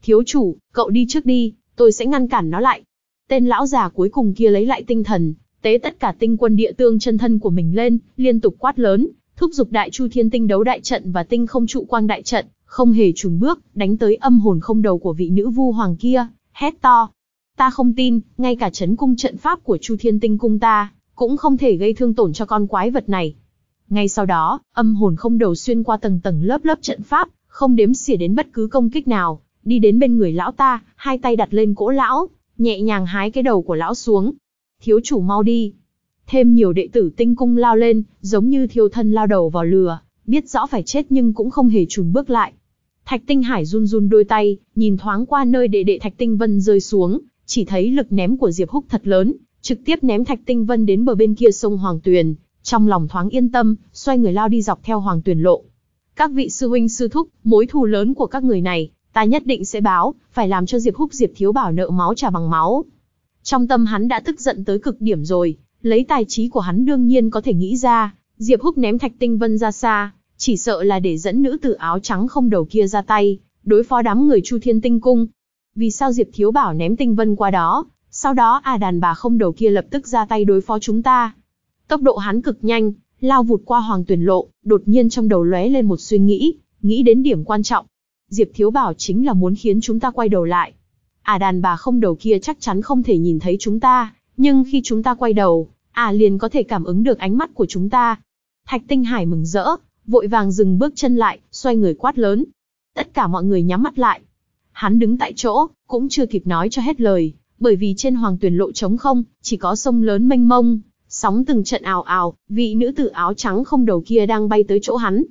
[SPEAKER 1] Thiếu chủ, cậu đi trước đi, tôi sẽ ngăn cản nó lại. Tên lão già cuối cùng kia lấy lại tinh thần, tế tất cả tinh quân địa tương chân thân của mình lên, liên tục quát lớn, thúc giục đại chu thiên tinh đấu đại trận và tinh không trụ quang đại trận, không hề chùn bước, đánh tới âm hồn không đầu của vị nữ vu hoàng kia, hét to. Ta không tin, ngay cả chấn cung trận pháp của chu thiên tinh cung ta, cũng không thể gây thương tổn cho con quái vật này. Ngay sau đó, âm hồn không đầu xuyên qua tầng tầng lớp lớp trận pháp, không đếm xỉa đến bất cứ công kích nào, đi đến bên người lão ta, hai tay đặt lên cỗ lão, nhẹ nhàng hái cái đầu của lão xuống. Thiếu chủ mau đi. Thêm nhiều đệ tử tinh cung lao lên, giống như thiêu thân lao đầu vào lửa, biết rõ phải chết nhưng cũng không hề chùn bước lại. Thạch Tinh Hải run run đôi tay, nhìn thoáng qua nơi đệ đệ Thạch Tinh Vân rơi xuống, chỉ thấy lực ném của Diệp Húc thật lớn, trực tiếp ném Thạch Tinh Vân đến bờ bên kia sông Hoàng Tuyền, trong lòng thoáng yên tâm, xoay người lao đi dọc theo Hoàng Tuyền lộ. Các vị sư huynh sư thúc, mối thù lớn của các người này, Ta nhất định sẽ báo, phải làm cho Diệp Húc Diệp Thiếu Bảo nợ máu trả bằng máu. Trong tâm hắn đã tức giận tới cực điểm rồi, lấy tài trí của hắn đương nhiên có thể nghĩ ra, Diệp Húc ném Thạch Tinh Vân ra xa, chỉ sợ là để dẫn nữ tử áo trắng không đầu kia ra tay, đối phó đám người Chu Thiên Tinh Cung. Vì sao Diệp Thiếu Bảo ném Tinh Vân qua đó, sau đó à đàn bà không đầu kia lập tức ra tay đối phó chúng ta. Tốc độ hắn cực nhanh, lao vụt qua hoàng tuyển lộ, đột nhiên trong đầu lóe lên một suy nghĩ, nghĩ đến điểm quan trọng, Diệp Thiếu Bảo chính là muốn khiến chúng ta quay đầu lại. À đàn bà không đầu kia chắc chắn không thể nhìn thấy chúng ta, nhưng khi chúng ta quay đầu, à liền có thể cảm ứng được ánh mắt của chúng ta. Thạch Tinh Hải mừng rỡ, vội vàng dừng bước chân lại, xoay người quát lớn. Tất cả mọi người nhắm mắt lại. Hắn đứng tại chỗ, cũng chưa kịp nói cho hết lời, bởi vì trên hoàng tuyển lộ trống không, chỉ có sông lớn mênh mông, sóng từng trận ào ào, vị nữ tử áo trắng không đầu kia đang bay tới chỗ hắn,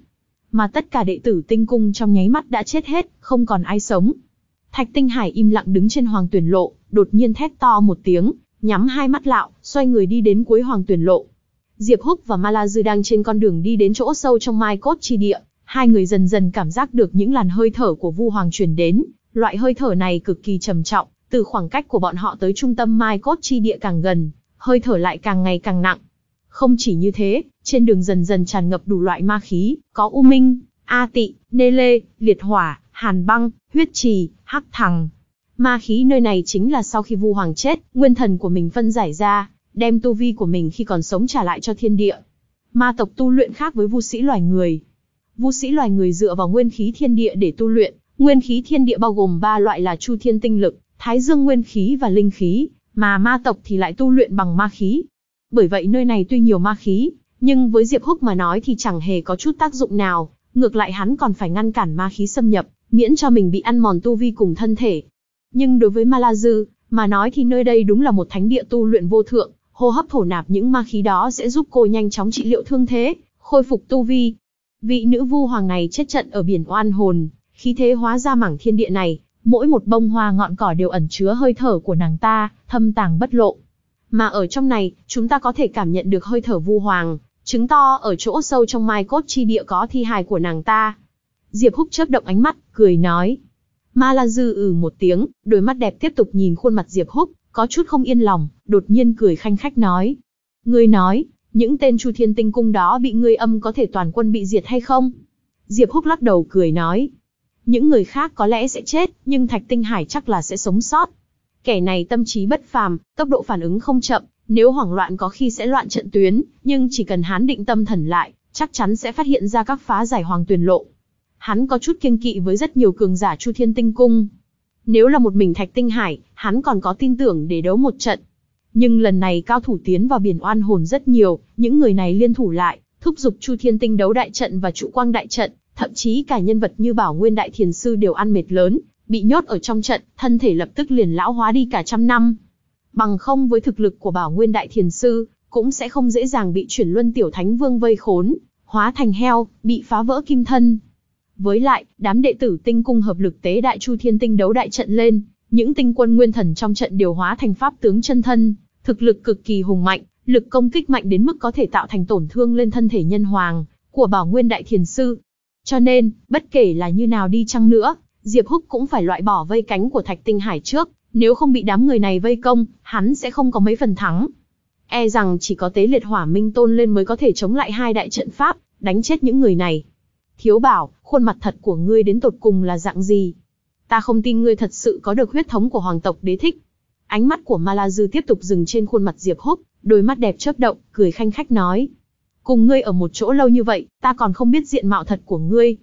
[SPEAKER 1] mà tất cả đệ tử tinh cung trong nháy mắt đã chết hết, không còn ai sống. Thạch Tinh Hải im lặng đứng trên hoàng tuyển lộ, đột nhiên thét to một tiếng, nhắm hai mắt lạo, xoay người đi đến cuối hoàng tuyển lộ. Diệp Húc và Ma La Dư đang trên con đường đi đến chỗ sâu trong mai cốt chi địa, hai người dần dần cảm giác được những làn hơi thở của Vu Hoàng truyền đến, loại hơi thở này cực kỳ trầm trọng, từ khoảng cách của bọn họ tới trung tâm mai cốt chi địa càng gần, hơi thở lại càng ngày càng nặng. Không chỉ như thế, trên đường dần dần tràn ngập đủ loại ma khí, có u minh, a tị, nê lê, liệt hỏa, hàn băng, huyết trì, hắc thằng. Ma khí nơi này chính là sau khi Vu Hoàng chết, nguyên thần của mình phân giải ra, đem tu vi của mình khi còn sống trả lại cho thiên địa. Ma tộc tu luyện khác với vu sĩ loài người. Vu sĩ loài người dựa vào nguyên khí thiên địa để tu luyện, nguyên khí thiên địa bao gồm ba loại là chu thiên tinh lực, thái dương nguyên khí và linh khí, mà ma tộc thì lại tu luyện bằng ma khí. Bởi vậy nơi này tuy nhiều ma khí, nhưng với Diệp Húc mà nói thì chẳng hề có chút tác dụng nào, ngược lại hắn còn phải ngăn cản ma khí xâm nhập, miễn cho mình bị ăn mòn tu vi cùng thân thể. Nhưng đối với Ma La Dư, mà nói thì nơi đây đúng là một thánh địa tu luyện vô thượng, hô hấp thổ nạp những ma khí đó sẽ giúp cô nhanh chóng trị liệu thương thế, khôi phục tu vi. Vị nữ vu hoàng này chết trận ở biển oan hồn, khí thế hóa ra mảng thiên địa này, mỗi một bông hoa ngọn cỏ đều ẩn chứa hơi thở của nàng ta, thâm tàng bất lộ. Mà ở trong này, chúng ta có thể cảm nhận được hơi thở vu hoàng, Chứng to ở chỗ sâu trong mai cốt chi địa có thi hài của nàng ta. Diệp Húc chớp động ánh mắt, cười nói. Ma La Dư ừ một tiếng, đôi mắt đẹp tiếp tục nhìn khuôn mặt Diệp Húc, có chút không yên lòng, đột nhiên cười khanh khách nói. Ngươi nói, những tên Chu Thiên Tinh Cung đó bị ngươi âm có thể toàn quân bị diệt hay không? Diệp Húc lắc đầu cười nói. Những người khác có lẽ sẽ chết, nhưng Thạch Tinh Hải chắc là sẽ sống sót. Kẻ này tâm trí bất phàm, tốc độ phản ứng không chậm, nếu hoảng loạn có khi sẽ loạn trận tuyến, nhưng chỉ cần hắn định tâm thần lại, chắc chắn sẽ phát hiện ra các phá giải hoàng tuyển lộ. Hắn có chút kiêng kỵ với rất nhiều cường giả Chu Thiên Tinh Cung. Nếu là một mình Thạch Tinh Hải, hắn còn có tin tưởng để đấu một trận. Nhưng lần này cao thủ tiến vào biển oan hồn rất nhiều, những người này liên thủ lại, thúc giục Chu Thiên Tinh đấu đại trận và trụ quang đại trận, thậm chí cả nhân vật như Bảo Nguyên Đại Thiền Sư đều ăn mệt lớn, bị nhốt ở trong trận, thân thể lập tức liền lão hóa đi cả trăm năm bằng không với thực lực của Bảo Nguyên Đại Thiền Sư, cũng sẽ không dễ dàng bị chuyển luân tiểu thánh vương vây khốn, hóa thành heo, bị phá vỡ kim thân. Với lại, đám đệ tử tinh cung hợp lực tế đại chu thiên tinh đấu đại trận lên, những tinh quân nguyên thần trong trận điều hóa thành pháp tướng chân thân, thực lực cực kỳ hùng mạnh, lực công kích mạnh đến mức có thể tạo thành tổn thương lên thân thể nhân hoàng của Bảo Nguyên Đại Thiền Sư. Cho nên, bất kể là như nào đi chăng nữa, Diệp Húc cũng phải loại bỏ vây cánh của Thạch Tinh Hải trước, nếu không bị đám người này vây công, hắn sẽ không có mấy phần thắng. E rằng chỉ có tế liệt hỏa minh tôn lên mới có thể chống lại hai đại trận pháp, đánh chết những người này. Thiếu bảo, khuôn mặt thật của ngươi đến tột cùng là dạng gì? Ta không tin ngươi thật sự có được huyết thống của hoàng tộc đế thích. Ánh mắt của Ma tiếp tục dừng trên khuôn mặt Diệp Húc, đôi mắt đẹp chớp động, cười khanh khách nói. Cùng ngươi ở một chỗ lâu như vậy, ta còn không biết diện mạo thật của ngươi.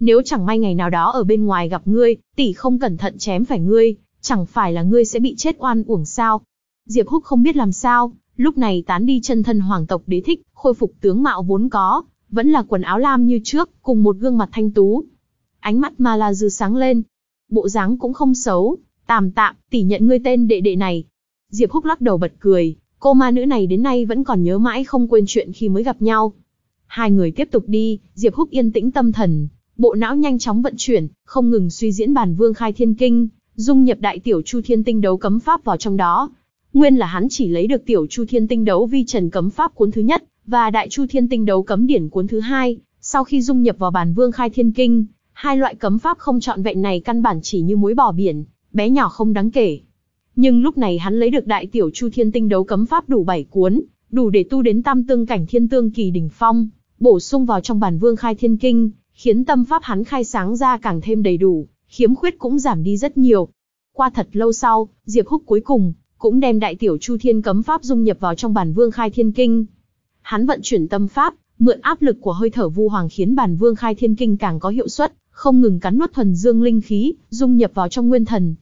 [SPEAKER 1] Nếu chẳng may ngày nào đó ở bên ngoài gặp ngươi, tỷ không cẩn thận chém phải ngươi, chẳng phải là ngươi sẽ bị chết oan uổng sao? Diệp Húc không biết làm sao, lúc này tán đi chân thân hoàng tộc đế thích, khôi phục tướng mạo vốn có, vẫn là quần áo lam như trước, cùng một gương mặt thanh tú. Ánh mắt Ma La Dư sáng lên, bộ dáng cũng không xấu, tạm tạm, tỉ nhận ngươi tên đệ đệ này. Diệp Húc lắc đầu bật cười, cô ma nữ này đến nay vẫn còn nhớ mãi không quên chuyện khi mới gặp nhau. Hai người tiếp tục đi, Diệp Húc yên tĩnh tâm thần, bộ não nhanh chóng vận chuyển, không ngừng suy diễn bản vương khai thiên kinh, dung nhập đại tiểu chu thiên tinh đấu cấm pháp vào trong đó. Nguyên là hắn chỉ lấy được tiểu chu thiên tinh đấu vi trần cấm pháp cuốn thứ nhất, và đại chu thiên tinh đấu cấm điển cuốn thứ hai, sau khi dung nhập vào bản vương khai thiên kinh, hai loại cấm pháp không chọn vẹn này căn bản chỉ như muối bỏ biển, bé nhỏ không đáng kể. Nhưng lúc này hắn lấy được đại tiểu chu thiên tinh đấu cấm pháp đủ 7 cuốn, đủ để tu đến tam tương cảnh thiên tương kỳ đỉnh phong, bổ sung vào trong bản vương khai thiên kinh, khiến tâm pháp hắn khai sáng ra càng thêm đầy đủ, khiếm khuyết cũng giảm đi rất nhiều. Qua thật lâu sau, Diệp Húc cuối cùng cũng đem đại tiểu Chu Thiên cấm pháp dung nhập vào trong bản Vương Khai Thiên Kinh. Hắn vận chuyển tâm pháp, mượn áp lực của hơi thở vu hoàng khiến bản Vương Khai Thiên Kinh càng có hiệu suất, không ngừng cắn nuốt thuần dương linh khí, dung nhập vào trong nguyên thần.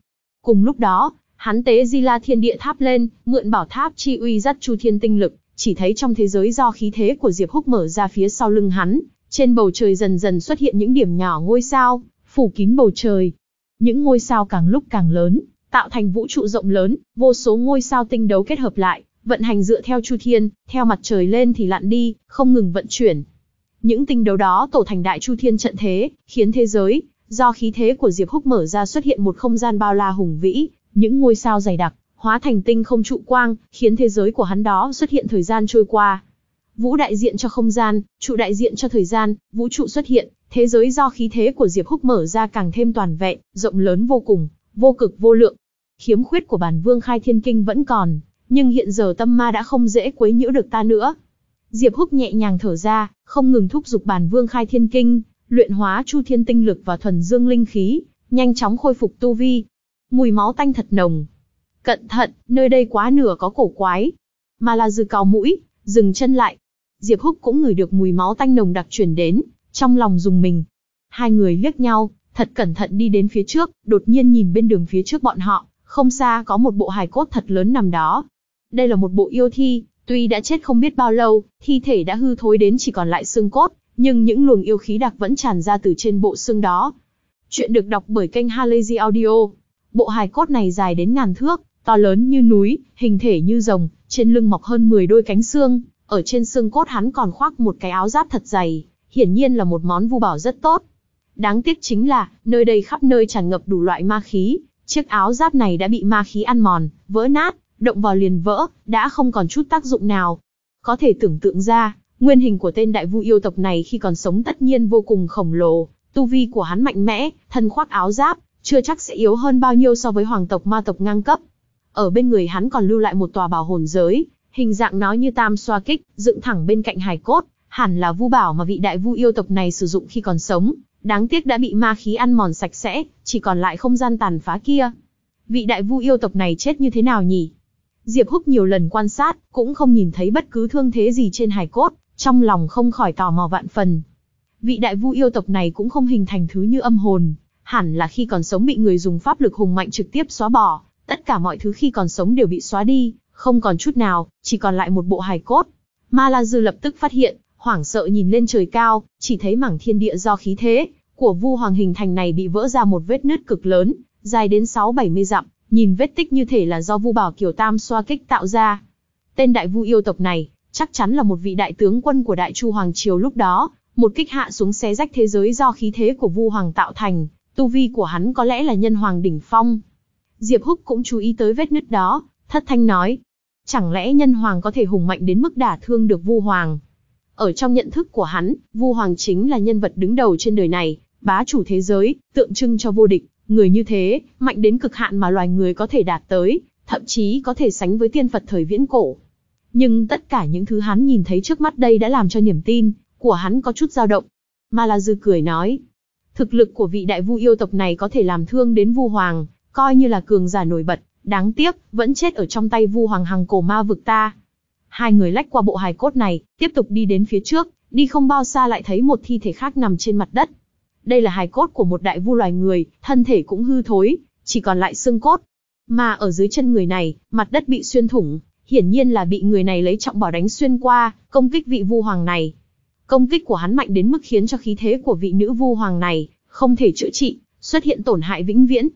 [SPEAKER 1] Cùng lúc đó, hắn tế Di La Thiên Địa Tháp lên, mượn bảo tháp chi uy dắt Chu Thiên tinh lực, chỉ thấy trong thế giới do khí thế của Diệp Húc mở ra phía sau lưng hắn, trên bầu trời dần dần xuất hiện những điểm nhỏ ngôi sao, phủ kín bầu trời. Những ngôi sao càng lúc càng lớn, tạo thành vũ trụ rộng lớn, vô số ngôi sao tinh đấu kết hợp lại, vận hành dựa theo chu thiên, theo mặt trời lên thì lặn đi, không ngừng vận chuyển. Những tinh đấu đó tổ thành đại chu thiên trận thế, khiến thế giới, do khí thế của Diệp Húc mở ra xuất hiện một không gian bao la hùng vĩ, những ngôi sao dày đặc, hóa thành tinh không trụ quang, khiến thế giới của hắn đó xuất hiện thời gian trôi qua. Vũ đại diện cho không gian, trụ đại diện cho thời gian, vũ trụ xuất hiện, Thế giới do khí thế của Diệp Húc mở ra càng thêm toàn vẹn, rộng lớn vô cùng, vô cực vô lượng. Khiếm khuyết của bản vương khai thiên kinh vẫn còn, nhưng hiện giờ tâm ma đã không dễ quấy nhiễu được ta nữa. Diệp Húc nhẹ nhàng thở ra, không ngừng thúc giục bản vương khai thiên kinh, luyện hóa chu thiên tinh lực và thuần dương linh khí, nhanh chóng khôi phục tu vi. Mùi máu tanh thật nồng. Cẩn thận, nơi đây quá nửa có cổ quái. mà là Dư cao mũi, dừng chân lại. Diệp Húc cũng ngửi được mùi máu tanh nồng đặc truyền đến, trong lòng dùng mình. Hai người liếc nhau, thật cẩn thận đi đến phía trước, đột nhiên nhìn bên đường phía trước bọn họ, không xa có một bộ hài cốt thật lớn nằm đó. Đây là một bộ yêu thi, tuy đã chết không biết bao lâu, thi thể đã hư thối đến chỉ còn lại xương cốt, nhưng những luồng yêu khí đặc vẫn tràn ra từ trên bộ xương đó. Chuyện được đọc bởi kênh Halazy Audio. Bộ hài cốt này dài đến ngàn thước, to lớn như núi, hình thể như rồng, trên lưng mọc hơn 10 đôi cánh xương, ở trên xương cốt hắn còn khoác một cái áo giáp thật dày, hiển nhiên là một món vu bảo rất tốt. Đáng tiếc chính là, nơi đây khắp nơi tràn ngập đủ loại ma khí, chiếc áo giáp này đã bị ma khí ăn mòn, vỡ nát, động vào liền vỡ, đã không còn chút tác dụng nào. Có thể tưởng tượng ra, nguyên hình của tên đại vu yêu tộc này khi còn sống tất nhiên vô cùng khổng lồ, tu vi của hắn mạnh mẽ, thân khoác áo giáp, chưa chắc sẽ yếu hơn bao nhiêu so với hoàng tộc ma tộc ngang cấp. Ở bên người hắn còn lưu lại một tòa bảo hồn giới, hình dạng nó như tam xoa kích, dựng thẳng bên cạnh hài cốt, hẳn là vu bảo mà vị đại vu yêu tộc này sử dụng khi còn sống, đáng tiếc đã bị ma khí ăn mòn sạch sẽ, chỉ còn lại không gian tàn phá kia. Vị đại vu yêu tộc này chết như thế nào nhỉ? Diệp Húc nhiều lần quan sát, cũng không nhìn thấy bất cứ thương thế gì trên hài cốt, trong lòng không khỏi tò mò vạn phần. Vị đại vu yêu tộc này cũng không hình thành thứ như âm hồn, hẳn là khi còn sống bị người dùng pháp lực hùng mạnh trực tiếp xóa bỏ, tất cả mọi thứ khi còn sống đều bị xóa đi, không còn chút nào, chỉ còn lại một bộ hài cốt. Ma La Dư lập tức phát hiện, hoảng sợ nhìn lên trời cao, chỉ thấy mảng thiên địa do khí thế của Vu Hoàng hình thành này bị vỡ ra một vết nứt cực lớn, dài đến 6-70 dặm, nhìn vết tích như thể là do Vu Bảo Kiều Tam xoa kích tạo ra. Tên đại Vu yêu tộc này, chắc chắn là một vị đại tướng quân của Đại Chu hoàng triều lúc đó, một kích hạ xuống xé rách thế giới do khí thế của Vu Hoàng tạo thành, tu vi của hắn có lẽ là nhân hoàng đỉnh phong. Diệp Húc cũng chú ý tới vết nứt đó, thất thanh nói: "Chẳng lẽ nhân hoàng có thể hùng mạnh đến mức đả thương được Vu Hoàng?" Ở trong nhận thức của hắn, Vu Hoàng chính là nhân vật đứng đầu trên đời này, bá chủ thế giới, tượng trưng cho vô địch, người như thế, mạnh đến cực hạn mà loài người có thể đạt tới, thậm chí có thể sánh với tiên Phật thời viễn cổ. Nhưng tất cả những thứ hắn nhìn thấy trước mắt đây đã làm cho niềm tin của hắn có chút dao động. Ma La Dư cười nói, thực lực của vị đại vu yêu tộc này có thể làm thương đến Vu Hoàng, coi như là cường giả nổi bật, đáng tiếc vẫn chết ở trong tay Vu Hoàng hằng cổ ma vực ta. Hai người lách qua bộ hài cốt này, tiếp tục đi đến phía trước, đi không bao xa lại thấy một thi thể khác nằm trên mặt đất. Đây là hài cốt của một đại vu loài người, thân thể cũng hư thối, chỉ còn lại xương cốt. Mà ở dưới chân người này, mặt đất bị xuyên thủng, hiển nhiên là bị người này lấy trọng bảo đánh xuyên qua, công kích vị vu hoàng này. Công kích của hắn mạnh đến mức khiến cho khí thế của vị nữ vu hoàng này không thể chữa trị, xuất hiện tổn hại vĩnh viễn.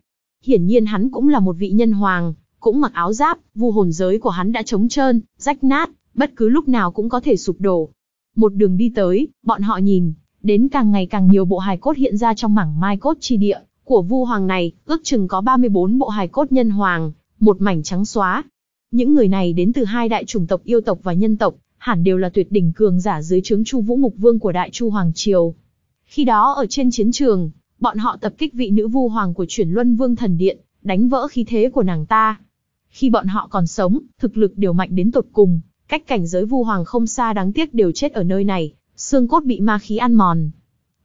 [SPEAKER 1] Hiển nhiên hắn cũng là một vị nhân hoàng, cũng mặc áo giáp, vu hồn giới của hắn đã trống trơn, rách nát, bất cứ lúc nào cũng có thể sụp đổ. Một đường đi tới, bọn họ nhìn, đến càng ngày càng nhiều bộ hài cốt hiện ra trong mảng mai cốt chi địa của vu hoàng này, ước chừng có 34 bộ hài cốt nhân hoàng, một mảnh trắng xóa. Những người này đến từ hai đại chủng tộc yêu tộc và nhân tộc, hẳn đều là tuyệt đỉnh cường giả dưới trướng Chu Vũ Mục Vương của Đại Chu hoàng triều. Khi đó ở trên chiến trường, bọn họ tập kích vị nữ vu hoàng của Chuyển Luân Vương thần điện, đánh vỡ khí thế của nàng ta, khi bọn họ còn sống, thực lực đều mạnh đến tột cùng, cách cảnh giới vu hoàng không xa đáng tiếc đều chết ở nơi này, xương cốt bị ma khí ăn mòn.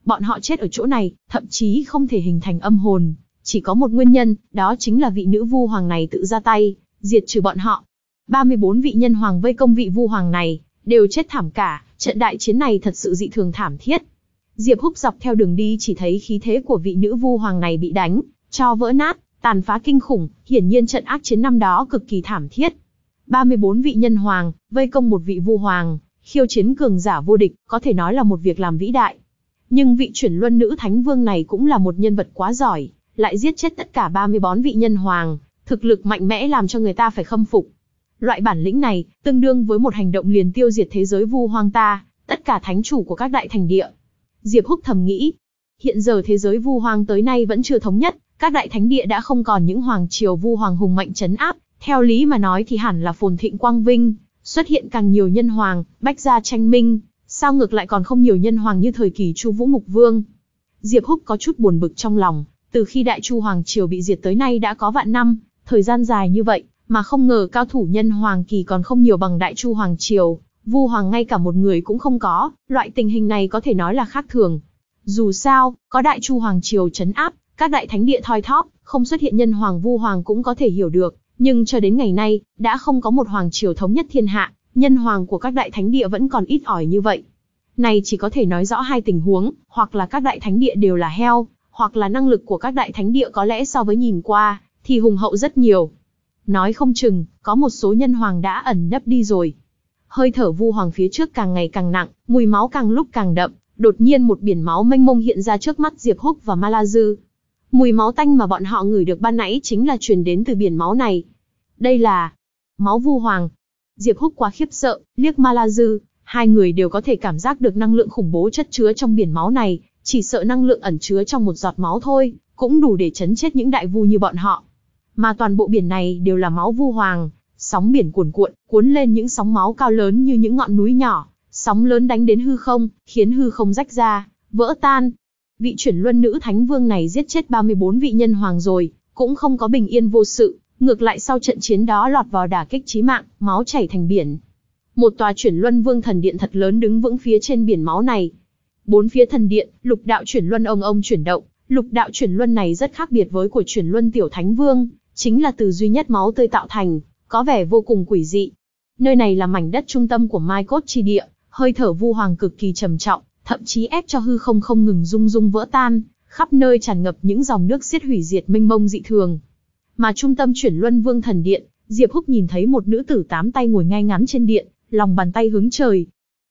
[SPEAKER 1] Bọn họ chết ở chỗ này, thậm chí không thể hình thành âm hồn, chỉ có một nguyên nhân, đó chính là vị nữ vu hoàng này tự ra tay, diệt trừ bọn họ. 34 vị nhân hoàng vây công vị vu hoàng này, đều chết thảm cả, trận đại chiến này thật sự dị thường thảm thiết. Diệp Húc dọc theo đường đi chỉ thấy khí thế của vị nữ vu hoàng này bị đánh, cho vỡ nát, Tàn phá kinh khủng, hiển nhiên trận ác chiến năm đó cực kỳ thảm thiết. 34 vị nhân hoàng, vây công một vị vu hoàng, khiêu chiến cường giả vô địch, có thể nói là một việc làm vĩ đại. Nhưng vị chuyển luân nữ thánh vương này cũng là một nhân vật quá giỏi, lại giết chết tất cả 34 vị nhân hoàng, thực lực mạnh mẽ làm cho người ta phải khâm phục. Loại bản lĩnh này, tương đương với một hành động liền tiêu diệt thế giới vu hoang ta, tất cả thánh chủ của các đại thành địa. Diệp Húc thầm nghĩ, hiện giờ thế giới vu hoang tới nay vẫn chưa thống nhất, các đại thánh địa đã không còn những hoàng triều vu hoàng hùng mạnh chấn áp, theo lý mà nói thì hẳn là phồn thịnh quang vinh, xuất hiện càng nhiều nhân hoàng, bách gia tranh minh, sao ngược lại còn không nhiều nhân hoàng như thời kỳ Chu Vũ Mục Vương. Diệp Húc có chút buồn bực trong lòng, từ khi Đại Chu hoàng triều bị diệt tới nay đã có vạn năm, thời gian dài như vậy, mà không ngờ cao thủ nhân hoàng kỳ còn không nhiều bằng Đại Chu hoàng triều, Vu hoàng ngay cả một người cũng không có, loại tình hình này có thể nói là khác thường. Dù sao, có Đại Chu hoàng triều trấn áp, các đại thánh địa thoi thóp, không xuất hiện nhân hoàng vu hoàng cũng có thể hiểu được, nhưng cho đến ngày nay, đã không có một hoàng triều thống nhất thiên hạ, nhân hoàng của các đại thánh địa vẫn còn ít ỏi như vậy. Này chỉ có thể nói rõ hai tình huống, hoặc là các đại thánh địa đều là heo, hoặc là năng lực của các đại thánh địa có lẽ so với nhìn qua, thì hùng hậu rất nhiều. Nói không chừng, có một số nhân hoàng đã ẩn nấp đi rồi. Hơi thở vu hoàng phía trước càng ngày càng nặng, mùi máu càng lúc càng đậm, đột nhiên một biển máu mênh mông hiện ra trước mắt Diệp Húc và Ma Mùi máu tanh mà bọn họ ngửi được ban nãy chính là truyền đến từ biển máu này. Đây là máu vu hoàng. Diệp Húc quá khiếp sợ, liếc Ma La Dư, hai người đều có thể cảm giác được năng lượng khủng bố chất chứa trong biển máu này, chỉ sợ năng lượng ẩn chứa trong một giọt máu thôi, cũng đủ để chấn chết những đại vu như bọn họ. Mà toàn bộ biển này đều là máu vu hoàng, sóng biển cuồn cuộn, cuốn lên những sóng máu cao lớn như những ngọn núi nhỏ, sóng lớn đánh đến hư không, khiến hư không rách ra, vỡ tan, vị chuyển luân nữ thánh vương này giết chết 34 vị nhân hoàng rồi, cũng không có bình yên vô sự, ngược lại sau trận chiến đó lọt vào đả kích chí mạng, máu chảy thành biển. Một tòa chuyển luân vương thần điện thật lớn đứng vững phía trên biển máu này. Bốn phía thần điện, lục đạo chuyển luân ông ông chuyển động, lục đạo chuyển luân này rất khác biệt với của chuyển luân tiểu thánh vương, chính là từ duy nhất máu tươi tạo thành, có vẻ vô cùng quỷ dị. Nơi này là mảnh đất trung tâm của Mai Cốt chi địa, hơi thở vu hoàng cực kỳ trầm trọng, thậm chí ép cho hư không không ngừng rung rung vỡ tan, khắp nơi tràn ngập những dòng nước xiết hủy diệt mênh mông dị thường. Mà trung tâm chuyển luân vương thần điện, Diệp Húc nhìn thấy một nữ tử tám tay ngồi ngay ngắn trên điện, lòng bàn tay hướng trời.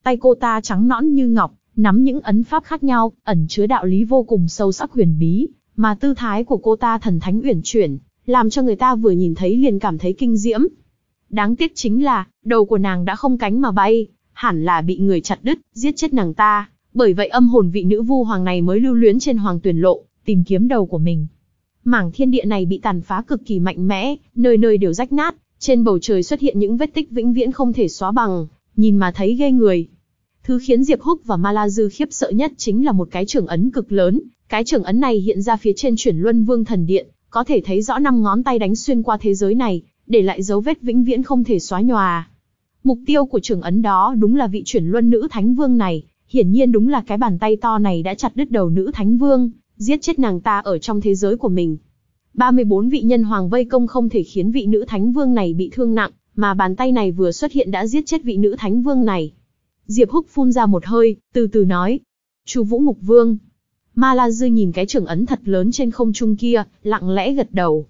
[SPEAKER 1] Tay cô ta trắng nõn như ngọc, nắm những ấn pháp khác nhau, ẩn chứa đạo lý vô cùng sâu sắc huyền bí, mà tư thái của cô ta thần thánh uyển chuyển, làm cho người ta vừa nhìn thấy liền cảm thấy kinh diễm. Đáng tiếc chính là, đầu của nàng đã không cánh mà bay, hẳn là bị người chặt đứt, giết chết nàng ta. Bởi vậy âm hồn vị nữ vu hoàng này mới lưu luyến trên hoàng tuyển lộ, tìm kiếm đầu của mình. Mảng thiên địa này bị tàn phá cực kỳ mạnh mẽ, nơi nơi đều rách nát, trên bầu trời xuất hiện những vết tích vĩnh viễn không thể xóa bằng, nhìn mà thấy ghê người. Thứ khiến Diệp Húc và Ma La Dư khiếp sợ nhất chính là một cái trưởng ấn cực lớn, cái trưởng ấn này hiện ra phía trên chuyển luân vương thần điện, có thể thấy rõ năm ngón tay đánh xuyên qua thế giới này, để lại dấu vết vĩnh viễn không thể xóa nhòa. Mục tiêu của trưởng ấn đó đúng là vị chuyển luân nữ thánh vương này, hiển nhiên đúng là cái bàn tay to này đã chặt đứt đầu nữ thánh vương, giết chết nàng ta ở trong thế giới của mình. 34 vị nhân hoàng vây công không thể khiến vị nữ thánh vương này bị thương nặng, mà bàn tay này vừa xuất hiện đã giết chết vị nữ thánh vương này. Diệp Húc phun ra một hơi, từ từ nói. Chu Vũ Mục Vương. Ma La Dư nhìn cái trưởng ấn thật lớn trên không trung kia, lặng lẽ gật đầu.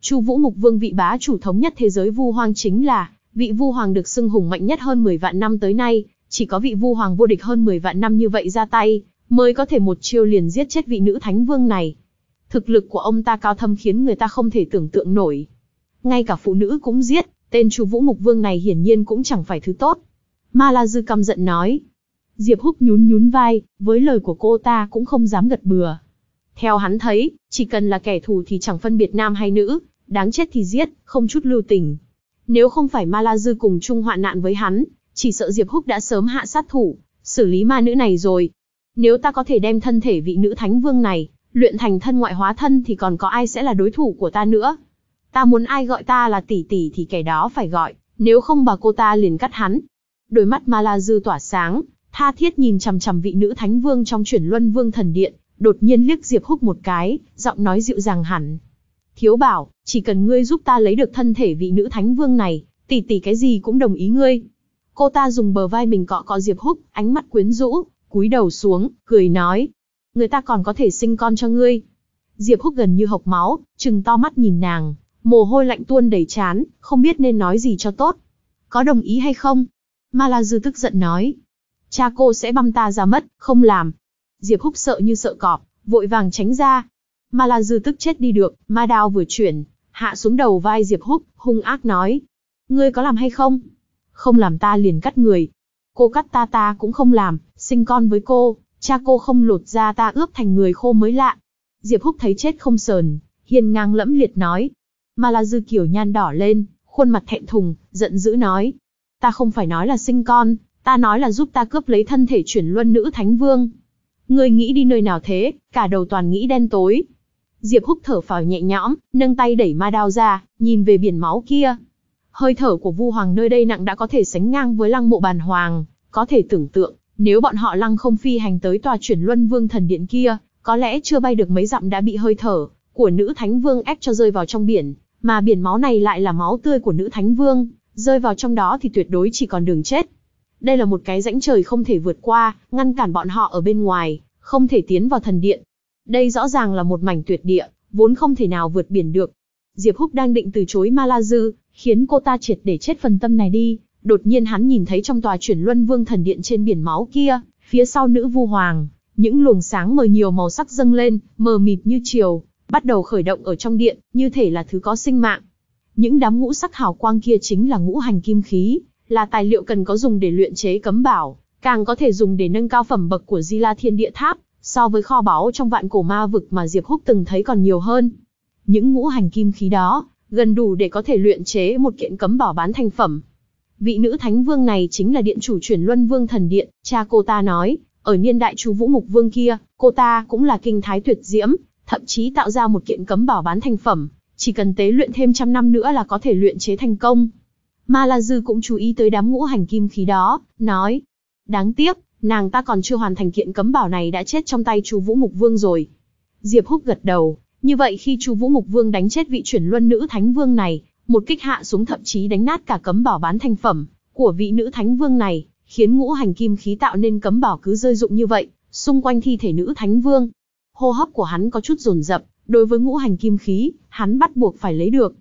[SPEAKER 1] Chu Vũ Mục Vương vị bá chủ thống nhất thế giới Vu Hoang chính là vị Vu Hoàng được xưng hùng mạnh nhất hơn 10 vạn năm tới nay, chỉ có vị vu hoàng vô địch hơn 10 vạn năm như vậy ra tay, mới có thể một chiêu liền giết chết vị nữ thánh vương này. Thực lực của ông ta cao thâm khiến người ta không thể tưởng tượng nổi. Ngay cả phụ nữ cũng giết, tên chú vũ mục vương này hiển nhiên cũng chẳng phải thứ tốt. Ma La Dư căm giận nói. Diệp Húc nhún nhún vai, với lời của cô ta cũng không dám gật bừa. Theo hắn thấy, chỉ cần là kẻ thù thì chẳng phân biệt nam hay nữ, đáng chết thì giết, không chút lưu tình. Nếu không phải Ma La Dư cùng chung hoạn nạn với hắn, chỉ sợ Diệp Húc đã sớm hạ sát thủ, xử lý ma nữ này rồi. Nếu ta có thể đem thân thể vị nữ thánh vương này, luyện thành thân ngoại hóa thân thì còn có ai sẽ là đối thủ của ta nữa. Ta muốn ai gọi ta là tỷ tỷ thì kẻ đó phải gọi, nếu không bà cô ta liền cắt hắn. Đôi mắt Ma La Dư tỏa sáng, tha thiết nhìn chằm chằm vị nữ thánh vương trong chuyển luân vương thần điện, đột nhiên liếc Diệp Húc một cái, giọng nói dịu dàng hẳn. Thiếu bảo, chỉ cần ngươi giúp ta lấy được thân thể vị nữ thánh vương này, tỷ tỷ cái gì cũng đồng ý ngươi. Cô ta dùng bờ vai mình cọ cọ Diệp Húc, ánh mắt quyến rũ, cúi đầu xuống, cười nói. Người ta còn có thể sinh con cho ngươi. Diệp Húc gần như hộc máu, chừng to mắt nhìn nàng, mồ hôi lạnh tuôn đầy chán, không biết nên nói gì cho tốt. Có đồng ý hay không? Ma La Dư tức giận nói. Cha cô sẽ băm ta ra mất, không làm. Diệp Húc sợ như sợ cọp, vội vàng tránh ra. Ma La Dư tức chết đi được, ma đao vừa chuyển, hạ xuống đầu vai Diệp Húc, hung ác nói. Ngươi có làm hay không? không làm ta liền cắt người. Cô cắt ta ta cũng không làm, sinh con với cô, cha cô không lột ra ta ướp thành người khô mới lạ. Diệp Húc thấy chết không sờn, hiền ngang lẫm liệt nói. Mà là dư kiểu nhan đỏ lên, khuôn mặt thẹn thùng, giận dữ nói. Ta không phải nói là sinh con, ta nói là giúp ta cướp lấy thân thể chuyển luân nữ thánh vương. người nghĩ đi nơi nào thế, cả đầu toàn nghĩ đen tối. Diệp Húc thở phào nhẹ nhõm, nâng tay đẩy ma đao ra, nhìn về biển máu kia. Hơi thở của Vu Hoàng nơi đây nặng đã có thể sánh ngang với lăng mộ bàn hoàng, có thể tưởng tượng, nếu bọn họ lăng không phi hành tới tòa chuyển luân vương thần điện kia, có lẽ chưa bay được mấy dặm đã bị hơi thở của nữ thánh vương ép cho rơi vào trong biển, mà biển máu này lại là máu tươi của nữ thánh vương, rơi vào trong đó thì tuyệt đối chỉ còn đường chết. Đây là một cái rãnh trời không thể vượt qua, ngăn cản bọn họ ở bên ngoài, không thể tiến vào thần điện. Đây rõ ràng là một mảnh tuyệt địa, vốn không thể nào vượt biển được. Diệp Húc đang định từ chối Ma La Dư, khiến cô ta triệt để chết phần tâm này đi. Đột nhiên hắn nhìn thấy trong tòa chuyển luân vương thần điện trên biển máu kia, phía sau nữ vu hoàng, những luồng sáng mờ nhiều màu sắc dâng lên, mờ mịt như chiều, bắt đầu khởi động ở trong điện, như thể là thứ có sinh mạng. Những đám ngũ sắc hào quang kia chính là ngũ hành kim khí, là tài liệu cần có dùng để luyện chế cấm bảo, càng có thể dùng để nâng cao phẩm bậc của Di La Thiên Địa Tháp, so với kho báu trong vạn cổ ma vực mà Diệp Húc từng thấy còn nhiều hơn. Những ngũ hành kim khí đó, gần đủ để có thể luyện chế một kiện cấm bỏ bán thành phẩm. Vị nữ thánh vương này chính là điện chủ chuyển luân vương thần điện, cha cô ta nói, ở niên đại chú vũ mục vương kia, cô ta cũng là kinh thái tuyệt diễm, thậm chí tạo ra một kiện cấm bảo bán thành phẩm, chỉ cần tế luyện thêm trăm năm nữa là có thể luyện chế thành công. Ma La Dư cũng chú ý tới đám ngũ hành kim khí đó, nói, đáng tiếc, nàng ta còn chưa hoàn thành kiện cấm bảo này đã chết trong tay chú Vũ Mục Vương rồi. Diệp Húc gật đầu, như vậy khi Chu Vũ Mục Vương đánh chết vị chuyển luân nữ thánh vương này, một kích hạ xuống thậm chí đánh nát cả cấm bảo bán thành phẩm của vị nữ thánh vương này, khiến ngũ hành kim khí tạo nên cấm bảo cứ rơi dụng như vậy, xung quanh thi thể nữ thánh vương. Hô hấp của hắn có chút dồn dập, đối với ngũ hành kim khí, hắn bắt buộc phải lấy được.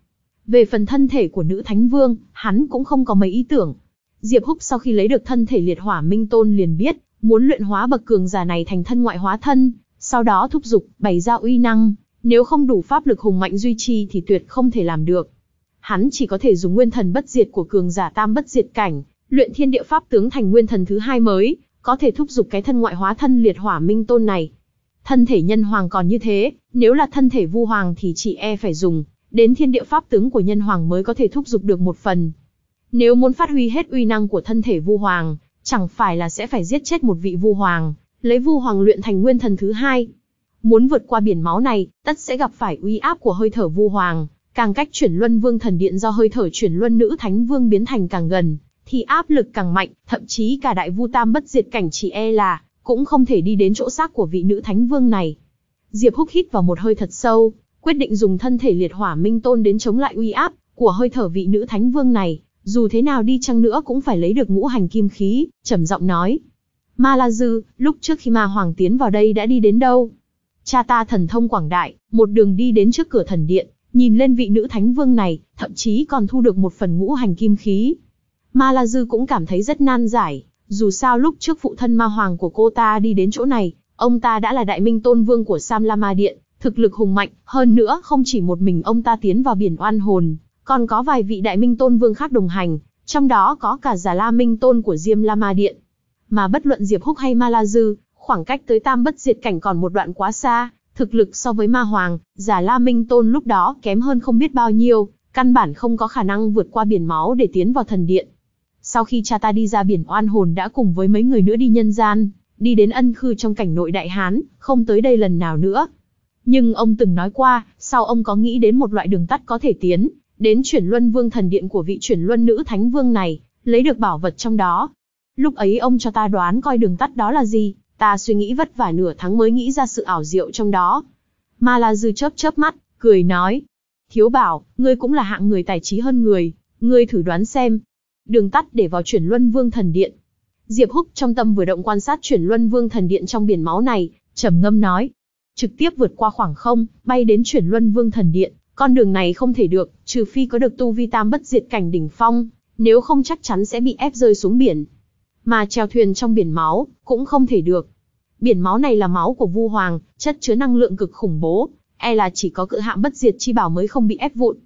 [SPEAKER 1] Về phần thân thể của nữ thánh vương, hắn cũng không có mấy ý tưởng. Diệp Húc sau khi lấy được thân thể liệt hỏa minh tôn liền biết, muốn luyện hóa bậc cường giả này thành thân ngoại hóa thân, sau đó thúc giục bày ra uy năng, nếu không đủ pháp lực hùng mạnh duy trì thì tuyệt không thể làm được. Hắn chỉ có thể dùng nguyên thần bất diệt của cường giả tam bất diệt cảnh, luyện thiên địa pháp tướng thành nguyên thần thứ hai mới, có thể thúc giục cái thân ngoại hóa thân liệt hỏa minh tôn này. Thân thể nhân hoàng còn như thế, nếu là thân thể vu hoàng thì chỉ e phải dùng, đến thiên địa pháp tướng của nhân hoàng mới có thể thúc giục được một phần. Nếu muốn phát huy hết uy năng của thân thể vu hoàng, chẳng phải là sẽ phải giết chết một vị vu hoàng, lấy vu hoàng luyện thành nguyên thần thứ hai. Muốn vượt qua biển máu này, tất sẽ gặp phải uy áp của hơi thở vu hoàng, càng cách chuyển luân vương thần điện do hơi thở chuyển luân nữ thánh vương biến thành càng gần, thì áp lực càng mạnh, thậm chí cả đại vu tam bất diệt cảnh chỉ e là, cũng không thể đi đến chỗ xác của vị nữ thánh vương này. Diệp húc hít vào một hơi thật sâu, quyết định dùng thân thể liệt hỏa minh tôn đến chống lại uy áp của hơi thở vị nữ thánh vương này, dù thế nào đi chăng nữa cũng phải lấy được ngũ hành kim khí, trầm giọng nói. Ma La Dư, lúc trước khi Ma Hoàng tiến vào đây đã đi đến đâu? Cha ta thần thông quảng đại, một đường đi đến trước cửa thần điện, nhìn lên vị nữ thánh vương này, thậm chí còn thu được một phần ngũ hành kim khí. Ma La Dư cũng cảm thấy rất nan giải, dù sao lúc trước phụ thân ma hoàng của cô ta đi đến chỗ này, ông ta đã là đại minh tôn vương của Sam La Ma Điện, thực lực hùng mạnh, hơn nữa không chỉ một mình ông ta tiến vào biển oan hồn, còn có vài vị đại minh tôn vương khác đồng hành, trong đó có cả giả la minh tôn của Diêm La Ma Điện. Mà bất luận Diệp Húc hay Ma La Dư, khoảng cách tới tam bất diệt cảnh còn một đoạn quá xa, thực lực so với ma hoàng, giả la minh tôn lúc đó kém hơn không biết bao nhiêu, căn bản không có khả năng vượt qua biển máu để tiến vào thần điện. Sau khi cha ta đi ra biển oan hồn đã cùng với mấy người nữa đi nhân gian, đi đến ân khư trong cảnh nội đại hán, không tới đây lần nào nữa. Nhưng ông từng nói qua, sau ông có nghĩ đến một loại đường tắt có thể tiến, đến chuyển luân vương thần điện của vị chuyển luân nữ thánh vương này, lấy được bảo vật trong đó. Lúc ấy ông cho ta đoán coi đường tắt đó là gì, Ta suy nghĩ vất vả nửa tháng mới nghĩ ra sự ảo diệu trong đó. Ma La Dư chớp chớp mắt, cười nói. Thiếu bảo, ngươi cũng là hạng người tài trí hơn người, ngươi thử đoán xem. Đường tắt để vào chuyển luân vương thần điện. Diệp Húc trong tâm vừa động quan sát chuyển luân vương thần điện trong biển máu này, trầm ngâm nói. Trực tiếp vượt qua khoảng không, bay đến chuyển luân vương thần điện, con đường này không thể được, trừ phi có được tu vi tam bất diệt cảnh đỉnh phong, nếu không chắc chắn sẽ bị ép rơi xuống biển mà chèo thuyền trong biển máu, cũng không thể được. Biển máu này là máu của Vu Hoàng, chất chứa năng lượng cực khủng bố, e là chỉ có cự hạm bất diệt chi bảo mới không bị ép vụn.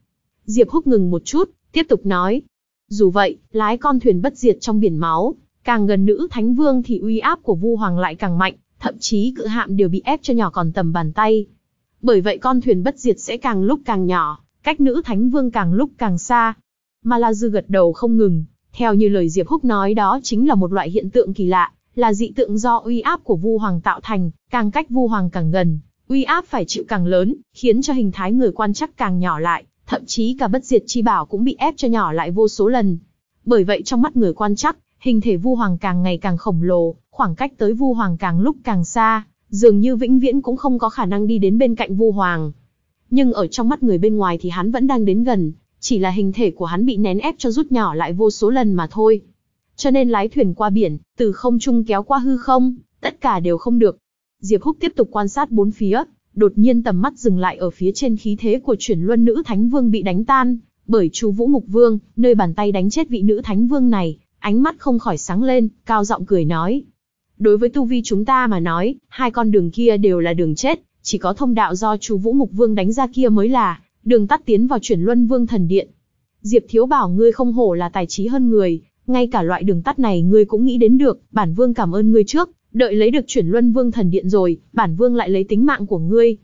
[SPEAKER 1] Diệp Húc ngừng một chút, tiếp tục nói. Dù vậy, lái con thuyền bất diệt trong biển máu, càng gần nữ Thánh Vương thì uy áp của Vu Hoàng lại càng mạnh, thậm chí cự hạm đều bị ép cho nhỏ còn tầm bàn tay. Bởi vậy con thuyền bất diệt sẽ càng lúc càng nhỏ, cách nữ Thánh Vương càng lúc càng xa. Ma La Dư gật đầu không ngừng, theo như lời Diệp Húc nói đó chính là một loại hiện tượng kỳ lạ, là dị tượng do uy áp của Vu Hoàng tạo thành, càng cách Vu Hoàng càng gần, uy áp phải chịu càng lớn, khiến cho hình thái người quan chắc càng nhỏ lại, thậm chí cả bất diệt chi bảo cũng bị ép cho nhỏ lại vô số lần. Bởi vậy trong mắt người quan chắc, hình thể Vu Hoàng càng ngày càng khổng lồ, khoảng cách tới Vu Hoàng càng lúc càng xa, dường như vĩnh viễn cũng không có khả năng đi đến bên cạnh Vu Hoàng. Nhưng ở trong mắt người bên ngoài thì hắn vẫn đang đến gần, chỉ là hình thể của hắn bị nén ép cho rút nhỏ lại vô số lần mà thôi. Cho nên lái thuyền qua biển, từ không trung kéo qua hư không, tất cả đều không được. Diệp Húc tiếp tục quan sát bốn phía, đột nhiên tầm mắt dừng lại ở phía trên khí thế của chuyển luân nữ thánh vương bị đánh tan, bởi chú Vũ Mục Vương, nơi bàn tay đánh chết vị nữ thánh vương này, ánh mắt không khỏi sáng lên, cao giọng cười nói. Đối với tu vi chúng ta mà nói, hai con đường kia đều là đường chết, chỉ có thông đạo do chú Vũ Mục Vương đánh ra kia mới là, đường tắt tiến vào chuyển luân vương thần điện. Diệp Thiếu bảo ngươi không hổ là tài trí hơn người, ngay cả loại đường tắt này ngươi cũng nghĩ đến được, bản vương cảm ơn ngươi trước, đợi lấy được chuyển luân vương thần điện rồi, bản vương lại lấy tính mạng của ngươi.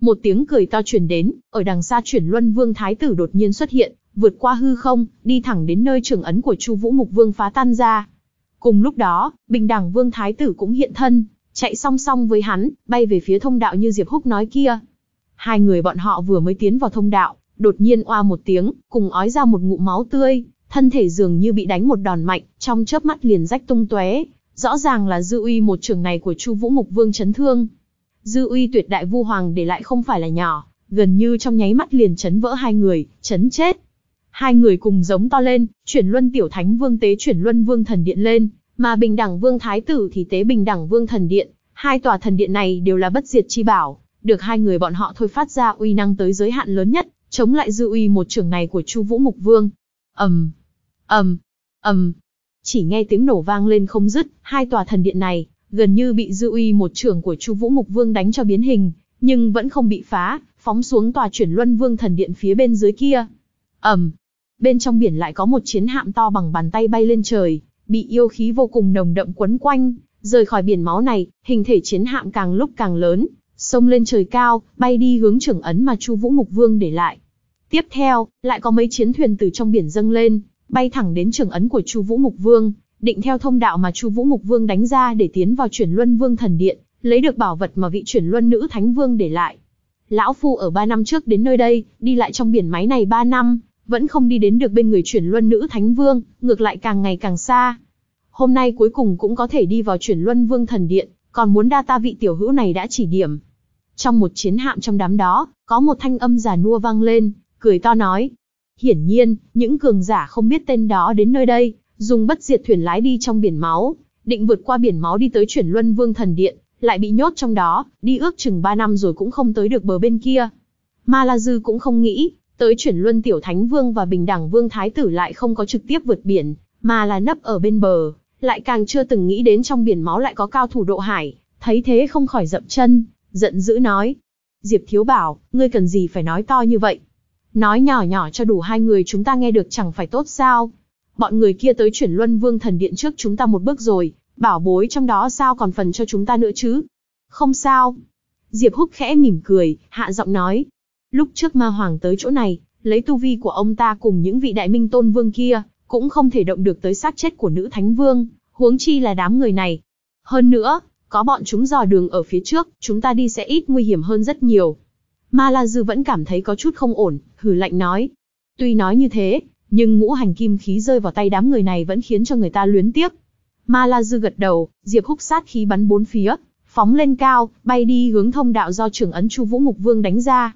[SPEAKER 1] Một tiếng cười to truyền đến, ở đằng xa chuyển luân vương thái tử đột nhiên xuất hiện, vượt qua hư không, đi thẳng đến nơi trường ấn của Chu Vũ Mục Vương phá tan ra. Cùng lúc đó, Bình Đẳng Vương thái tử cũng hiện thân, chạy song song với hắn, bay về phía thông đạo như Diệp Húc nói kia. Hai người bọn họ vừa mới tiến vào thông đạo, đột nhiên oa một tiếng, cùng ói ra một ngụm máu tươi, thân thể dường như bị đánh một đòn mạnh, trong chớp mắt liền rách tung tóe. Rõ ràng là dư uy một trường này của Chu Vũ Mục Vương chấn thương. Dư uy tuyệt đại vu hoàng để lại không phải là nhỏ, gần như trong nháy mắt liền chấn vỡ hai người, chấn chết. Hai người cùng giống to lên, chuyển luân tiểu thánh vương tế chuyển luân vương thần điện lên, mà bình đẳng vương thái tử thì tế bình đẳng vương thần điện, hai tòa thần điện này đều là bất diệt chi bảo, được hai người bọn họ thôi phát ra uy năng tới giới hạn lớn nhất, chống lại dư uy một trưởng này của Chu Vũ Mục Vương. Ầm, ầm, ầm. Chỉ nghe tiếng nổ vang lên không dứt, hai tòa thần điện này gần như bị dư uy một trưởng của Chu Vũ Mục Vương đánh cho biến hình, nhưng vẫn không bị phá, phóng xuống tòa chuyển Luân Vương thần điện phía bên dưới kia. Ầm. Bên trong biển lại có một chiến hạm to bằng bàn tay bay lên trời, bị yêu khí vô cùng nồng đậm quấn quanh, rời khỏi biển máu này, hình thể chiến hạm càng lúc càng lớn, Xông lên trời cao, bay đi hướng trưởng ấn mà Chu Vũ Mục Vương để lại. Tiếp theo, lại có mấy chiến thuyền từ trong biển dâng lên, bay thẳng đến trưởng ấn của Chu Vũ Mục Vương, định theo thông đạo mà Chu Vũ Mục Vương đánh ra để tiến vào Chuyển Luân Vương thần điện, lấy được bảo vật mà vị Chuyển Luân nữ Thánh Vương để lại. Lão phu ở 3 năm trước đến nơi đây, đi lại trong biển máy này 3 năm, vẫn không đi đến được bên người Chuyển Luân nữ Thánh Vương, ngược lại càng ngày càng xa. Hôm nay cuối cùng cũng có thể đi vào Chuyển Luân Vương thần điện, còn muốn đa ta vị tiểu hữu này đã chỉ điểm. Trong một chiến hạm trong đám đó, có một thanh âm giả nua vang lên, cười to nói. Hiển nhiên, những cường giả không biết tên đó đến nơi đây, dùng bất diệt thuyền lái đi trong biển máu, định vượt qua biển máu đi tới chuyển luân vương thần điện, lại bị nhốt trong đó, đi ước chừng 3 năm rồi cũng không tới được bờ bên kia. Ma La Dư cũng không nghĩ, tới chuyển luân tiểu thánh vương và bình đẳng vương thái tử lại không có trực tiếp vượt biển, mà là nấp ở bên bờ, lại càng chưa từng nghĩ đến trong biển máu lại có cao thủ độ hải, thấy thế không khỏi dậm chân, giận dữ nói. Diệp Thiếu Bảo, ngươi cần gì phải nói to như vậy? Nói nhỏ nhỏ cho đủ hai người chúng ta nghe được chẳng phải tốt sao? Bọn người kia tới chuyển luân vương thần điện trước chúng ta một bước rồi, bảo bối trong đó sao còn phần cho chúng ta nữa chứ? Không sao. Diệp Húc khẽ mỉm cười, hạ giọng nói. Lúc trước ma hoàng tới chỗ này, lấy tu vi của ông ta cùng những vị đại minh tôn vương kia, cũng không thể động được tới xác chết của nữ thánh vương, huống chi là đám người này. Hơn nữa, có bọn chúng dò đường ở phía trước, chúng ta đi sẽ ít nguy hiểm hơn rất nhiều. Ma La Dư vẫn cảm thấy có chút không ổn, hừ lạnh nói. Tuy nói như thế, nhưng ngũ hành kim khí rơi vào tay đám người này vẫn khiến cho người ta luyến tiếc. Ma La Dư gật đầu, Diệp Húc sát khí bắn bốn phía, phóng lên cao, bay đi hướng thông đạo do trưởng ấn Chu Vũ Mục Vương đánh ra.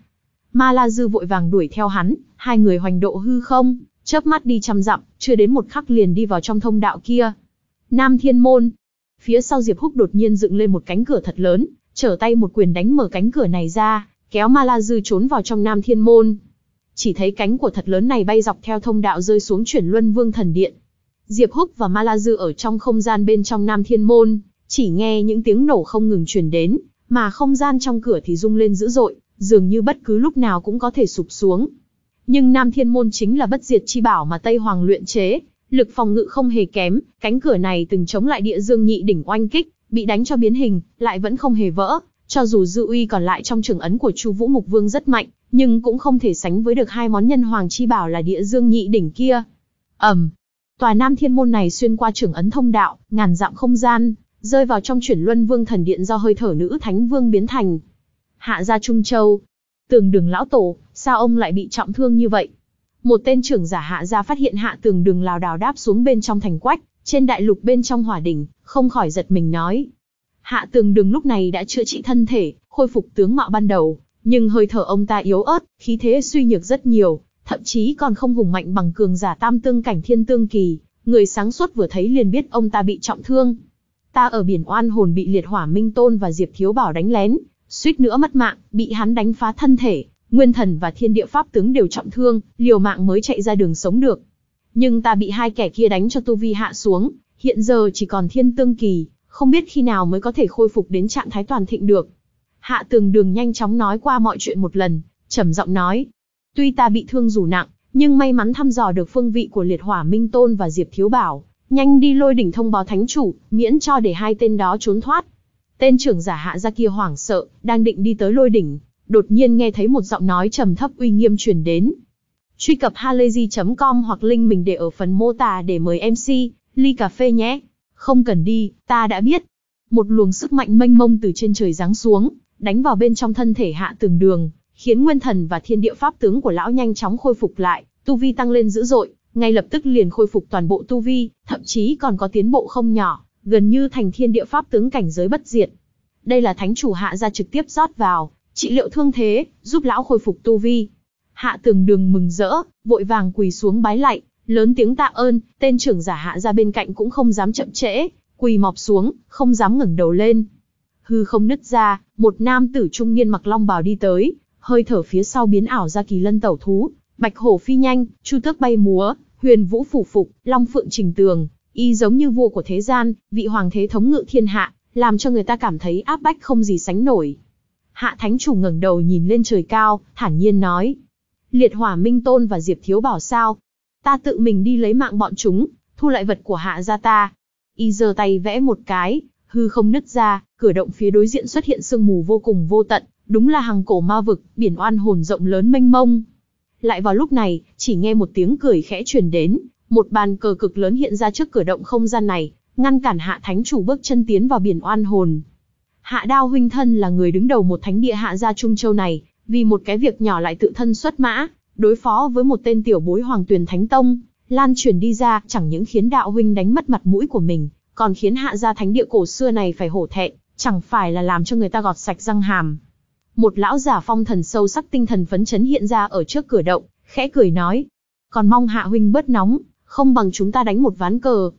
[SPEAKER 1] Ma La Dư vội vàng đuổi theo hắn, hai người hoành độ hư không, chớp mắt đi trăm dặm, chưa đến một khắc liền đi vào trong thông đạo kia. Nam Thiên Môn, Phía sau Diệp Húc đột nhiên dựng lên một cánh cửa thật lớn, trở tay một quyền đánh mở cánh cửa này ra, kéo Ma La Dư trốn vào trong Nam Thiên Môn. Chỉ thấy cánh của thật lớn này bay dọc theo thông đạo rơi xuống chuyển luân vương thần điện. Diệp Húc và Ma La Dư ở trong không gian bên trong Nam Thiên Môn, chỉ nghe những tiếng nổ không ngừng truyền đến, mà không gian trong cửa thì rung lên dữ dội, dường như bất cứ lúc nào cũng có thể sụp xuống. Nhưng Nam Thiên Môn chính là bất diệt chi bảo mà Tây Hoàng luyện chế, lực phòng ngự không hề kém, cánh cửa này từng chống lại địa dương nhị đỉnh oanh kích, bị đánh cho biến hình, lại vẫn không hề vỡ, cho dù dư uy còn lại trong trường ấn của Chu Vũ Mục Vương rất mạnh, nhưng cũng không thể sánh với được hai món nhân hoàng chi bảo là địa dương nhị đỉnh kia. Ầm. tòa Nam Thiên môn này xuyên qua trường ấn thông đạo, ngàn dặm không gian, rơi vào trong chuyển luân vương thần điện do hơi thở nữ thánh vương biến thành. Hạ ra Trung Châu, Tường Đường lão tổ, sao ông lại bị trọng thương như vậy? một tên trưởng giả hạ ra phát hiện hạ tường đường lào đào đáp xuống bên trong thành quách, trên đại lục bên trong hỏa đỉnh, không khỏi giật mình nói. Hạ tường đường lúc này đã chữa trị thân thể, khôi phục tướng mạo ban đầu, nhưng hơi thở ông ta yếu ớt, khí thế suy nhược rất nhiều, thậm chí còn không hùng mạnh bằng cường giả tam tương cảnh thiên tương kỳ, người sáng suốt vừa thấy liền biết ông ta bị trọng thương. Ta ở biển oan hồn bị liệt hỏa minh tôn và Diệp Thiếu Bảo đánh lén, suýt nữa mất mạng, bị hắn đánh phá thân thể, Nguyên thần và thiên địa pháp tướng đều trọng thương, liều mạng mới chạy ra đường sống được. Nhưng ta bị hai kẻ kia đánh cho tu vi hạ xuống, hiện giờ chỉ còn thiên tương kỳ, không biết khi nào mới có thể khôi phục đến trạng thái toàn thịnh được. Hạ tường đường nhanh chóng nói qua mọi chuyện một lần, trầm giọng nói. Tuy ta bị thương dù nặng, nhưng may mắn thăm dò được phương vị của liệt hỏa Minh Tôn và Diệp Thiếu Bảo, nhanh đi lôi đỉnh thông báo thánh chủ, miễn cho để hai tên đó trốn thoát. Tên trưởng giả hạ ra kia hoảng sợ, đang định đi tới lôi đỉnh, đột nhiên nghe thấy một giọng nói trầm thấp uy nghiêm truyền đến. Truy cập halayzi.com hoặc link mình để ở phần mô tả để mời MC, ly cà phê nhé. Không cần đi, ta đã biết. Một luồng sức mạnh mênh mông từ trên trời giáng xuống, đánh vào bên trong thân thể hạ tường đường, khiến nguyên thần và thiên địa pháp tướng của lão nhanh chóng khôi phục lại, tu vi tăng lên dữ dội, ngay lập tức liền khôi phục toàn bộ tu vi, thậm chí còn có tiến bộ không nhỏ, gần như thành thiên địa pháp tướng cảnh giới bất diệt. Đây là thánh chủ hạ ra trực tiếp rót vào, trị liệu thương thế, giúp lão khôi phục tu vi. Hạ Tường Đường mừng rỡ, vội vàng quỳ xuống bái lạy, lớn tiếng tạ ơn, tên trưởng giả hạ ra bên cạnh cũng không dám chậm trễ, quỳ mọp xuống, không dám ngẩng đầu lên. Hư không nứt ra, một nam tử trung niên mặc long bào đi tới, hơi thở phía sau biến ảo ra kỳ lân tẩu thú, bạch hổ phi nhanh, chu tước bay múa, huyền vũ phủ phục, long phượng trình tường, y giống như vua của thế gian, vị hoàng thế thống ngự thiên hạ, làm cho người ta cảm thấy áp bách không gì sánh nổi. Hạ Thánh Chủ ngẩng đầu nhìn lên trời cao, thản nhiên nói. Liệt hỏa Minh Tôn và Diệp Thiếu Bảo sao? Ta tự mình đi lấy mạng bọn chúng, thu lại vật của hạ ra ta. Y giơ tay vẽ một cái, hư không nứt ra, cửa động phía đối diện xuất hiện sương mù vô cùng vô tận, đúng là hàng cổ ma vực, biển oan hồn rộng lớn mênh mông. Lại vào lúc này, chỉ nghe một tiếng cười khẽ truyền đến, một bàn cờ cực lớn hiện ra trước cửa động không gian này, ngăn cản hạ thánh chủ bước chân tiến vào biển oan hồn. Hạ Đao huynh thân là người đứng đầu một thánh địa hạ gia Trung Châu này, vì một cái việc nhỏ lại tự thân xuất mã, đối phó với một tên tiểu bối hoàng tuyển thánh tông, lan truyền đi ra chẳng những khiến đạo huynh đánh mất mặt mũi của mình, còn khiến hạ gia thánh địa cổ xưa này phải hổ thẹn, chẳng phải là làm cho người ta gọt sạch răng hàm. Một lão giả phong thần sâu sắc tinh thần phấn chấn hiện ra ở trước cửa động, khẽ cười nói. Còn mong hạ huynh bớt nóng, không bằng chúng ta đánh một ván cờ.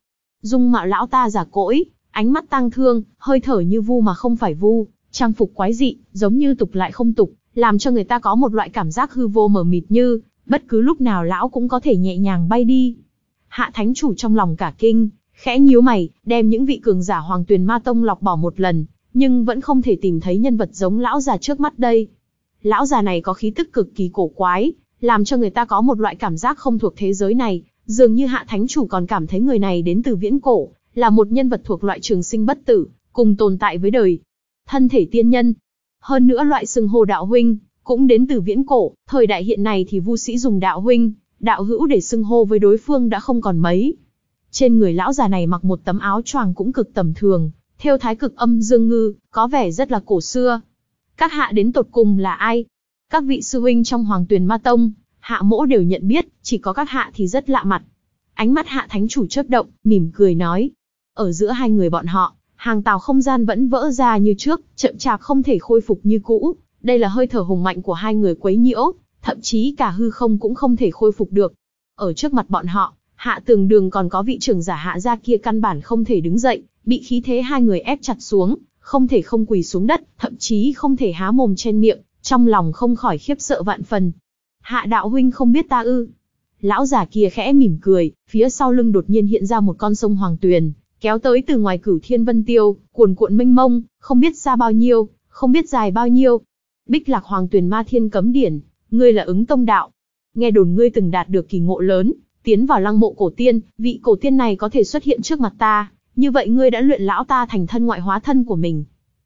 [SPEAKER 1] Dung mạo lão ta giả cỗi, Ánh mắt tang thương, hơi thở như vu mà không phải vu, trang phục quái dị, giống như tục lại không tục, làm cho người ta có một loại cảm giác hư vô mờ mịt như, bất cứ lúc nào lão cũng có thể nhẹ nhàng bay đi. Hạ thánh chủ trong lòng cả kinh, khẽ nhíu mày, đem những vị cường giả hoàng tuyền ma tông lọc bỏ một lần, nhưng vẫn không thể tìm thấy nhân vật giống lão già trước mắt đây. Lão già này có khí tức cực kỳ cổ quái, làm cho người ta có một loại cảm giác không thuộc thế giới này, dường như hạ thánh chủ còn cảm thấy người này đến từ viễn cổ, là một nhân vật thuộc loại trường sinh bất tử, cùng tồn tại với đời. Thân thể tiên nhân. Hơn nữa loại xưng hô đạo huynh, cũng đến từ viễn cổ, thời đại hiện này thì vu sĩ dùng đạo huynh, đạo hữu để xưng hô với đối phương đã không còn mấy. Trên người lão già này mặc một tấm áo choàng cũng cực tầm thường, theo thái cực âm dương ngư, có vẻ rất là cổ xưa. Các hạ đến tột cùng là ai? Các vị sư huynh trong hoàng tuyền ma tông, hạ mỗ đều nhận biết, chỉ có các hạ thì rất lạ mặt. Ánh mắt hạ thánh chủ chớp động, mỉm cười nói. Ở giữa hai người bọn họ, hàng tàu không gian vẫn vỡ ra như trước, chậm chạp không thể khôi phục như cũ. Đây là hơi thở hùng mạnh của hai người quấy nhiễu, thậm chí cả hư không cũng không thể khôi phục được. Ở trước mặt bọn họ, hạ tường đường còn có vị trưởng giả hạ gia kia căn bản không thể đứng dậy, bị khí thế hai người ép chặt xuống, không thể không quỳ xuống đất, thậm chí không thể há mồm trên miệng, trong lòng không khỏi khiếp sợ vạn phần. Hạ đạo huynh không biết ta ư. Lão giả kia khẽ mỉm cười, phía sau lưng đột nhiên hiện ra một con sông Hoàng Tuyền, kéo tới từ ngoài cửu thiên vân tiêu, cuồn cuộn mênh mông, không biết xa bao nhiêu, không biết dài bao nhiêu. Bích lạc hoàng tuyển ma thiên cấm điển, ngươi là ứng tông đạo. Nghe đồn ngươi từng đạt được kỳ ngộ lớn, tiến vào lăng mộ cổ tiên, vị cổ tiên này có thể xuất hiện trước mặt ta, như vậy ngươi đã luyện lão ta thành thân ngoại hóa thân của mình.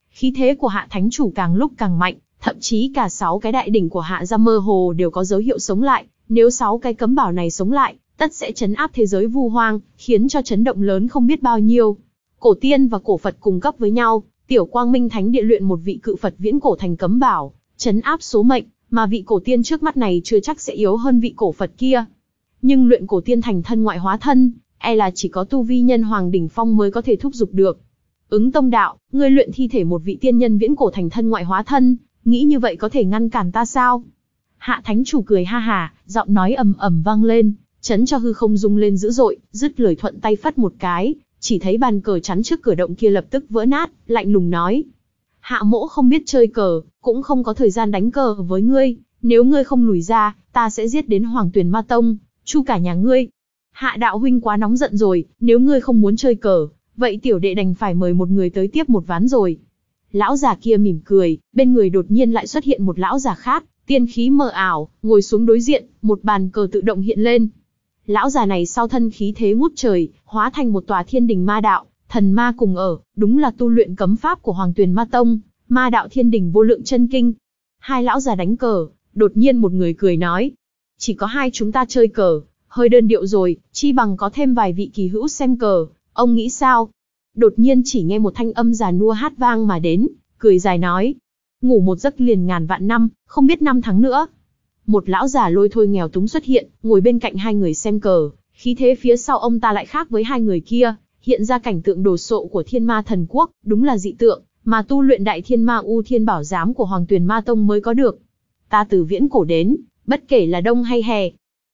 [SPEAKER 1] Khí thế của hạ thánh chủ càng lúc càng mạnh, thậm chí cả sáu cái đại đỉnh của hạ ra mơ hồ đều có dấu hiệu sống lại, nếu sáu cái cấm bảo này sống lại, tất sẽ chấn áp thế giới vu hoang, khiến cho chấn động lớn không biết bao nhiêu. Cổ tiên và cổ Phật cùng cấp với nhau, tiểu quang minh thánh địa luyện một vị cự Phật viễn cổ thành cấm bảo, chấn áp số mệnh, mà vị cổ tiên trước mắt này chưa chắc sẽ yếu hơn vị cổ Phật kia. Nhưng luyện cổ tiên thành thân ngoại hóa thân, e là chỉ có tu vi nhân hoàng đỉnh phong mới có thể thúc giục được. Ứng tông đạo, ngươi luyện thi thể một vị tiên nhân viễn cổ thành thân ngoại hóa thân, nghĩ như vậy có thể ngăn cản ta sao? Hạ thánh chủ cười ha hà, giọng nói ầm ầm vang lên, chấn cho hư không rung lên dữ dội, dứt lời thuận tay phát một cái, chỉ thấy bàn cờ chắn trước cửa động kia lập tức vỡ nát, lạnh lùng nói. Hạ mỗ không biết chơi cờ, cũng không có thời gian đánh cờ với ngươi, nếu ngươi không lùi ra, ta sẽ giết đến hoàng tuyển ma tông, chu cả nhà ngươi. Hạ đạo huynh quá nóng giận rồi, nếu ngươi không muốn chơi cờ, vậy tiểu đệ đành phải mời một người tới tiếp một ván rồi. Lão già kia mỉm cười, bên người đột nhiên lại xuất hiện một lão già khác, tiên khí mờ ảo, ngồi xuống đối diện, một bàn cờ tự động hiện lên lão già này sau thân khí thế ngút trời, hóa thành một tòa thiên đình ma đạo, thần ma cùng ở, đúng là tu luyện cấm pháp của Hoàng Tuyền Ma Tông, ma đạo thiên đình vô lượng chân kinh. Hai lão già đánh cờ, đột nhiên một người cười nói, chỉ có hai chúng ta chơi cờ, hơi đơn điệu rồi, chi bằng có thêm vài vị kỳ hữu xem cờ, ông nghĩ sao? Đột nhiên chỉ nghe một thanh âm già nua hát vang mà đến, cười dài nói, ngủ một giấc liền ngàn vạn năm, không biết năm tháng nữa, một lão già lôi thôi nghèo túng xuất hiện, ngồi bên cạnh hai người xem cờ, khí thế phía sau ông ta lại khác với hai người kia, hiện ra cảnh tượng đồ sộ của thiên ma thần quốc, đúng là dị tượng, mà tu luyện đại thiên ma u thiên bảo giám của Hoàng Tuyền Ma Tông mới có được. Ta từ viễn cổ đến, bất kể là đông hay hè,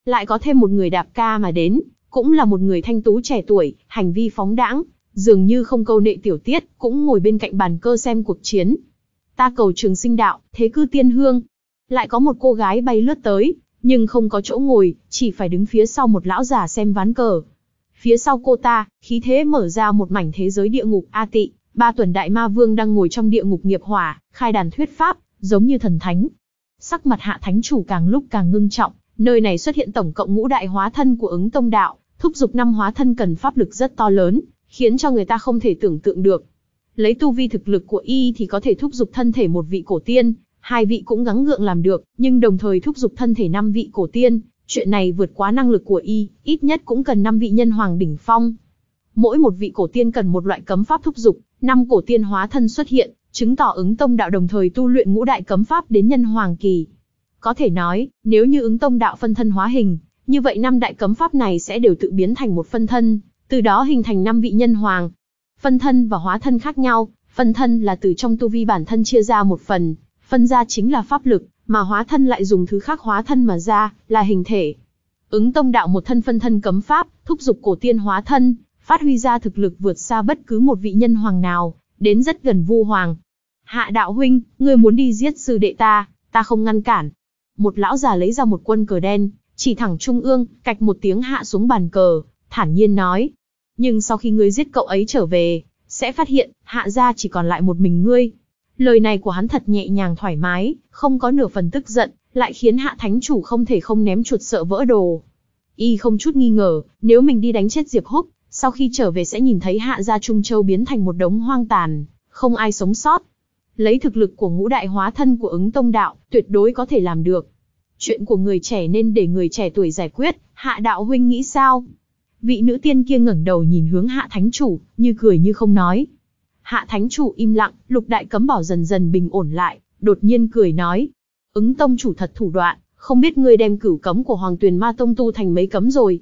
[SPEAKER 1] lại có thêm một người đạp ca mà đến, cũng là một người thanh tú trẻ tuổi, hành vi phóng đãng, dường như không câu nệ tiểu tiết, cũng ngồi bên cạnh bàn cơ xem cuộc chiến. Ta cầu trường sinh đạo, thế cư tiên hương, lại có một cô gái bay lướt tới, nhưng không có chỗ ngồi, chỉ phải đứng phía sau một lão già xem ván cờ. Phía sau cô ta, khí thế mở ra một mảnh thế giới địa ngục A Tị, ba tuần đại ma vương đang ngồi trong địa ngục nghiệp hỏa, khai đàn thuyết pháp, giống như thần thánh. Sắc mặt hạ thánh chủ càng lúc càng ngưng trọng, nơi này xuất hiện tổng cộng ngũ đại hóa thân của ứng tông đạo, thúc giục năm hóa thân cần pháp lực rất to lớn, khiến cho người ta không thể tưởng tượng được. Lấy tu vi thực lực của y thì có thể thúc giục thân thể một vị cổ tiên, hai vị cũng gắng gượng làm được, nhưng đồng thời thúc giục thân thể năm vị cổ tiên, chuyện này vượt quá năng lực của y, ít nhất cũng cần năm vị nhân hoàng đỉnh phong. Mỗi một vị cổ tiên cần một loại cấm pháp thúc giục, năm cổ tiên hóa thân xuất hiện, chứng tỏ ứng tông đạo đồng thời tu luyện ngũ đại cấm pháp đến nhân hoàng kỳ. Có thể nói, nếu như ứng tông đạo phân thân hóa hình, như vậy năm đại cấm pháp này sẽ đều tự biến thành một phân thân, từ đó hình thành năm vị nhân hoàng. Phân thân và hóa thân khác nhau, phân thân là từ trong tu vi bản thân chia ra một phần, phân ra chính là pháp lực, mà hóa thân lại dùng thứ khác hóa thân mà ra, là hình thể. Ứng tông đạo một thân phân thân cấm pháp, thúc giục cổ tiên hóa thân, phát huy ra thực lực vượt xa bất cứ một vị nhân hoàng nào, đến rất gần vu hoàng. Hạ đạo huynh, ngươi muốn đi giết sư đệ ta, ta không ngăn cản. Một lão già lấy ra một quân cờ đen, chỉ thẳng trung ương, cạch một tiếng hạ xuống bàn cờ, thản nhiên nói. Nhưng sau khi ngươi giết cậu ấy trở về, sẽ phát hiện, hạ gia chỉ còn lại một mình ngươi, Lời này của hắn thật nhẹ nhàng thoải mái, không có nửa phần tức giận, lại khiến hạ thánh chủ không thể không ném chuột sợ vỡ đồ. Y không chút nghi ngờ, nếu mình đi đánh chết Diệp Húc, sau khi trở về sẽ nhìn thấy hạ gia Trung Châu biến thành một đống hoang tàn, không ai sống sót. Lấy thực lực của ngũ đại hóa thân của ứng tông đạo, tuyệt đối có thể làm được. Chuyện của người trẻ nên để người trẻ tuổi giải quyết, hạ đạo huynh nghĩ sao? Vị nữ tiên kia ngẩng đầu nhìn hướng hạ thánh chủ, như cười như không nói. Hạ Thánh Chủ im lặng, lục đại cấm bảo dần dần bình ổn lại, đột nhiên cười nói. Ứng tông chủ thật thủ đoạn, không biết ngươi đem cửu cấm của Hoàng Tuyền Ma Tông tu thành mấy cấm rồi.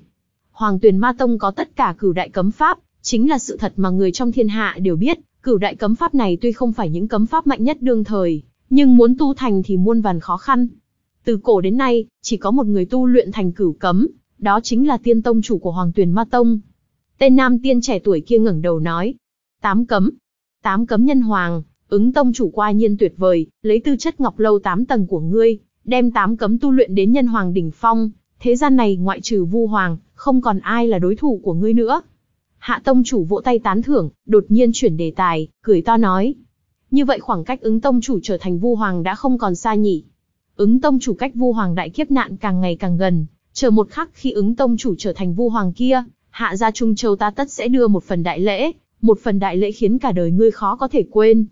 [SPEAKER 1] Hoàng Tuyền Ma Tông có tất cả cửu đại cấm pháp, chính là sự thật mà người trong thiên hạ đều biết. Cửu đại cấm pháp này tuy không phải những cấm pháp mạnh nhất đương thời, nhưng muốn tu thành thì muôn vàn khó khăn. Từ cổ đến nay, chỉ có một người tu luyện thành cửu cấm, đó chính là tiên tông chủ của Hoàng Tuyền Ma Tông. Tên nam tiên trẻ tuổi kia ngẩng đầu nói, tám cấm, Tám cấm nhân hoàng, ứng tông chủ qua nhiên tuyệt vời, lấy tư chất ngọc lâu tám tầng của ngươi, đem tám cấm tu luyện đến nhân hoàng đỉnh phong, thế gian này ngoại trừ vu hoàng, không còn ai là đối thủ của ngươi nữa. Hạ tông chủ vỗ tay tán thưởng, đột nhiên chuyển đề tài, cười to nói. Như vậy khoảng cách ứng tông chủ trở thành vu hoàng đã không còn xa nhỉ. Ứng tông chủ cách vu hoàng đại kiếp nạn càng ngày càng gần, chờ một khắc khi ứng tông chủ trở thành vu hoàng kia, hạ gia Trung Châu ta tất sẽ đưa một phần đại lễ, một phần đại lễ khiến cả đời ngươi khó có thể quên.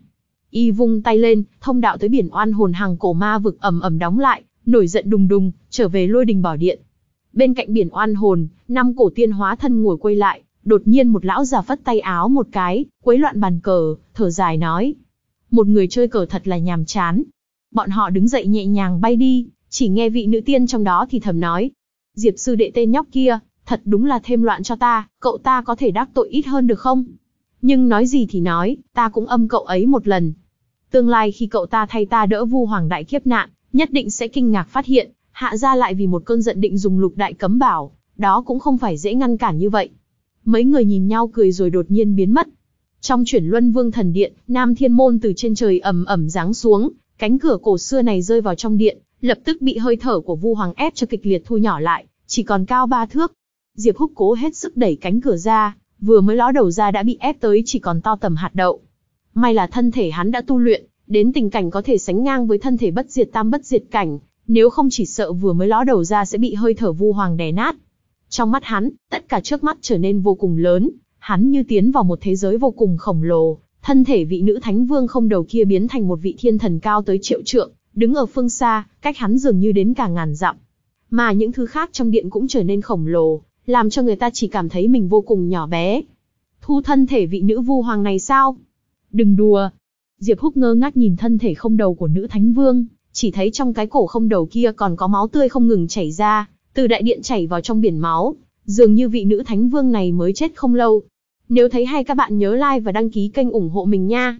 [SPEAKER 1] Y vung tay lên, thông đạo tới biển oan hồn hàng cổ ma vực ầm ầm đóng lại, nổi giận đùng đùng, trở về lôi đình bảo điện. Bên cạnh biển oan hồn, năm cổ tiên hóa thân ngồi quay lại, đột nhiên một lão già phất tay áo một cái, quấy loạn bàn cờ, thở dài nói. Một người chơi cờ thật là nhàm chán. Bọn họ đứng dậy nhẹ nhàng bay đi, chỉ nghe vị nữ tiên trong đó thì thầm nói. Diệp sư đệ tên nhóc kia, thật đúng là thêm loạn cho ta, cậu ta có thể đắc tội ít hơn được không? nhưng nói gì thì nói, ta cũng âm cậu ấy một lần. Tương lai khi cậu ta thay ta đỡ vu hoàng đại kiếp nạn, nhất định sẽ kinh ngạc phát hiện, hạ ra lại vì một cơn giận định dùng lục đại cấm bảo, đó cũng không phải dễ ngăn cản như vậy. Mấy người nhìn nhau cười rồi đột nhiên biến mất. Trong chuyển luân vương thần điện, Nam Thiên Môn từ trên trời ẩm ẩm giáng xuống, cánh cửa cổ xưa này rơi vào trong điện, lập tức bị hơi thở của Vu Hoàng ép cho kịch liệt thu nhỏ lại, chỉ còn cao ba thước. Diệp Húc cố hết sức đẩy cánh cửa ra, vừa mới ló đầu ra đã bị ép tới chỉ còn to tầm hạt đậu. May là thân thể hắn đã tu luyện, đến tình cảnh có thể sánh ngang với thân thể bất diệt tam bất diệt cảnh, nếu không chỉ sợ vừa mới ló đầu ra sẽ bị hơi thở vu hoàng đè nát. Trong mắt hắn, tất cả trước mắt trở nên vô cùng lớn, hắn như tiến vào một thế giới vô cùng khổng lồ, thân thể vị nữ thánh vương không đầu kia biến thành một vị thiên thần cao tới triệu trượng, đứng ở phương xa, cách hắn dường như đến cả ngàn dặm. Mà những thứ khác trong điện cũng trở nên khổng lồ, làm cho người ta chỉ cảm thấy mình vô cùng nhỏ bé. Thu thân thể vị nữ vu hoàng này sao? Đừng đùa. Diệp Húc ngơ ngác nhìn thân thể không đầu của nữ thánh vương, chỉ thấy trong cái cổ không đầu kia còn có máu tươi không ngừng chảy ra, từ đại điện chảy vào trong biển máu, dường như vị nữ thánh vương này mới chết không lâu. Nếu thấy hay các bạn nhớ like và đăng ký kênh ủng hộ mình nha.